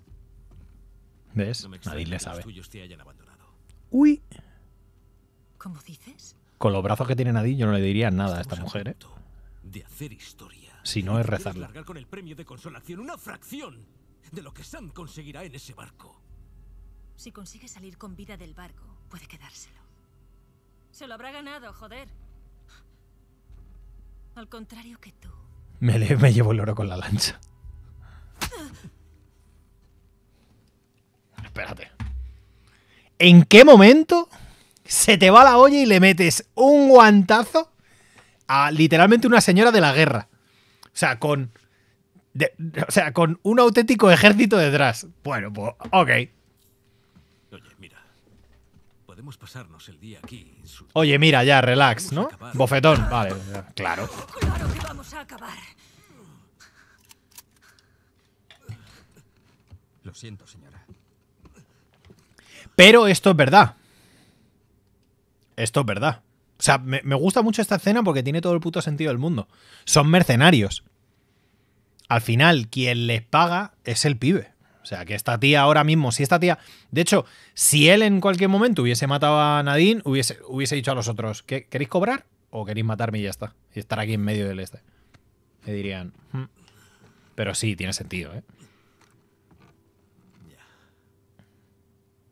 ¿Ves? No Nadie le sabe. Uy. ¿Cómo dices? Con los brazos que tiene Nadie, yo no le diría nada a esta mujer, ¿eh? de hacer historia. Si no es rezarla. largar con el premio de consolación una fracción de lo que Sam conseguirá en ese barco. Si consigue salir con vida del barco, puede quedárselo. Se lo habrá ganado, joder. Al contrario que tú. Me, le, me llevo el oro con la lancha. Ah. Espérate. ¿En qué momento se te va la olla y le metes un guantazo literalmente una señora de la guerra. O sea, con. o sea, con un auténtico ejército detrás. Bueno, pues, ok. Oye, mira. Podemos pasarnos el día Oye, mira, ya, relax, ¿no? Bofetón, vale, claro. Lo siento, señora. Pero esto es verdad. Esto es verdad. O sea, me, gusta mucho esta escena porque tiene todo el puto sentido del mundo. Son mercenarios. Al final, quien les paga es el pibe. O sea, que esta tía ahora mismo, si esta tía. De hecho, si él en cualquier momento hubiese matado a Nadine, hubiese, hubiese dicho a los otros: ¿queréis cobrar o queréis matarme y ya está? Y estar aquí en medio del este. Me dirían. Hmm". Pero sí, tiene sentido, ¿eh?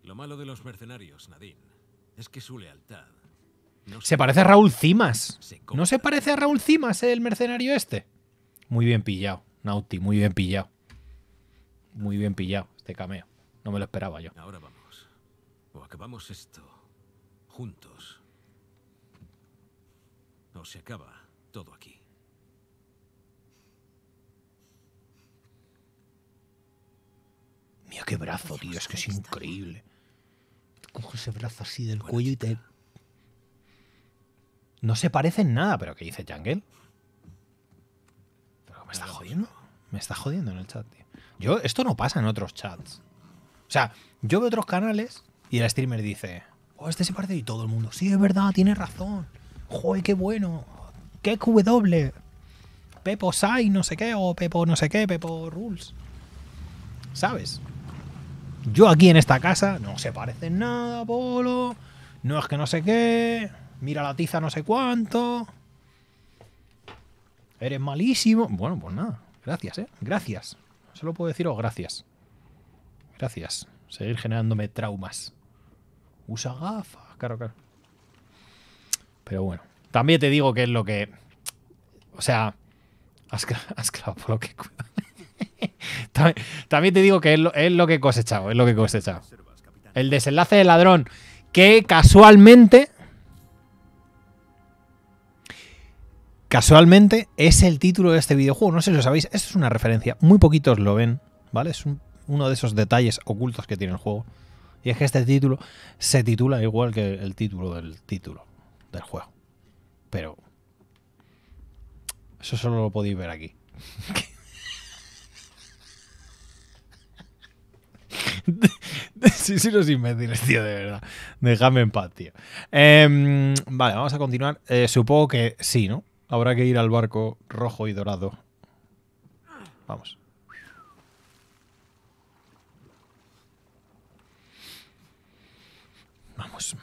Lo malo de los mercenarios, Nadine, es que su lealtad se parece a Raúl Cimas. ¿No se parece a Raúl Cimas el mercenario este? Muy bien pillado, Nauti, muy bien pillado. Muy bien pillado este cameo. No me lo esperaba yo. Ahora vamos. acabamos esto juntos. No se acaba todo aquí. Mira qué brazo, tío, es que es increíble. Te ese brazo así del cuello y te no se parecen nada, pero ¿qué dice Jungle? me está jodiendo? Me está jodiendo en el chat, tío. Yo, esto no pasa en otros chats. O sea, yo veo otros canales y el streamer dice, oh, este se parece y todo el mundo, sí, es verdad, tiene razón. Joder, qué bueno. Qué QW. Pepo Sai, no sé qué, o Pepo no sé qué, Pepo Rules. ¿Sabes? Yo aquí en esta casa no se parece nada, Polo. No es que no sé qué. Mira la tiza no sé cuánto. Eres malísimo. Bueno, pues nada. Gracias, ¿eh? Gracias. Solo puedo deciros gracias. Gracias. Seguir generándome traumas. Usa gafas. Claro, claro. Pero bueno. También te digo que es lo que... O sea... Has, por lo que... también, te digo que es lo, es lo que he cosechado. Es lo que he cosechado. El desenlace del ladrón. Que casualmente Casualmente es el título de este videojuego, no sé si lo sabéis, esto es una referencia, muy poquitos lo ven, ¿vale? Es uno de esos detalles ocultos que tiene el juego. Y es que este título se titula igual que el título del título del juego. Pero eso solo lo podéis ver aquí. sí, sí, los imbéciles, tío, de verdad. Déjame en paz, tío. Em, vale, vamos a continuar. Eh, supongo que sí, ¿no? Habrá que ir al barco rojo y dorado. Vamos. Vamos.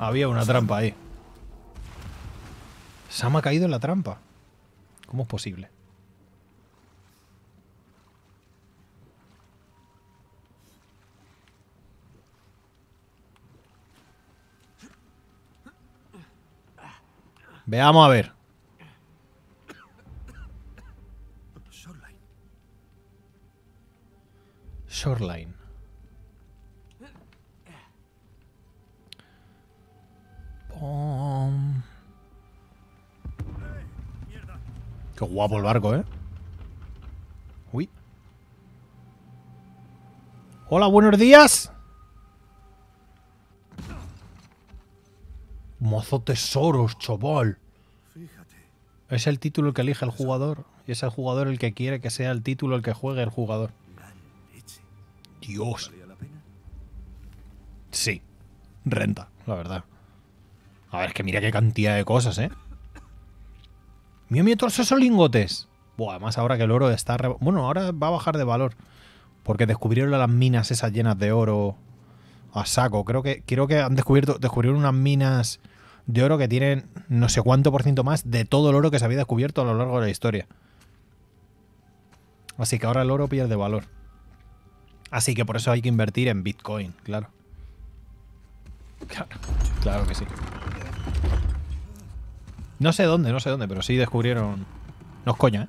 Había una trampa ahí. ¿Sam ha caído en la trampa. ¿Cómo es posible? Veamos a ver. Shoreline. Shoreline. Pom. Qué guapo el barco, ¿eh? Uy. Hola, buenos días. Mozo tesoros, chaval. Es el título que elige el jugador y es el jugador el que quiere que sea el título el que juegue el jugador. Dios. Sí, renta, la verdad. A ver, es que mira qué cantidad de cosas, ¿eh? Mío, mío, todos esos lingotes. Buah, además ahora que el oro está... Re... Bueno, ahora va a bajar de valor. Porque descubrieron las minas esas llenas de oro a saco. Creo que, creo que han descubierto descubrieron unas minas de oro que tienen no sé cuánto por ciento más de todo el oro que se había descubierto a lo largo de la historia. Así que ahora el oro pierde valor. Así que por eso hay que invertir en Bitcoin, claro. Claro, que sí. No sé dónde, no sé dónde, pero sí descubrieron... No es coña, ¿eh?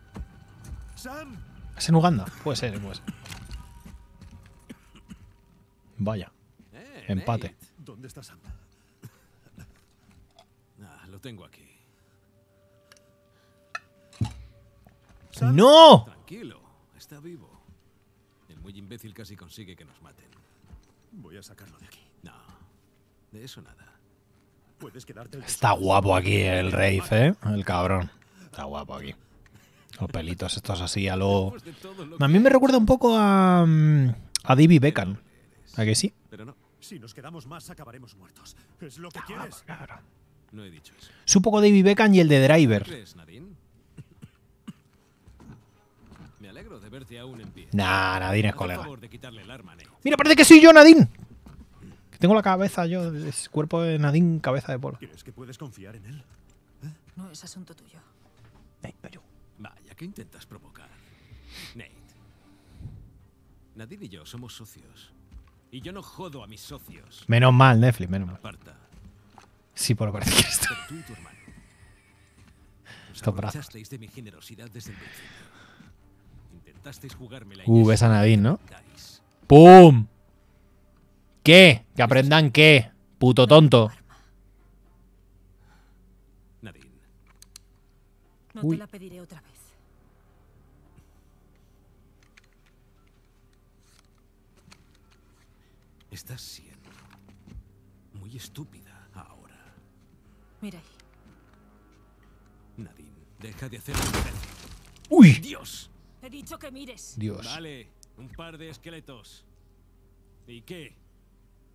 ¿Es en Uganda? Puede ser, pues. Vaya. Empate. ¿Dónde está Sam? Ah, lo tengo aquí. ¿Sam? ¡No! Tranquilo, está vivo. El muy imbécil casi consigue que nos maten. Voy a sacarlo de aquí. No, de eso nada. Puedes quedarte. El está guapo aquí el rey, ¿eh? El cabrón. Está guapo aquí. Los pelitos estos así a lo... A mí me recuerda un poco a... Mm, a Divi Beckham. ¿A que sí? Pero no. Si nos quedamos más, acabaremos muertos. Es lo que quieres. No he dicho eso. Es David Beckham y el de Driver. Me alegro de verte aún en pie. Nah, Nadine es colega. Mira, parece que soy yo, Nadine. tengo la cabeza yo, es cuerpo de Nadine, cabeza de polvo ¿Crees que puedes confiar en él? No es asunto tuyo. Nate, Vaya, ¿qué intentas provocar? Nate. Nadine y yo somos socios. Y yo no jodo a mis socios. Menos mal, Netflix, menos mal. Aparta. Sí, por lo que esto. Estos brazos. de mi generosidad desde el Intentasteis jugármela Uh, ves a Nadine, ¿no? ¡Pum! ¿Qué? ¿Que aprendan qué? Puto tonto. Nadine. No te la pediré otra vez. Estás siendo muy estúpida ahora. Mira ahí. Nadine, deja de hacer... ¡Uy! ¡Dios! He dicho que mires. Dios. Vale, un par de esqueletos. ¿Y qué?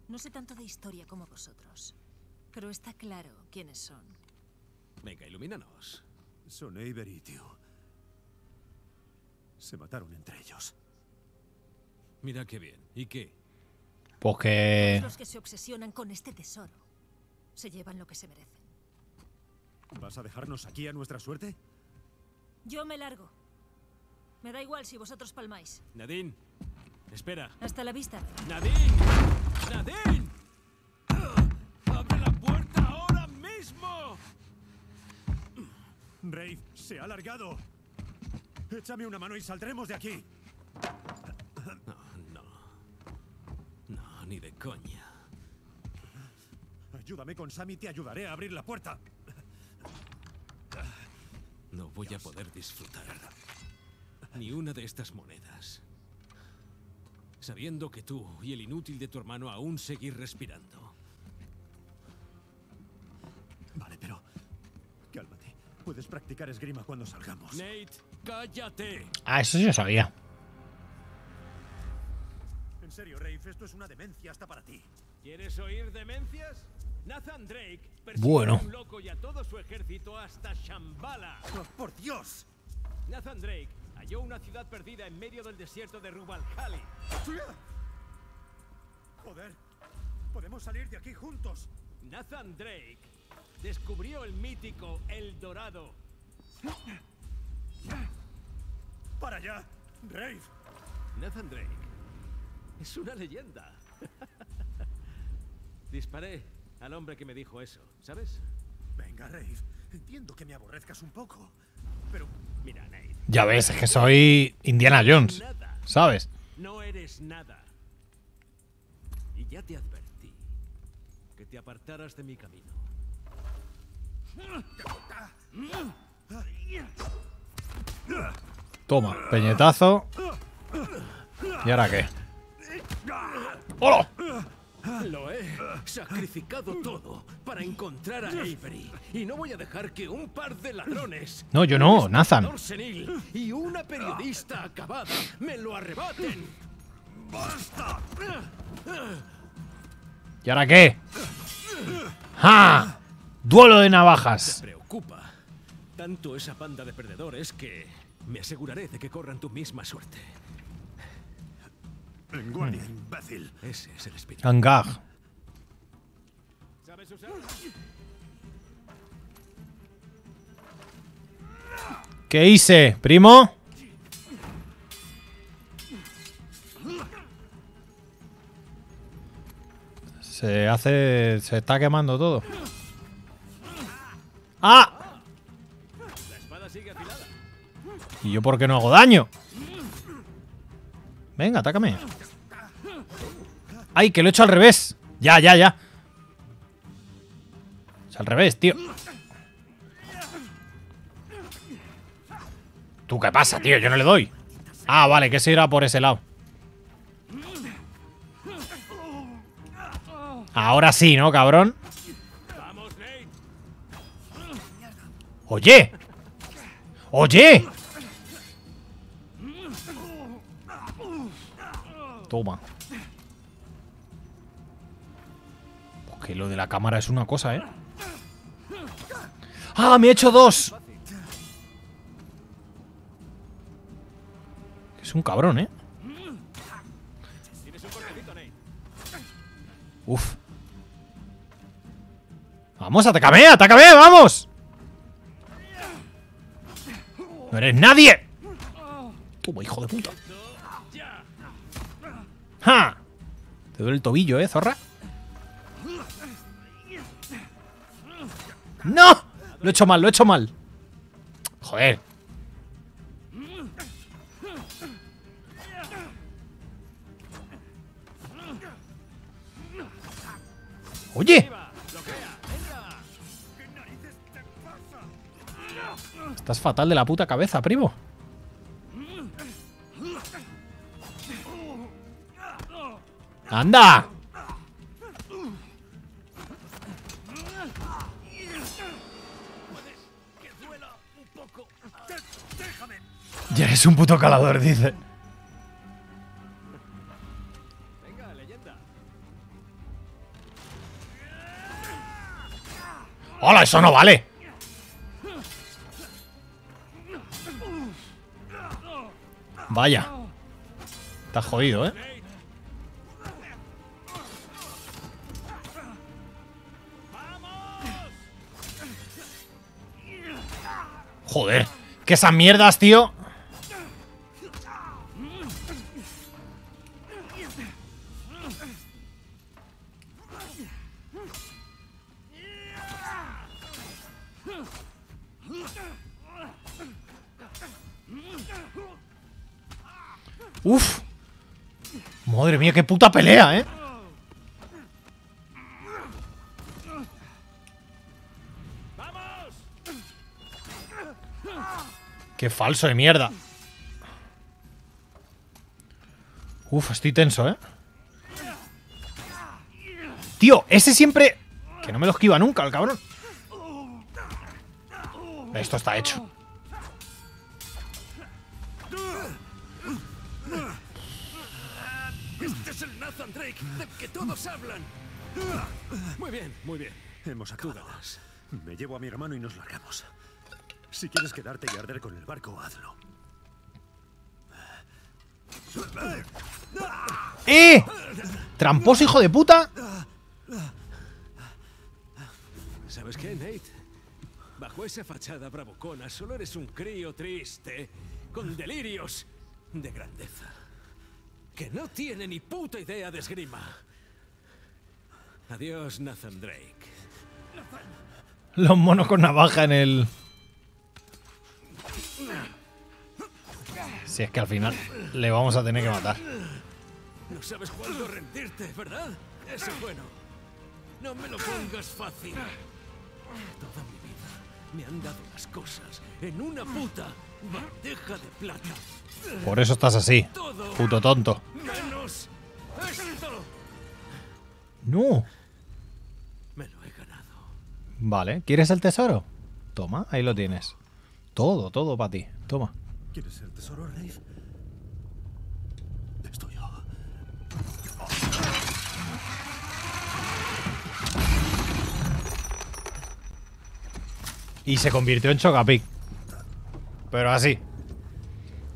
No sé tanto de historia como vosotros, pero está claro quiénes son. Venga, ilumínanos. Son Eiber y Se mataron entre ellos. Mira qué bien. ¿Y qué? Porque. Pues Los que se obsesionan con este tesoro se llevan lo que se merecen. ¿Vas a dejarnos aquí a nuestra suerte? Yo me largo. Me da igual si vosotros palmáis. Nadine, espera. Hasta la vista. Nadine, Nadine. ¡Abre la puerta ahora mismo! Rafe, se ha largado. Échame una mano y saldremos de aquí ni de coña. Ayúdame con Sammy, te ayudaré a abrir la puerta. No voy a poder disfrutar ni una de estas monedas. Sabiendo que tú y el inútil de tu hermano aún seguís respirando. Vale, pero... Cálmate. Puedes practicar esgrima cuando salgamos. Nate, cállate. Ah, eso sí sabía serio, Rafe, esto es una demencia hasta para ti. ¿Quieres oír demencias? Nathan Drake bueno. a un loco y a todo su ejército hasta Shambhala. Oh, ¡Por Dios! Nathan Drake halló una ciudad perdida en medio del desierto de Rubalcali. ¡Joder! ¡Podemos salir de aquí juntos! Nathan Drake descubrió el mítico El Dorado. ¡Para allá! Rafe! Nathan Drake es una leyenda. Disparé al hombre que me dijo eso, ¿sabes? Venga, Rafe. Entiendo que me aborrezcas un poco. Pero mira, Nate. Ya ves, es que soy Indiana Jones. ¿Sabes? No eres nada. Y ya te advertí que te apartaras de mi camino. Toma, peñetazo. ¿Y ahora qué? ¡Hola! Lo he sacrificado todo para encontrar a Avery y no voy a dejar que un par de ladrones, no yo no, Nathan, y una periodista acabada me lo arrebaten. Basta. ¿Y ahora qué? ¡Ja! Duelo de navajas. Me preocupa tanto esa banda de perdedores que me aseguraré de que corran tu misma suerte. Guardia, mm. Ese es el espíritu. ¿Qué hice, primo? Se hace... Se está quemando todo. ¡Ah! La espada sigue afilada. ¿Y yo por qué no hago daño? Venga, atácame. ¡Ay, que lo he hecho al revés! Ya, ya, ya. Es al revés, tío. ¿Tú qué pasa, tío? Yo no le doy. Ah, vale, que se irá por ese lado. Ahora sí, ¿no, cabrón? ¡Oye! ¡Oye! Toma. Que lo de la cámara es una cosa, ¿eh? ¡Ah, me he hecho dos! Es un cabrón, ¿eh? Uf. Vamos, atácame, atácame, vamos. No eres nadie. Toma, hijo de puta. ¡Ja! Te duele el tobillo, ¿eh, zorra? ¡No! Lo he hecho mal, lo he hecho mal. Joder. Oye. Estás fatal de la puta cabeza, primo. ¡Anda! Ya eres un puto calador, dice. leyenda. ¡Hola, eso no vale! Vaya. está jodido, ¿eh? Joder. Que esas mierdas, tío. ¡Uf! Madre mía, qué puta pelea, ¿eh? ¡Qué falso de mierda! Uf, estoy tenso, ¿eh? Tío, ese siempre... Que no me lo esquiva nunca, el cabrón. Esto está hecho. que todos hablan. Ah, muy bien, muy bien. Hemos acabado. Me llevo a mi hermano y nos largamos. Si quieres quedarte y arder con el barco, hazlo. ¡Eh! ¡Tramposo, hijo de puta! ¿Sabes qué, Nate? Bajo esa fachada bravucona solo eres un crío triste, con delirios de grandeza que no tiene ni puta idea de esgrima. Adiós, Nathan Drake. Los monos con navaja en el... Si es que al final le vamos a tener que matar. No sabes cuándo rendirte, ¿verdad? Eso es bueno. No me lo pongas fácil. Toda mi vida me han dado las cosas en una puta bandeja de plata. Por eso estás así, puto tonto. No. Vale, ¿quieres el tesoro? Toma, ahí lo tienes. Todo, todo para ti. Toma. ¿Quieres el tesoro, Y se convirtió en Chocapic. Pero así.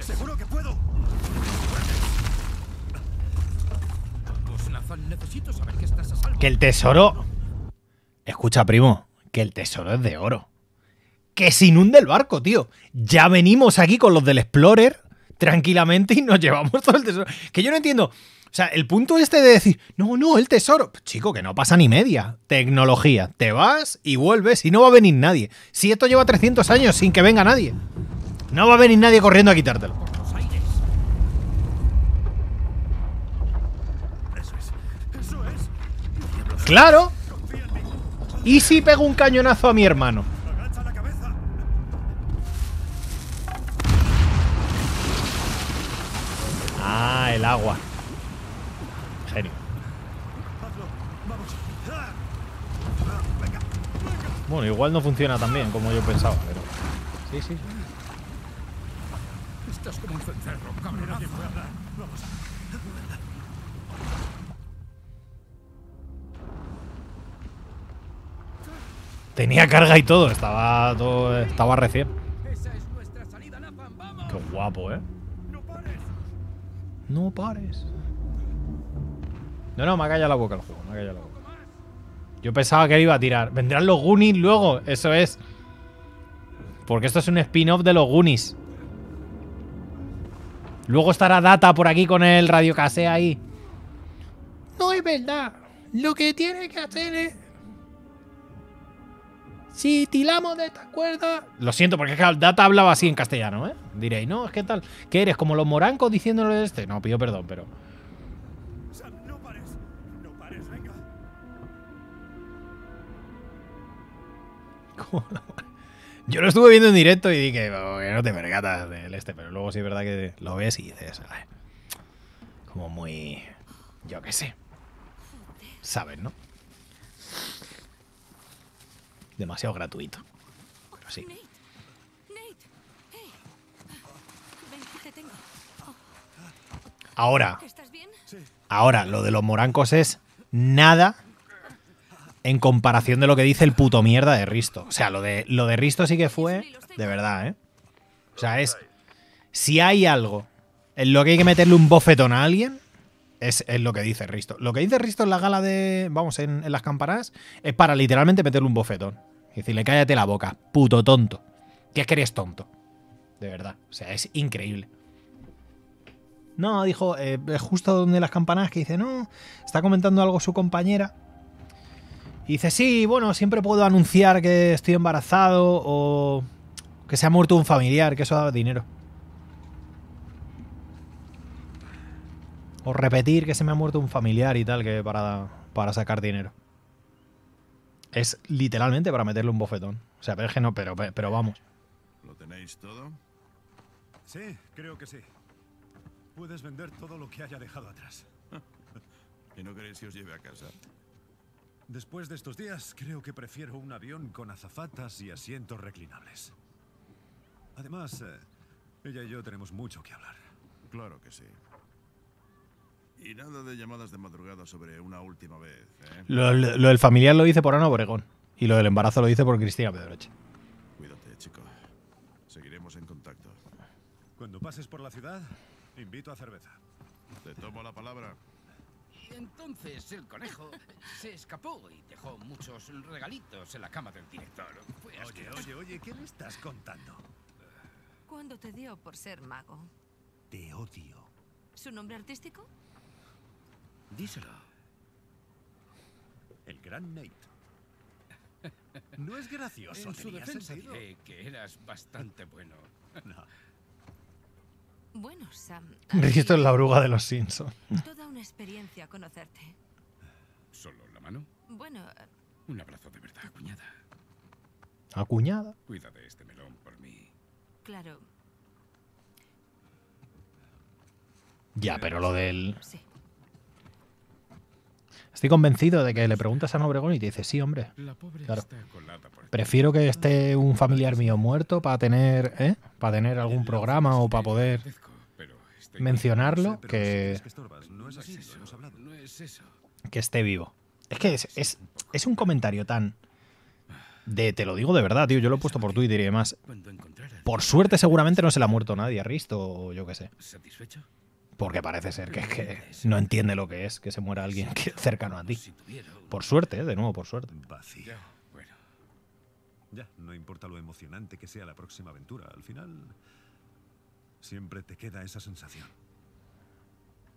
Seguro que puedo. que el tesoro. Escucha, primo, que el tesoro es de oro. Que se inunde el barco, tío. Ya venimos aquí con los del Explorer tranquilamente y nos llevamos todo el tesoro. Que yo no entiendo. O sea, el punto este de decir, no, no, el tesoro. chico, que no pasa ni media. Tecnología. Te vas y vuelves y no va a venir nadie. Si esto lleva 300 años sin que venga nadie. No va a venir nadie corriendo a quitártelo. ¡Claro! ¿Y si pego un cañonazo a mi hermano? Ah, el agua. Genio. Bueno, igual no funciona tan bien como yo pensaba, pero... Sí, sí. Tenía carga y todo, estaba todo, estaba recién. Qué guapo, ¿eh? No pares. No No, me ha callado la boca el juego, me la boca. Yo pensaba que iba a tirar. ¿Vendrán los Goonies luego? Eso es. Porque esto es un spin-off de los Goonies. Luego estará Data por aquí con el radio radiocase ahí. No es verdad. Lo que tiene que hacer es... Si tilamos de esta cuerda... Lo siento, porque Data hablaba así en castellano, ¿eh? Diréis, no, es que tal... ¿Qué eres? ¿Como los morancos diciéndole este? No, pido perdón, pero... ¿Cómo yo lo estuve viendo en directo y dije, oh, no te vergatas del este, pero luego sí es verdad que lo ves y dices, como muy, yo qué sé, sabes, ¿no? Demasiado gratuito, pero sí. Ahora, ahora, lo de los morancos es nada en comparación de lo que dice el puto mierda de Risto. O sea, lo de, lo de Risto sí que fue de verdad, ¿eh? O sea, es. Si hay algo en lo que hay que meterle un bofetón a alguien, es, lo que dice Risto. Lo que dice Risto en la gala de. Vamos, en, las campanadas, es para literalmente meterle un bofetón. Y decirle, cállate la boca, puto tonto. ¿qué es eres tonto. De verdad. O sea, es increíble. No, dijo, eh, justo donde las campanadas que dice, no, está comentando algo su compañera y dice, sí, bueno, siempre puedo anunciar que estoy embarazado o que se ha muerto un familiar, que eso da dinero. O repetir que se me ha muerto un familiar y tal, que para, para sacar dinero. Es literalmente para meterle un bofetón. O sea, pero es que no, pero, pero vamos. ¿Lo tenéis todo? Sí, creo que sí. Puedes vender todo lo que haya dejado atrás. ¿Y no queréis que os lleve a casa? Después de estos días, creo que prefiero un avión con azafatas y asientos reclinables. Además, eh, ella y yo tenemos mucho que hablar. Claro que sí. Y nada de llamadas de madrugada sobre una última vez. ¿eh? Lo, del familiar lo dice por Ana Obregón. Y lo del embarazo lo dice por Cristina Pedroche. Cuídate, chico. Seguiremos en contacto. Cuando pases por la ciudad, invito a cerveza. Te tomo la palabra. Entonces el conejo se escapó y dejó muchos regalitos en la cama del director. oye, oye, oye, ¿qué le estás contando? Cuando te dio por ser mago? Te odio. ¿Su nombre artístico? Díselo. El gran Nate. No es gracioso. En su defensa que eras bastante bueno. No. Bueno, Sam. Registro es la bruja de los Simpsons. Toda una experiencia conocerte. ¿Solo la mano? Bueno. Un abrazo de verdad, cuñada. Acuñada. cuñada? Cuida de este melón por mí. Claro. Ya, pero lo del. Sí. Estoy convencido de que le preguntas a nobregón Obregón y te dice, sí, hombre. Prefiero que esté un familiar mío muerto para tener, ¿eh? para tener algún programa o para poder este mencionarlo que, que esté vivo. Es que es, es, un comentario tan... De, te lo digo de verdad, tío. Yo lo he puesto por Twitter y demás. Por suerte, seguramente no se le ha muerto nadie a Risto o yo qué sé. ¿Satisfecho? porque parece ser que, es que no entiende lo que es que se muera alguien que, cercano a ti. Por suerte, de nuevo, por suerte. Vacío. Bueno. Ya, no importa lo emocionante que sea la próxima aventura, al final siempre te queda esa sensación.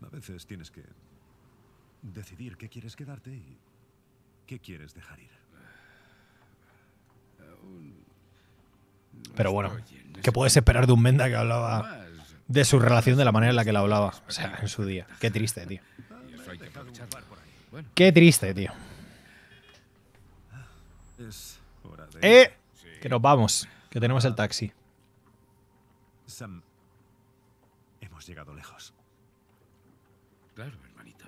A veces tienes que decidir qué quieres quedarte y qué quieres dejar ir. Pero bueno, ¿qué puedes esperar de un Menda que hablaba de su relación de la manera en la que la hablaba. O sea, en su día. Qué triste, tío. Qué triste, tío. ¡Eh! Que nos vamos. Que tenemos el taxi. Sam, hemos llegado lejos. Claro, hermanito.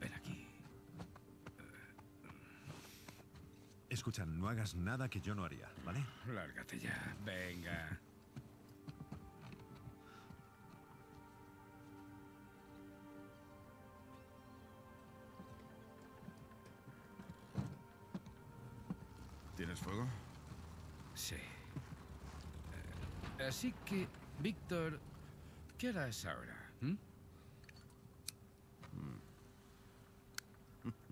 Ven aquí. Escucha, no hagas nada que yo no haría, ¿vale? Lárgate ya. Venga. ¿Tienes fuego? Sí. Eh, así que, Víctor, ¿qué harás ahora? Hm?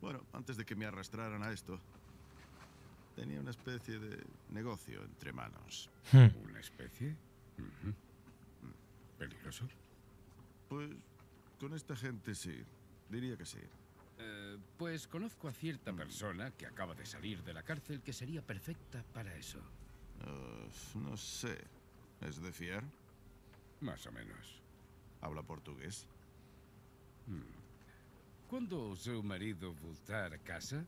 Bueno, antes de que me arrastraran a esto, tenía una especie de negocio entre manos. Hmm. ¿Una especie? ¿Peligroso? Pues con esta gente sí, diría que sí. Eh, pues conozco a cierta mm. persona que acaba de salir de la cárcel que sería perfecta para eso. Eh, no sé. ¿Es de fiar? Más o menos. ¿Habla portugués? Hmm. ¿Cuándo su marido voltar a casa?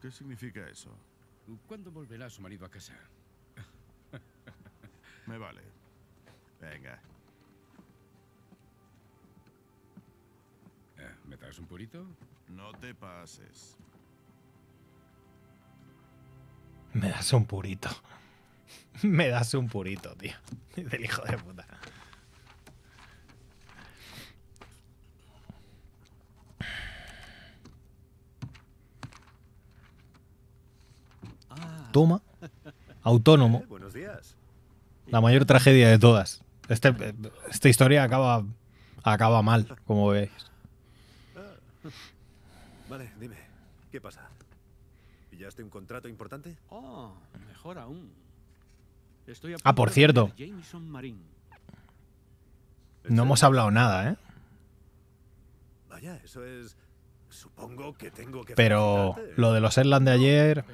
¿Qué significa eso? ¿Cuándo volverá su marido a casa? Me vale. Venga, ¿Me das un purito? No te pases. Me das un purito. Me das un purito, tío. Del hijo de puta. Toma. Autónomo. Buenos días. La mayor tragedia de todas. Este, esta historia acaba, acaba mal, como veis. Vale, dime, ¿qué pasa? ¿Pillaste un contrato importante? Oh, mejor aún. Estoy a ah, por cierto. No hemos hablado nada, ¿eh? Vaya, eso es... Pero lo de los Erland de ayer...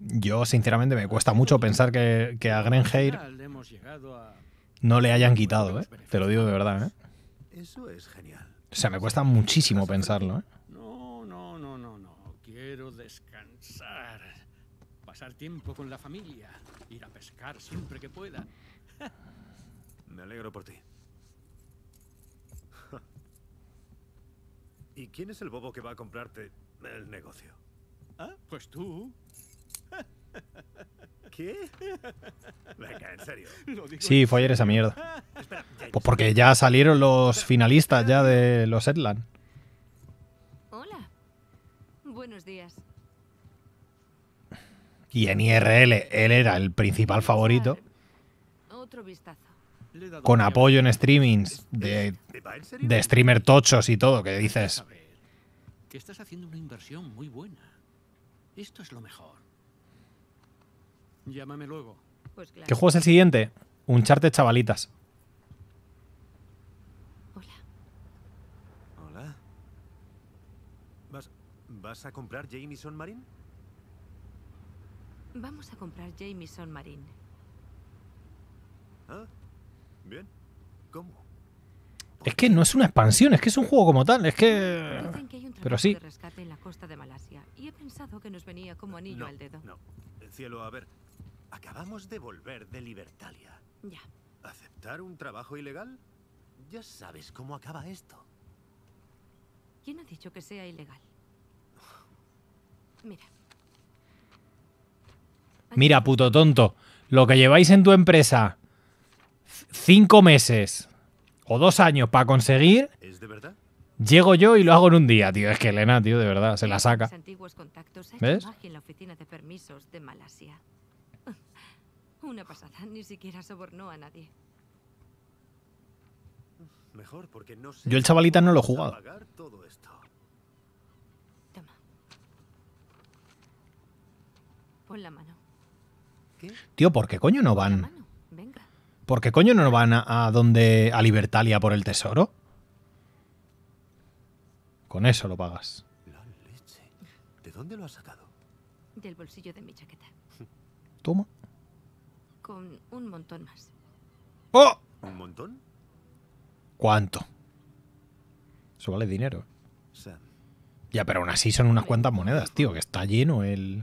Yo, sinceramente, me cuesta mucho pensar que, que a Grenheir no le hayan quitado, ¿eh? Te lo digo de verdad, ¿eh? Eso es genial. O sea, me cuesta muchísimo pensarlo. ¿eh? No, no, no, no, no. Quiero descansar, pasar tiempo con la familia, ir a pescar siempre que pueda. me alegro por ti. ¿Y quién es el bobo que va a comprarte el negocio? Ah, pues tú. ¿Qué? Venga, en serio. Sí, fue ayer esa mierda. Pues porque ya salieron los finalistas ya de los Edland. Hola. Buenos días. Y en IRL, él era el principal favorito. Con apoyo en streamings de, de streamer tochos y todo, que dices. Que estás haciendo una inversión muy buena. Esto es lo mejor. Llámame luego. Pues claro. ¿Qué juego es el siguiente? Un charte chavalitas. Hola. Hola. ¿Vas, a comprar son Marine? Vamos a comprar Jamison Marine. ¿Ah? Bien. ¿Cómo? Es que no es una expansión, es que es un juego como tal, es que... Pero sí. en la costa de Malasia, y he pensado que nos venía como anillo al dedo. No. Cielo, a ver, Acabamos de volver de Libertalia. Ya. ¿Aceptar un trabajo ilegal? Ya sabes cómo acaba esto. ¿Quién ha dicho que sea ilegal? Mira. Mira, puto tonto. Lo que lleváis en tu empresa cinco meses o dos años para conseguir. ¿Es de verdad? Llego yo y lo hago en un día, tío. Es que Elena, tío, de verdad, se la saca. ¿Ves? la oficina de permisos de Malasia. Una pasada, ni siquiera sobornó a nadie. Mejor porque no sé Yo el chavalita no lo he jugado. la mano. Tío, ¿por qué coño no van? Venga. ¿Por qué coño no van a, donde a Libertalia por el tesoro? Con eso lo pagas. ¿De dónde lo has sacado? Del bolsillo de mi chaqueta. Toma con un montón más. ¡Oh! ¿Un montón? ¿Cuánto? Eso vale dinero. Sam. Ya, pero aún así son unas cuantas monedas, tío, que está lleno el...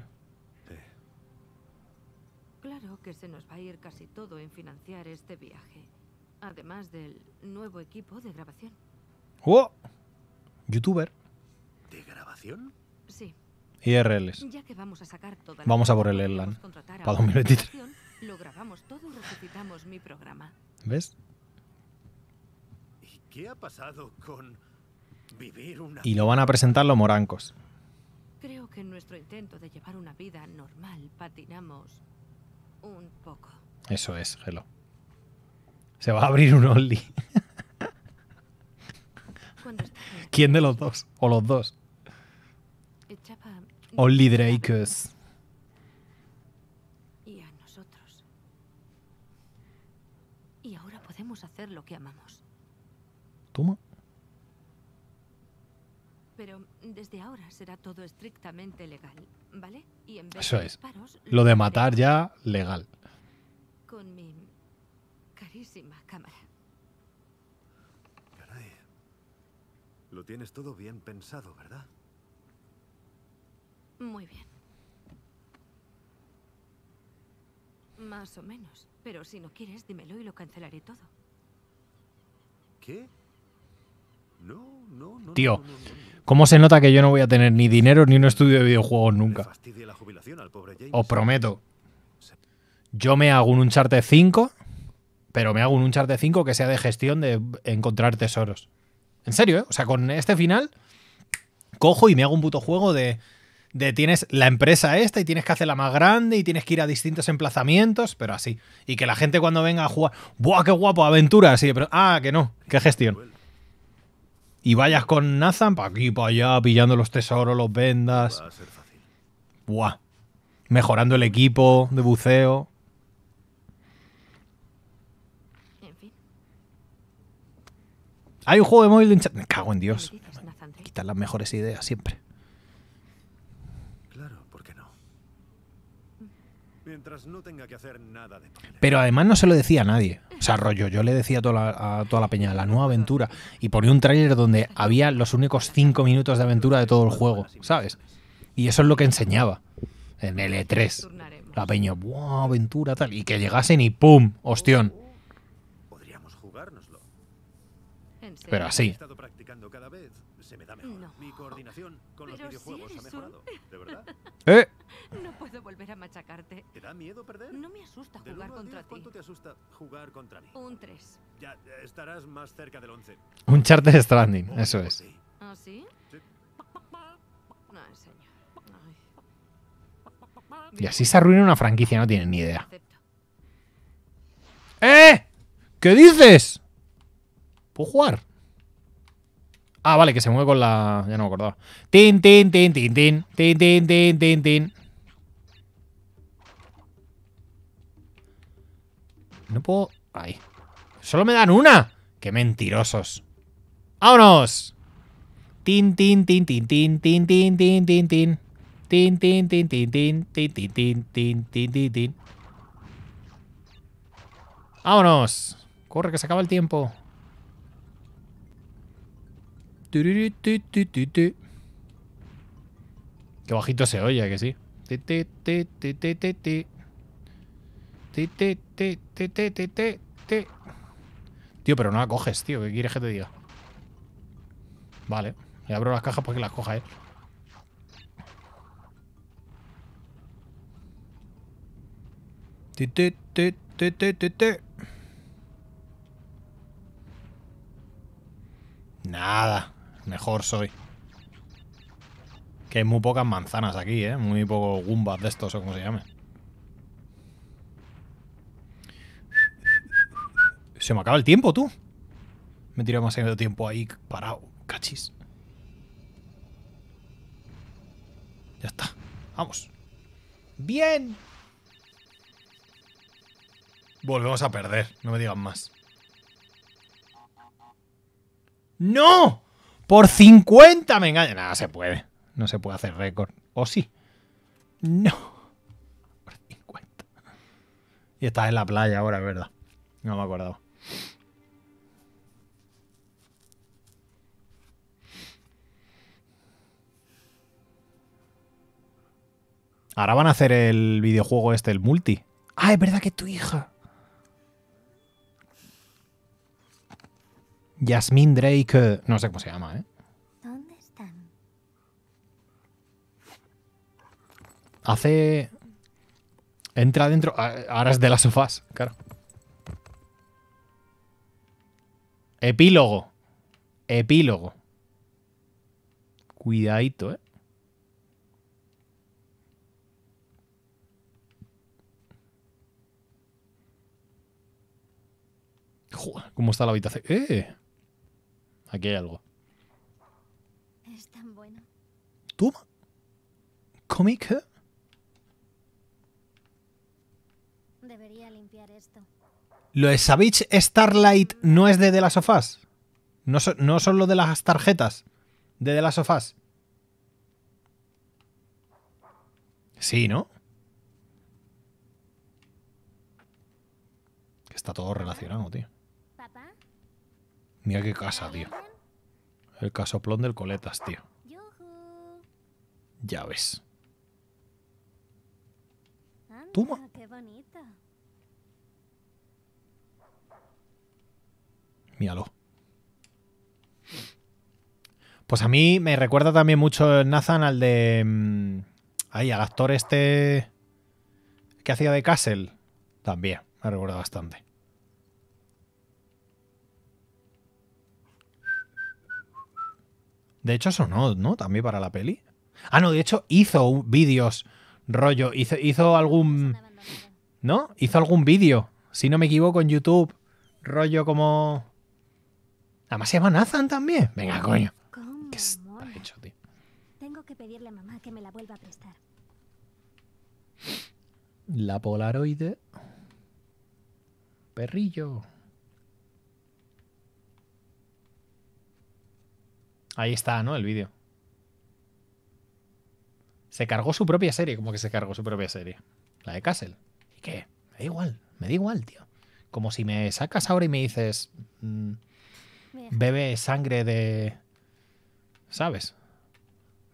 Claro que se nos va a ir casi todo en financiar este viaje. Además del nuevo equipo de grabación. ¡Oh! ¿Youtuber? ¿De grabación? Sí. IRLs. Ya que vamos a sacar toda vamos a por el elan Para 2023. Lo grabamos todo y resucitamos mi programa. ¿Ves? ¿Y qué ha pasado con vivir una... Y lo van a presentar los morancos. Creo que en nuestro intento de llevar una vida normal patinamos un poco. Eso es, Gelo. Se va a abrir un Only. ¿Quién de los dos? O los dos. Only Drakers. hacer lo que amamos. Toma. Pero desde ahora será todo estrictamente legal, ¿vale? Y en vez Eso de disparos, es. lo de matar ya, legal. Con mi carísima cámara. Lo tienes todo bien pensado, ¿verdad? Muy bien. Más o menos. Pero si no quieres, dímelo y lo cancelaré todo. ¿Qué? No, no, Tío, ¿cómo se nota que yo no voy a tener ni dinero ni un estudio de videojuegos nunca? Os prometo. Yo me hago un Uncharted 5, pero me hago un Uncharted 5 que sea de gestión de encontrar tesoros. En serio, ¿eh? O sea, con este final, cojo y me hago un puto juego de de tienes la empresa esta y tienes que hacerla más grande y tienes que ir a distintos emplazamientos, pero así. Y que la gente cuando venga a jugar, ¡buah, qué guapo! Aventura, sí pero, ah, que no, qué gestión. Y vayas con Nathan para aquí, para allá, pillando los tesoros, los vendas. ¡Buah! Mejorando el equipo de buceo. Hay un juego de móvil de Me cago en Dios. Quitan las mejores ideas siempre. no tenga que hacer nada Pero además no se lo decía a nadie. O sea, rollo, yo le decía a toda la, a toda la peña, la nueva aventura. Y ponía un tráiler donde había los únicos cinco minutos de aventura de todo el juego, ¿sabes? Y eso es lo que enseñaba en el E3. La peña, ¡buah, aventura, tal! Y que llegasen y ¡pum! ¡Ostión! Podríamos jugárnoslo. Pero así. ¡Eh! volver a machacarte. ¿Te da miedo perder? No me asusta jugar contra ti. ¿Cuánto te asusta jugar contra mí? Un 3. Ya estarás más cerca del 11. Un charter stranding, eso es. ¿Ah, sí? sí. No, señor. Y así se arruina una franquicia, no tienen ni idea. ¡Eh! ¿Qué dices? ¿Puedo jugar? Ah, vale, que se mueve con la... Ya no me acordaba. Tin, tin, tin, tin, tin. Tin, tin, tin, tin, tin. No puedo... ay Solo me dan una. Qué mentirosos. ¡Vámonos! Tin, tin, tin, tin, tin, tin, tin, tin, tin, tin. Tin, tin, tin, tin, tin, tin, tin, tin, tin, tin, tin. ¡Vámonos! Corre, que se acaba el tiempo. Qué bajito se oye, que sí. Tío, pero no la coges, tío. ¿Qué quieres que te diga? Vale. Le abro las cajas para que las coja él. Te, te, te, te, te, Nada. Mejor soy. Que hay muy pocas manzanas aquí, ¿eh? Muy pocos gumbas de estos o como se llame. Se me acaba el tiempo, tú. Me en el tiempo ahí parado. Cachis. Ya está. Vamos. ¡Bien! Volvemos a perder. No me digan más. ¡No! ¡Por 50 me engaña. Nada, se puede. No se puede hacer récord. ¿O sí? No. Por 50. Y estás en la playa ahora, ¿verdad? No me acordado. Ahora van a hacer el videojuego este, el multi. Ah, es verdad que tu hija. Yasmin Drake. Eh, no sé cómo se llama, ¿eh? ¿Dónde están? Hace. Entra adentro... Ahora es de las sofás, claro. Epílogo. Epílogo. Cuidadito, ¿eh? ¿Cómo está la habitación? ¡Eh! Aquí hay algo. Es tan bueno. ¿Cómic? limpiar Lo de Savage Starlight no es de The Last of No, son lo de las tarjetas de The Last of Sí, ¿no? Que está todo relacionado, tío. Mira qué casa, tío. El casoplón del coletas, tío. Ya ves. Toma. Míralo. Pues a mí me recuerda también mucho eh, Nathan al de... Mm, Ahí, al actor este que hacía de Castle. También, me recuerda bastante. De hecho, eso ¿no? ¿no? También para la peli. Ah, no, de hecho, hizo vídeos rollo. Hizo, hizo algún. ¿No? Hizo algún vídeo, si no me equivoco, en YouTube. Rollo como. Además se llama también. Venga, coño. ¿Qué está hecho, Tengo que pedirle a mamá que me la vuelva a prestar. La Polaroide. Perrillo. Ahí está, ¿no? El vídeo. Se cargó su propia serie, como que se cargó su propia serie. La de Castle. ¿Y qué? Me da igual, me da igual, tío. Como si me sacas ahora y me dices, mm, bebe sangre de... ¿Sabes?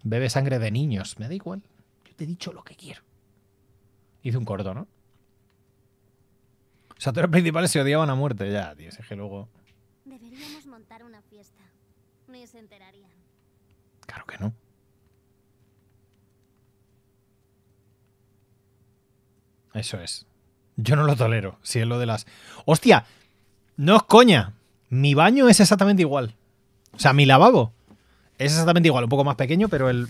Bebe sangre de niños. Me da igual. Yo te he dicho lo que quiero. Hice un corto, ¿no? O sea, principales se odiaban a muerte. Ya, tío, es que luego... Deberíamos montar una fiesta. Ni se enterarían. Claro que no. Eso es. Yo no lo tolero. Si es lo de las. ¡Hostia! No es coña. Mi baño es exactamente igual. O sea, mi lavabo es exactamente igual. Un poco más pequeño, pero el.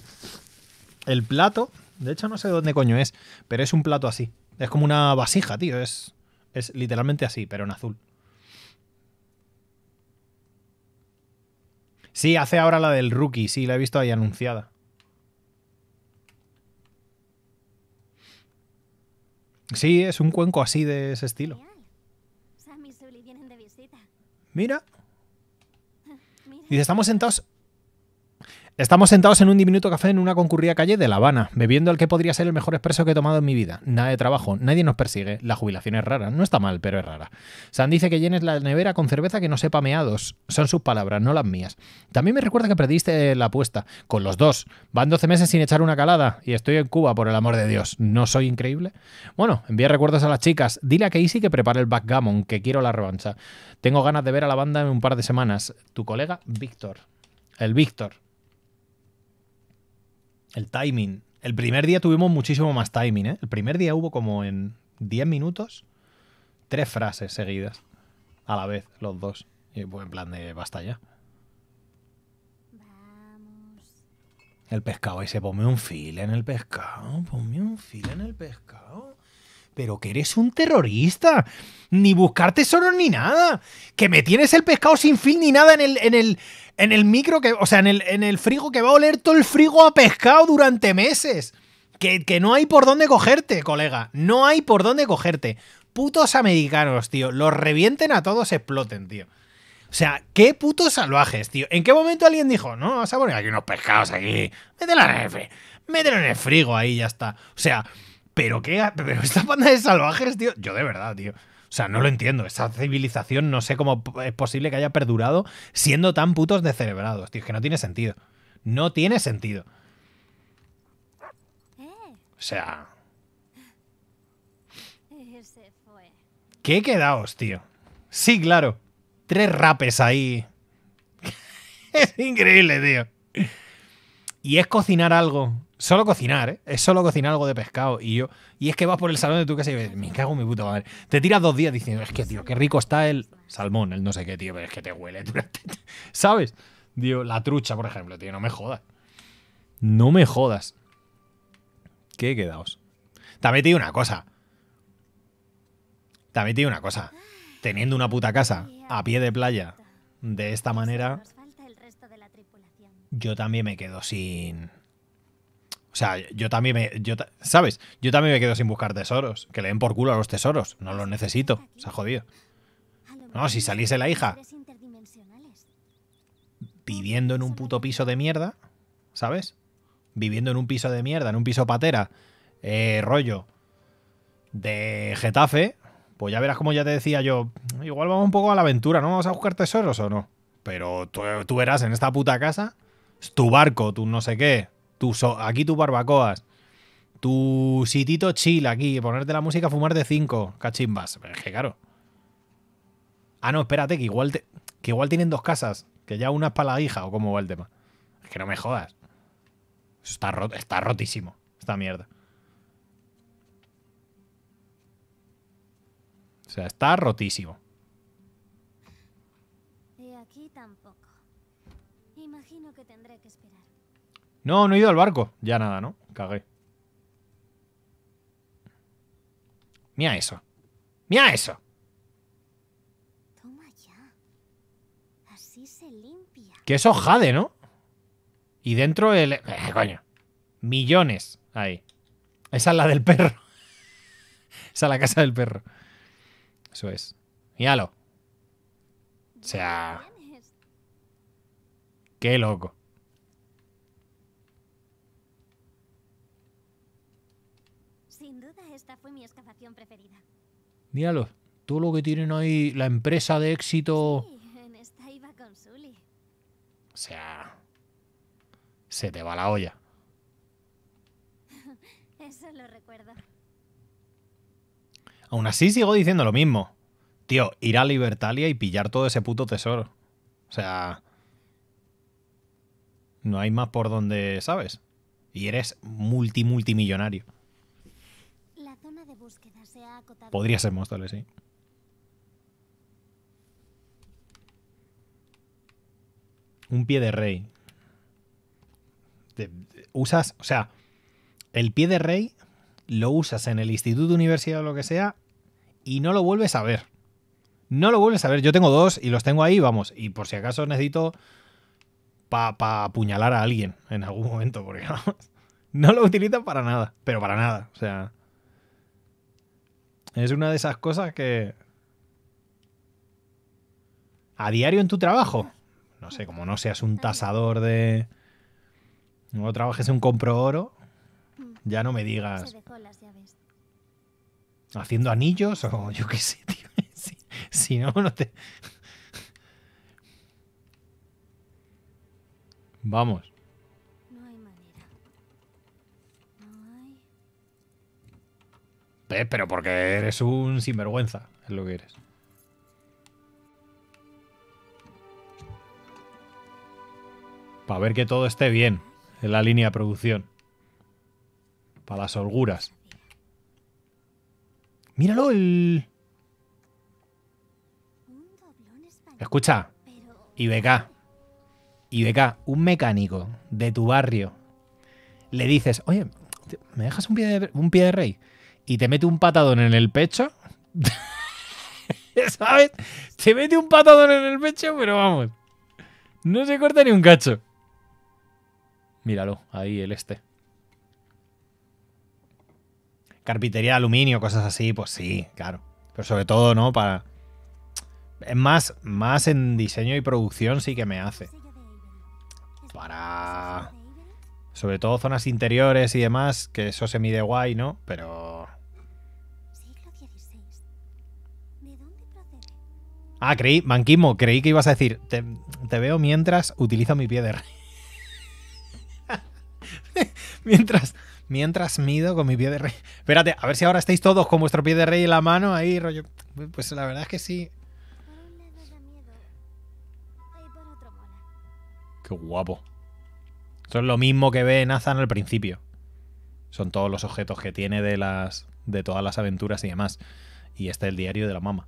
El plato. De hecho, no sé dónde coño es. Pero es un plato así. Es como una vasija, tío. Es, es literalmente así, pero en azul. Sí, hace ahora la del rookie, sí, la he visto ahí anunciada. Sí, es un cuenco así de ese estilo. Mira. y estamos sentados Estamos sentados en un diminuto café en una concurrida calle de La Habana, bebiendo el que podría ser el mejor expreso que he tomado en mi vida. Nada de trabajo, nadie nos persigue, la jubilación es rara, no está mal, pero es rara. San dice que llenes la nevera con cerveza que no sepa meados. Son sus palabras, no las mías. También me recuerda que perdiste la apuesta, con los dos. Van 12 meses sin echar una calada y estoy en Cuba, por el amor de Dios. ¿No soy increíble? Bueno, envía recuerdos a las chicas. Dile a Casey que prepare el backgammon, que quiero la revancha. Tengo ganas de ver a la banda en un par de semanas. Tu colega, Víctor. El Víctor. El timing. El primer día tuvimos muchísimo más timing, ¿eh? El primer día hubo como en 10 minutos tres frases seguidas. A la vez, los dos. Y pues en plan de basta ya. El pescado, ahí se pone un fil en el pescado. Ponme un fil en el pescado pero que eres un terrorista. Ni buscar tesoros ni nada. Que me tienes el pescado sin fin ni nada en el, en el, en el micro, que, o sea, en el, en el frigo, que va a oler todo el frigo a pescado durante meses. Que, que no hay por dónde cogerte, colega. No hay por dónde cogerte. Putos americanos, tío. Los revienten a todos, exploten, tío. O sea, qué putos salvajes, tío. ¿En qué momento alguien dijo, no, vas a poner aquí unos pescados aquí? Mételo la el, mételo en el frigo ahí, ya está. O sea, pero qué, pero esta banda de salvajes, tío. Yo de verdad, tío. O sea, no lo entiendo. Esa civilización no sé cómo es posible que haya perdurado siendo tan putos descerebrados, tío. Es que no tiene sentido. No tiene sentido. O sea. Eh, ¿Qué quedaos, tío? Sí, claro. Tres rapes ahí. es increíble, tío. Y es cocinar algo solo cocinar, ¿eh? Es solo cocinar algo de pescado. Y yo, y es que vas por el salón de tu casa y me cago en mi puta madre. Te tiras dos días diciendo, es que, tío, qué rico está el salmón, el no sé qué, tío, pero es que te huele durante. ¿Sabes? Tío, la trucha, por ejemplo, tío, no me jodas. No me jodas. ¿Qué quedaos? También te digo una cosa. También te digo una cosa. Teniendo una puta casa a pie de playa de esta manera, yo también me quedo sin o sea, yo también me. ¿Sabes? Yo también me quedo sin buscar tesoros. Que le den por culo a los tesoros. No los necesito. Se ha jodido. No, si saliese la hija viviendo en un puto piso de mierda, ¿sabes? Viviendo en un piso de mierda, en un piso patera, eh, rollo de Getafe, pues ya verás como ya te decía yo, igual vamos un poco a la aventura, ¿no? Vamos a buscar tesoros o no. Pero tú, tú verás en esta puta casa, es tu barco, tu no sé qué, aquí tus barbacoas, tu sitito chill aquí, ponerte la música, fumar de cinco cachimbas. Es que claro. Ah, no, espérate, que igual, que igual tienen dos casas, que ya una es para la hija, o cómo va el tema. Es que no me jodas. está, está rotísimo, esta mierda. O sea, está rotísimo. No, no he ido al barco. Ya nada, ¿no? Cagué. Mira eso. Mira eso. Toma ya. Así se limpia. Que eso jade, ¿no? Y dentro el... Eh, coño. Millones. Ahí. Esa es la del perro. Esa es la casa del perro. Eso es. Míralo. O sea... Qué loco. mi preferida. Míralo, todo lo que tienen ahí, la empresa de éxito. O sea, se te va la olla. Eso lo recuerdo. Aún así sigo diciendo lo mismo. Tío, ir a Libertalia y pillar todo ese puto tesoro. O sea, no hay más por donde, ¿sabes? Y eres multi multimillonario. Podría ser Móstoles, sí. Un pie de rey. usas, o sea, el pie de rey lo usas en el instituto, universidad o lo que sea y no lo vuelves a ver. No lo vuelves a ver. Yo tengo dos y los tengo ahí, vamos. Y por si acaso necesito para apuñalar a alguien en algún momento, porque vamos, no lo utilizan para nada, pero para nada. O sea, es una de esas cosas que... A diario en tu trabajo. No sé, como no seas un tasador de... No trabajes en compro oro. Ya no me digas... Haciendo anillos o yo qué sé, tío. si no, no te... Vamos. Eh, pero porque eres un sinvergüenza, es lo que eres. Para ver que todo esté bien en la línea de producción. Para las holguras. Míralo, el... Escucha, IBK. IBK, un mecánico de tu barrio. Le dices, oye, ¿me dejas un pie de, un pie de rey? y te mete un patadón en el pecho. ¿Sabes? Te mete un patadón en el pecho, pero vamos. No se corta ni un cacho. Míralo, ahí el este. Carpintería de aluminio, cosas así, pues sí, claro. Pero sobre todo, ¿no? Para. Es más, más en diseño y producción sí que me hace. Para. Sobre todo zonas interiores y demás, que eso se mide guay, ¿no? Pero Ah, creí, Manquismo, creí que ibas a decir, te, veo mientras utilizo mi pie de rey. mientras, mientras mido con mi pie de rey. Espérate, a ver si ahora estáis todos con vuestro pie de rey en la mano ahí, rollo. Pues la verdad es que sí. Qué guapo. Esto es lo mismo que ve Nathan al principio. Son todos los objetos que tiene de las de todas las aventuras y demás. Y este es el diario de la mamá.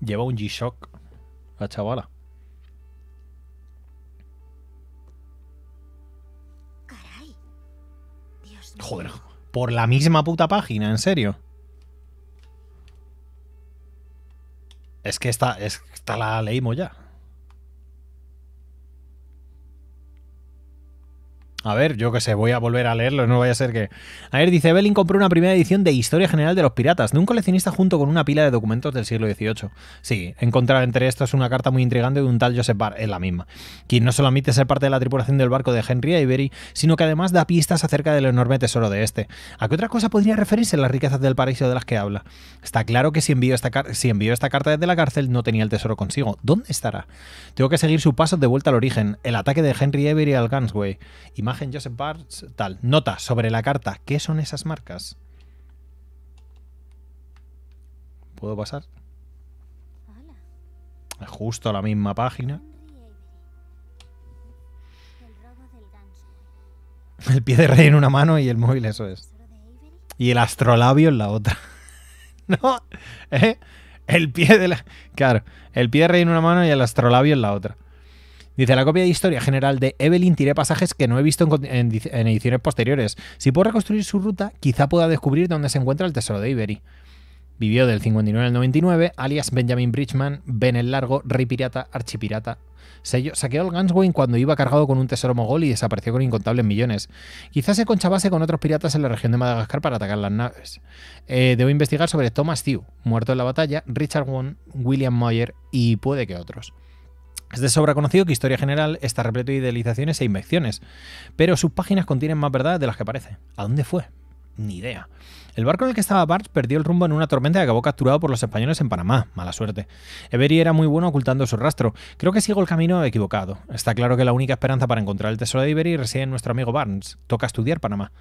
Lleva un G-Shock la chavala. Joder, por la misma puta página, en serio. Es que esta, esta la leímos ya. A ver, yo que sé, voy a volver a leerlo, no vaya a ser que... A ver, dice, Evelyn compró una primera edición de Historia General de los Piratas, de un coleccionista junto con una pila de documentos del siglo XVIII. Sí, encontrar entre estos una carta muy intrigante de un tal Joseph Barr, es la misma, quien no solo admite ser parte de la tripulación del barco de Henry Avery, sino que además da pistas acerca del enorme tesoro de este. ¿A qué otra cosa podría referirse las riquezas del paraíso de las que habla? Está claro que si envió esta, si envió esta carta desde la cárcel no tenía el tesoro consigo. ¿Dónde estará? Tengo que seguir su paso de vuelta al origen, el ataque de Henry Avery al Gunsway. Imagen Joseph Barts tal. Nota sobre la carta. ¿Qué son esas marcas? ¿Puedo pasar? Justo la misma página. El pie de rey en una mano y el móvil, eso es. Y el astrolabio en la otra. no, ¿eh? El pie de la... Claro, el pie de rey en una mano y el astrolabio en la otra. Dice, la copia de historia general de Evelyn tiré pasajes que no he visto en, ediciones posteriores. Si puedo reconstruir su ruta, quizá pueda descubrir dónde se encuentra el tesoro de Ivery. Vivió del 59 al 99, alias Benjamin Bridgman, Ben el Largo, Rey Pirata, Archipirata. saqueó el Ganswain cuando iba cargado con un tesoro mogol y desapareció con incontables millones. Quizá se conchabase con otros piratas en la región de Madagascar para atacar las naves. Eh, debo investigar sobre Thomas Tew, muerto en la batalla, Richard Wong, William Moyer y puede que otros. Es de sobra conocido que Historia General está repleto de idealizaciones e invenciones, pero sus páginas contienen más verdad de las que parece. ¿A dónde fue? Ni idea. El barco en el que estaba Bart perdió el rumbo en una tormenta y acabó capturado por los españoles en Panamá. Mala suerte. Every era muy bueno ocultando su rastro. Creo que sigo el camino equivocado. Está claro que la única esperanza para encontrar el tesoro de Iberi reside en nuestro amigo Barnes. Toca estudiar Panamá.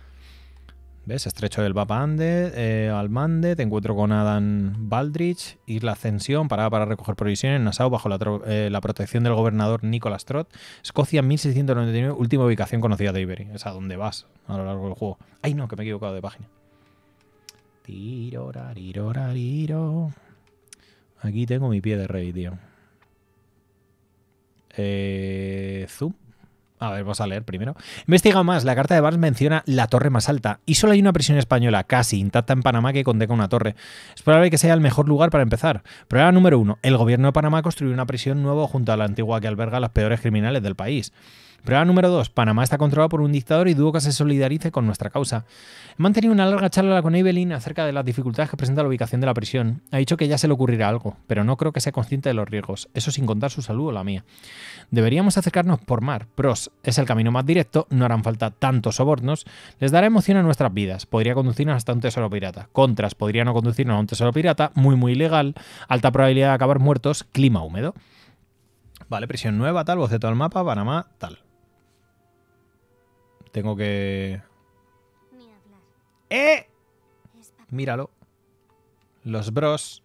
¿Ves? Estrecho del Papa Andes, eh, Almande, te encuentro con Adam Baldrich, Isla Ascensión, parada para recoger provisiones, Nassau, bajo eh, la, protección del gobernador Nicolas Trott, Escocia 1699, última ubicación conocida de Iberia. Es a donde vas a lo largo del juego. Ay, no, que me he equivocado de página. Tiro, Aquí tengo mi pie de rey, tío. Eh, zoom. A ver, vamos a leer primero. Investiga más, la carta de Barnes menciona la torre más alta y solo hay una prisión española casi intacta en Panamá que contenga una torre. Es probable que sea el mejor lugar para empezar. Problema número uno, el gobierno de Panamá construyó una prisión nueva junto a la antigua que alberga a los peores criminales del país. Prueba número 2. Panamá está controlado por un dictador y dudo que se solidarice con nuestra causa. He mantenido una larga charla con Evelyn acerca de las dificultades que presenta la ubicación de la prisión. Ha dicho que ya se le ocurrirá algo, pero no creo que sea consciente de los riesgos, eso sin contar su salud o la mía. Deberíamos acercarnos por mar. Pros es el camino más directo, no harán falta tantos sobornos, les dará emoción a nuestras vidas, podría conducirnos hasta un tesoro pirata. Contras podría no conducirnos a un tesoro pirata, muy muy ilegal, alta probabilidad de acabar muertos, clima húmedo. Vale, prisión nueva, tal, boceto al mapa, Panamá, tal. Tengo que... ¡Eh! Míralo. Los bros.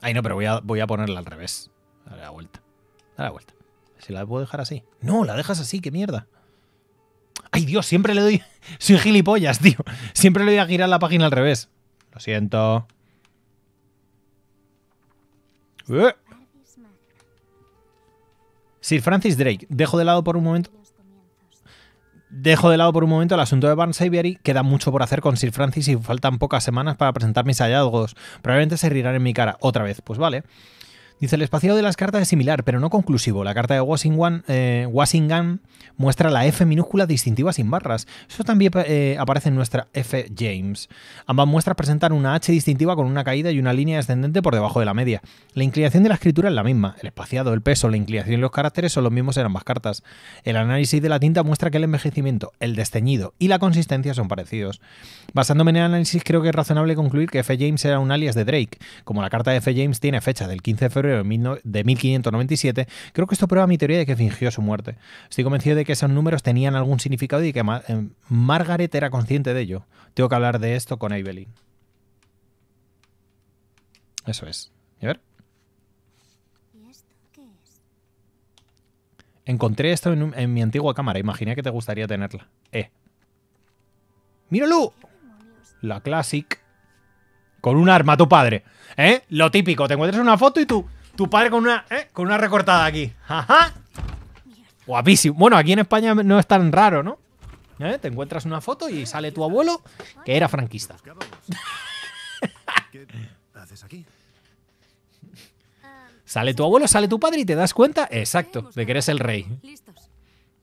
Ay, no, pero voy a, voy a ponerla al revés. Dale la vuelta. Dale la vuelta. Si la puedo dejar así. No, la dejas así, qué mierda. Ay, Dios, siempre le doy... Soy gilipollas, tío. Siempre le voy a girar la página al revés. Lo siento. ¡Eh! Sir Francis Drake, dejo de lado por un momento dejo de lado por un momento el asunto de Saviery, Queda mucho por hacer con Sir Francis y faltan pocas semanas para presentar mis hallazgos. Probablemente se rirán en mi cara otra vez. Pues vale. Dice, el espaciado de las cartas es similar, pero no conclusivo. La carta de Washington, eh, muestra la F minúscula distintiva sin barras. Eso también eh, aparece en nuestra F James. Ambas muestras presentan una H distintiva con una caída y una línea descendente por debajo de la media. La inclinación de la escritura es la misma. El espaciado, el peso, la inclinación y los caracteres son los mismos en ambas cartas. El análisis de la tinta muestra que el envejecimiento, el desteñido y la consistencia son parecidos. Basándome en el análisis, creo que es razonable concluir que F James era un alias de Drake. Como la carta de F James tiene fecha del 15 de febrero de 1597, creo que esto prueba mi teoría de que fingió su muerte. Estoy convencido de que esos números tenían algún significado y que eh, Margaret era consciente de ello. Tengo que hablar de esto con Evelyn. Eso es. a ver? Encontré esto en, en, mi antigua cámara. Imaginé que te gustaría tenerla. Eh. ¡Míralo! La classic. Con un arma, tu padre. ¿Eh? Lo típico. Te encuentras una foto y tú... Tu padre con una, eh, con una recortada aquí. Guapísimo. Bueno, aquí en España no es tan raro, ¿no? Eh, te encuentras una foto y sale tu abuelo, que era franquista. ¿Qué haces aquí? Sale tu abuelo, sale tu padre y te das cuenta, exacto, de que eres el rey.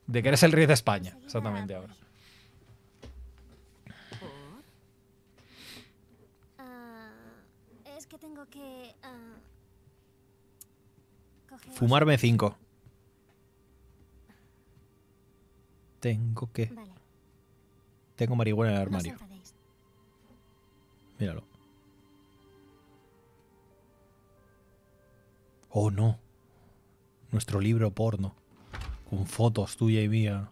De que eres el rey de España, exactamente ahora. Fumarme cinco. Tengo que... Tengo marihuana en el armario. Míralo. Oh, no. Nuestro libro porno. Con fotos tuya y mía.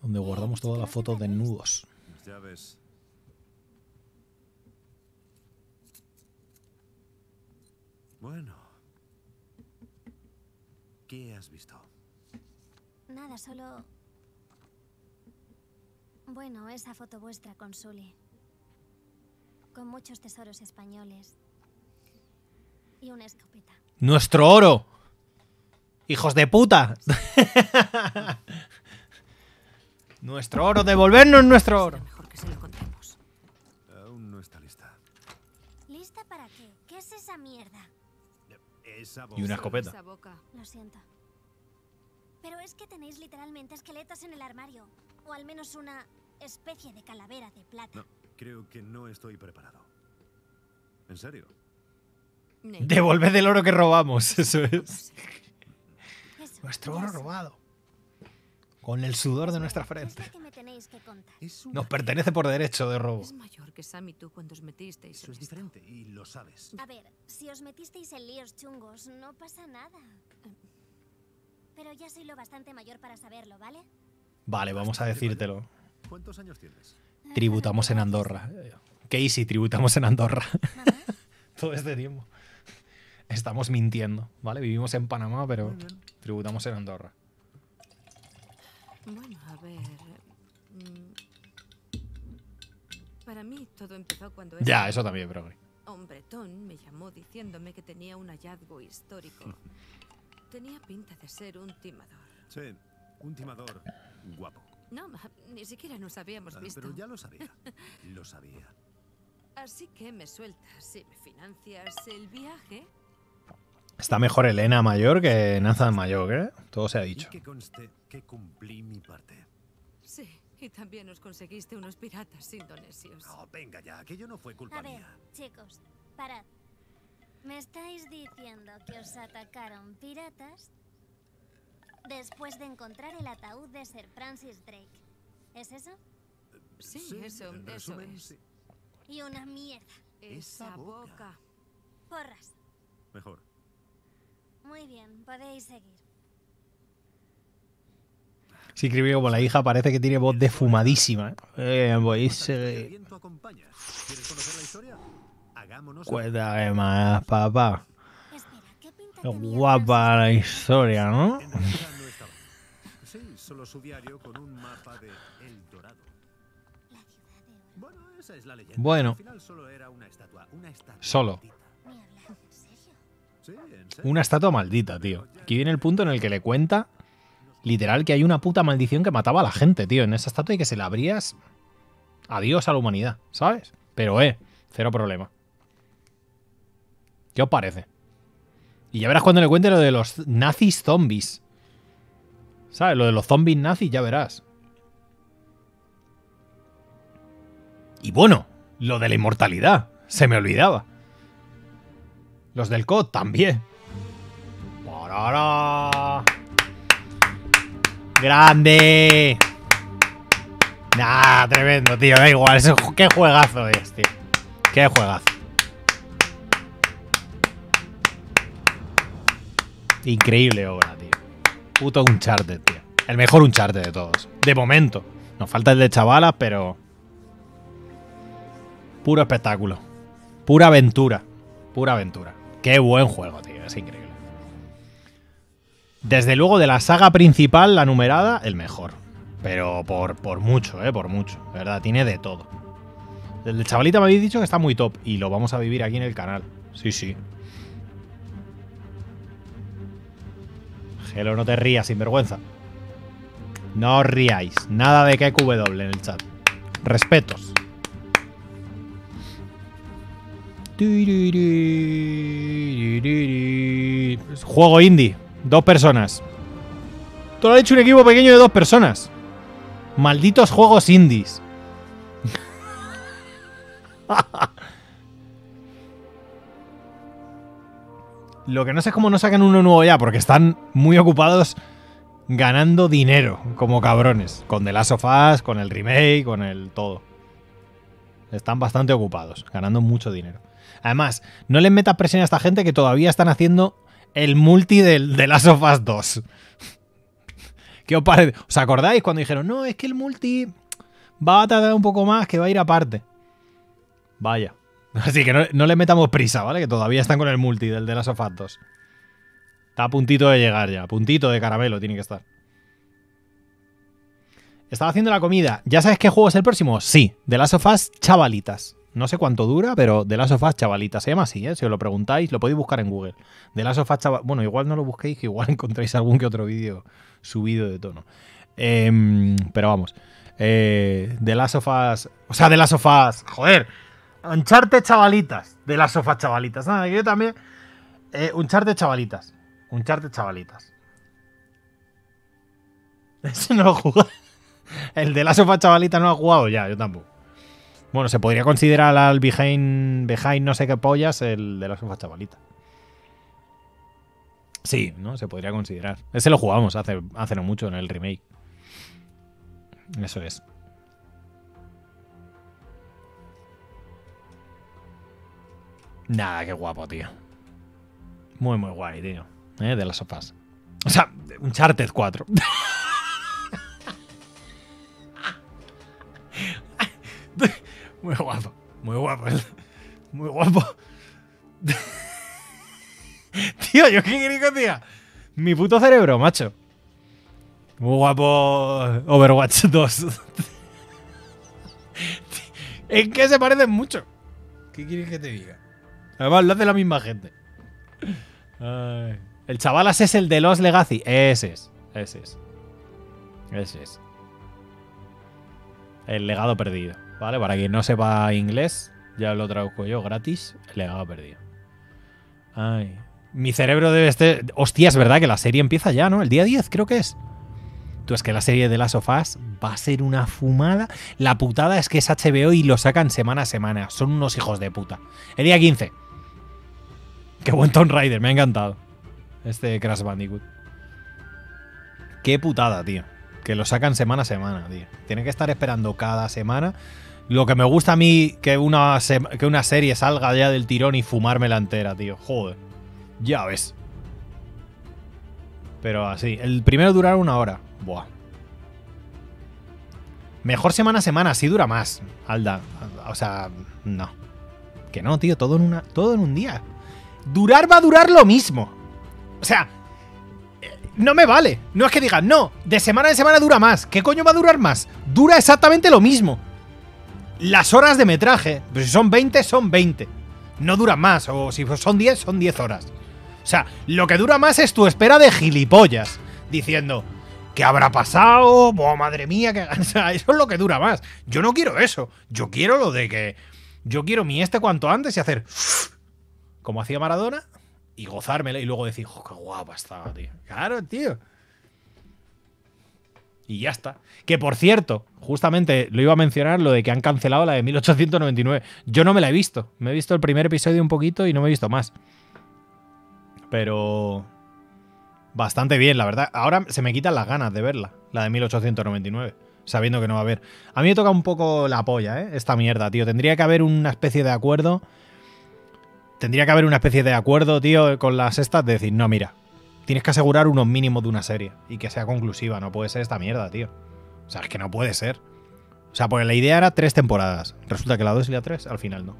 Donde guardamos todas las fotos desnudos. nudos Bueno, ¿Qué has visto? Nada, solo... Bueno, esa foto vuestra con Sully. Con muchos tesoros españoles. Y una escopeta. ¡Nuestro oro! ¡Hijos de puta! nuestro oro, devolvernos nuestro oro. Mejor se lo Aún no está lista. ¿Lista para qué? ¿Qué es esa mierda? Y una escopeta. Lo siento. Pero es que tenéis literalmente esqueletos en el armario. O al menos una especie de calavera de plata. No, creo que no estoy preparado. ¿En serio? Devolved el oro que robamos, eso es. Nuestro oro robado con el sudor de nuestra frente. Nos pertenece por derecho de robo. Es mayor que Sam y tú cuando os metisteis. Eso es diferente y lo sabes. A ver, si os metisteis en líos chungos, no pasa nada. Pero ya soy lo bastante mayor para saberlo, ¿vale? Vale, vamos a decírtelo. ¿Cuántos años tienes? Tributamos en Andorra. Casey, tributamos en Andorra. Todo este tiempo. Estamos mintiendo, ¿vale? Vivimos en Panamá, pero tributamos en Andorra. Bueno, a ver. Mm, para mí todo empezó cuando. Ya, este eso también, bro. Un me llamó diciéndome que tenía un hallazgo histórico. tenía pinta de ser un timador. Sí, un timador guapo. No, ni siquiera nos habíamos ah, visto. Pero ya lo sabía. lo sabía. Así que me sueltas si me financias el viaje Está mejor Elena mayor que Nathan mayor, ¿eh? Todo se ha dicho. parte. Sí, y también os conseguiste unos piratas indonesios. venga ya, no fue culpa A ver, mía. chicos, parad. ¿Me estáis diciendo que os atacaron piratas? Después de encontrar el ataúd de Sir Francis Drake. ¿Es eso? Sí, eso, eso es. Y una mierda. Esa boca. Porras. Mejor. Muy bien, podéis seguir. Sí, escribe como la hija parece que tiene voz defumadísima. Eh, pues, eh... Cuéntame más, papá. Qué guapa la historia, ¿no? Sí, solo su diario con un mapa de El Dorado. Bueno, esa es la leyenda. Bueno. Al final solo era una estatua, una estatua. Solo. Una estatua maldita, tío. Aquí viene el punto en el que le cuenta, literal, que hay una puta maldición que mataba a la gente, tío, en esa estatua y que se la abrías. Adiós a la humanidad, ¿sabes? Pero, eh, cero problema. ¿Qué os parece? Y ya verás cuando le cuente lo de los nazis zombies. ¿Sabes? Lo de los zombies nazis, ya verás. Y bueno, lo de la inmortalidad. Se me olvidaba. Los del COD también. ¡Parará! ¡Grande! Nah, tremendo, tío. Da igual. qué juegazo es, tío. Qué juegazo. Increíble obra, tío. Puto Uncharted, tío. El mejor Uncharted de todos. De momento. Nos falta el de chavalas, pero... Puro espectáculo. Pura aventura. Pura aventura. Qué buen juego, tío. Es increíble. Desde luego, de la saga principal, la numerada, el mejor. Pero por, por mucho, ¿eh? Por mucho. verdad, tiene de todo. El chavalita me habéis dicho que está muy top. Y lo vamos a vivir aquí en el canal. Sí, sí. Gelo, no te rías, sinvergüenza. No os riáis. Nada de QW en el chat. Respetos. Juego indie. Dos personas. Tú lo has hecho un equipo pequeño de dos personas. Malditos juegos indies. Lo que no sé es cómo no sacan uno nuevo ya, porque están muy ocupados ganando dinero, como cabrones. Con The Last of Us, con el remake, con el todo. Están bastante ocupados, ganando mucho dinero. Además, no les metas presión a esta gente que todavía están haciendo el multi del de Last of Us 2. ¿Qué os parece? ¿Os acordáis cuando dijeron, no, es que el multi va a tardar un poco más, que va a ir aparte? Vaya. Así que no, no les metamos prisa, ¿vale? Que todavía están con el multi del de Last of Us 2. Está a puntito de llegar ya, a puntito de caramelo tiene que estar. Estaba haciendo la comida. ¿Ya sabes qué juego es el próximo? Sí, de Last of Us Chavalitas. No sé cuánto dura, pero The Last of chavalitas chavalita, se llama así, ¿eh? si os lo preguntáis, lo podéis buscar en Google. The Last of Us, bueno, igual no lo busquéis, que igual encontráis algún que otro vídeo subido de tono. Em, pero vamos, eh, The Last of o sea, The Last of Us, joder, Uncharte chavalitas, de las of Us chavalitas, nada, yo también, eh, Uncharte chavalitas, charte chavalitas. Eso no lo he jugado. El de las of Us chavalita no ha jugado ya, yo tampoco. Bueno, se podría considerar al behind, no sé qué pollas el de las sofas chavalita. Sí, ¿no? Se podría considerar. Ese lo jugamos hace, hace no mucho en el remake. Eso es. Nada, qué guapo, tío. Muy, muy guay, tío. ¿Eh? De las sofás. O sea, un Charter 4. Muy guapo, muy guapo. Muy guapo. tío, yo qué que diga Mi puto cerebro, macho. Muy guapo Overwatch 2. ¿En qué se parecen mucho. ¿Qué quieres que te diga? Además, lo hace la misma gente. El chavalas es el de los Legacy. Ese es. Ese es. Ese es. El legado perdido. Vale, para quien no sepa inglés, ya lo traduzco yo gratis, le legado perdido. Ay. Mi cerebro debe estar... Hostia, es verdad que la serie empieza ya, ¿no? El día 10 creo que es. Tú es que la serie de las sofás va a ser una fumada. La putada es que es HBO y lo sacan semana a semana. Son unos hijos de puta. El día 15. Qué buen Tomb Raider, me ha encantado. Este Crash Bandicoot. Qué putada, tío. Que lo sacan semana a semana, tío. Tienen que estar esperando cada semana lo que me gusta a mí que una, que una serie salga ya del tirón y fumármela entera, tío. Joder. Ya ves. Pero así. El primero durará una hora. Buah. Mejor semana a semana, Así dura más, Alda. O sea, no. Que no, tío, todo en, una, todo en un día. Durar va a durar lo mismo. O sea, eh, no me vale. No es que digan, no, de semana en semana dura más. ¿Qué coño va a durar más? Dura exactamente lo mismo las horas de metraje. Pues si son 20, son 20. No duran más. O si son 10, son 10 horas. O sea, lo que dura más es tu espera de gilipollas. Diciendo, ¿qué habrá pasado? ¡Boh, madre mía! eso es lo que dura más. Yo no quiero eso. Yo quiero lo de que... Yo quiero mi este cuanto antes y hacer... Como hacía Maradona. Y gozármela y luego decir, qué guapa estaba, tío. Claro, tío y ya está. Que por cierto, justamente lo iba a mencionar lo de que han cancelado la de 1899. Yo no me la he visto. Me he visto el primer episodio un poquito y no me he visto más. Pero bastante bien, la verdad. Ahora se me quitan las ganas de verla, la de 1899, sabiendo que no va a haber. A mí me toca un poco la polla, ¿eh? Esta mierda, tío. Tendría que haber una especie de acuerdo. Tendría que haber una especie de acuerdo, tío, con las estas de decir, no, mira, tienes que asegurar unos mínimos de una serie y que sea conclusiva. No puede ser esta mierda, tío. O sea, es que no puede ser. O sea, pues la idea era tres temporadas. Resulta que la dos y la tres, al final no.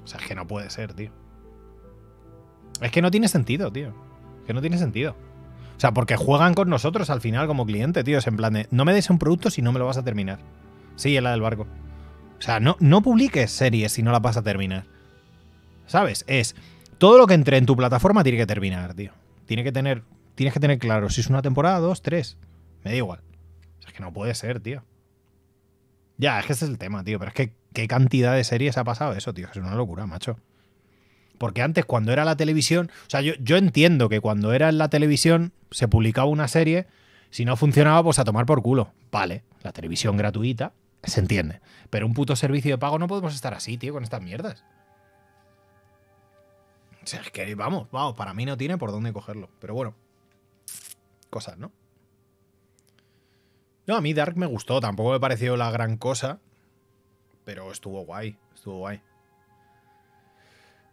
O sea, es que no puede ser, tío. Es que no tiene sentido, tío. Es que no tiene sentido. O sea, porque juegan con nosotros al final como cliente, tío. Es en plan de, no me des un producto si no me lo vas a terminar. Sí, es la del barco. O sea, no, no publiques series si no las vas a terminar. ¿Sabes? Es, todo lo que entre en tu plataforma tiene que terminar, tío tiene que tener, tienes que tener claro si es una temporada, dos, tres. Me da igual. Es que no puede ser, tío. Ya, es que ese es el tema, tío. Pero es que qué cantidad de series ha pasado eso, tío. Es una locura, macho. Porque antes, cuando era la televisión. O sea, yo, yo entiendo que cuando era en la televisión se publicaba una serie. Si no funcionaba, pues a tomar por culo. Vale, la televisión gratuita, se entiende. Pero un puto servicio de pago no podemos estar así, tío, con estas mierdas. O sea, es que vamos, vamos, para mí no tiene por dónde cogerlo. Pero bueno, cosas, ¿no? No, a mí Dark me gustó, tampoco me pareció la gran cosa, pero estuvo guay, estuvo guay.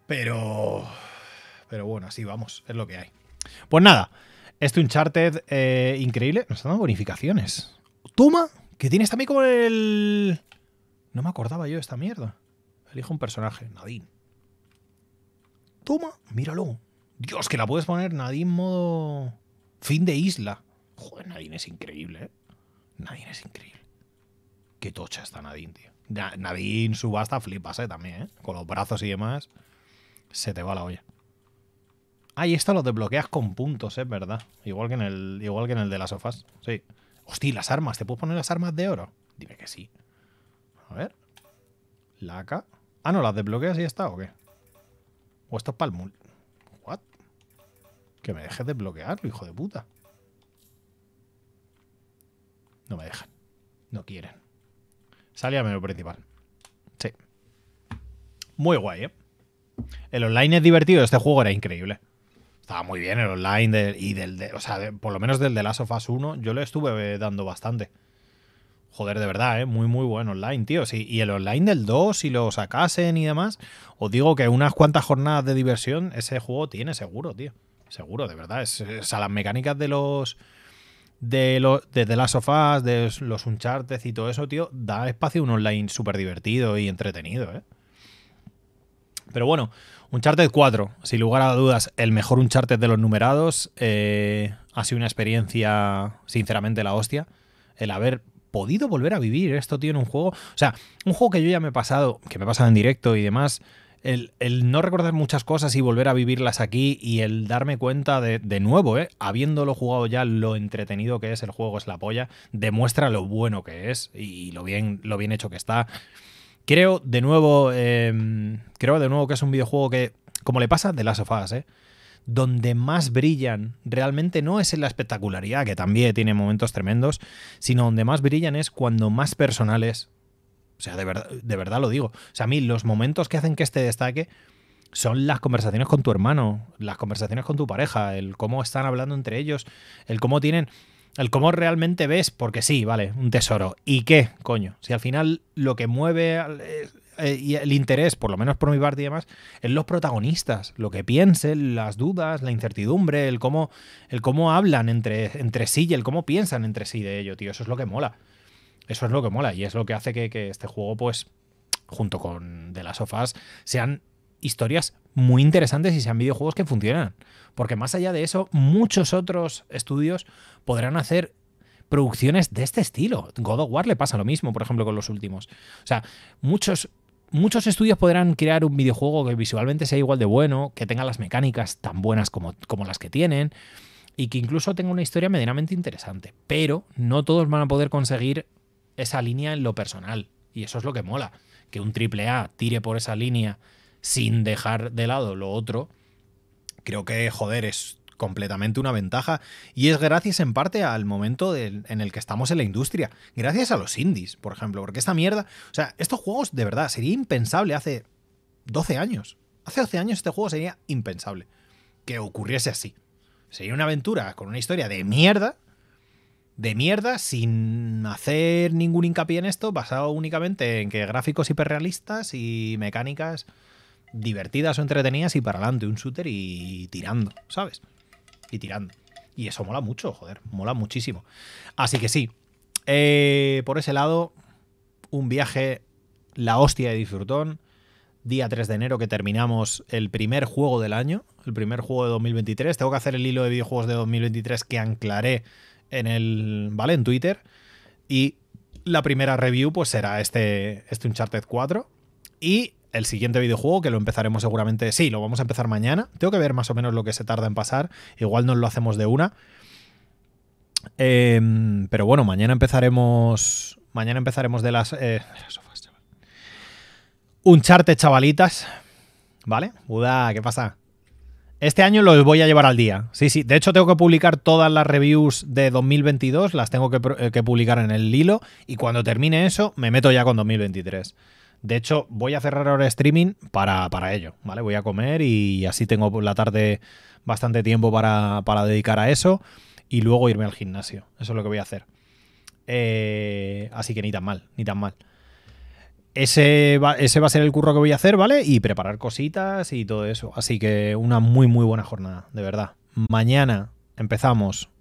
Pero... Pero bueno, así vamos, es lo que hay. Pues nada, este Uncharted eh, increíble, nos está dando bonificaciones. Toma, que tienes también como el... No me acordaba yo de esta mierda. Elijo un personaje, Nadine. Toma, míralo. Dios, que la puedes poner Nadine modo fin de isla. Joder, Nadine es increíble, ¿eh? Nadine es increíble. Qué tocha está Nadine, tío. Nadine subasta flipas, ¿eh? También, ¿eh? Con los brazos y demás. Se te va la olla. Ah, y esto lo desbloqueas con puntos, ¿eh? verdad. Igual que, en el, igual que en el de las sofás. Sí. Hostia, las armas. ¿Te puedes poner las armas de oro? Dime que sí. A ver. La acá Ah, no, las desbloqueas y ya está, ¿o qué? O estos es para el ¿What? Que me dejes desbloquearlo, hijo de puta. No me dejan. No quieren. Sale a principal. Sí. Muy guay, ¿eh? El online es divertido. Este juego era increíble. Estaba muy bien el online y del... De, o sea, por lo menos del de Last of Us 1. Yo le estuve dando bastante. Joder, de verdad, ¿eh? muy, muy buen online, tío. y el online del 2, si lo sacasen y demás, os digo que unas cuantas jornadas de diversión ese juego tiene seguro, tío. Seguro, de verdad. Es, o sea, las mecánicas de los. De, los, sofás, de los Uncharted y todo eso, tío, da espacio a un online súper divertido y entretenido, ¿eh? Pero bueno, Uncharted 4, sin lugar a dudas, el mejor Uncharted de los numerados. Eh, ha sido una experiencia, sinceramente, la hostia. El haber podido volver a vivir esto, tío, en un juego. O sea, un juego que yo ya me he pasado, que me he pasado en directo y demás. El, no recordar muchas cosas y volver a vivirlas aquí y el darme cuenta de, nuevo, ¿eh? habiéndolo jugado ya, lo entretenido que es el juego, es la polla, demuestra lo bueno que es y lo bien, lo bien hecho que está. Creo de nuevo, em, creo de nuevo que es un videojuego que, como le pasa de las sofás, ¿eh? donde más brillan realmente no es en la espectacularidad, que también tiene momentos tremendos, sino donde más brillan es cuando más personales. O sea, de verdad, de verdad lo digo. O sea, a mí los momentos que hacen que este destaque son las conversaciones con tu hermano, las conversaciones con tu pareja, el cómo están hablando entre ellos, el cómo tienen, el cómo realmente ves, porque sí, vale, un tesoro. ¿Y qué, coño? Si al final lo que mueve eh, eh, y el interés, por lo menos por mi parte y demás, en los protagonistas, lo que piensen, las dudas, la incertidumbre, el cómo, el cómo hablan entre, entre sí y el cómo piensan entre sí de ello, tío. Eso es lo que mola. Eso es lo que mola y es lo que hace que, este juego, pues, junto con de las sofás, sean historias muy interesantes y sean videojuegos que funcionan. Porque más allá de eso, muchos otros estudios podrán hacer producciones de este estilo. God of War le pasa lo mismo, por ejemplo, con los últimos. O sea, muchos muchos estudios podrán crear un videojuego que visualmente sea igual de bueno, que tenga las mecánicas tan buenas como, las que tienen y que incluso tenga una historia medianamente interesante. Pero no todos van a poder conseguir esa línea en lo personal. Y eso es lo que mola. Que un AAA tire por esa línea sin dejar de lado lo otro. Creo que, joder, es completamente una ventaja y es gracias en parte al momento en el que estamos en la industria, gracias a los indies, por ejemplo, porque esta mierda, o sea, estos juegos de verdad sería impensable hace 12 años. Hace 12 años este juego sería impensable que ocurriese así. Sería una aventura con una historia de mierda, de mierda, sin hacer ningún hincapié en esto, basado únicamente en que gráficos hiperrealistas y mecánicas divertidas o entretenidas y para adelante, un shooter y tirando, ¿sabes? y tirando. Y eso mola mucho, joder, mola muchísimo. Así que sí, eh, por ese lado, un viaje, la hostia de disfrutón. Día 3 de enero que terminamos el primer juego del año, el primer juego de 2023. Tengo que hacer el hilo de videojuegos de 2023 que anclaré en el, ¿vale? En Twitter. Y la primera review pues será este, este Uncharted 4. Y el siguiente videojuego, que lo empezaremos seguramente, sí, lo vamos a empezar mañana. Tengo que ver más o menos lo que se tarda en pasar, igual no lo hacemos de una. Em, pero bueno, mañana empezaremos, mañana empezaremos de las... Eh, un charte, chavalitas. ¿Vale? Uda, ¿qué pasa? Este año los voy a llevar al día. Sí, sí. De hecho, tengo que publicar todas las reviews de 2022. Las tengo que, eh, que publicar en el hilo. Y cuando termine eso, me meto ya con 2023. De hecho, voy a cerrar ahora streaming para, ello, ¿vale? Voy a comer y así tengo la tarde bastante tiempo para, dedicar a eso y luego irme al gimnasio. Eso es lo que voy a hacer. Eh, así que ni tan mal, ni tan mal. Ese ese va a ser el curro que voy a hacer, ¿vale? Y preparar cositas y todo eso. Así que una muy, muy buena jornada, de verdad. Mañana empezamos